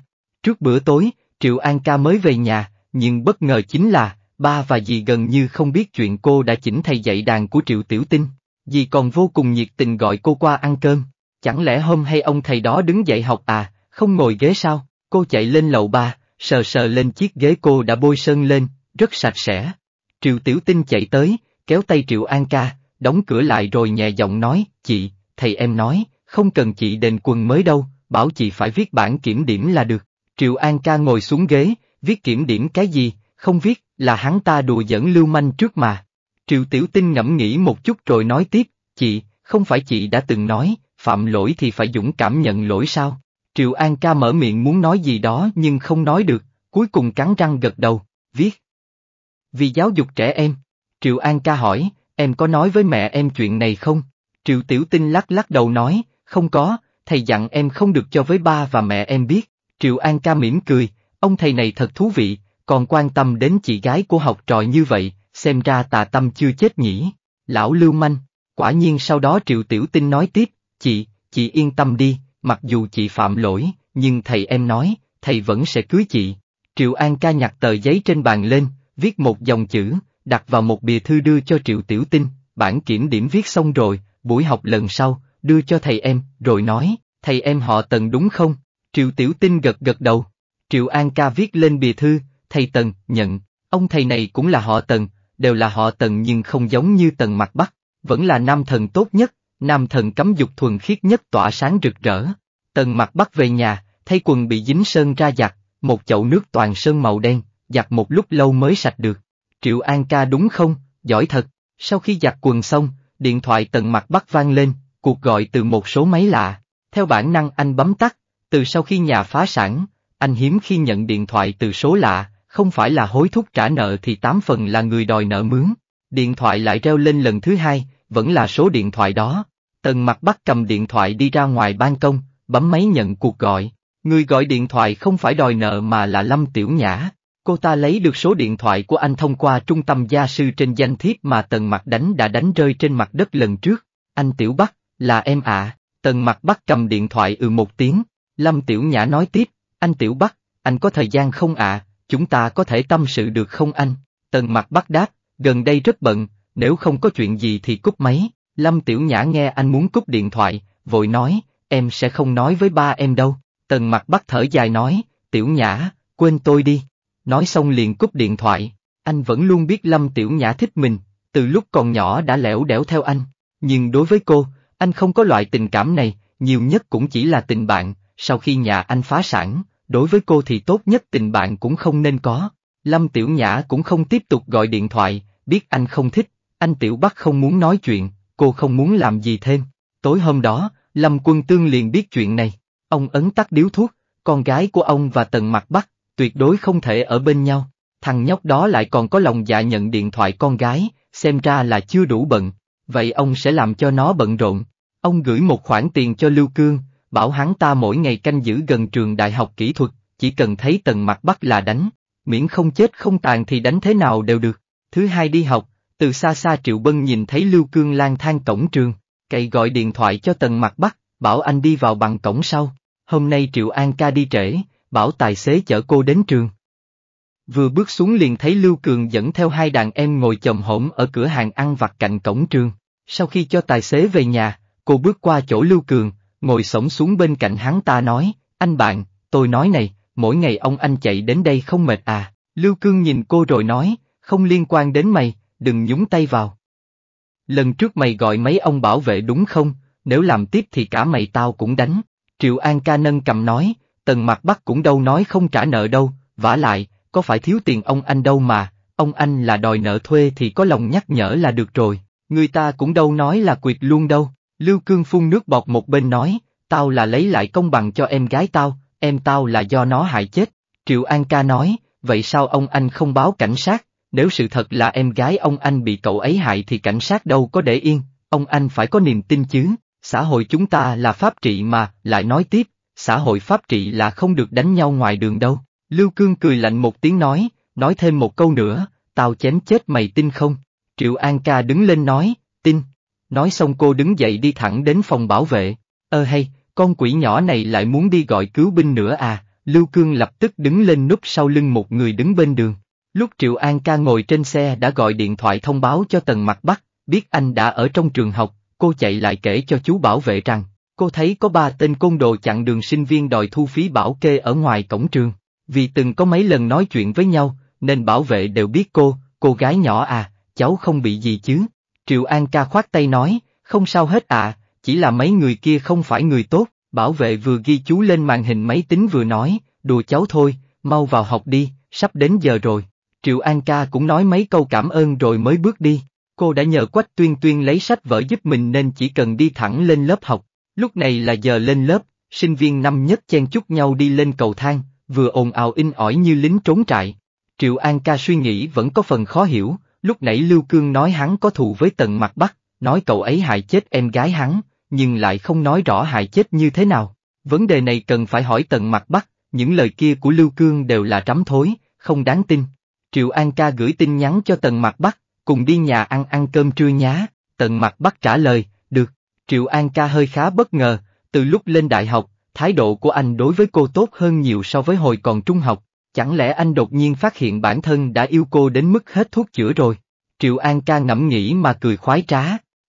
Trước bữa tối, Triệu An ca mới về nhà, nhưng bất ngờ chính là, ba và dì gần như không biết chuyện cô đã chỉnh thầy dạy đàn của Triệu Tiểu Tinh. Dì còn vô cùng nhiệt tình gọi cô qua ăn cơm. Chẳng lẽ hôm hay ông thầy đó đứng dậy học à, không ngồi ghế sao? Cô chạy lên lầu ba, sờ sờ lên chiếc ghế cô đã bôi sơn lên, rất sạch sẽ. Triệu Tiểu Tinh chạy tới, kéo tay Triệu An ca, đóng cửa lại rồi nhẹ giọng nói, chị, thầy em nói, không cần chị đền quần mới đâu, bảo chị phải viết bản kiểm điểm là được. Triệu An ca ngồi xuống ghế, viết kiểm điểm cái gì, không viết, là hắn ta đùa dẫn lưu manh trước mà. Triệu Tiểu Tinh ngẫm nghĩ một chút rồi nói tiếp, chị, không phải chị đã từng nói, phạm lỗi thì phải dũng cảm nhận lỗi sao? Triệu An ca mở miệng muốn nói gì đó nhưng không nói được, cuối cùng cắn răng gật đầu, viết. Vì giáo dục trẻ em, Triệu An ca hỏi, em có nói với mẹ em chuyện này không? Triệu Tiểu Tinh lắc lắc đầu nói, không có, thầy dặn em không được cho với ba và mẹ em biết. Triệu An ca mỉm cười, ông thầy này thật thú vị, còn quan tâm đến chị gái của học trò như vậy, xem ra tà tâm chưa chết nhỉ, lão lưu manh, quả nhiên sau đó triệu tiểu tinh nói tiếp, chị, chị yên tâm đi, mặc dù chị phạm lỗi, nhưng thầy em nói, thầy vẫn sẽ cưới chị. Triệu An ca nhặt tờ giấy trên bàn lên, viết một dòng chữ, đặt vào một bìa thư đưa cho Triệu Tiểu Tinh, bản kiểm điểm viết xong rồi, buổi học lần sau, đưa cho thầy em, rồi nói, thầy em họ Tần đúng không? Triệu Tiểu Tinh gật gật đầu. Triệu An ca viết lên bìa thư, thầy Tần, nhận, ông thầy này cũng là họ Tần, đều là họ tần nhưng không giống như tần mặt bắc, vẫn là nam thần tốt nhất, nam thần cấm dục thuần khiết nhất tỏa sáng rực rỡ. Tần mặt bắc về nhà, thấy quần bị dính sơn ra giặt, một chậu nước toàn sơn màu đen, giặt một lúc lâu mới sạch được. Triệu An ca đúng không, giỏi thật, sau khi giặt quần xong, điện thoại tần mặt bắc vang lên, cuộc gọi từ một số máy lạ, theo bản năng anh bấm tắt, từ sau khi nhà phá sản, anh hiếm khi nhận điện thoại từ số lạ, không phải là hối thúc trả nợ thì tám phần là người đòi nợ mướn. Điện thoại lại reo lên lần thứ hai, vẫn là số điện thoại đó. Tần mặt bắt cầm điện thoại đi ra ngoài ban công, bấm máy nhận cuộc gọi. Người gọi điện thoại không phải đòi nợ mà là Lâm Tiểu Nhã. Cô ta lấy được số điện thoại của anh thông qua trung tâm gia sư trên danh thiếp mà Tần Mặt đánh đã đánh rơi trên mặt đất lần trước. Anh Tiểu Bắc, là em ạ. À. Tần Mặt bắt cầm điện thoại ừ một tiếng. Lâm Tiểu Nhã nói tiếp, anh Tiểu Bắc, anh có thời gian không ạ? À? chúng ta có thể tâm sự được không anh? Tần mặt bắt đáp, gần đây rất bận, nếu không có chuyện gì thì cúp máy. Lâm Tiểu Nhã nghe anh muốn cúp điện thoại, vội nói, em sẽ không nói với ba em đâu. Tần mặt bắt thở dài nói, Tiểu Nhã, quên tôi đi. Nói xong liền cúp điện thoại, anh vẫn luôn biết Lâm Tiểu Nhã thích mình, từ lúc còn nhỏ đã lẻo đẻo theo anh. Nhưng đối với cô, anh không có loại tình cảm này, nhiều nhất cũng chỉ là tình bạn, sau khi nhà anh phá sản, Đối với cô thì tốt nhất tình bạn cũng không nên có. Lâm Tiểu Nhã cũng không tiếp tục gọi điện thoại, biết anh không thích, anh Tiểu Bắc không muốn nói chuyện, cô không muốn làm gì thêm. Tối hôm đó, Lâm Quân Tương liền biết chuyện này. Ông ấn tắt điếu thuốc, con gái của ông và Tần Mặt Bắc tuyệt đối không thể ở bên nhau. Thằng nhóc đó lại còn có lòng dạ nhận điện thoại con gái, xem ra là chưa đủ bận. Vậy ông sẽ làm cho nó bận rộn. Ông gửi một khoản tiền cho Lưu Cương, bảo hắn ta mỗi ngày canh giữ gần trường đại học kỹ thuật, chỉ cần thấy tần mặt bắt là đánh, miễn không chết không tàn thì đánh thế nào đều được. Thứ hai đi học, từ xa xa Triệu Bân nhìn thấy Lưu Cương lang thang cổng trường, cậy gọi điện thoại cho tần mặt bắt, bảo anh đi vào bằng cổng sau. Hôm nay Triệu An ca đi trễ, bảo tài xế chở cô đến trường. Vừa bước xuống liền thấy Lưu Cường dẫn theo hai đàn em ngồi chồng hổm ở cửa hàng ăn vặt cạnh cổng trường. Sau khi cho tài xế về nhà, cô bước qua chỗ Lưu Cường, ngồi sổng xuống bên cạnh hắn ta nói, anh bạn, tôi nói này, mỗi ngày ông anh chạy đến đây không mệt à, Lưu Cương nhìn cô rồi nói, không liên quan đến mày, đừng nhúng tay vào. Lần trước mày gọi mấy ông bảo vệ đúng không, nếu làm tiếp thì cả mày tao cũng đánh, Triệu An ca nâng cầm nói, tần mặt bắc cũng đâu nói không trả nợ đâu, vả lại, có phải thiếu tiền ông anh đâu mà, ông anh là đòi nợ thuê thì có lòng nhắc nhở là được rồi, người ta cũng đâu nói là quyệt luôn đâu. Lưu Cương phun nước bọt một bên nói, tao là lấy lại công bằng cho em gái tao, em tao là do nó hại chết. Triệu An ca nói, vậy sao ông anh không báo cảnh sát, nếu sự thật là em gái ông anh bị cậu ấy hại thì cảnh sát đâu có để yên, ông anh phải có niềm tin chứ, xã hội chúng ta là pháp trị mà, lại nói tiếp, xã hội pháp trị là không được đánh nhau ngoài đường đâu. Lưu Cương cười lạnh một tiếng nói, nói thêm một câu nữa, tao chém chết mày tin không? Triệu An ca đứng lên nói, tin. Nói xong cô đứng dậy đi thẳng đến phòng bảo vệ. Ơ hay, con quỷ nhỏ này lại muốn đi gọi cứu binh nữa à, Lưu Cương lập tức đứng lên núp sau lưng một người đứng bên đường. Lúc Triệu An ca ngồi trên xe đã gọi điện thoại thông báo cho Tần Mặt Bắc, biết anh đã ở trong trường học, cô chạy lại kể cho chú bảo vệ rằng, cô thấy có ba tên côn đồ chặn đường sinh viên đòi thu phí bảo kê ở ngoài cổng trường. Vì từng có mấy lần nói chuyện với nhau, nên bảo vệ đều biết cô, cô gái nhỏ à, cháu không bị gì chứ, Triệu An ca khoát tay nói, không sao hết ạ, à, chỉ là mấy người kia không phải người tốt, bảo vệ vừa ghi chú lên màn hình máy tính vừa nói, đùa cháu thôi, mau vào học đi, sắp đến giờ rồi. Triệu An ca cũng nói mấy câu cảm ơn rồi mới bước đi. Cô đã nhờ Quách Tuyên Tuyên lấy sách vở giúp mình nên chỉ cần đi thẳng lên lớp học. Lúc này là giờ lên lớp, sinh viên năm nhất chen chúc nhau đi lên cầu thang, vừa ồn ào in ỏi như lính trốn trại. Triệu An ca suy nghĩ vẫn có phần khó hiểu, Lúc nãy Lưu Cương nói hắn có thù với Tần mặt bắc, nói cậu ấy hại chết em gái hắn, nhưng lại không nói rõ hại chết như thế nào. Vấn đề này cần phải hỏi Tần mặt bắc, những lời kia của Lưu Cương đều là trắm thối, không đáng tin. Triệu An ca gửi tin nhắn cho tần mặt bắc, cùng đi nhà ăn ăn cơm trưa nhá, tần mặt bắc trả lời, được. Triệu An ca hơi khá bất ngờ, từ lúc lên đại học, thái độ của anh đối với cô tốt hơn nhiều so với hồi còn trung học, Chẳng lẽ anh đột nhiên phát hiện bản thân đã yêu cô đến mức hết thuốc chữa rồi? Triệu An ca ngẫm nghĩ mà cười khoái trá.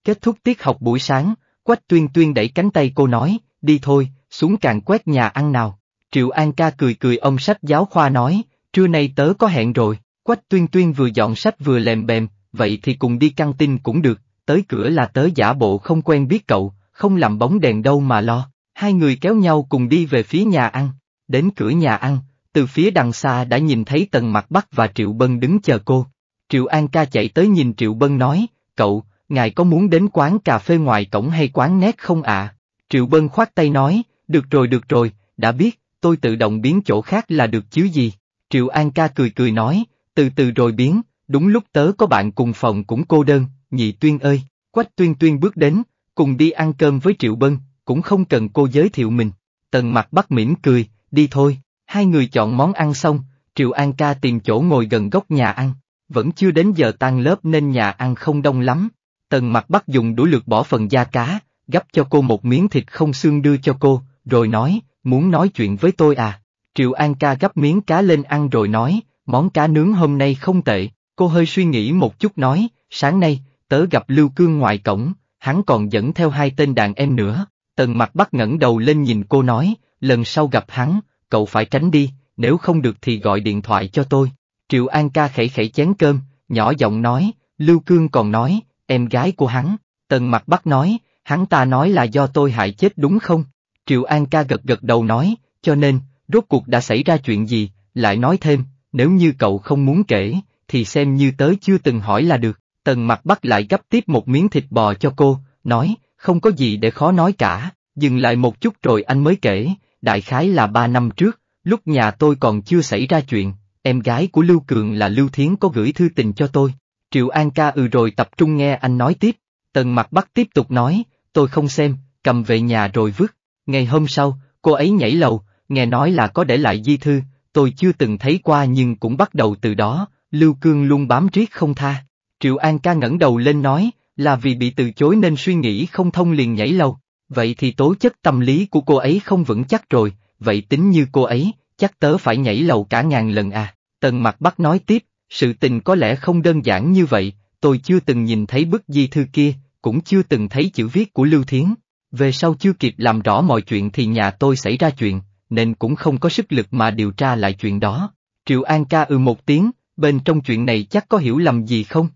Kết thúc tiết học buổi sáng, Quách Tuyên Tuyên đẩy cánh tay cô nói, đi thôi, xuống càng quét nhà ăn nào. Triệu An ca cười cười ông sách giáo khoa nói, trưa nay tớ có hẹn rồi, Quách Tuyên Tuyên vừa dọn sách vừa lèm bèm, vậy thì cùng đi căng tin cũng được, tới cửa là tớ giả bộ không quen biết cậu, không làm bóng đèn đâu mà lo. Hai người kéo nhau cùng đi về phía nhà ăn. Đến cửa nhà ăn, từ phía đằng xa đã nhìn thấy Tần Mặt Bắc và Triệu Bân đứng chờ cô. Triệu An ca chạy tới nhìn Triệu Bân nói, cậu, ngài có muốn đến quán cà phê ngoài cổng hay quán nét không ạ? Triệu Bân khoát tay nói, được rồi được rồi, đã biết, tôi tự động biến chỗ khác là được chứ gì. Triệu An ca cười cười nói, từ từ rồi biến, đúng lúc tớ có bạn cùng phòng cũng cô đơn, nhị tuyên ơi, quách tuyên tuyên bước đến, cùng đi ăn cơm với Triệu Bân, cũng không cần cô giới thiệu mình. Tần mặt bắt mỉm cười, đi thôi. Hai người chọn món ăn xong, Triệu An ca tìm chỗ ngồi gần góc nhà ăn, vẫn chưa đến giờ tan lớp nên nhà ăn không đông lắm. Tần mặt bắt dùng đũa lượt bỏ phần da cá, gấp cho cô một miếng thịt không xương đưa cho cô, rồi nói, muốn nói chuyện với tôi à. Triệu An ca gấp miếng cá lên ăn rồi nói, món cá nướng hôm nay không tệ, cô hơi suy nghĩ một chút nói, sáng nay, tớ gặp Lưu Cương ngoài cổng, hắn còn dẫn theo hai tên đàn em nữa. Tần mặt bắt ngẩng đầu lên nhìn cô nói, lần sau gặp hắn, cậu phải tránh đi, nếu không được thì gọi điện thoại cho tôi. Triệu An ca khẩy khẩy chén cơm, nhỏ giọng nói, Lưu Cương còn nói, em gái của hắn, Tần Mặt Bắc nói, hắn ta nói là do tôi hại chết đúng không? Triệu An ca gật gật đầu nói, cho nên, rốt cuộc đã xảy ra chuyện gì, lại nói thêm, nếu như cậu không muốn kể, thì xem như tớ chưa từng hỏi là được. Tần Mặt Bắc lại gấp tiếp một miếng thịt bò cho cô, nói, không có gì để khó nói cả, dừng lại một chút rồi anh mới kể, đại khái là ba năm trước, lúc nhà tôi còn chưa xảy ra chuyện, em gái của Lưu Cường là Lưu Thiến có gửi thư tình cho tôi. Triệu An ca ừ rồi tập trung nghe anh nói tiếp, Tần Mặt Bắc tiếp tục nói, tôi không xem, cầm về nhà rồi vứt. Ngày hôm sau, cô ấy nhảy lầu, nghe nói là có để lại di thư, tôi chưa từng thấy qua nhưng cũng bắt đầu từ đó, Lưu Cường luôn bám riết không tha. Triệu An ca ngẩng đầu lên nói, là vì bị từ chối nên suy nghĩ không thông liền nhảy lầu. Vậy thì tố chất tâm lý của cô ấy không vững chắc rồi, vậy tính như cô ấy, chắc tớ phải nhảy lầu cả ngàn lần à. Tần mặt bắt nói tiếp, sự tình có lẽ không đơn giản như vậy, tôi chưa từng nhìn thấy bức di thư kia, cũng chưa từng thấy chữ viết của Lưu Thiến. Về sau chưa kịp làm rõ mọi chuyện thì nhà tôi xảy ra chuyện, nên cũng không có sức lực mà điều tra lại chuyện đó. Triệu An ca ư ừ một tiếng, bên trong chuyện này chắc có hiểu lầm gì không?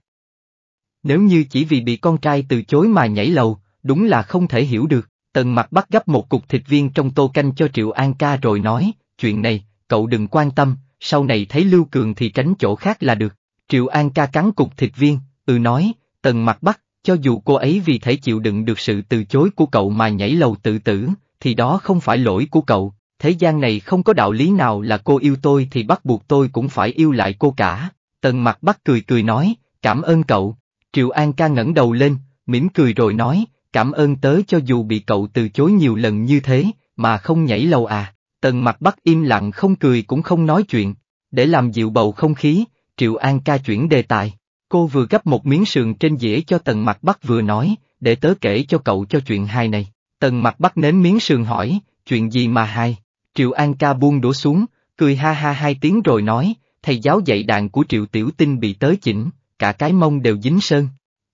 Nếu như chỉ vì bị con trai từ chối mà nhảy lầu, Đúng là không thể hiểu được, tần mặt bắt gấp một cục thịt viên trong tô canh cho Triệu An ca rồi nói, chuyện này, cậu đừng quan tâm, sau này thấy Lưu Cường thì tránh chỗ khác là được. Triệu An ca cắn cục thịt viên, ừ nói, tần mặt bắt, cho dù cô ấy vì thể chịu đựng được sự từ chối của cậu mà nhảy lầu tự tử, thì đó không phải lỗi của cậu, thế gian này không có đạo lý nào là cô yêu tôi thì bắt buộc tôi cũng phải yêu lại cô cả. Tần mặt bắt cười cười nói, cảm ơn cậu. Triệu An ca ngẩng đầu lên, mỉm cười rồi nói, cảm ơn tớ cho dù bị cậu từ chối nhiều lần như thế, mà không nhảy lâu à. Tần mặt bắt im lặng không cười cũng không nói chuyện, để làm dịu bầu không khí, Triệu An ca chuyển đề tài. Cô vừa gấp một miếng sườn trên dĩa cho tần mặt bắt vừa nói, để tớ kể cho cậu cho chuyện hai này. Tần mặt bắt nếm miếng sườn hỏi, chuyện gì mà hai? Triệu An ca buông đổ xuống, cười ha ha hai tiếng rồi nói, thầy giáo dạy đàn của Triệu Tiểu Tinh bị tớ chỉnh, cả cái mông đều dính sơn.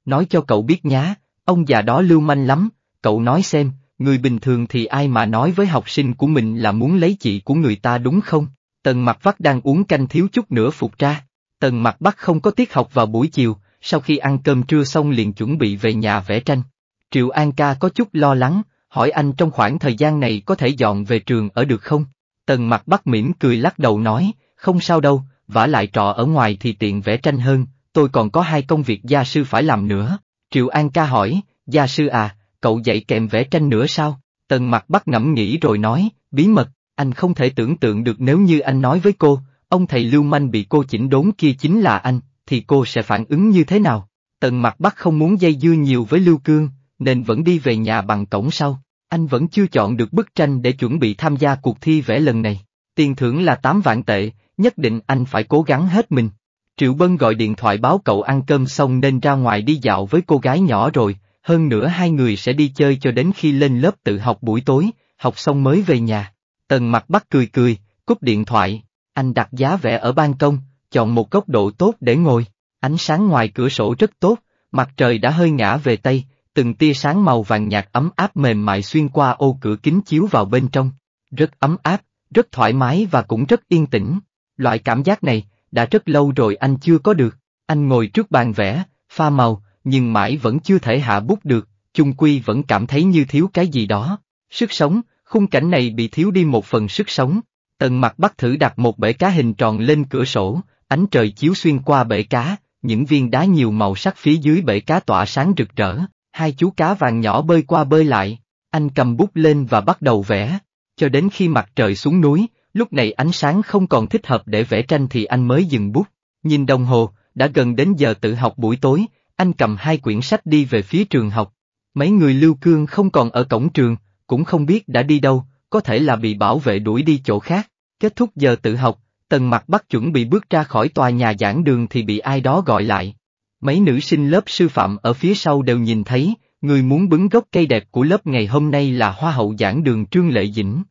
Nói cho cậu biết nhá, Ông già đó lưu manh lắm, cậu nói xem, người bình thường thì ai mà nói với học sinh của mình là muốn lấy chị của người ta đúng không? Tần mặt vắt đang uống canh thiếu chút nữa phục ra. Tần mặt bắt không có tiết học vào buổi chiều, sau khi ăn cơm trưa xong liền chuẩn bị về nhà vẽ tranh. Triệu An ca có chút lo lắng, hỏi anh trong khoảng thời gian này có thể dọn về trường ở được không? Tần mặt bắt mỉm cười lắc đầu nói, không sao đâu, vả lại trọ ở ngoài thì tiện vẽ tranh hơn, tôi còn có hai công việc gia sư phải làm nữa. Triệu An ca hỏi, gia sư à, cậu dạy kèm vẽ tranh nữa sao? Tần mặt bắt ngẫm nghĩ rồi nói, bí mật, anh không thể tưởng tượng được nếu như anh nói với cô, ông thầy lưu manh bị cô chỉnh đốn kia chính là anh, thì cô sẽ phản ứng như thế nào? Tần mặt bắt không muốn dây dưa nhiều với Lưu Cương, nên vẫn đi về nhà bằng cổng sau. Anh vẫn chưa chọn được bức tranh để chuẩn bị tham gia cuộc thi vẽ lần này. Tiền thưởng là 8 vạn tệ, nhất định anh phải cố gắng hết mình. Triệu Bân gọi điện thoại báo cậu ăn cơm xong nên ra ngoài đi dạo với cô gái nhỏ rồi, hơn nữa hai người sẽ đi chơi cho đến khi lên lớp tự học buổi tối, học xong mới về nhà. Tần mặt bắt cười cười, cúp điện thoại, anh đặt giá vẽ ở ban công, chọn một góc độ tốt để ngồi, ánh sáng ngoài cửa sổ rất tốt, mặt trời đã hơi ngã về Tây, từng tia sáng màu vàng nhạt ấm áp mềm mại xuyên qua ô cửa kính chiếu vào bên trong, rất ấm áp, rất thoải mái và cũng rất yên tĩnh. Loại cảm giác này, đã rất lâu rồi anh chưa có được. Anh ngồi trước bàn vẽ, pha màu, nhưng mãi vẫn chưa thể hạ bút được, chung quy vẫn cảm thấy như thiếu cái gì đó. Sức sống, khung cảnh này bị thiếu đi một phần sức sống. Tần mặt bắt thử đặt một bể cá hình tròn lên cửa sổ, ánh trời chiếu xuyên qua bể cá, những viên đá nhiều màu sắc phía dưới bể cá tỏa sáng rực rỡ, hai chú cá vàng nhỏ bơi qua bơi lại, anh cầm bút lên và bắt đầu vẽ. Cho đến khi mặt trời xuống núi, lúc này ánh sáng không còn thích hợp để vẽ tranh thì anh mới dừng bút. Nhìn đồng hồ, đã gần đến giờ tự học buổi tối, anh cầm hai quyển sách đi về phía trường học. Mấy người lưu cương không còn ở cổng trường, cũng không biết đã đi đâu, có thể là bị bảo vệ đuổi đi chỗ khác. Kết thúc giờ tự học, tần mặt bắt chuẩn bị bước ra khỏi tòa nhà giảng đường thì bị ai đó gọi lại. Mấy nữ sinh lớp sư phạm ở phía sau đều nhìn thấy, người muốn bứng gốc cây đẹp của lớp ngày hôm nay là hoa hậu giảng đường Trương Lệ Dĩnh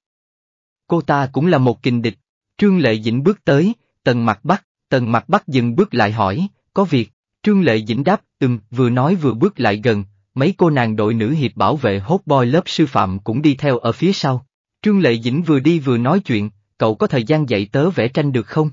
cô ta cũng là một kình địch. Trương Lệ Dĩnh bước tới, tần Mặc bắc, tần Mặc bắc dừng bước lại hỏi, có việc, Trương Lệ Dĩnh đáp, ừm, vừa nói vừa bước lại gần, mấy cô nàng đội nữ hiệp bảo vệ hốt boy lớp sư phạm cũng đi theo ở phía sau. Trương Lệ Dĩnh vừa đi vừa nói chuyện, cậu có thời gian dạy tớ vẽ tranh được không?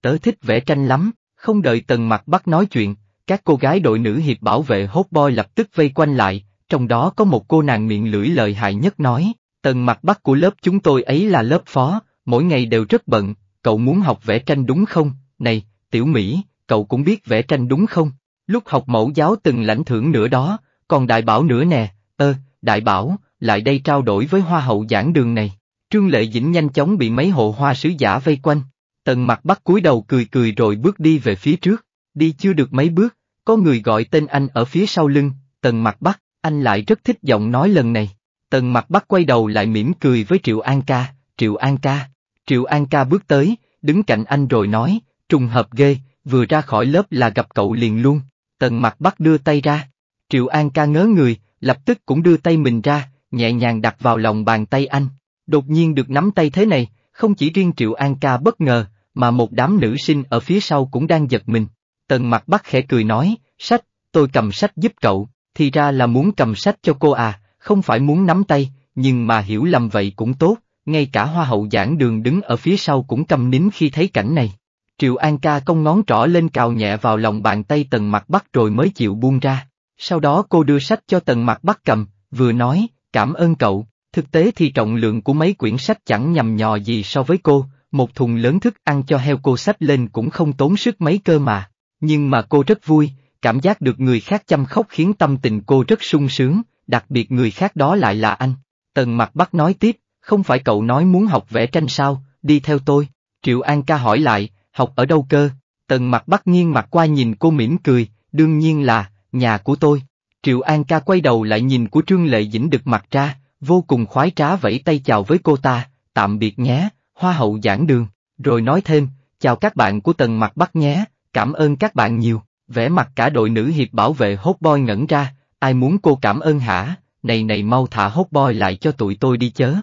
Tớ thích vẽ tranh lắm, không đợi tần Mặc bắt nói chuyện, các cô gái đội nữ hiệp bảo vệ hốt boy lập tức vây quanh lại, trong đó có một cô nàng miệng lưỡi lợi hại nhất nói, Tần mặt bắc của lớp chúng tôi ấy là lớp phó, mỗi ngày đều rất bận, cậu muốn học vẽ tranh đúng không? Này, tiểu Mỹ, cậu cũng biết vẽ tranh đúng không? Lúc học mẫu giáo từng lãnh thưởng nữa đó, còn đại bảo nữa nè, ơ, đại bảo, lại đây trao đổi với hoa hậu giảng đường này. Trương Lệ Dĩnh nhanh chóng bị mấy hộ hoa sứ giả vây quanh, tần mặt bắt cúi đầu cười cười rồi bước đi về phía trước, đi chưa được mấy bước, có người gọi tên anh ở phía sau lưng, tần mặt bắt, anh lại rất thích giọng nói lần này. Tần mặt bắt quay đầu lại mỉm cười với Triệu An ca, Triệu An ca. Triệu An ca bước tới, đứng cạnh anh rồi nói, trùng hợp ghê, vừa ra khỏi lớp là gặp cậu liền luôn. Tần mặt bắt đưa tay ra. Triệu An ca ngớ người, lập tức cũng đưa tay mình ra, nhẹ nhàng đặt vào lòng bàn tay anh. Đột nhiên được nắm tay thế này, không chỉ riêng Triệu An ca bất ngờ, mà một đám nữ sinh ở phía sau cũng đang giật mình. Tần mặt bắt khẽ cười nói, sách, tôi cầm sách giúp cậu, thì ra là muốn cầm sách cho cô à, không phải muốn nắm tay, nhưng mà hiểu lầm vậy cũng tốt, ngay cả hoa hậu giảng đường đứng ở phía sau cũng cầm nín khi thấy cảnh này. Triệu An ca cong ngón trỏ lên cào nhẹ vào lòng bàn tay tần mặt bắc rồi mới chịu buông ra. Sau đó cô đưa sách cho tần mặt bắc cầm, vừa nói, cảm ơn cậu, thực tế thì trọng lượng của mấy quyển sách chẳng nhầm nhò gì so với cô, một thùng lớn thức ăn cho heo cô sách lên cũng không tốn sức mấy cơ mà. Nhưng mà cô rất vui, cảm giác được người khác chăm khóc khiến tâm tình cô rất sung sướng, đặc biệt người khác đó lại là anh. Tần mặt bắt nói tiếp, không phải cậu nói muốn học vẽ tranh sao, đi theo tôi. Triệu An ca hỏi lại, học ở đâu cơ? Tần mặt bắt nghiêng mặt qua nhìn cô mỉm cười, đương nhiên là, nhà của tôi. Triệu An ca quay đầu lại nhìn của Trương Lệ Dĩnh được mặt ra, vô cùng khoái trá vẫy tay chào với cô ta, tạm biệt nhé, hoa hậu giảng đường, rồi nói thêm, chào các bạn của tần mặt bắc nhé, cảm ơn các bạn nhiều, vẽ mặt cả đội nữ hiệp bảo vệ hốt boy ngẩn ra, Ai muốn cô cảm ơn hả, này này mau thả hốt boy lại cho tụi tôi đi chớ.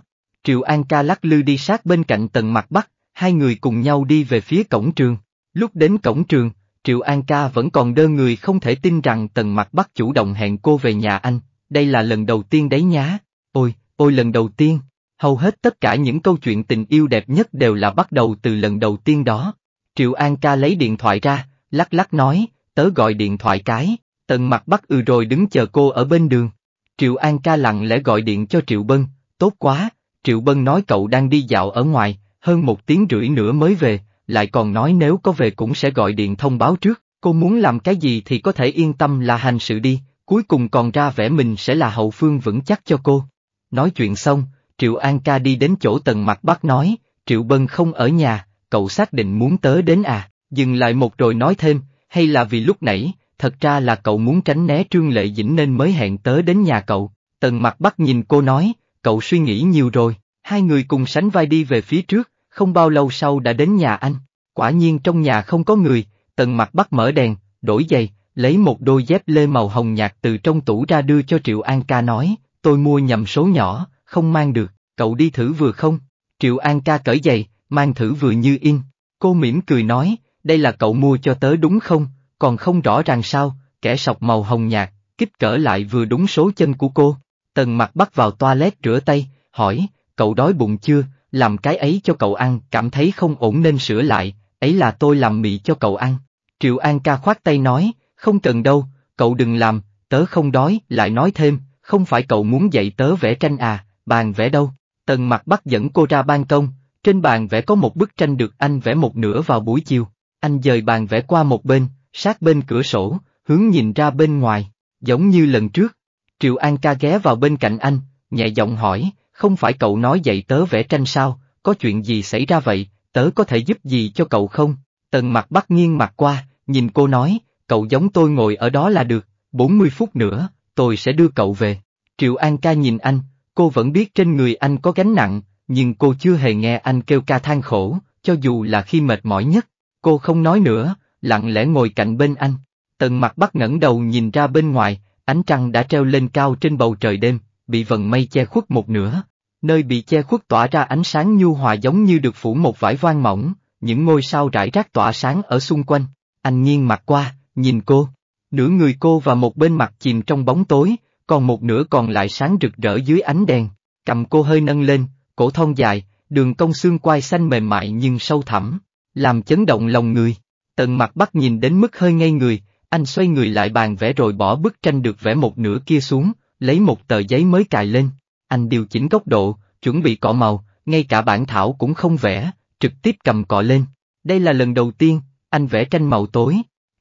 Triệu An ca lắc lư đi sát bên cạnh tầng mặt bắc, hai người cùng nhau đi về phía cổng trường. Lúc đến cổng trường, Triệu An ca vẫn còn đơ người không thể tin rằng tần mặt bắc chủ động hẹn cô về nhà anh, đây là lần đầu tiên đấy nhá. Ôi, ôi lần đầu tiên, hầu hết tất cả những câu chuyện tình yêu đẹp nhất đều là bắt đầu từ lần đầu tiên đó. Triệu An ca lấy điện thoại ra, lắc lắc nói, tớ gọi điện thoại cái, Tần mặt bắt ừ rồi đứng chờ cô ở bên đường. Triệu An ca lặng lẽ gọi điện cho Triệu Bân, tốt quá, Triệu Bân nói cậu đang đi dạo ở ngoài, hơn một tiếng rưỡi nữa mới về, lại còn nói nếu có về cũng sẽ gọi điện thông báo trước, cô muốn làm cái gì thì có thể yên tâm là hành sự đi, cuối cùng còn ra vẻ mình sẽ là hậu phương vững chắc cho cô. Nói chuyện xong, Triệu An ca đi đến chỗ Tần mặt bắt nói, Triệu Bân không ở nhà, cậu xác định muốn tớ đến à, dừng lại một rồi nói thêm, hay là vì lúc nãy, thật ra là cậu muốn tránh né Trương Lệ Dĩnh nên mới hẹn tớ đến nhà cậu. Tần mặt bắt nhìn cô nói, cậu suy nghĩ nhiều rồi, hai người cùng sánh vai đi về phía trước, không bao lâu sau đã đến nhà anh. Quả nhiên trong nhà không có người, tần mặt bắt mở đèn, đổi giày, lấy một đôi dép lê màu hồng nhạt từ trong tủ ra đưa cho Triệu An ca nói, tôi mua nhầm số nhỏ, không mang được, cậu đi thử vừa không? Triệu An ca cởi giày, mang thử vừa như in. Cô mỉm cười nói, đây là cậu mua cho tớ đúng không, còn không rõ ràng sao, kẻ sọc màu hồng nhạt, kích cỡ lại vừa đúng số chân của cô. Tần mặt bắt vào toilet rửa tay, hỏi, cậu đói bụng chưa, làm cái ấy cho cậu ăn, cảm thấy không ổn nên sửa lại, ấy là tôi làm mì cho cậu ăn. Triệu An ca khoát tay nói, không cần đâu, cậu đừng làm, tớ không đói, lại nói thêm, không phải cậu muốn dạy tớ vẽ tranh à, bàn vẽ đâu. Tần mặt bắt dẫn cô ra ban công, trên bàn vẽ có một bức tranh được anh vẽ một nửa vào buổi chiều. Anh dời bàn vẽ qua một bên, sát bên cửa sổ, hướng nhìn ra bên ngoài, giống như lần trước. Triệu An ca ghé vào bên cạnh anh, nhẹ giọng hỏi, không phải cậu nói dạy tớ vẽ tranh sao, có chuyện gì xảy ra vậy, tớ có thể giúp gì cho cậu không? Tần mặt bắt nghiêng mặt qua, nhìn cô nói, cậu giống tôi ngồi ở đó là được, 40 phút nữa, tôi sẽ đưa cậu về. Triệu An ca nhìn anh, cô vẫn biết trên người anh có gánh nặng, nhưng cô chưa hề nghe anh kêu ca than khổ, cho dù là khi mệt mỏi nhất. Cô không nói nữa, lặng lẽ ngồi cạnh bên anh. Tần mặt bắt ngẩng đầu nhìn ra bên ngoài, ánh trăng đã treo lên cao trên bầu trời đêm, bị vận mây che khuất một nửa. Nơi bị che khuất tỏa ra ánh sáng nhu hòa giống như được phủ một vải voan mỏng, những ngôi sao rải rác tỏa sáng ở xung quanh. Anh nghiêng mặt qua, nhìn cô. Nửa người cô và một bên mặt chìm trong bóng tối, còn một nửa còn lại sáng rực rỡ dưới ánh đèn. Cầm cô hơi nâng lên, cổ thon dài, đường cong xương quai xanh mềm mại nhưng sâu thẳm, làm chấn động lòng người. Tần mặt bắt nhìn đến mức hơi ngây người, anh xoay người lại bàn vẽ rồi bỏ bức tranh được vẽ một nửa kia xuống, lấy một tờ giấy mới cài lên. Anh điều chỉnh góc độ, chuẩn bị cọ màu, ngay cả bản thảo cũng không vẽ, trực tiếp cầm cọ lên. Đây là lần đầu tiên, anh vẽ tranh màu tối.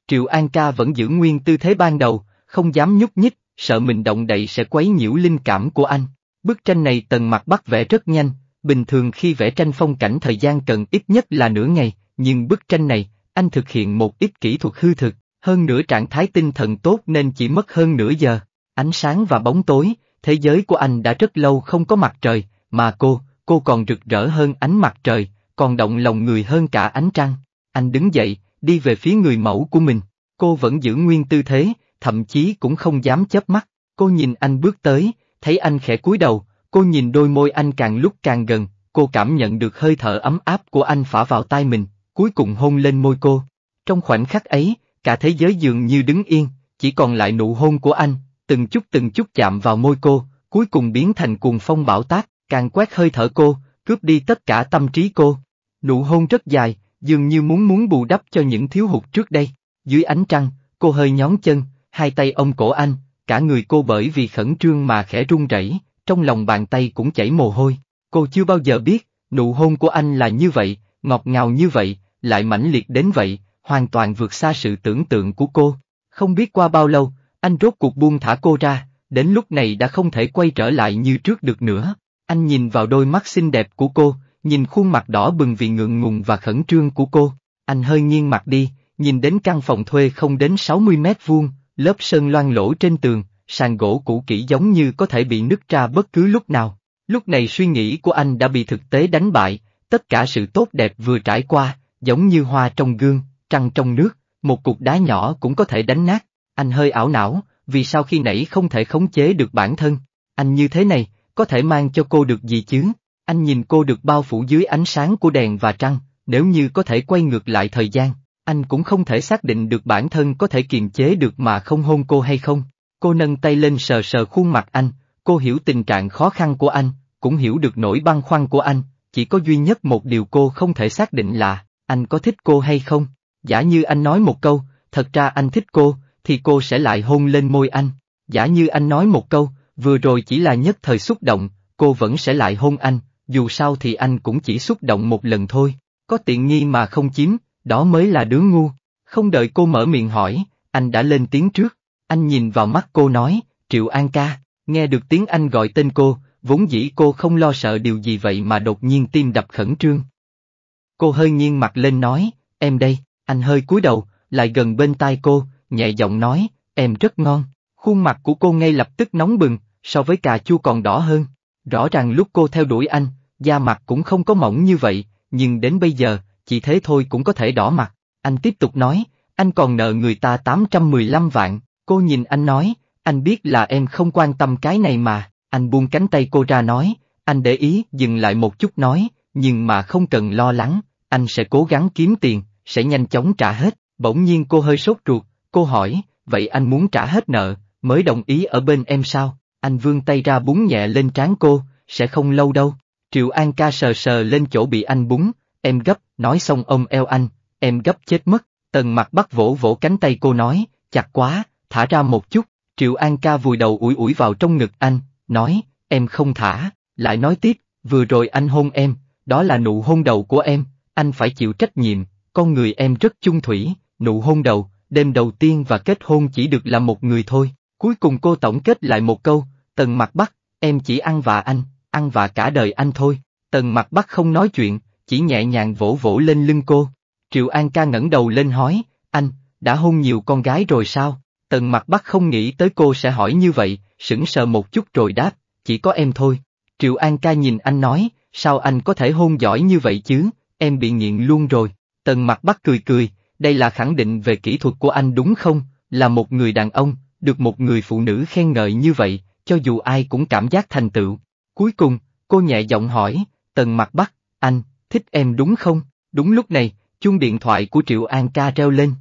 Triệu An ca vẫn giữ nguyên tư thế ban đầu, không dám nhúc nhích, sợ mình động đậy sẽ quấy nhiễu linh cảm của anh. Bức tranh này tần mặt bắt vẽ rất nhanh, bình thường khi vẽ tranh phong cảnh thời gian cần ít nhất là nửa ngày, nhưng bức tranh này, anh thực hiện một ít kỹ thuật hư thực, hơn nữa trạng thái tinh thần tốt nên chỉ mất hơn nửa giờ. Ánh sáng và bóng tối, thế giới của anh đã rất lâu không có mặt trời, mà cô, cô còn rực rỡ hơn ánh mặt trời, còn động lòng người hơn cả ánh trăng. Anh đứng dậy, đi về phía người mẫu của mình, cô vẫn giữ nguyên tư thế, thậm chí cũng không dám chớp mắt. Cô nhìn anh bước tới, thấy anh khẽ cúi đầu, cô nhìn đôi môi anh càng lúc càng gần, cô cảm nhận được hơi thở ấm áp của anh phả vào tai mình, cuối cùng hôn lên môi cô. Trong khoảnh khắc ấy, cả thế giới dường như đứng yên, chỉ còn lại nụ hôn của anh, từng chút từng chút chạm vào môi cô, cuối cùng biến thành cuồng phong bão tác, càng quét hơi thở cô, cướp đi tất cả tâm trí cô. Nụ hôn rất dài, dường như muốn muốn bù đắp cho những thiếu hụt trước đây. Dưới ánh trăng, cô hơi nhón chân, hai tay ôm cổ anh, cả người cô bởi vì khẩn trương mà khẽ run rẩy, trong lòng bàn tay cũng chảy mồ hôi. Cô chưa bao giờ biết, nụ hôn của anh là như vậy, ngọt ngào như vậy, lại mãnh liệt đến vậy, hoàn toàn vượt xa sự tưởng tượng của cô. Không biết qua bao lâu, anh rốt cuộc buông thả cô ra, đến lúc này đã không thể quay trở lại như trước được nữa. Anh nhìn vào đôi mắt xinh đẹp của cô, nhìn khuôn mặt đỏ bừng vì ngượng ngùng và khẩn trương của cô. Anh hơi nghiêng mặt đi, nhìn đến căn phòng thuê không đến 60 mét vuông, lớp sơn loang lỗ trên tường, sàn gỗ cũ kỹ giống như có thể bị nứt ra bất cứ lúc nào. Lúc này suy nghĩ của anh đã bị thực tế đánh bại, tất cả sự tốt đẹp vừa trải qua, Giống như hoa trong gương, trăng trong nước, một cục đá nhỏ cũng có thể đánh nát. Anh hơi ảo não, vì sao khi nãy không thể khống chế được bản thân. Anh như thế này, có thể mang cho cô được gì chứ? Anh nhìn cô được bao phủ dưới ánh sáng của đèn và trăng, nếu như có thể quay ngược lại thời gian, anh cũng không thể xác định được bản thân có thể kiềm chế được mà không hôn cô hay không. Cô nâng tay lên sờ sờ khuôn mặt anh, cô hiểu tình trạng khó khăn của anh, cũng hiểu được nỗi băn khoăn của anh, chỉ có duy nhất một điều cô không thể xác định là anh có thích cô hay không? Giả như anh nói một câu, thật ra anh thích cô, thì cô sẽ lại hôn lên môi anh. Giả như anh nói một câu, vừa rồi chỉ là nhất thời xúc động, cô vẫn sẽ lại hôn anh, dù sao thì anh cũng chỉ xúc động một lần thôi. Có tiện nghi mà không chiếm, đó mới là đứa ngu. Không đợi cô mở miệng hỏi, anh đã lên tiếng trước. Anh nhìn vào mắt cô nói, Triệu An ca, nghe được tiếng anh gọi tên cô, vốn dĩ cô không lo sợ điều gì vậy mà đột nhiên tim đập khẩn trương. Cô hơi nghiêng mặt lên nói, em đây, anh hơi cúi đầu, lại gần bên tai cô, nhẹ giọng nói, em rất ngon. Khuôn mặt của cô ngay lập tức nóng bừng, so với cà chua còn đỏ hơn. Rõ ràng lúc cô theo đuổi anh, da mặt cũng không có mỏng như vậy, nhưng đến bây giờ, chỉ thế thôi cũng có thể đỏ mặt. Anh tiếp tục nói, anh còn nợ người ta 815 vạn, cô nhìn anh nói, anh biết là em không quan tâm cái này mà, anh buông cánh tay cô ra nói, anh để ý dừng lại một chút nói, nhưng mà không cần lo lắng, anh sẽ cố gắng kiếm tiền, sẽ nhanh chóng trả hết, bỗng nhiên cô hơi sốt ruột, cô hỏi, vậy anh muốn trả hết nợ, mới đồng ý ở bên em sao, anh vươn tay ra búng nhẹ lên trán cô, sẽ không lâu đâu, Triệu An ca sờ sờ lên chỗ bị anh búng, em gấp, nói xong ông eo anh, em gấp chết mất, tần mặt bắt vỗ vỗ cánh tay cô nói, chặt quá, thả ra một chút, Triệu An ca vùi đầu ủi ủi vào trong ngực anh, nói, em không thả, lại nói tiếp, vừa rồi anh hôn em, đó là nụ hôn đầu của em, anh phải chịu trách nhiệm, con người em rất chung thủy, nụ hôn đầu, đêm đầu tiên và kết hôn chỉ được là một người thôi. Cuối cùng cô tổng kết lại một câu, Tần Mặt Bắc, em chỉ ăn và anh, ăn và cả đời anh thôi. Tần Mặt Bắc không nói chuyện, chỉ nhẹ nhàng vỗ vỗ lên lưng cô. Triệu An ca ngẩng đầu lên hỏi, anh, đã hôn nhiều con gái rồi sao? Tần Mặt Bắc không nghĩ tới cô sẽ hỏi như vậy, sững sờ một chút rồi đáp, chỉ có em thôi. Triệu An ca nhìn anh nói, sao anh có thể hôn giỏi như vậy chứ, em bị nghiện luôn rồi. Tần mặt bắt cười cười, đây là khẳng định về kỹ thuật của anh đúng không, là một người đàn ông, được một người phụ nữ khen ngợi như vậy, cho dù ai cũng cảm giác thành tựu. Cuối cùng, cô nhẹ giọng hỏi, tần mặt bắt, anh, thích em đúng không? Đúng lúc này, chuông điện thoại của Triệu An ca reo lên.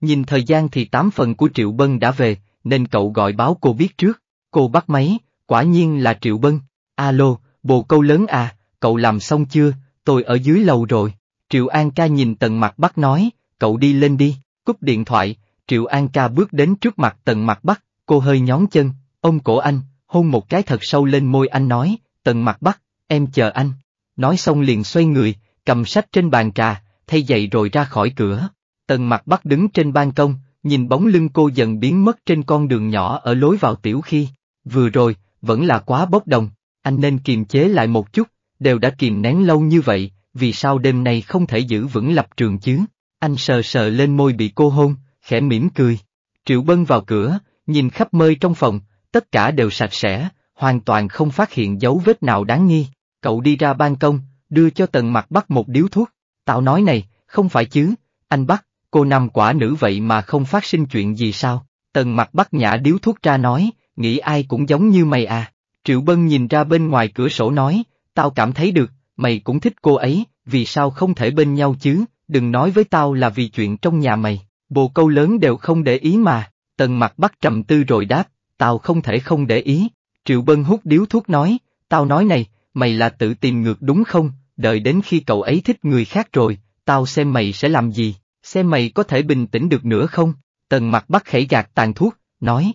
Nhìn thời gian thì tám phần của Triệu Bân đã về, nên cậu gọi báo cô biết trước. Cô bắt máy, quả nhiên là Triệu Bân. Alo, bồ câu lớn à, cậu làm xong chưa, tôi ở dưới lầu rồi. Triệu An ca nhìn tần mặt bắc nói, cậu đi lên đi, cúp điện thoại, Triệu An ca bước đến trước mặt tần mặt bắc, cô hơi nhón chân, ông cổ anh, hôn một cái thật sâu lên môi anh nói, tần mặt bắc, em chờ anh. Nói xong liền xoay người, cầm sách trên bàn trà, thay giày rồi ra khỏi cửa. Tần mặt bắc đứng trên ban công, nhìn bóng lưng cô dần biến mất trên con đường nhỏ ở lối vào tiểu khi. Vừa rồi, vẫn là quá bốc đồng, anh nên kiềm chế lại một chút, đều đã kìm nén lâu như vậy, vì sao đêm nay không thể giữ vững lập trường chứ? Anh sờ sờ lên môi bị cô hôn, khẽ mỉm cười. Triệu Bân vào cửa, nhìn khắp mơi trong phòng, tất cả đều sạch sẽ, hoàn toàn không phát hiện dấu vết nào đáng nghi. Cậu đi ra ban công, đưa cho Tần Mặc bắt một điếu thuốc. Tạo nói này, không phải chứ, anh bắt, cô nằm quả nữ vậy mà không phát sinh chuyện gì sao? Tần Mặc bắt nhả điếu thuốc ra nói, nghĩ ai cũng giống như mày à. Triệu Bân nhìn ra bên ngoài cửa sổ nói, tao cảm thấy được, mày cũng thích cô ấy, vì sao không thể bên nhau chứ, đừng nói với tao là vì chuyện trong nhà mày, bồ câu lớn đều không để ý mà, tần mặt bắt trầm tư rồi đáp, tao không thể không để ý, triệu bân hút điếu thuốc nói, tao nói này, mày là tự tìm ngược đúng không, đợi đến khi cậu ấy thích người khác rồi, tao xem mày sẽ làm gì, xem mày có thể bình tĩnh được nữa không, tần mặt bắt khẩy gạt tàn thuốc, nói.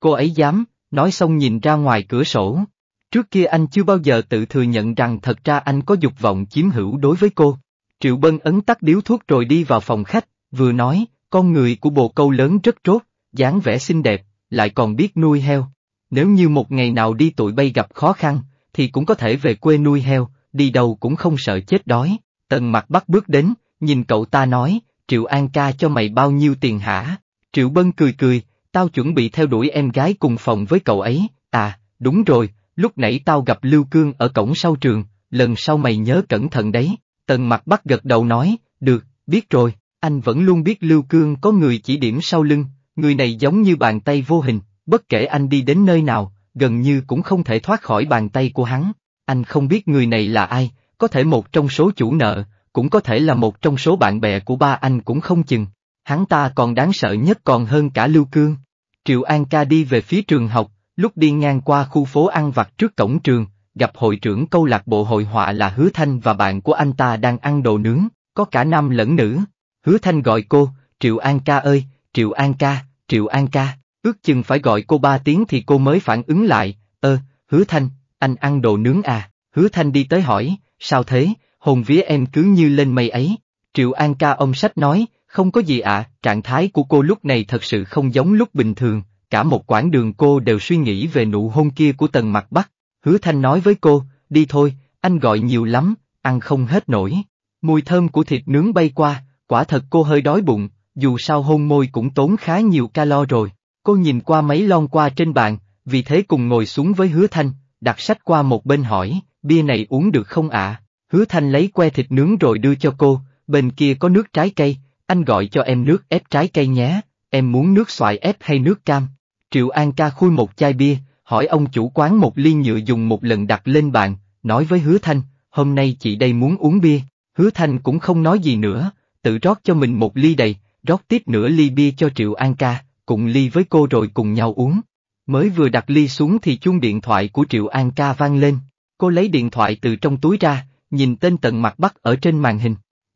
Cô ấy dám, nói xong nhìn ra ngoài cửa sổ, Trước kia anh chưa bao giờ tự thừa nhận rằng thật ra anh có dục vọng chiếm hữu đối với cô. Triệu Bân ấn tắt điếu thuốc rồi đi vào phòng khách, vừa nói, con người của bồ câu lớn rất trốt, dáng vẻ xinh đẹp, lại còn biết nuôi heo. Nếu như một ngày nào đi tụi bay gặp khó khăn, thì cũng có thể về quê nuôi heo, đi đâu cũng không sợ chết đói. Tần mặt bắt bước đến, nhìn cậu ta nói, Triệu An ca cho mày bao nhiêu tiền hả? Triệu Bân cười cười, tao chuẩn bị theo đuổi em gái cùng phòng với cậu ấy, à, đúng rồi, lúc nãy tao gặp Lưu Cương ở cổng sau trường, lần sau mày nhớ cẩn thận đấy, tần mặt bắt gật đầu nói, được, biết rồi, anh vẫn luôn biết Lưu Cương có người chỉ điểm sau lưng, người này giống như bàn tay vô hình, bất kể anh đi đến nơi nào, gần như cũng không thể thoát khỏi bàn tay của hắn, anh không biết người này là ai, có thể một trong số chủ nợ, cũng có thể là một trong số bạn bè của ba anh cũng không chừng, hắn ta còn đáng sợ nhất còn hơn cả Lưu Cương. Triệu An ca đi về phía trường học, Lúc đi ngang qua khu phố ăn vặt trước cổng trường, gặp hội trưởng câu lạc bộ hội họa là Hứa Thanh và bạn của anh ta đang ăn đồ nướng, có cả nam lẫn nữ. Hứa Thanh gọi cô, Triệu An ca ơi, Triệu An ca, Triệu An ca, ước chừng phải gọi cô ba tiếng thì cô mới phản ứng lại, ơ, Hứa Thanh, anh ăn đồ nướng à, Hứa Thanh đi tới hỏi, sao thế, hồn vía em cứ như lên mây ấy. Triệu An ca ông sách nói, không có gì ạ, trạng thái của cô lúc này thật sự không giống lúc bình thường, cả một quãng đường cô đều suy nghĩ về nụ hôn kia của Tần Mặt Bắc. Hứa Thanh nói với cô, đi thôi, anh gọi nhiều lắm, ăn không hết nổi. Mùi thơm của thịt nướng bay qua, quả thật cô hơi đói bụng, dù sao hôn môi cũng tốn khá nhiều calo rồi. Cô nhìn qua mấy lon qua trên bàn, vì thế cùng ngồi xuống với Hứa Thanh, đặt sách qua một bên hỏi, bia này uống được không ạ? Hứa Thanh lấy que thịt nướng rồi đưa cho cô, bên kia có nước trái cây, anh gọi cho em nước ép trái cây nhé, Em muốn nước xoài ép hay nước cam? Triệu An ca khui một chai bia, hỏi ông chủ quán một ly nhựa dùng một lần đặt lên bàn, nói với Hứa Thanh, hôm nay chị đây muốn uống bia. Hứa Thanh cũng không nói gì nữa, tự rót cho mình một ly đầy, rót tiếp nửa ly bia cho Triệu An ca, cùng ly với cô rồi cùng nhau uống. Mới vừa đặt ly xuống thì chuông điện thoại của Triệu An ca vang lên. Cô lấy điện thoại từ trong túi ra, nhìn tên tận mặt bắt ở trên màn hình.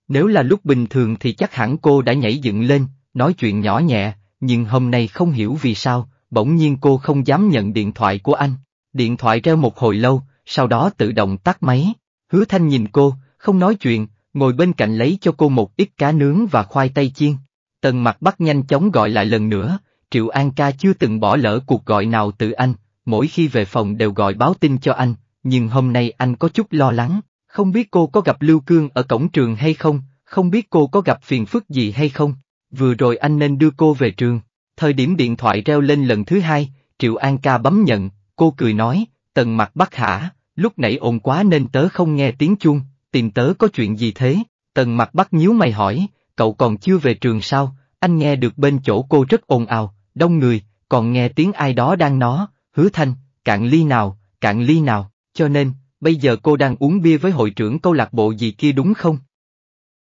Nếu là lúc bình thường thì chắc hẳn cô đã nhảy dựng lên, nói chuyện nhỏ nhẹ, nhưng hôm nay không hiểu vì sao, bỗng nhiên cô không dám nhận điện thoại của anh. Điện thoại reo một hồi lâu, sau đó tự động tắt máy. Hứa Thanh nhìn cô, không nói chuyện, ngồi bên cạnh lấy cho cô một ít cá nướng và khoai tây chiên. Tần mặt bắt nhanh chóng gọi lại lần nữa, Triệu An ca chưa từng bỏ lỡ cuộc gọi nào từ anh, mỗi khi về phòng đều gọi báo tin cho anh, nhưng hôm nay anh có chút lo lắng, không biết cô có gặp Lưu Cương ở cổng trường hay không, không biết cô có gặp phiền phức gì hay không vừa rồi anh nên đưa cô về trường. Thời điểm điện thoại reo lên lần thứ hai, Triệu An ca bấm nhận, cô cười nói, tần mặt bắt hả, lúc nãy ồn quá nên tớ không nghe tiếng chuông, tìm tớ có chuyện gì thế, tần mặt bắt nhíu mày hỏi, cậu còn chưa về trường sao, anh nghe được bên chỗ cô rất ồn ào, đông người, còn nghe tiếng ai đó đang nó, hứa thanh, cạn ly nào, cạn ly nào, cho nên, bây giờ cô đang uống bia với hội trưởng câu lạc bộ gì kia đúng không?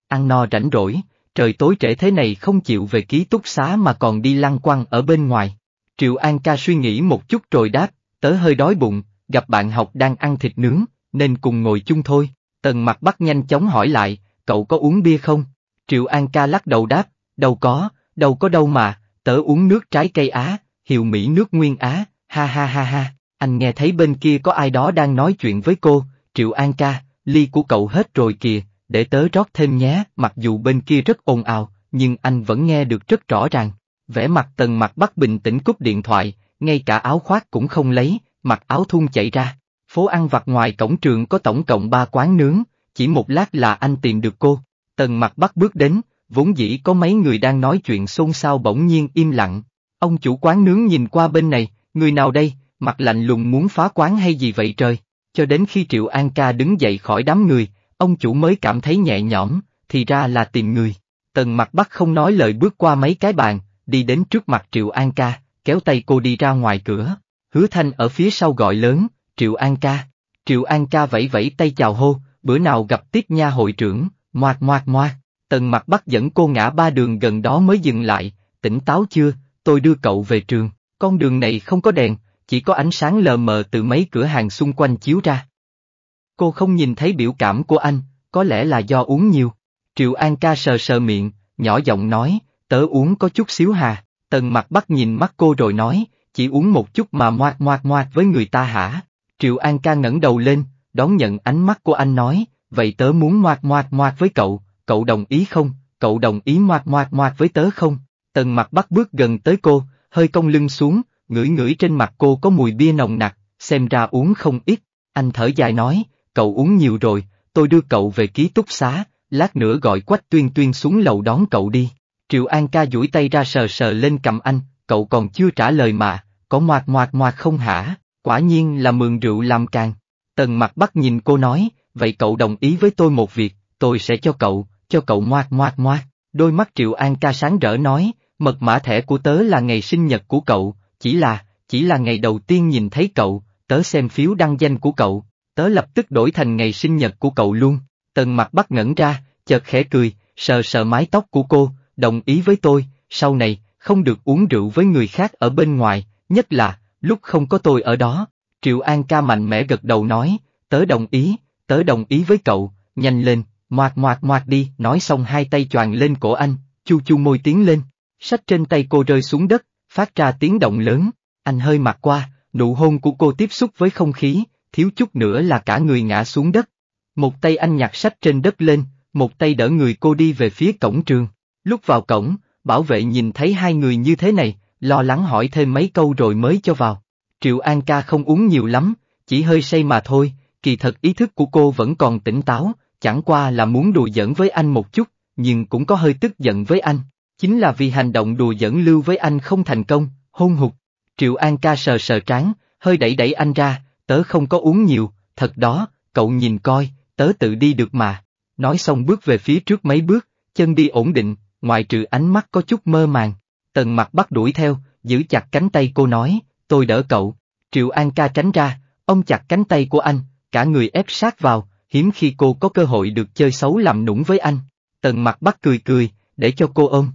Ăn no rảnh rỗi, trời tối trễ thế này không chịu về ký túc xá mà còn đi lăng quăng ở bên ngoài. Triệu An ca suy nghĩ một chút rồi đáp, tớ hơi đói bụng, gặp bạn học đang ăn thịt nướng, nên cùng ngồi chung thôi. Tần mặt bắt nhanh chóng hỏi lại, cậu có uống bia không? Triệu An ca lắc đầu đáp, đâu có, đâu có đâu mà, tớ uống nước trái cây Á, hiệu Mỹ nước nguyên Á, ha ha ha ha, anh nghe thấy bên kia có ai đó đang nói chuyện với cô, Triệu An ca, ly của cậu hết rồi kìa, để tớ rót thêm nhé, mặc dù bên kia rất ồn ào, nhưng anh vẫn nghe được rất rõ ràng. Vẻ mặt tần mặt bắc bình tĩnh cúp điện thoại, ngay cả áo khoác cũng không lấy, mặc áo thun chạy ra. Phố ăn vặt ngoài cổng trường có tổng cộng ba quán nướng, chỉ một lát là anh tìm được cô. Tần mặt bắt bước đến, vốn dĩ có mấy người đang nói chuyện xôn xao bỗng nhiên im lặng. Ông chủ quán nướng nhìn qua bên này, người nào đây, mặt lạnh lùng muốn phá quán hay gì vậy trời. Cho đến khi Triệu An ca đứng dậy khỏi đám người, ông chủ mới cảm thấy nhẹ nhõm, thì ra là tìm người. Tần mặt bắc không nói lời bước qua mấy cái bàn, đi đến trước mặt Triệu An ca, kéo tay cô đi ra ngoài cửa. Hứa Thanh ở phía sau gọi lớn, Triệu An ca. Triệu An ca vẫy vẫy tay chào hô, bữa nào gặp tiếp nha hội trưởng, ngoạc ngoạc ngoạc. Tần mặt bắc dẫn cô ngã ba đường gần đó mới dừng lại, tỉnh táo chưa, tôi đưa cậu về trường, con đường này không có đèn, chỉ có ánh sáng lờ mờ từ mấy cửa hàng xung quanh chiếu ra. Cô không nhìn thấy biểu cảm của anh, có lẽ là do uống nhiều. Triệu An ca sờ sờ miệng, nhỏ giọng nói, tớ uống có chút xíu hà, tần mặt bắt nhìn mắt cô rồi nói, chỉ uống một chút mà ngoạc ngoạc ngoạc với người ta hả? Triệu An ca ngẩng đầu lên, đón nhận ánh mắt của anh nói, vậy tớ muốn ngoạc ngoạc ngoạc với cậu, cậu đồng ý không, cậu đồng ý ngoạc ngoạc ngoạc với tớ không? Tần mặt bắt bước gần tới cô, hơi cong lưng xuống, ngửi ngửi trên mặt cô có mùi bia nồng nặc, xem ra uống không ít, anh thở dài nói, cậu uống nhiều rồi, tôi đưa cậu về ký túc xá, lát nữa gọi Quách Tuyên Tuyên xuống lầu đón cậu đi. Triệu An ca duỗi tay ra sờ sờ lên cầm anh, cậu còn chưa trả lời mà, có ngoạc ngoạc ngoạc không hả, quả nhiên là mượn rượu làm càng. Tần mặt bắt nhìn cô nói, vậy cậu đồng ý với tôi một việc, tôi sẽ cho cậu, cho cậu ngoạc ngoạc ngoạc. Đôi mắt Triệu An ca sáng rỡ nói, mật mã thẻ của tớ là ngày sinh nhật của cậu, chỉ là, chỉ là ngày đầu tiên nhìn thấy cậu, tớ xem phiếu đăng danh của cậu, tớ lập tức đổi thành ngày sinh nhật của cậu luôn. Tần mặt bắt ngẩn ra, chợt khẽ cười, sờ sờ mái tóc của cô, đồng ý với tôi, sau này, không được uống rượu với người khác ở bên ngoài, nhất là, lúc không có tôi ở đó. Triệu An ca mạnh mẽ gật đầu nói, tớ đồng ý, tớ đồng ý với cậu, nhanh lên, ngoạt ngoạt ngoạt đi, nói xong hai tay choàng lên cổ anh, chu chu môi tiếng lên, sách trên tay cô rơi xuống đất, phát ra tiếng động lớn, anh hơi mặt qua, nụ hôn của cô tiếp xúc với không khí, thiếu chút nữa là cả người ngã xuống đất. Một tay anh nhặt sách trên đất lên, một tay đỡ người cô đi về phía cổng trường. Lúc vào cổng, bảo vệ nhìn thấy hai người như thế này, lo lắng hỏi thêm mấy câu rồi mới cho vào. Triệu An ca không uống nhiều lắm, chỉ hơi say mà thôi, kỳ thật ý thức của cô vẫn còn tỉnh táo, chẳng qua là muốn đùa giỡn với anh một chút, nhưng cũng có hơi tức giận với anh. Chính là vì hành động đùa giỡn lưu với anh không thành công, hôn hụt. Triệu An ca sờ sờ trán, hơi đẩy đẩy anh ra, tớ không có uống nhiều, thật đó, cậu nhìn coi, tớ tự đi được mà. Nói xong bước về phía trước mấy bước, chân đi ổn định, ngoài trừ ánh mắt có chút mơ màng. Tần mặt bắt đuổi theo, giữ chặt cánh tay cô nói, tôi đỡ cậu. Triệu An ca tránh ra, ông chặt cánh tay của anh, cả người ép sát vào, hiếm khi cô có cơ hội được chơi xấu làm nũng với anh. Tần mặt bắt cười cười, để cho cô ôm.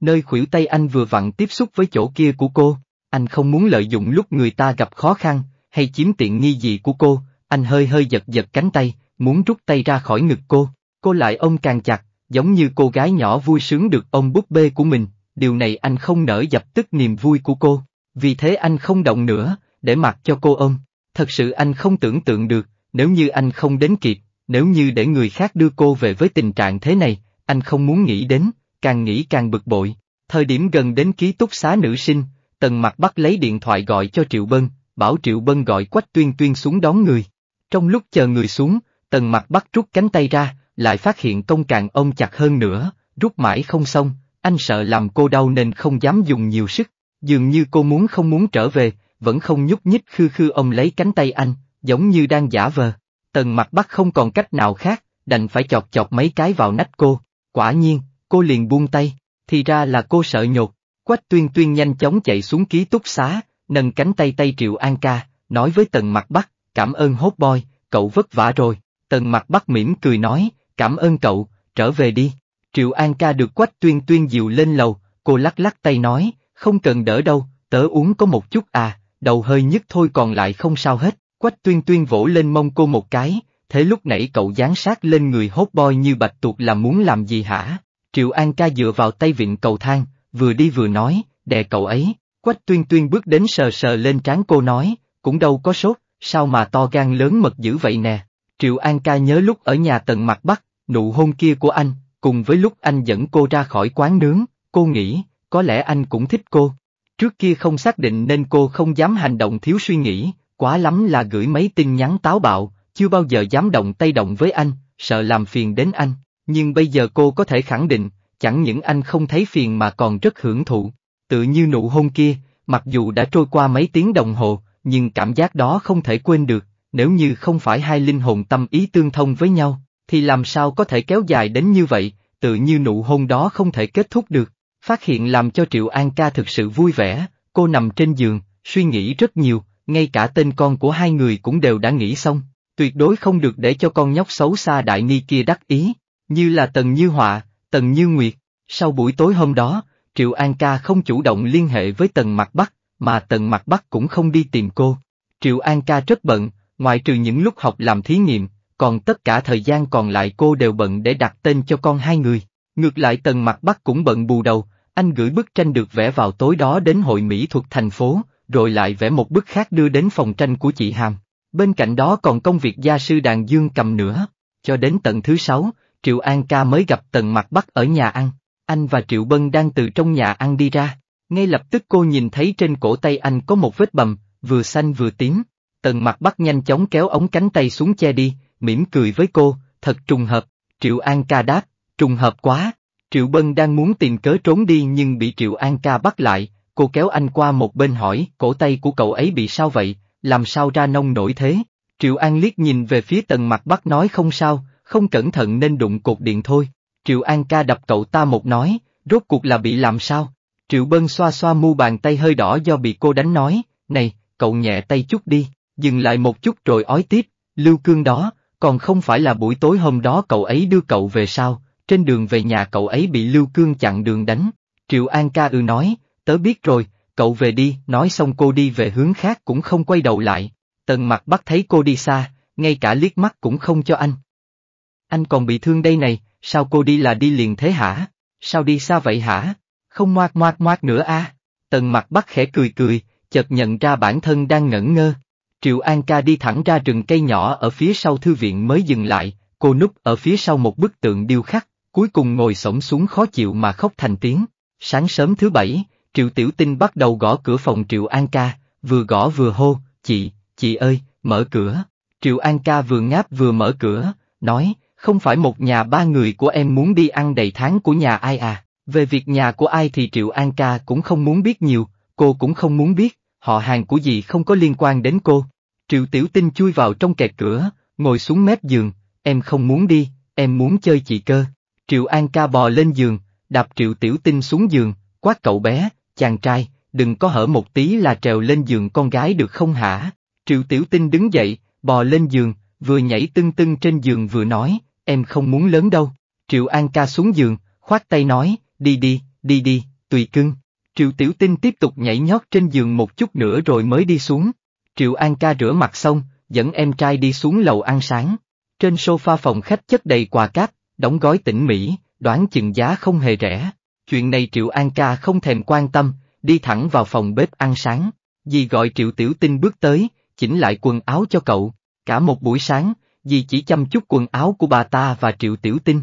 Nơi khuỷu tay anh vừa vặn tiếp xúc với chỗ kia của cô, anh không muốn lợi dụng lúc người ta gặp khó khăn, hay chiếm tiện nghi gì của cô, anh hơi hơi giật giật cánh tay, muốn rút tay ra khỏi ngực cô, cô lại ôm càng chặt, giống như cô gái nhỏ vui sướng được ôm búp bê của mình, điều này anh không nỡ dập tức niềm vui của cô, vì thế anh không động nữa, để mặc cho cô ôm, thật sự anh không tưởng tượng được, nếu như anh không đến kịp, nếu như để người khác đưa cô về với tình trạng thế này, anh không muốn nghĩ đến, càng nghĩ càng bực bội. Thời điểm gần đến ký túc xá nữ sinh, Tần Mặc bắt lấy điện thoại gọi cho Triệu Bân, bảo Triệu Bân gọi Quách Tuyên Tuyên xuống đón người. Trong lúc chờ người xuống, Tần Mặc bắt rút cánh tay ra, lại phát hiện công càng ông chặt hơn nữa, rút mãi không xong, anh sợ làm cô đau nên không dám dùng nhiều sức, dường như cô muốn không muốn trở về, vẫn không nhúc nhích khư khư ông lấy cánh tay anh, giống như đang giả vờ. Tần Mặc bắt không còn cách nào khác, đành phải chọt chọt mấy cái vào nách cô, quả nhiên, cô liền buông tay, thì ra là cô sợ nhột, Quách Tuyên Tuyên nhanh chóng chạy xuống ký túc xá, nâng cánh tay tay Triệu An ca, nói với Tần Mặt Bắc, cảm ơn hốt boy, cậu vất vả rồi. Tần Mặt Bắc mỉm cười nói, cảm ơn cậu, trở về đi. Triệu An ca được quách tuyên tuyên dìu lên lầu, cô lắc lắc tay nói, không cần đỡ đâu, tớ uống có một chút à, đầu hơi nhức thôi còn lại không sao hết. Quách tuyên tuyên vỗ lên mông cô một cái, thế lúc nãy cậu dán sát lên người hốt boy như bạch tuộc là muốn làm gì hả? Triệu An ca dựa vào tay vịn cầu thang, vừa đi vừa nói, đè cậu ấy, Quách tuyên tuyên bước đến sờ sờ lên trán cô nói, cũng đâu có sốt, sao mà to gan lớn mật dữ vậy nè. Triệu An ca nhớ lúc ở nhà tận mặt bắc, nụ hôn kia của anh, cùng với lúc anh dẫn cô ra khỏi quán nướng, cô nghĩ, có lẽ anh cũng thích cô. Trước kia không xác định nên cô không dám hành động thiếu suy nghĩ, quá lắm là gửi mấy tin nhắn táo bạo, chưa bao giờ dám động tay động với anh, sợ làm phiền đến anh. Nhưng bây giờ cô có thể khẳng định, chẳng những anh không thấy phiền mà còn rất hưởng thụ tự như nụ hôn kia, mặc dù đã trôi qua mấy tiếng đồng hồ, nhưng cảm giác đó không thể quên được, nếu như không phải hai linh hồn tâm ý tương thông với nhau, thì làm sao có thể kéo dài đến như vậy, tự như nụ hôn đó không thể kết thúc được. Phát hiện làm cho Triệu An ca thực sự vui vẻ, cô nằm trên giường, suy nghĩ rất nhiều, ngay cả tên con của hai người cũng đều đã nghĩ xong, tuyệt đối không được để cho con nhóc xấu xa đại nghi kia đắc ý, như là Tần Như Họa, Tần Như Nguyệt. Sau buổi tối hôm đó, Triệu An Ca không chủ động liên hệ với Tần Mặt Bắc, mà Tần Mặt Bắc cũng không đi tìm cô. Triệu An Ca rất bận, ngoại trừ những lúc học làm thí nghiệm, còn tất cả thời gian còn lại cô đều bận để đặt tên cho con hai người. Ngược lại Tần Mặt Bắc cũng bận bù đầu, anh gửi bức tranh được vẽ vào tối đó đến hội mỹ thuật thành phố, rồi lại vẽ một bức khác đưa đến phòng tranh của chị Hàm. Bên cạnh đó còn công việc gia sư đàn dương cầm nữa. Cho đến tận thứ sáu, Triệu An Ca mới gặp Tần Mặt Bắc ở nhà ăn. Anh và Triệu Bân đang từ trong nhà ăn đi ra, ngay lập tức cô nhìn thấy trên cổ tay anh có một vết bầm, vừa xanh vừa tím. Tần mặt bắt nhanh chóng kéo ống cánh tay xuống che đi, mỉm cười với cô, thật trùng hợp, Triệu An ca đáp, trùng hợp quá. Triệu Bân đang muốn tìm cớ trốn đi nhưng bị Triệu An ca bắt lại, cô kéo anh qua một bên hỏi, cổ tay của cậu ấy bị sao vậy, làm sao ra nông nổi thế? Triệu An liếc nhìn về phía tần mặt bắt nói không sao, không cẩn thận nên đụng cột điện thôi. Triệu An ca đập cậu ta một nói, rốt cuộc là bị làm sao? Triệu Bân xoa xoa mu bàn tay hơi đỏ do bị cô đánh nói, này, cậu nhẹ tay chút đi, dừng lại một chút rồi ói tiếp, lưu cương đó, còn không phải là buổi tối hôm đó cậu ấy đưa cậu về sao, trên đường về nhà cậu ấy bị lưu cương chặn đường đánh. Triệu An ca ư nói, tớ biết rồi, cậu về đi, nói xong cô đi về hướng khác cũng không quay đầu lại, tần mặt bắt thấy cô đi xa, ngay cả liếc mắt cũng không cho anh. Anh còn bị thương đây này, sao cô đi là đi liền thế hả? Sao đi xa vậy hả? Không ngoát ngoát ngoát nữa a à? Tần mặt bắt khẽ cười cười, chợt nhận ra bản thân đang ngẩn ngơ. Triệu An ca đi thẳng ra rừng cây nhỏ ở phía sau thư viện mới dừng lại, cô núp ở phía sau một bức tượng điêu khắc, cuối cùng ngồi sổng xuống khó chịu mà khóc thành tiếng. Sáng sớm thứ bảy, Triệu Tiểu Tinh bắt đầu gõ cửa phòng Triệu An ca, vừa gõ vừa hô, chị, chị ơi, mở cửa. Triệu An ca vừa ngáp vừa mở cửa, nói, không phải một nhà ba người của em muốn đi ăn đầy tháng của nhà ai à, về việc nhà của ai thì Triệu An ca cũng không muốn biết nhiều, cô cũng không muốn biết, họ hàng của gì không có liên quan đến cô. Triệu Tiểu Tinh chui vào trong kẹt cửa, ngồi xuống mép giường, em không muốn đi, em muốn chơi chị cơ. Triệu An ca bò lên giường, đạp Triệu Tiểu Tinh xuống giường, quát cậu bé, chàng trai, đừng có hở một tí là trèo lên giường con gái được không hả? Triệu Tiểu Tinh đứng dậy, bò lên giường, vừa nhảy tưng tưng trên giường vừa nói, em không muốn lớn đâu. Triệu An ca xuống giường, khoát tay nói, đi đi, đi đi, tùy cưng. Triệu Tiểu Tinh tiếp tục nhảy nhót trên giường một chút nữa rồi mới đi xuống. Triệu An ca rửa mặt xong, dẫn em trai đi xuống lầu ăn sáng. Trên sofa phòng khách chất đầy quà cáp, đóng gói tỉ mỹ, đoán chừng giá không hề rẻ. Chuyện này Triệu An ca không thèm quan tâm, đi thẳng vào phòng bếp ăn sáng. Dì gọi Triệu Tiểu Tinh bước tới, chỉnh lại quần áo cho cậu. Cả một buổi sáng, dì chỉ chăm chút quần áo của bà ta và Triệu Tiểu Tinh.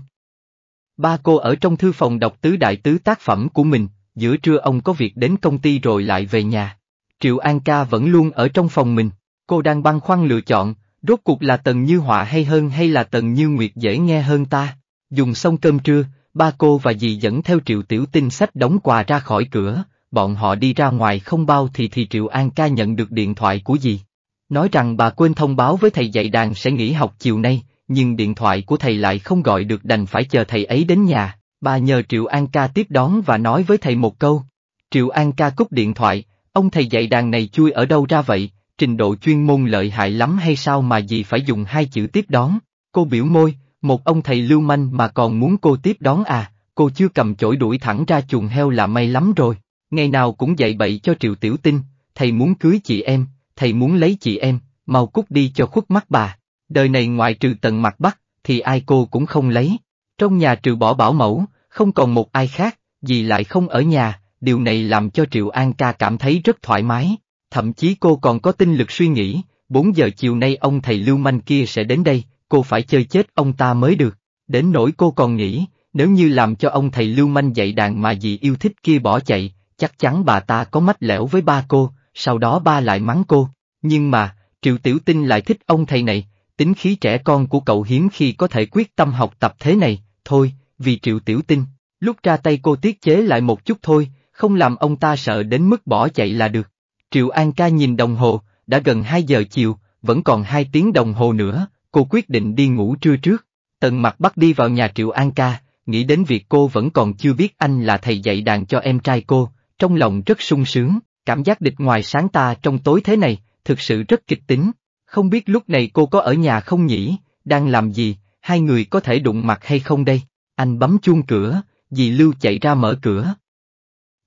Ba cô ở trong thư phòng đọc tứ đại tứ tác phẩm của mình, giữa trưa ông có việc đến công ty rồi lại về nhà. Triệu An Ca vẫn luôn ở trong phòng mình, cô đang băn khoăn lựa chọn, rốt cuộc là Tần Như Họa hay hơn hay là Tần Như Nguyệt dễ nghe hơn ta. Dùng xong cơm trưa, ba cô và dì dẫn theo Triệu Tiểu Tinh sách đóng quà ra khỏi cửa, bọn họ đi ra ngoài không bao thì thì Triệu An Ca nhận được điện thoại của dì nói rằng bà quên thông báo với thầy dạy đàn sẽ nghỉ học chiều nay, nhưng điện thoại của thầy lại không gọi được đành phải chờ thầy ấy đến nhà, bà nhờ Triệu An ca tiếp đón và nói với thầy một câu. Triệu An ca cúp điện thoại, ông thầy dạy đàn này chui ở đâu ra vậy, trình độ chuyên môn lợi hại lắm hay sao mà gì phải dùng hai chữ tiếp đón, cô biểu môi, một ông thầy lưu manh mà còn muốn cô tiếp đón à, cô chưa cầm chổi đuổi thẳng ra chuồng heo là may lắm rồi, ngày nào cũng dạy bậy cho Triệu Tiểu Tinh, thầy muốn cưới chị em, thầy muốn lấy chị em, mau cút đi cho khuất mắt bà. Đời này ngoại trừ tận mặt bắc, thì ai cô cũng không lấy. Trong nhà trừ bỏ bảo mẫu, không còn một ai khác, dì lại không ở nhà, điều này làm cho Triệu An ca cảm thấy rất thoải mái. Thậm chí cô còn có tinh lực suy nghĩ, 4 giờ chiều nay ông thầy lưu manh kia sẽ đến đây, cô phải chơi chết ông ta mới được. Đến nỗi cô còn nghĩ, nếu như làm cho ông thầy lưu manh dạy đàn mà dì yêu thích kia bỏ chạy, chắc chắn bà ta có mách lẻo với ba cô, sau đó ba lại mắng cô. Nhưng mà, Triệu Tiểu Tinh lại thích ông thầy này, tính khí trẻ con của cậu hiếm khi có thể quyết tâm học tập thế này, thôi, vì Triệu Tiểu Tinh, lúc ra tay cô tiết chế lại một chút thôi, không làm ông ta sợ đến mức bỏ chạy là được. Triệu An ca nhìn đồng hồ, đã gần 2 giờ chiều, vẫn còn 2 tiếng đồng hồ nữa, cô quyết định đi ngủ trưa trước. Tần mặt bắt đi vào nhà Triệu An ca, nghĩ đến việc cô vẫn còn chưa biết anh là thầy dạy đàn cho em trai cô, trong lòng rất sung sướng cảm giác địch ngoài sáng ta trong tối thế này, thực sự rất kịch tính. Không biết lúc này cô có ở nhà không nhỉ, đang làm gì, hai người có thể đụng mặt hay không đây? Anh bấm chuông cửa, dì Lưu chạy ra mở cửa.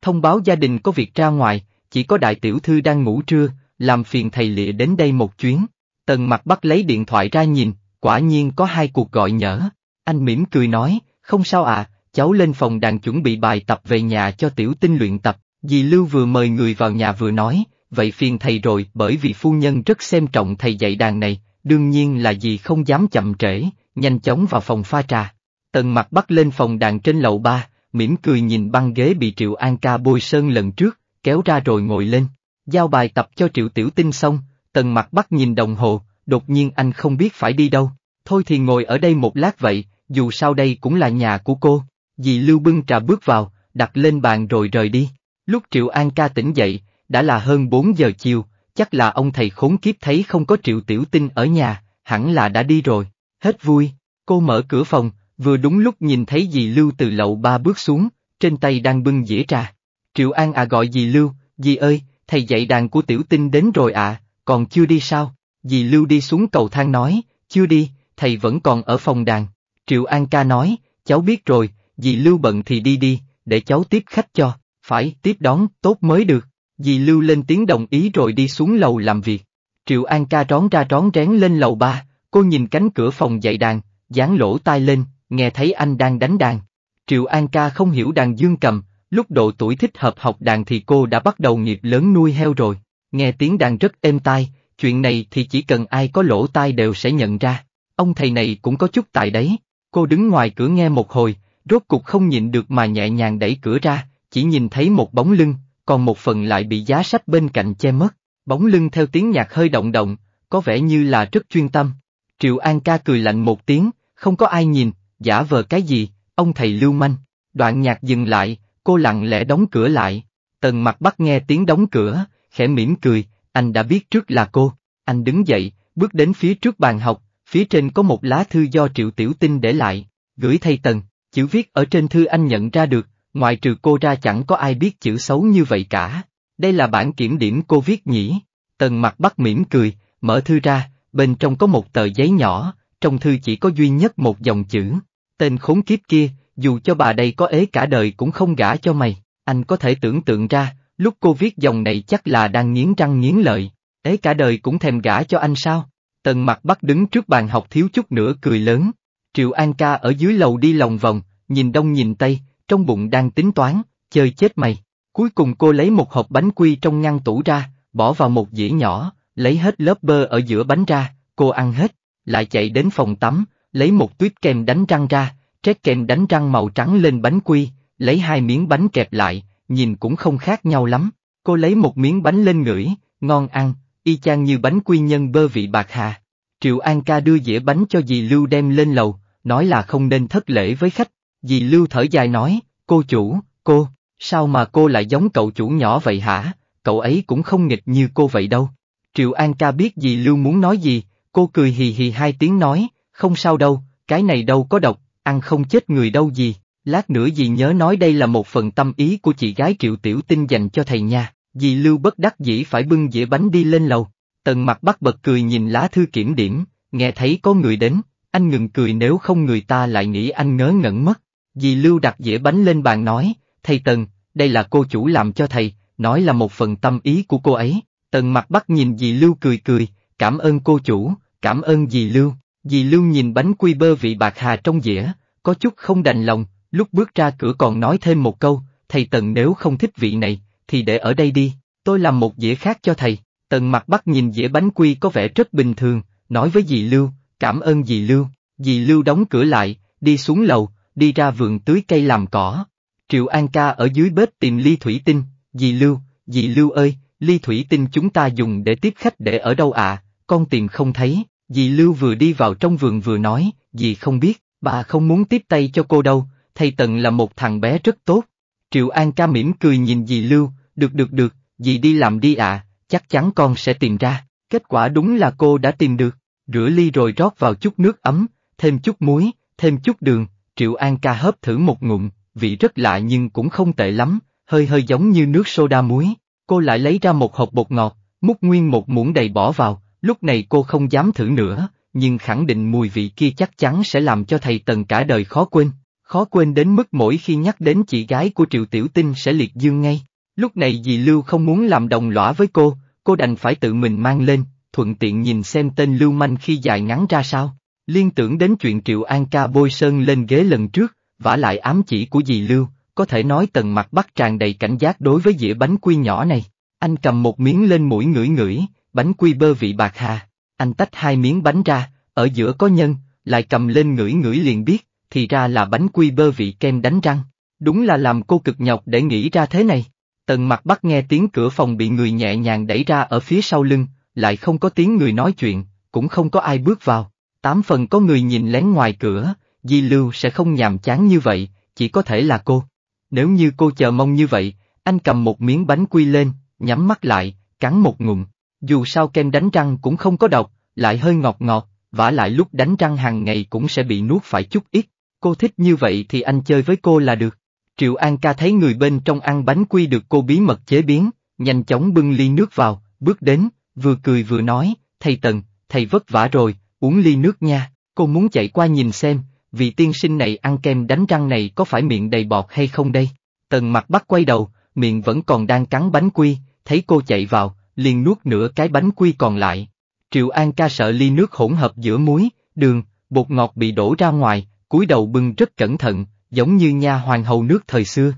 Thông báo gia đình có việc ra ngoài, chỉ có đại tiểu thư đang ngủ trưa, làm phiền thầy lịa đến đây một chuyến. Tần mặt bắt lấy điện thoại ra nhìn, quả nhiên có hai cuộc gọi nhỡ. Anh mỉm cười nói, không sao ạ, à, cháu lên phòng đàn chuẩn bị bài tập về nhà cho tiểu tinh luyện tập. Dì Lưu vừa mời người vào nhà vừa nói, vậy phiền thầy rồi bởi vì phu nhân rất xem trọng thầy dạy đàn này, đương nhiên là dì không dám chậm trễ, nhanh chóng vào phòng pha trà. Tần mặt bắt lên phòng đàn trên lầu ba, mỉm cười nhìn băng ghế bị Triệu An ca bôi sơn lần trước, kéo ra rồi ngồi lên, giao bài tập cho Triệu Tiểu Tinh xong, tần mặt bắt nhìn đồng hồ, đột nhiên anh không biết phải đi đâu, thôi thì ngồi ở đây một lát vậy, dù sao đây cũng là nhà của cô. Dì Lưu bưng trà bước vào, đặt lên bàn rồi rời đi. Lúc Triệu An ca tỉnh dậy, đã là hơn 4 giờ chiều, chắc là ông thầy khốn kiếp thấy không có Triệu Tiểu Tinh ở nhà, hẳn là đã đi rồi. Hết vui, cô mở cửa phòng, vừa đúng lúc nhìn thấy dì Lưu từ lậu ba bước xuống, trên tay đang bưng dĩa trà. Triệu An à gọi dì Lưu, dì ơi, thầy dạy đàn của Tiểu Tinh đến rồi à, còn chưa đi sao? Dì Lưu đi xuống cầu thang nói, chưa đi, thầy vẫn còn ở phòng đàn. Triệu An ca nói, cháu biết rồi, dì Lưu bận thì đi đi, để cháu tiếp khách cho. Phải, tiếp đón, tốt mới được. Dì Lưu lên tiếng đồng ý rồi đi xuống lầu làm việc. Triệu An ca rón ra rón rén lên lầu ba, cô nhìn cánh cửa phòng dạy đàn, dán lỗ tai lên, nghe thấy anh đang đánh đàn. Triệu An ca không hiểu đàn dương cầm, lúc độ tuổi thích hợp học đàn thì cô đã bắt đầu nghiệp lớn nuôi heo rồi. Nghe tiếng đàn rất êm tai, chuyện này thì chỉ cần ai có lỗ tai đều sẽ nhận ra. Ông thầy này cũng có chút tài đấy. Cô đứng ngoài cửa nghe một hồi, rốt cục không nhịn được mà nhẹ nhàng đẩy cửa ra, chỉ nhìn thấy một bóng lưng, còn một phần lại bị giá sách bên cạnh che mất. Bóng lưng theo tiếng nhạc hơi động động, có vẻ như là rất chuyên tâm. Triệu An ca cười lạnh một tiếng, không có ai nhìn, giả vờ cái gì, ông thầy lưu manh. Đoạn nhạc dừng lại, cô lặng lẽ đóng cửa lại. Tần mặt bắt nghe tiếng đóng cửa, khẽ mỉm cười, anh đã biết trước là cô. Anh đứng dậy, bước đến phía trước bàn học, phía trên có một lá thư do Triệu Tiểu Tinh để lại, gửi thay Tần, chữ viết ở trên thư anh nhận ra được, ngoại trừ cô ra chẳng có ai biết chữ xấu như vậy cả. Đây là bản kiểm điểm cô viết nhỉ? Tần mặt bắt mỉm cười, mở thư ra, bên trong có một tờ giấy nhỏ, trong thư chỉ có duy nhất một dòng chữ. Tên khốn kiếp kia, dù cho bà đây có ế cả đời cũng không gả cho mày, anh có thể tưởng tượng ra, lúc cô viết dòng này chắc là đang nghiến răng nghiến lợi, ế cả đời cũng thèm gả cho anh sao? Tần mặt bắt đứng trước bàn học thiếu chút nữa cười lớn. Triệu An ca ở dưới lầu đi lòng vòng, nhìn đông nhìn tây, trong bụng đang tính toán, chơi chết mày. Cuối cùng cô lấy một hộp bánh quy trong ngăn tủ ra, bỏ vào một dĩa nhỏ, lấy hết lớp bơ ở giữa bánh ra, cô ăn hết, lại chạy đến phòng tắm, lấy một tuyết kem đánh răng ra, trét kem đánh răng màu trắng lên bánh quy, lấy hai miếng bánh kẹp lại, nhìn cũng không khác nhau lắm. Cô lấy một miếng bánh lên ngửi, ngon ăn, y chang như bánh quy nhân bơ vị bạc hà. Triệu An ca đưa dĩa bánh cho dì Lưu đem lên lầu, nói là không nên thất lễ với khách, Dì Lưu thở dài nói, cô chủ, cô, sao mà cô lại giống cậu chủ nhỏ vậy hả, cậu ấy cũng không nghịch như cô vậy đâu. Triệu An ca biết dì Lưu muốn nói gì, cô cười hì hì hai tiếng nói, không sao đâu, cái này đâu có độc, ăn không chết người đâu gì, lát nữa dì nhớ nói đây là một phần tâm ý của chị gái Triệu Tiểu Tinh dành cho thầy nha, dì Lưu bất đắc dĩ phải bưng dĩa bánh đi lên lầu. Tần mặt bắt bật cười nhìn lá thư kiểm điểm, nghe thấy có người đến, anh ngừng cười nếu không người ta lại nghĩ anh ngớ ngẩn mất. Dì Lưu đặt dĩa bánh lên bàn nói, thầy Tần, đây là cô chủ làm cho thầy, nói là một phần tâm ý của cô ấy. Tần mặt bắt nhìn dì Lưu cười cười, cảm ơn cô chủ, cảm ơn dì Lưu. Dì Lưu nhìn bánh quy bơ vị bạc hà trong dĩa, có chút không đành lòng, lúc bước ra cửa còn nói thêm một câu, thầy Tần nếu không thích vị này, thì để ở đây đi, tôi làm một dĩa khác cho thầy. Tần mặt bắt nhìn dĩa bánh quy có vẻ rất bình thường, nói với dì Lưu, cảm ơn dì Lưu. Dì Lưu đóng cửa lại, đi xuống lầu, đi ra vườn tưới cây làm cỏ. Triệu An ca ở dưới bếp tìm ly thủy tinh, dì Lưu, dì Lưu ơi, ly thủy tinh chúng ta dùng để tiếp khách để ở đâu à, con tìm không thấy, dì Lưu vừa đi vào trong vườn vừa nói, dì không biết, bà không muốn tiếp tay cho cô đâu, thầy Tần là một thằng bé rất tốt. Triệu An ca mỉm cười nhìn dì Lưu, được được được, dì đi làm đi ạ, chắc chắn con sẽ tìm ra, kết quả đúng là cô đã tìm được, rửa ly rồi rót vào chút nước ấm, thêm chút muối, thêm chút đường, Triệu An ca hớp thử một ngụm, vị rất lạ nhưng cũng không tệ lắm, hơi hơi giống như nước soda muối. Cô lại lấy ra một hộp bột ngọt, múc nguyên một muỗng đầy bỏ vào, lúc này cô không dám thử nữa, nhưng khẳng định mùi vị kia chắc chắn sẽ làm cho thầy Tần cả đời khó quên. Khó quên đến mức mỗi khi nhắc đến chị gái của Triệu Tiểu Tinh sẽ liệt dương ngay. Lúc này dì Lưu không muốn làm đồng lõa với cô, cô đành phải tự mình mang lên, thuận tiện nhìn xem tên Lưu Manh khi dài ngắn ra sao. Liên tưởng đến chuyện Triệu An ca bôi sơn lên ghế lần trước, vả lại ám chỉ của dì Lưu, có thể nói tần mặt bắt tràn đầy cảnh giác đối với dĩa bánh quy nhỏ này. Anh cầm một miếng lên mũi ngửi ngửi, bánh quy bơ vị bạc hà. Anh tách hai miếng bánh ra, ở giữa có nhân, lại cầm lên ngửi ngửi liền biết, thì ra là bánh quy bơ vị kem đánh răng. Đúng là làm cô cực nhọc để nghĩ ra thế này. Tần mặt bắt nghe tiếng cửa phòng bị người nhẹ nhàng đẩy ra ở phía sau lưng, lại không có tiếng người nói chuyện, cũng không có ai bước vào tám phần có người nhìn lén ngoài cửa, Di Lưu sẽ không nhàm chán như vậy, chỉ có thể là cô. Nếu như cô chờ mong như vậy, anh cầm một miếng bánh quy lên, nhắm mắt lại, cắn một ngụm. Dù sao kem đánh răng cũng không có độc, lại hơi ngọt ngọt, vả lại lúc đánh răng hàng ngày cũng sẽ bị nuốt phải chút ít. Cô thích như vậy thì anh chơi với cô là được. Triệu An ca thấy người bên trong ăn bánh quy được cô bí mật chế biến, nhanh chóng bưng ly nước vào, bước đến, vừa cười vừa nói, thầy Tần, thầy vất vả rồi, uống ly nước nha, cô muốn chạy qua nhìn xem, vị tiên sinh này ăn kem đánh răng này có phải miệng đầy bọt hay không đây. Tần mặt bắt quay đầu, miệng vẫn còn đang cắn bánh quy, thấy cô chạy vào, liền nuốt nửa cái bánh quy còn lại. Triệu An ca sợ ly nước hỗn hợp giữa muối, đường, bột ngọt bị đổ ra ngoài, cúi đầu bưng rất cẩn thận, giống như nha hoàng hầu nước thời xưa.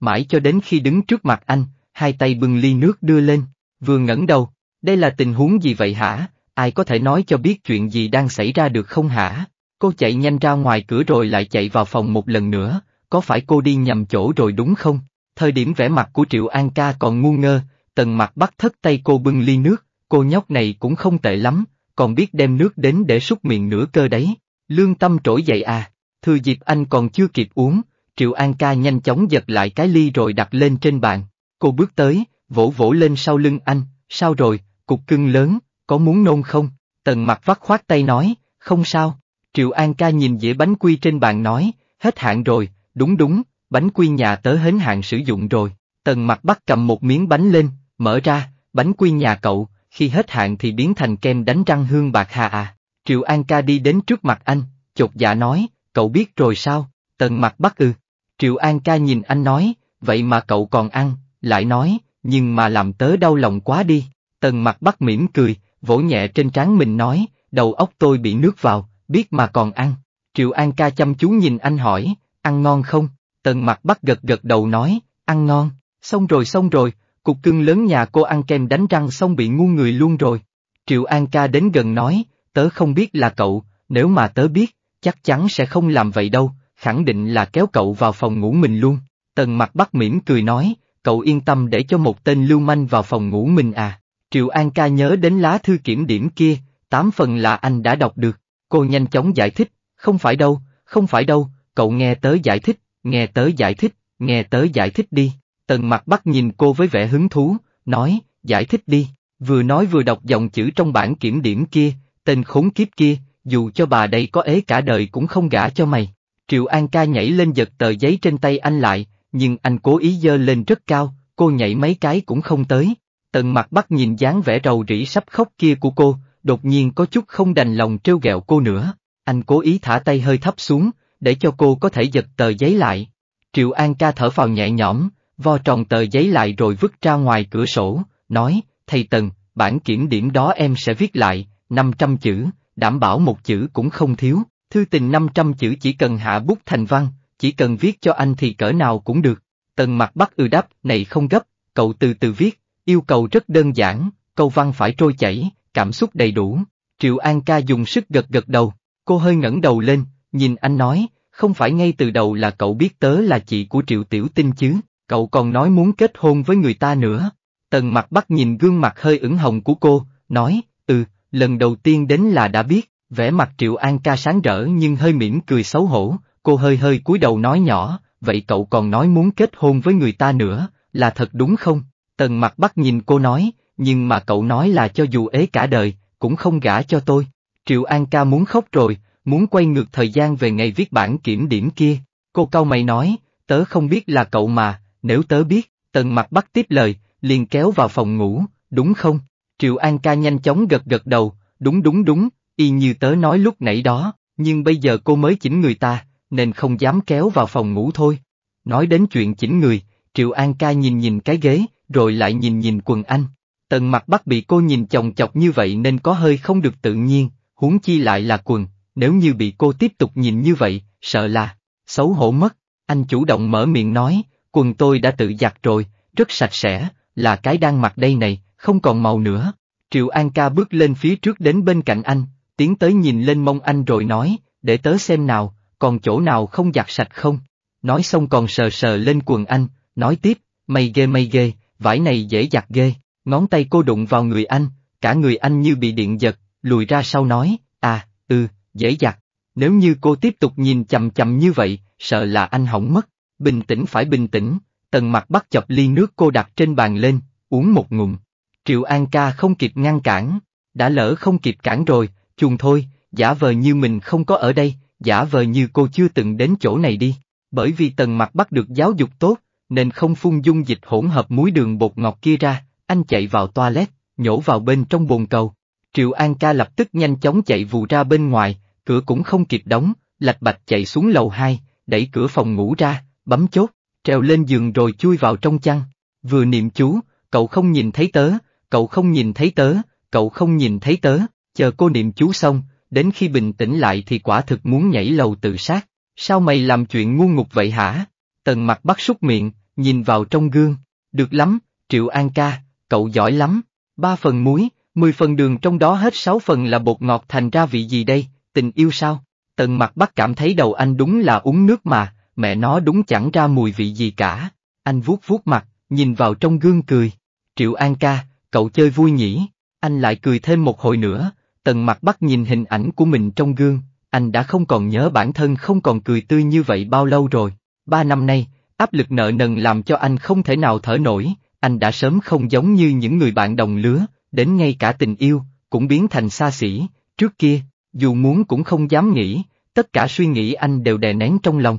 Mãi cho đến khi đứng trước mặt anh, hai tay bưng ly nước đưa lên, vừa ngẩng đầu, đây là tình huống gì vậy hả, ai có thể nói cho biết chuyện gì đang xảy ra được không hả? Cô chạy nhanh ra ngoài cửa rồi lại chạy vào phòng một lần nữa, có phải cô đi nhầm chỗ rồi đúng không? Thời điểm vẻ mặt của Triệu An ca còn ngu ngơ, tần mặt bắt thất tay cô bưng ly nước, cô nhóc này cũng không tệ lắm, còn biết đem nước đến để súc miệng nửa cơ đấy. Lương tâm trỗi dậy à, Thừa dịp anh còn chưa kịp uống, Triệu An ca nhanh chóng giật lại cái ly rồi đặt lên trên bàn. Cô bước tới, vỗ vỗ lên sau lưng anh, sao rồi, cục cưng lớn, có muốn nôn không? Tần mặt vắt khoát tay nói, không sao. Triệu An ca nhìn dĩa bánh quy trên bàn nói, hết hạn rồi, đúng đúng, bánh quy nhà tớ hến hạn sử dụng rồi. Tần mặt bắt cầm một miếng bánh lên, mở ra, bánh quy nhà cậu, khi hết hạn thì biến thành kem đánh răng hương bạc hà à. Triệu An ca đi đến trước mặt anh, chột dạ nói, cậu biết rồi sao? Tần mặt bắt ư. Ừ. Triệu An ca nhìn anh nói, vậy mà cậu còn ăn, lại nói, nhưng mà làm tớ đau lòng quá đi. Tần mặt bắt mỉm cười, vỗ nhẹ trên trán mình nói, đầu óc tôi bị nước vào, biết mà còn ăn. Triệu An ca chăm chú nhìn anh hỏi, ăn ngon không? Tần mặt bắt gật gật đầu nói, ăn ngon, xong rồi xong rồi, cục cưng lớn nhà cô ăn kem đánh răng xong bị ngu người luôn rồi. Triệu An ca đến gần nói, tớ không biết là cậu, nếu mà tớ biết, chắc chắn sẽ không làm vậy đâu, khẳng định là kéo cậu vào phòng ngủ mình luôn. Tần mặt bắt mỉm cười nói, cậu yên tâm để cho một tên lưu manh vào phòng ngủ mình à. Triệu An ca nhớ đến lá thư kiểm điểm kia, tám phần là anh đã đọc được, cô nhanh chóng giải thích, không phải đâu, không phải đâu, cậu nghe tới giải thích, nghe tới giải thích, nghe tới giải thích đi. Tần mặt bắt nhìn cô với vẻ hứng thú, nói, giải thích đi, vừa nói vừa đọc dòng chữ trong bản kiểm điểm kia, tên khốn kiếp kia, dù cho bà đây có ế cả đời cũng không gả cho mày. Triệu An ca nhảy lên giật tờ giấy trên tay anh lại, nhưng anh cố ý dơ lên rất cao, cô nhảy mấy cái cũng không tới. Tần mặt bắt nhìn dáng vẻ rầu rĩ sắp khóc kia của cô, đột nhiên có chút không đành lòng trêu ghẹo cô nữa. Anh cố ý thả tay hơi thấp xuống, để cho cô có thể giật tờ giấy lại. Triệu An ca thở phào nhẹ nhõm, vo tròn tờ giấy lại rồi vứt ra ngoài cửa sổ, nói, thầy Tần, bản kiểm điểm đó em sẽ viết lại, 500 chữ, đảm bảo một chữ cũng không thiếu, thư tình 500 chữ chỉ cần hạ bút thành văn, chỉ cần viết cho anh thì cỡ nào cũng được. Tần mặt bắt ư ừ đáp, này không gấp, cậu từ từ viết, Yêu cầu rất đơn giản, câu văn phải trôi chảy, cảm xúc đầy đủ. Triệu An ca dùng sức gật gật đầu, cô hơi ngẩng đầu lên, nhìn anh nói, không phải ngay từ đầu là cậu biết tớ là chị của Triệu Tiểu Tinh chứ, cậu còn nói muốn kết hôn với người ta nữa. Tần mặt bắt nhìn gương mặt hơi ửng hồng của cô, nói, ừ, lần đầu tiên đến là đã biết, vẻ mặt Triệu An ca sáng rỡ nhưng hơi mỉm cười xấu hổ, cô hơi hơi cúi đầu nói nhỏ, vậy cậu còn nói muốn kết hôn với người ta nữa, là thật đúng không? Tần mặt bắt nhìn cô nói, nhưng mà cậu nói là cho dù ế cả đời, cũng không gả cho tôi. Triệu An ca muốn khóc rồi, muốn quay ngược thời gian về ngày viết bản kiểm điểm kia. Cô cao mày nói, tớ không biết là cậu mà, nếu tớ biết, tần mặt bắt tiếp lời, liền kéo vào phòng ngủ, đúng không? Triệu An ca nhanh chóng gật gật đầu, đúng đúng đúng, y như tớ nói lúc nãy đó, nhưng bây giờ cô mới chỉnh người ta, nên không dám kéo vào phòng ngủ thôi. Nói đến chuyện chỉnh người, Triệu An ca nhìn nhìn cái ghế, rồi lại nhìn nhìn quần anh. Tần mặt bắt bị cô nhìn chồng chọc như vậy nên có hơi không được tự nhiên, huống chi lại là quần, nếu như bị cô tiếp tục nhìn như vậy, sợ là, xấu hổ mất. Anh chủ động mở miệng nói, quần tôi đã tự giặt rồi, rất sạch sẽ, là cái đang mặc đây này, không còn màu nữa. Triệu An ca bước lên phía trước đến bên cạnh anh, tiến tới nhìn lên mông anh rồi nói, để tớ xem nào, còn chỗ nào không giặt sạch không. Nói xong còn sờ sờ lên quần anh, nói tiếp, mây ghê mây ghê, vải này dễ giặt ghê, ngón tay cô đụng vào người anh, cả người anh như bị điện giật, lùi ra sau nói, à, ừ, dễ giặt, nếu như cô tiếp tục nhìn chầm chầm như vậy, sợ là anh hỏng mất, bình tĩnh phải bình tĩnh, tần mặt bắt chập ly nước cô đặt trên bàn lên, uống một ngụm. Triệu An ca không kịp ngăn cản, đã lỡ không kịp cản rồi, chuồng thôi, giả vờ như mình không có ở đây, giả vờ như cô chưa từng đến chỗ này đi, bởi vì tần mặt bắt được giáo dục tốt, nên không phun dung dịch hỗn hợp muối đường bột ngọt kia ra, anh chạy vào toilet, nhổ vào bên trong bồn cầu. Triệu An ca lập tức nhanh chóng chạy vù ra bên ngoài, cửa cũng không kịp đóng, lạch bạch chạy xuống lầu 2, đẩy cửa phòng ngủ ra, bấm chốt, trèo lên giường rồi chui vào trong chăn. Vừa niệm chú, cậu không nhìn thấy tớ, cậu không nhìn thấy tớ, cậu không nhìn thấy tớ, chờ cô niệm chú xong, đến khi bình tĩnh lại thì quả thực muốn nhảy lầu tự sát. Sao mày làm chuyện ngu ngục vậy hả? Tần mặt bắt súc miệng, nhìn vào trong gương, được lắm, Triệu An ca, cậu giỏi lắm, ba phần muối, mười phần đường trong đó hết sáu phần là bột ngọt thành ra vị gì đây, tình yêu sao? Tần mặt bắt cảm thấy đầu anh đúng là uống nước mà, mẹ nó đúng chẳng ra mùi vị gì cả. Anh vuốt vuốt mặt, nhìn vào trong gương cười. Triệu An ca, cậu chơi vui nhỉ? Anh lại cười thêm một hồi nữa, tần mặt bắt nhìn hình ảnh của mình trong gương, anh đã không còn nhớ bản thân không còn cười tươi như vậy bao lâu rồi. Ba năm nay, áp lực nợ nần làm cho anh không thể nào thở nổi, anh đã sớm không giống như những người bạn đồng lứa, đến ngay cả tình yêu, cũng biến thành xa xỉ, trước kia, dù muốn cũng không dám nghĩ, tất cả suy nghĩ anh đều đè nén trong lòng.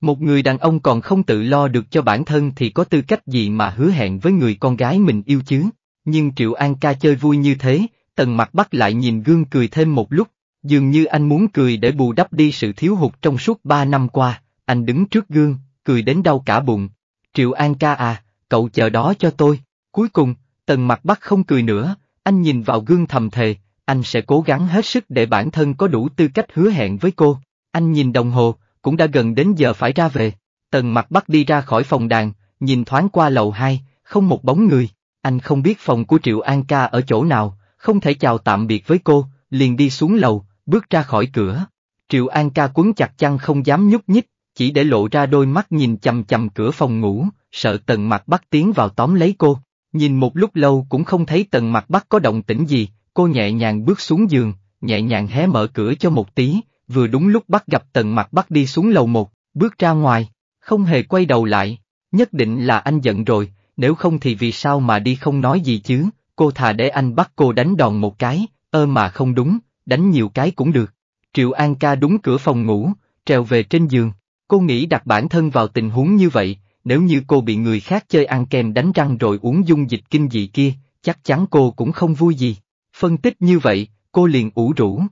Một người đàn ông còn không tự lo được cho bản thân thì có tư cách gì mà hứa hẹn với người con gái mình yêu chứ, nhưng Triệu An ca chơi vui như thế, tần mặt bắt lại nhìn gương cười thêm một lúc, dường như anh muốn cười để bù đắp đi sự thiếu hụt trong suốt ba năm qua. Anh đứng trước gương, cười đến đau cả bụng. Triệu An ca à, cậu chờ đó cho tôi. Cuối cùng, Tần Mặt Bắc không cười nữa, anh nhìn vào gương thầm thề, anh sẽ cố gắng hết sức để bản thân có đủ tư cách hứa hẹn với cô. Anh nhìn đồng hồ, cũng đã gần đến giờ phải ra về. Tần Mặt Bắc đi ra khỏi phòng đàn, nhìn thoáng qua lầu 2, không một bóng người. Anh không biết phòng của Triệu An ca ở chỗ nào, không thể chào tạm biệt với cô, liền đi xuống lầu, bước ra khỏi cửa. Triệu An ca quấn chặt chăn không dám nhúc nhích, chỉ để lộ ra đôi mắt nhìn chằm chằm cửa phòng ngủ, sợ tần Mặc bắt tiến vào tóm lấy cô. Nhìn một lúc lâu cũng không thấy tần Mặc bắt có động tĩnh gì, cô nhẹ nhàng bước xuống giường, nhẹ nhàng hé mở cửa cho một tí, vừa đúng lúc bắt gặp tần Mặc bắt đi xuống lầu một, bước ra ngoài, không hề quay đầu lại, nhất định là anh giận rồi, nếu không thì vì sao mà đi không nói gì chứ, cô thà để anh bắt cô đánh đòn một cái, ơ mà không đúng, đánh nhiều cái cũng được. Triệu An ca đúng cửa phòng ngủ, trèo về trên giường, Cô nghĩ đặt bản thân vào tình huống như vậy, nếu như cô bị người khác chơi ăn kèm đánh răng rồi uống dung dịch kinh dị kia, chắc chắn cô cũng không vui gì. Phân tích như vậy, cô liền ủ rũ.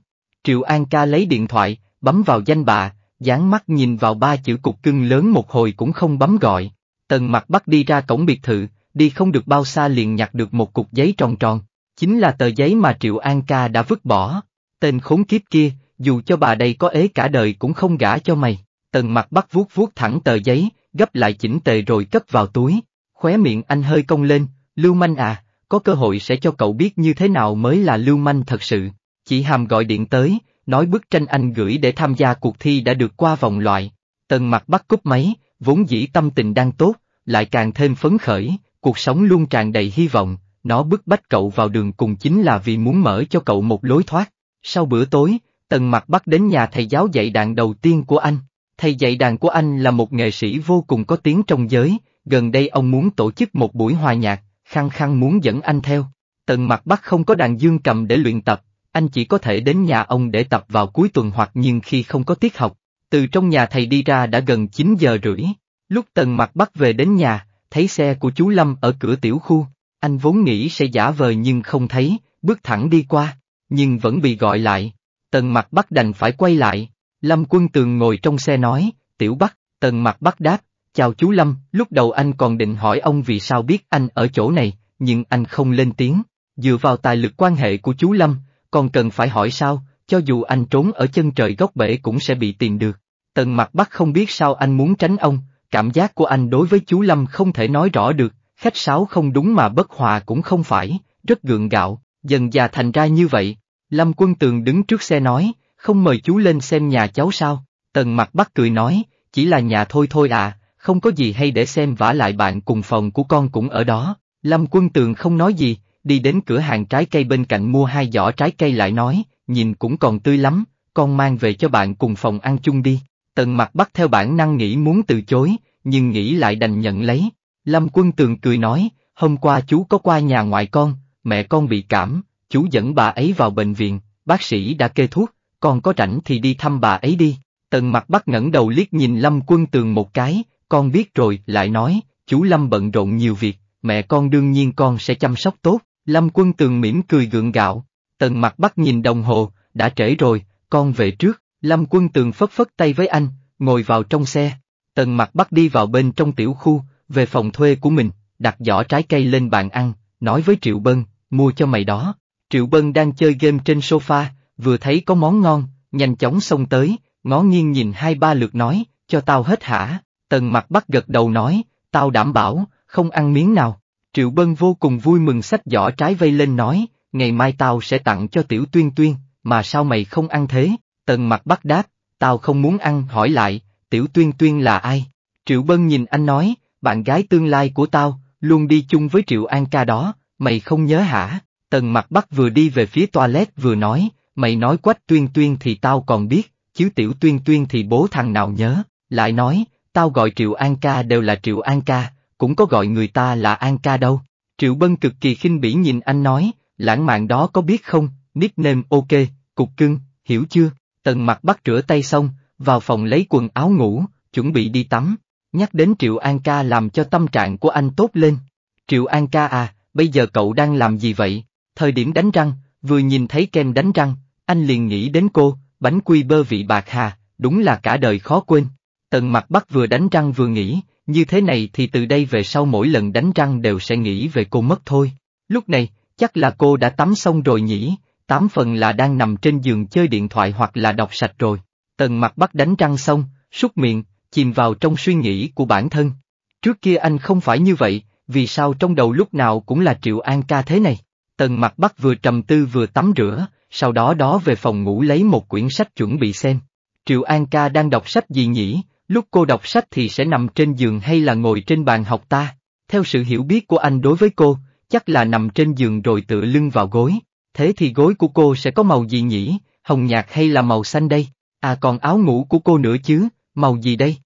Triệu An ca lấy điện thoại, bấm vào danh bà, dán mắt nhìn vào ba chữ cục cưng lớn một hồi cũng không bấm gọi. Tần mặt bắt đi ra cổng biệt thự, đi không được bao xa liền nhặt được một cục giấy tròn tròn, chính là tờ giấy mà Triệu An ca đã vứt bỏ. Tên khốn kiếp kia, dù cho bà đây có ế cả đời cũng không gả cho mày. Tần mặt bắt vuốt vuốt thẳng tờ giấy, gấp lại chỉnh tề rồi cất vào túi. Khóe miệng anh hơi cong lên, lưu manh à, có cơ hội sẽ cho cậu biết như thế nào mới là lưu manh thật sự. Chị Hàm gọi điện tới, nói bức tranh anh gửi để tham gia cuộc thi đã được qua vòng loại. Tần mặt bắt cúp máy, vốn dĩ tâm tình đang tốt, lại càng thêm phấn khởi, cuộc sống luôn tràn đầy hy vọng, nó bức bách cậu vào đường cùng chính là vì muốn mở cho cậu một lối thoát. Sau bữa tối, Tần Mặc bắt đến nhà thầy giáo dạy đàn đầu tiên của anh, thầy dạy đàn của anh là một nghệ sĩ vô cùng có tiếng trong giới, gần đây ông muốn tổ chức một buổi hòa nhạc, khăng khăng muốn dẫn anh theo. Tần mặt bắc không có đàn dương cầm để luyện tập, anh chỉ có thể đến nhà ông để tập vào cuối tuần hoặc nhưng khi không có tiết học. Từ trong nhà thầy đi ra đã gần 9 giờ rưỡi. Lúc tần mặt bắc về đến nhà, thấy xe của chú Lâm ở cửa tiểu khu, anh vốn nghĩ sẽ giả vờ nhưng không thấy, bước thẳng đi qua, nhưng vẫn bị gọi lại. Tần mặt bắc đành phải quay lại. Lâm Quân Tường ngồi trong xe nói, Tiểu Bắc, Tần Mặc Bắc đáp, chào chú Lâm, lúc đầu anh còn định hỏi ông vì sao biết anh ở chỗ này, nhưng anh không lên tiếng, dựa vào tài lực quan hệ của chú Lâm, còn cần phải hỏi sao, cho dù anh trốn ở chân trời góc bể cũng sẽ bị tìm được. Tần Mặc Bắc không biết sao anh muốn tránh ông, cảm giác của anh đối với chú Lâm không thể nói rõ được, khách sáo không đúng mà bất hòa cũng không phải, rất gượng gạo, dần già thành ra như vậy. Lâm Quân Tường đứng trước xe nói, không mời chú lên xem nhà cháu sao, tần mặt bắt cười nói, chỉ là nhà thôi thôi à, không có gì hay để xem vả lại bạn cùng phòng của con cũng ở đó, Lâm Quân Tường không nói gì, đi đến cửa hàng trái cây bên cạnh mua hai giỏ trái cây lại nói, nhìn cũng còn tươi lắm, con mang về cho bạn cùng phòng ăn chung đi. Tần mặt bắt theo bản năng nghĩ muốn từ chối, nhưng nghĩ lại đành nhận lấy. Lâm quân tường cười nói, hôm qua chú có qua nhà ngoại con, mẹ con bị cảm, chú dẫn bà ấy vào bệnh viện, bác sĩ đã kê thuốc, con có rảnh thì đi thăm bà ấy đi. Tần mặt bắt ngẩng đầu liếc nhìn Lâm quân tường một cái, con biết rồi, lại nói, chú Lâm bận rộn nhiều việc, mẹ con đương nhiên con sẽ chăm sóc tốt. Lâm quân tường mỉm cười gượng gạo, tần mặt bắt nhìn đồng hồ, đã trễ rồi, con về trước, Lâm quân tường phất phất tay với anh, ngồi vào trong xe. Tần mặt bắt đi vào bên trong tiểu khu, về phòng thuê của mình, đặt giỏ trái cây lên bàn ăn, nói với Triệu Bân, mua cho mày đó. Triệu Bân đang chơi game trên sofa, vừa thấy có món ngon, nhanh chóng xông tới, ngó nghiêng nhìn hai ba lượt nói, cho tao hết hả, tần mặt bắt gật đầu nói, tao đảm bảo, không ăn miếng nào. Triệu Bân vô cùng vui mừng sách giỏ trái vây lên nói, ngày mai tao sẽ tặng cho tiểu tuyên tuyên, mà sao mày không ăn thế, tần mặt bắt đáp, tao không muốn ăn hỏi lại, tiểu tuyên tuyên là ai? Triệu Bân nhìn anh nói, bạn gái tương lai của tao, luôn đi chung với Triệu An ca đó, mày không nhớ hả? Tần mặt bắt vừa đi về phía toilet vừa nói, Mày nói quách tuyên tuyên thì tao còn biết, chứ tiểu tuyên tuyên thì bố thằng nào nhớ, lại nói, tao gọi Triệu An ca đều là Triệu An ca, cũng có gọi người ta là An ca đâu. Triệu Bân cực kỳ khinh bỉ nhìn anh nói, lãng mạn đó có biết không, nickname ok, cục cưng, hiểu chưa? Tần mặt bắt rửa tay xong, vào phòng lấy quần áo ngủ, chuẩn bị đi tắm. Nhắc đến Triệu An ca làm cho tâm trạng của anh tốt lên. Triệu An ca à, bây giờ cậu đang làm gì vậy? Thời điểm đánh răng, vừa nhìn thấy kem đánh răng, anh liền nghĩ đến cô, bánh quy bơ vị bạc hà, đúng là cả đời khó quên. Tần mặt bắc vừa đánh răng vừa nghĩ, như thế này thì từ đây về sau mỗi lần đánh răng đều sẽ nghĩ về cô mất thôi. Lúc này, chắc là cô đã tắm xong rồi nhỉ, tám phần là đang nằm trên giường chơi điện thoại hoặc là đọc sạch rồi. Tần mặt bắc đánh răng xong, súc miệng, chìm vào trong suy nghĩ của bản thân. Trước kia anh không phải như vậy, vì sao trong đầu lúc nào cũng là Triệu An ca thế này? Tần mặt bắc vừa trầm tư vừa tắm rửa, sau đó đó về phòng ngủ lấy một quyển sách chuẩn bị xem. Triệu An ca đang đọc sách gì nhỉ, lúc cô đọc sách thì sẽ nằm trên giường hay là ngồi trên bàn học ta? Theo sự hiểu biết của anh đối với cô, chắc là nằm trên giường rồi tựa lưng vào gối. Thế thì gối của cô sẽ có màu gì nhỉ, hồng nhạt hay là màu xanh đây? À còn áo ngủ của cô nữa chứ, màu gì đây?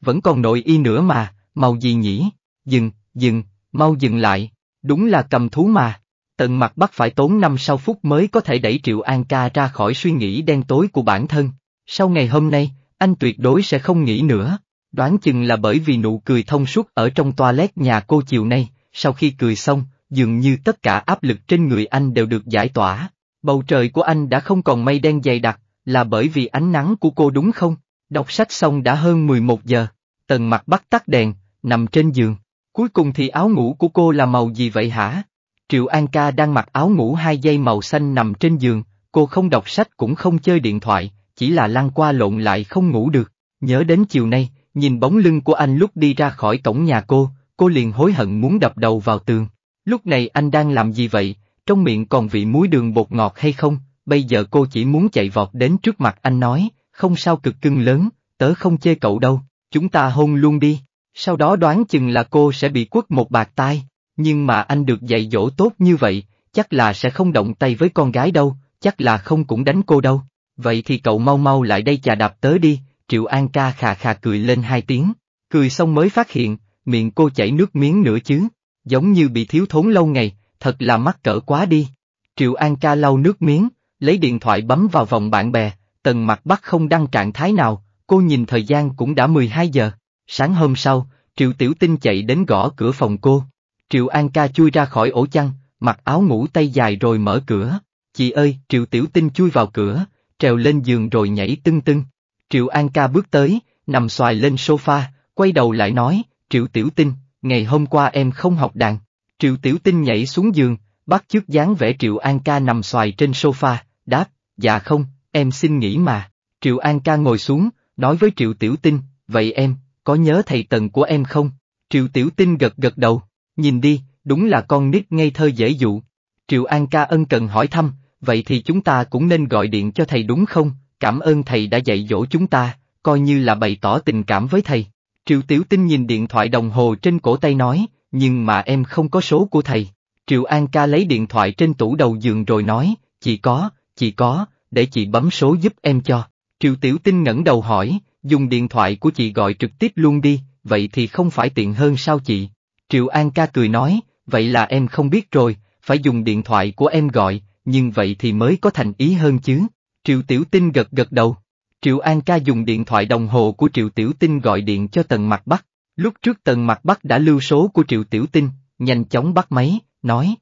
Vẫn còn nội y nữa mà, màu gì nhỉ? Dừng, dừng, mau dừng lại, đúng là cầm thú mà. Tần mặt bắt phải tốn năm sau phút mới có thể đẩy Triệu An ca ra khỏi suy nghĩ đen tối của bản thân. Sau ngày hôm nay, anh tuyệt đối sẽ không nghĩ nữa. Đoán chừng là bởi vì nụ cười thông suốt ở trong toilet nhà cô chiều nay, sau khi cười xong, dường như tất cả áp lực trên người anh đều được giải tỏa. Bầu trời của anh đã không còn mây đen dày đặc, là bởi vì ánh nắng của cô đúng không? Đọc sách xong đã hơn 11 giờ, tần mặt bắt tắt đèn, nằm trên giường. Cuối cùng thì áo ngủ của cô là màu gì vậy hả? Triệu An Ca đang mặc áo ngủ hai dây màu xanh nằm trên giường, cô không đọc sách cũng không chơi điện thoại, chỉ là lăn qua lộn lại không ngủ được. Nhớ đến chiều nay, nhìn bóng lưng của anh lúc đi ra khỏi cổng nhà cô, cô liền hối hận muốn đập đầu vào tường. Lúc này anh đang làm gì vậy, trong miệng còn vị muối đường bột ngọt hay không, bây giờ cô chỉ muốn chạy vọt đến trước mặt anh nói, không sao cực cưng lớn, tớ không chê cậu đâu, chúng ta hôn luôn đi, sau đó đoán chừng là cô sẽ bị quất một bạc tai. Nhưng mà anh được dạy dỗ tốt như vậy, chắc là sẽ không động tay với con gái đâu, chắc là không cũng đánh cô đâu. Vậy thì cậu mau mau lại đây chà đạp tớ đi, Triệu An ca khà khà cười lên hai tiếng, cười xong mới phát hiện, miệng cô chảy nước miếng nữa chứ, giống như bị thiếu thốn lâu ngày, thật là mắc cỡ quá đi. Triệu An ca lau nước miếng, lấy điện thoại bấm vào vòng bạn bè, tần mặt bắt không đăng trạng thái nào, cô nhìn thời gian cũng đã 12 giờ. Sáng hôm sau, Triệu Tiểu Tinh chạy đến gõ cửa phòng cô, Triệu An ca chui ra khỏi ổ chăn, mặc áo ngủ tay dài rồi mở cửa. Chị ơi, Triệu Tiểu Tinh chui vào cửa, trèo lên giường rồi nhảy tưng tưng. Triệu An ca bước tới, nằm xoài lên sofa, quay đầu lại nói, Triệu Tiểu Tinh, ngày hôm qua em không học đàn. Triệu Tiểu Tinh nhảy xuống giường, bắt chước dáng vẽ Triệu An ca nằm xoài trên sofa, đáp, dạ không, em xin nghỉ mà. Triệu An ca ngồi xuống, nói với Triệu Tiểu Tinh, vậy em, có nhớ thầy Tần của em không? Triệu Tiểu Tinh gật gật đầu. Nhìn đi, đúng là con nít ngây thơ dễ dụ. Triệu An ca ân cần hỏi thăm, vậy thì chúng ta cũng nên gọi điện cho thầy đúng không? Cảm ơn thầy đã dạy dỗ chúng ta, coi như là bày tỏ tình cảm với thầy. Triệu Tiểu Tinh nhìn điện thoại đồng hồ trên cổ tay nói, nhưng mà em không có số của thầy. Triệu An ca lấy điện thoại trên tủ đầu giường rồi nói, chị có, chị có, để chị bấm số giúp em cho. Triệu Tiểu Tinh ngẩng đầu hỏi, dùng điện thoại của chị gọi trực tiếp luôn đi, vậy thì không phải tiện hơn sao chị? Triệu An ca cười nói, vậy là em không biết rồi, phải dùng điện thoại của em gọi, nhưng vậy thì mới có thành ý hơn chứ. Triệu Tiểu Tinh gật gật đầu. Triệu An ca dùng điện thoại đồng hồ của Triệu Tiểu Tinh gọi điện cho Tần Mặt Bắc. Lúc trước Tần Mặt Bắc đã lưu số của Triệu Tiểu Tinh, nhanh chóng bắt máy, nói.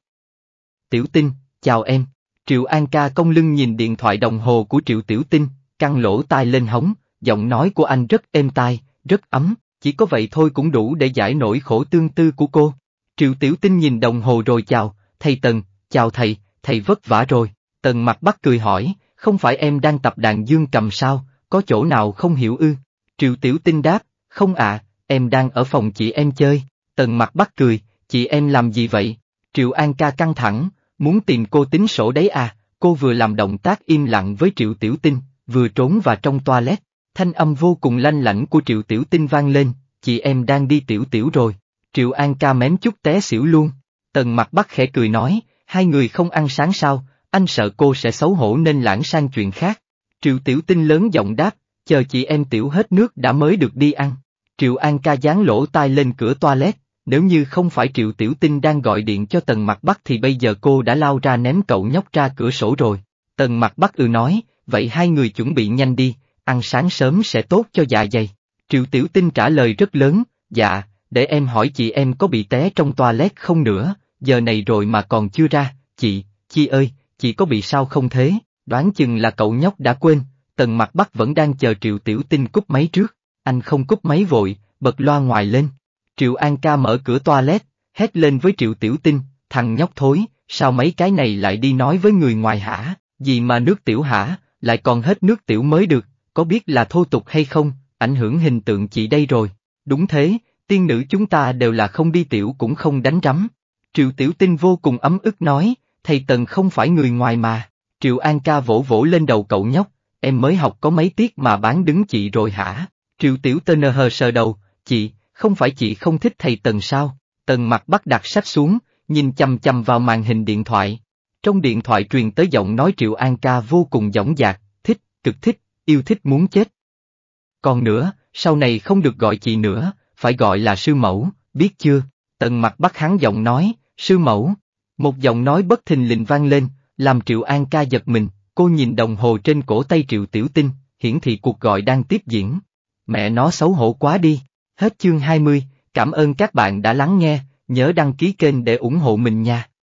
Tiểu Tinh, chào em. Triệu An ca cong lưng nhìn điện thoại đồng hồ của Triệu Tiểu Tinh, căng lỗ tai lên hóng, giọng nói của anh rất êm tai, rất ấm chỉ có vậy thôi cũng đủ để giải nỗi khổ tương tư của cô. Triệu Tiểu Tinh nhìn đồng hồ rồi chào, thầy Tần, chào thầy, thầy vất vả rồi. Tần mặt bắt cười hỏi, không phải em đang tập đàn dương cầm sao, có chỗ nào không hiểu ư? Triệu Tiểu Tinh đáp, không ạ, à, em đang ở phòng chị em chơi. Tần mặt bắt cười, chị em làm gì vậy? Triệu An ca căng thẳng, muốn tìm cô tính sổ đấy à, cô vừa làm động tác im lặng với Triệu Tiểu Tinh, vừa trốn vào trong toilet. Thanh âm vô cùng lanh lảnh của Triệu Tiểu Tinh vang lên, chị em đang đi tiểu tiểu rồi. Triệu An ca mém chút té xỉu luôn. Tần mặt bắt khẽ cười nói, hai người không ăn sáng sao, anh sợ cô sẽ xấu hổ nên lãng sang chuyện khác. Triệu Tiểu Tinh lớn giọng đáp, chờ chị em tiểu hết nước đã mới được đi ăn. Triệu An ca dán lỗ tai lên cửa toilet, nếu như không phải Triệu Tiểu Tinh đang gọi điện cho Tần Mặt Bắc thì bây giờ cô đã lao ra ném cậu nhóc ra cửa sổ rồi. Tần Mặt Bắc ư ừ nói, vậy hai người chuẩn bị nhanh đi, ăn sáng sớm sẽ tốt cho dạ dày. Triệu Tiểu Tinh trả lời rất lớn, dạ, để em hỏi chị em có bị té trong toilet không nữa, giờ này rồi mà còn chưa ra, chị, chi ơi, chị có bị sao không thế, đoán chừng là cậu nhóc đã quên, tần mặt bắc vẫn đang chờ Triệu Tiểu Tinh cúp máy trước, anh không cúp máy vội, bật loa ngoài lên. Triệu An ca mở cửa toilet, hét lên với Triệu Tiểu Tinh, thằng nhóc thối, sao mấy cái này lại đi nói với người ngoài hả, gì mà nước tiểu hả, lại còn hết nước tiểu mới được, có biết là thô tục hay không, ảnh hưởng hình tượng chị đây rồi. Đúng thế, tiên nữ chúng ta đều là không đi tiểu cũng không đánh rắm. Triệu Tiểu Tinh vô cùng ấm ức nói, thầy Tần không phải người ngoài mà. Triệu An ca vỗ vỗ lên đầu cậu nhóc, em mới học có mấy tiết mà bán đứng chị rồi hả? Triệu Tiểu Tơ nơ hờ sờ đầu, chị, không phải chị không thích thầy Tần sao? Tần mặt bắt đặt sách xuống, nhìn chầm chầm vào màn hình điện thoại. Trong điện thoại truyền tới giọng nói Triệu An ca vô cùng dõng dạc, thích, cực thích, yêu thích muốn chết. Còn nữa, sau này không được gọi chị nữa, phải gọi là sư mẫu, biết chưa? Tần mặt bắt hắn giọng nói, sư mẫu. Một giọng nói bất thình lình vang lên, làm Triệu An ca giật mình, cô nhìn đồng hồ trên cổ tay Triệu Tiểu Tinh, hiển thị cuộc gọi đang tiếp diễn. Mẹ nó xấu hổ quá đi. Hết chương 20, cảm ơn các bạn đã lắng nghe, nhớ đăng ký kênh để ủng hộ mình nha.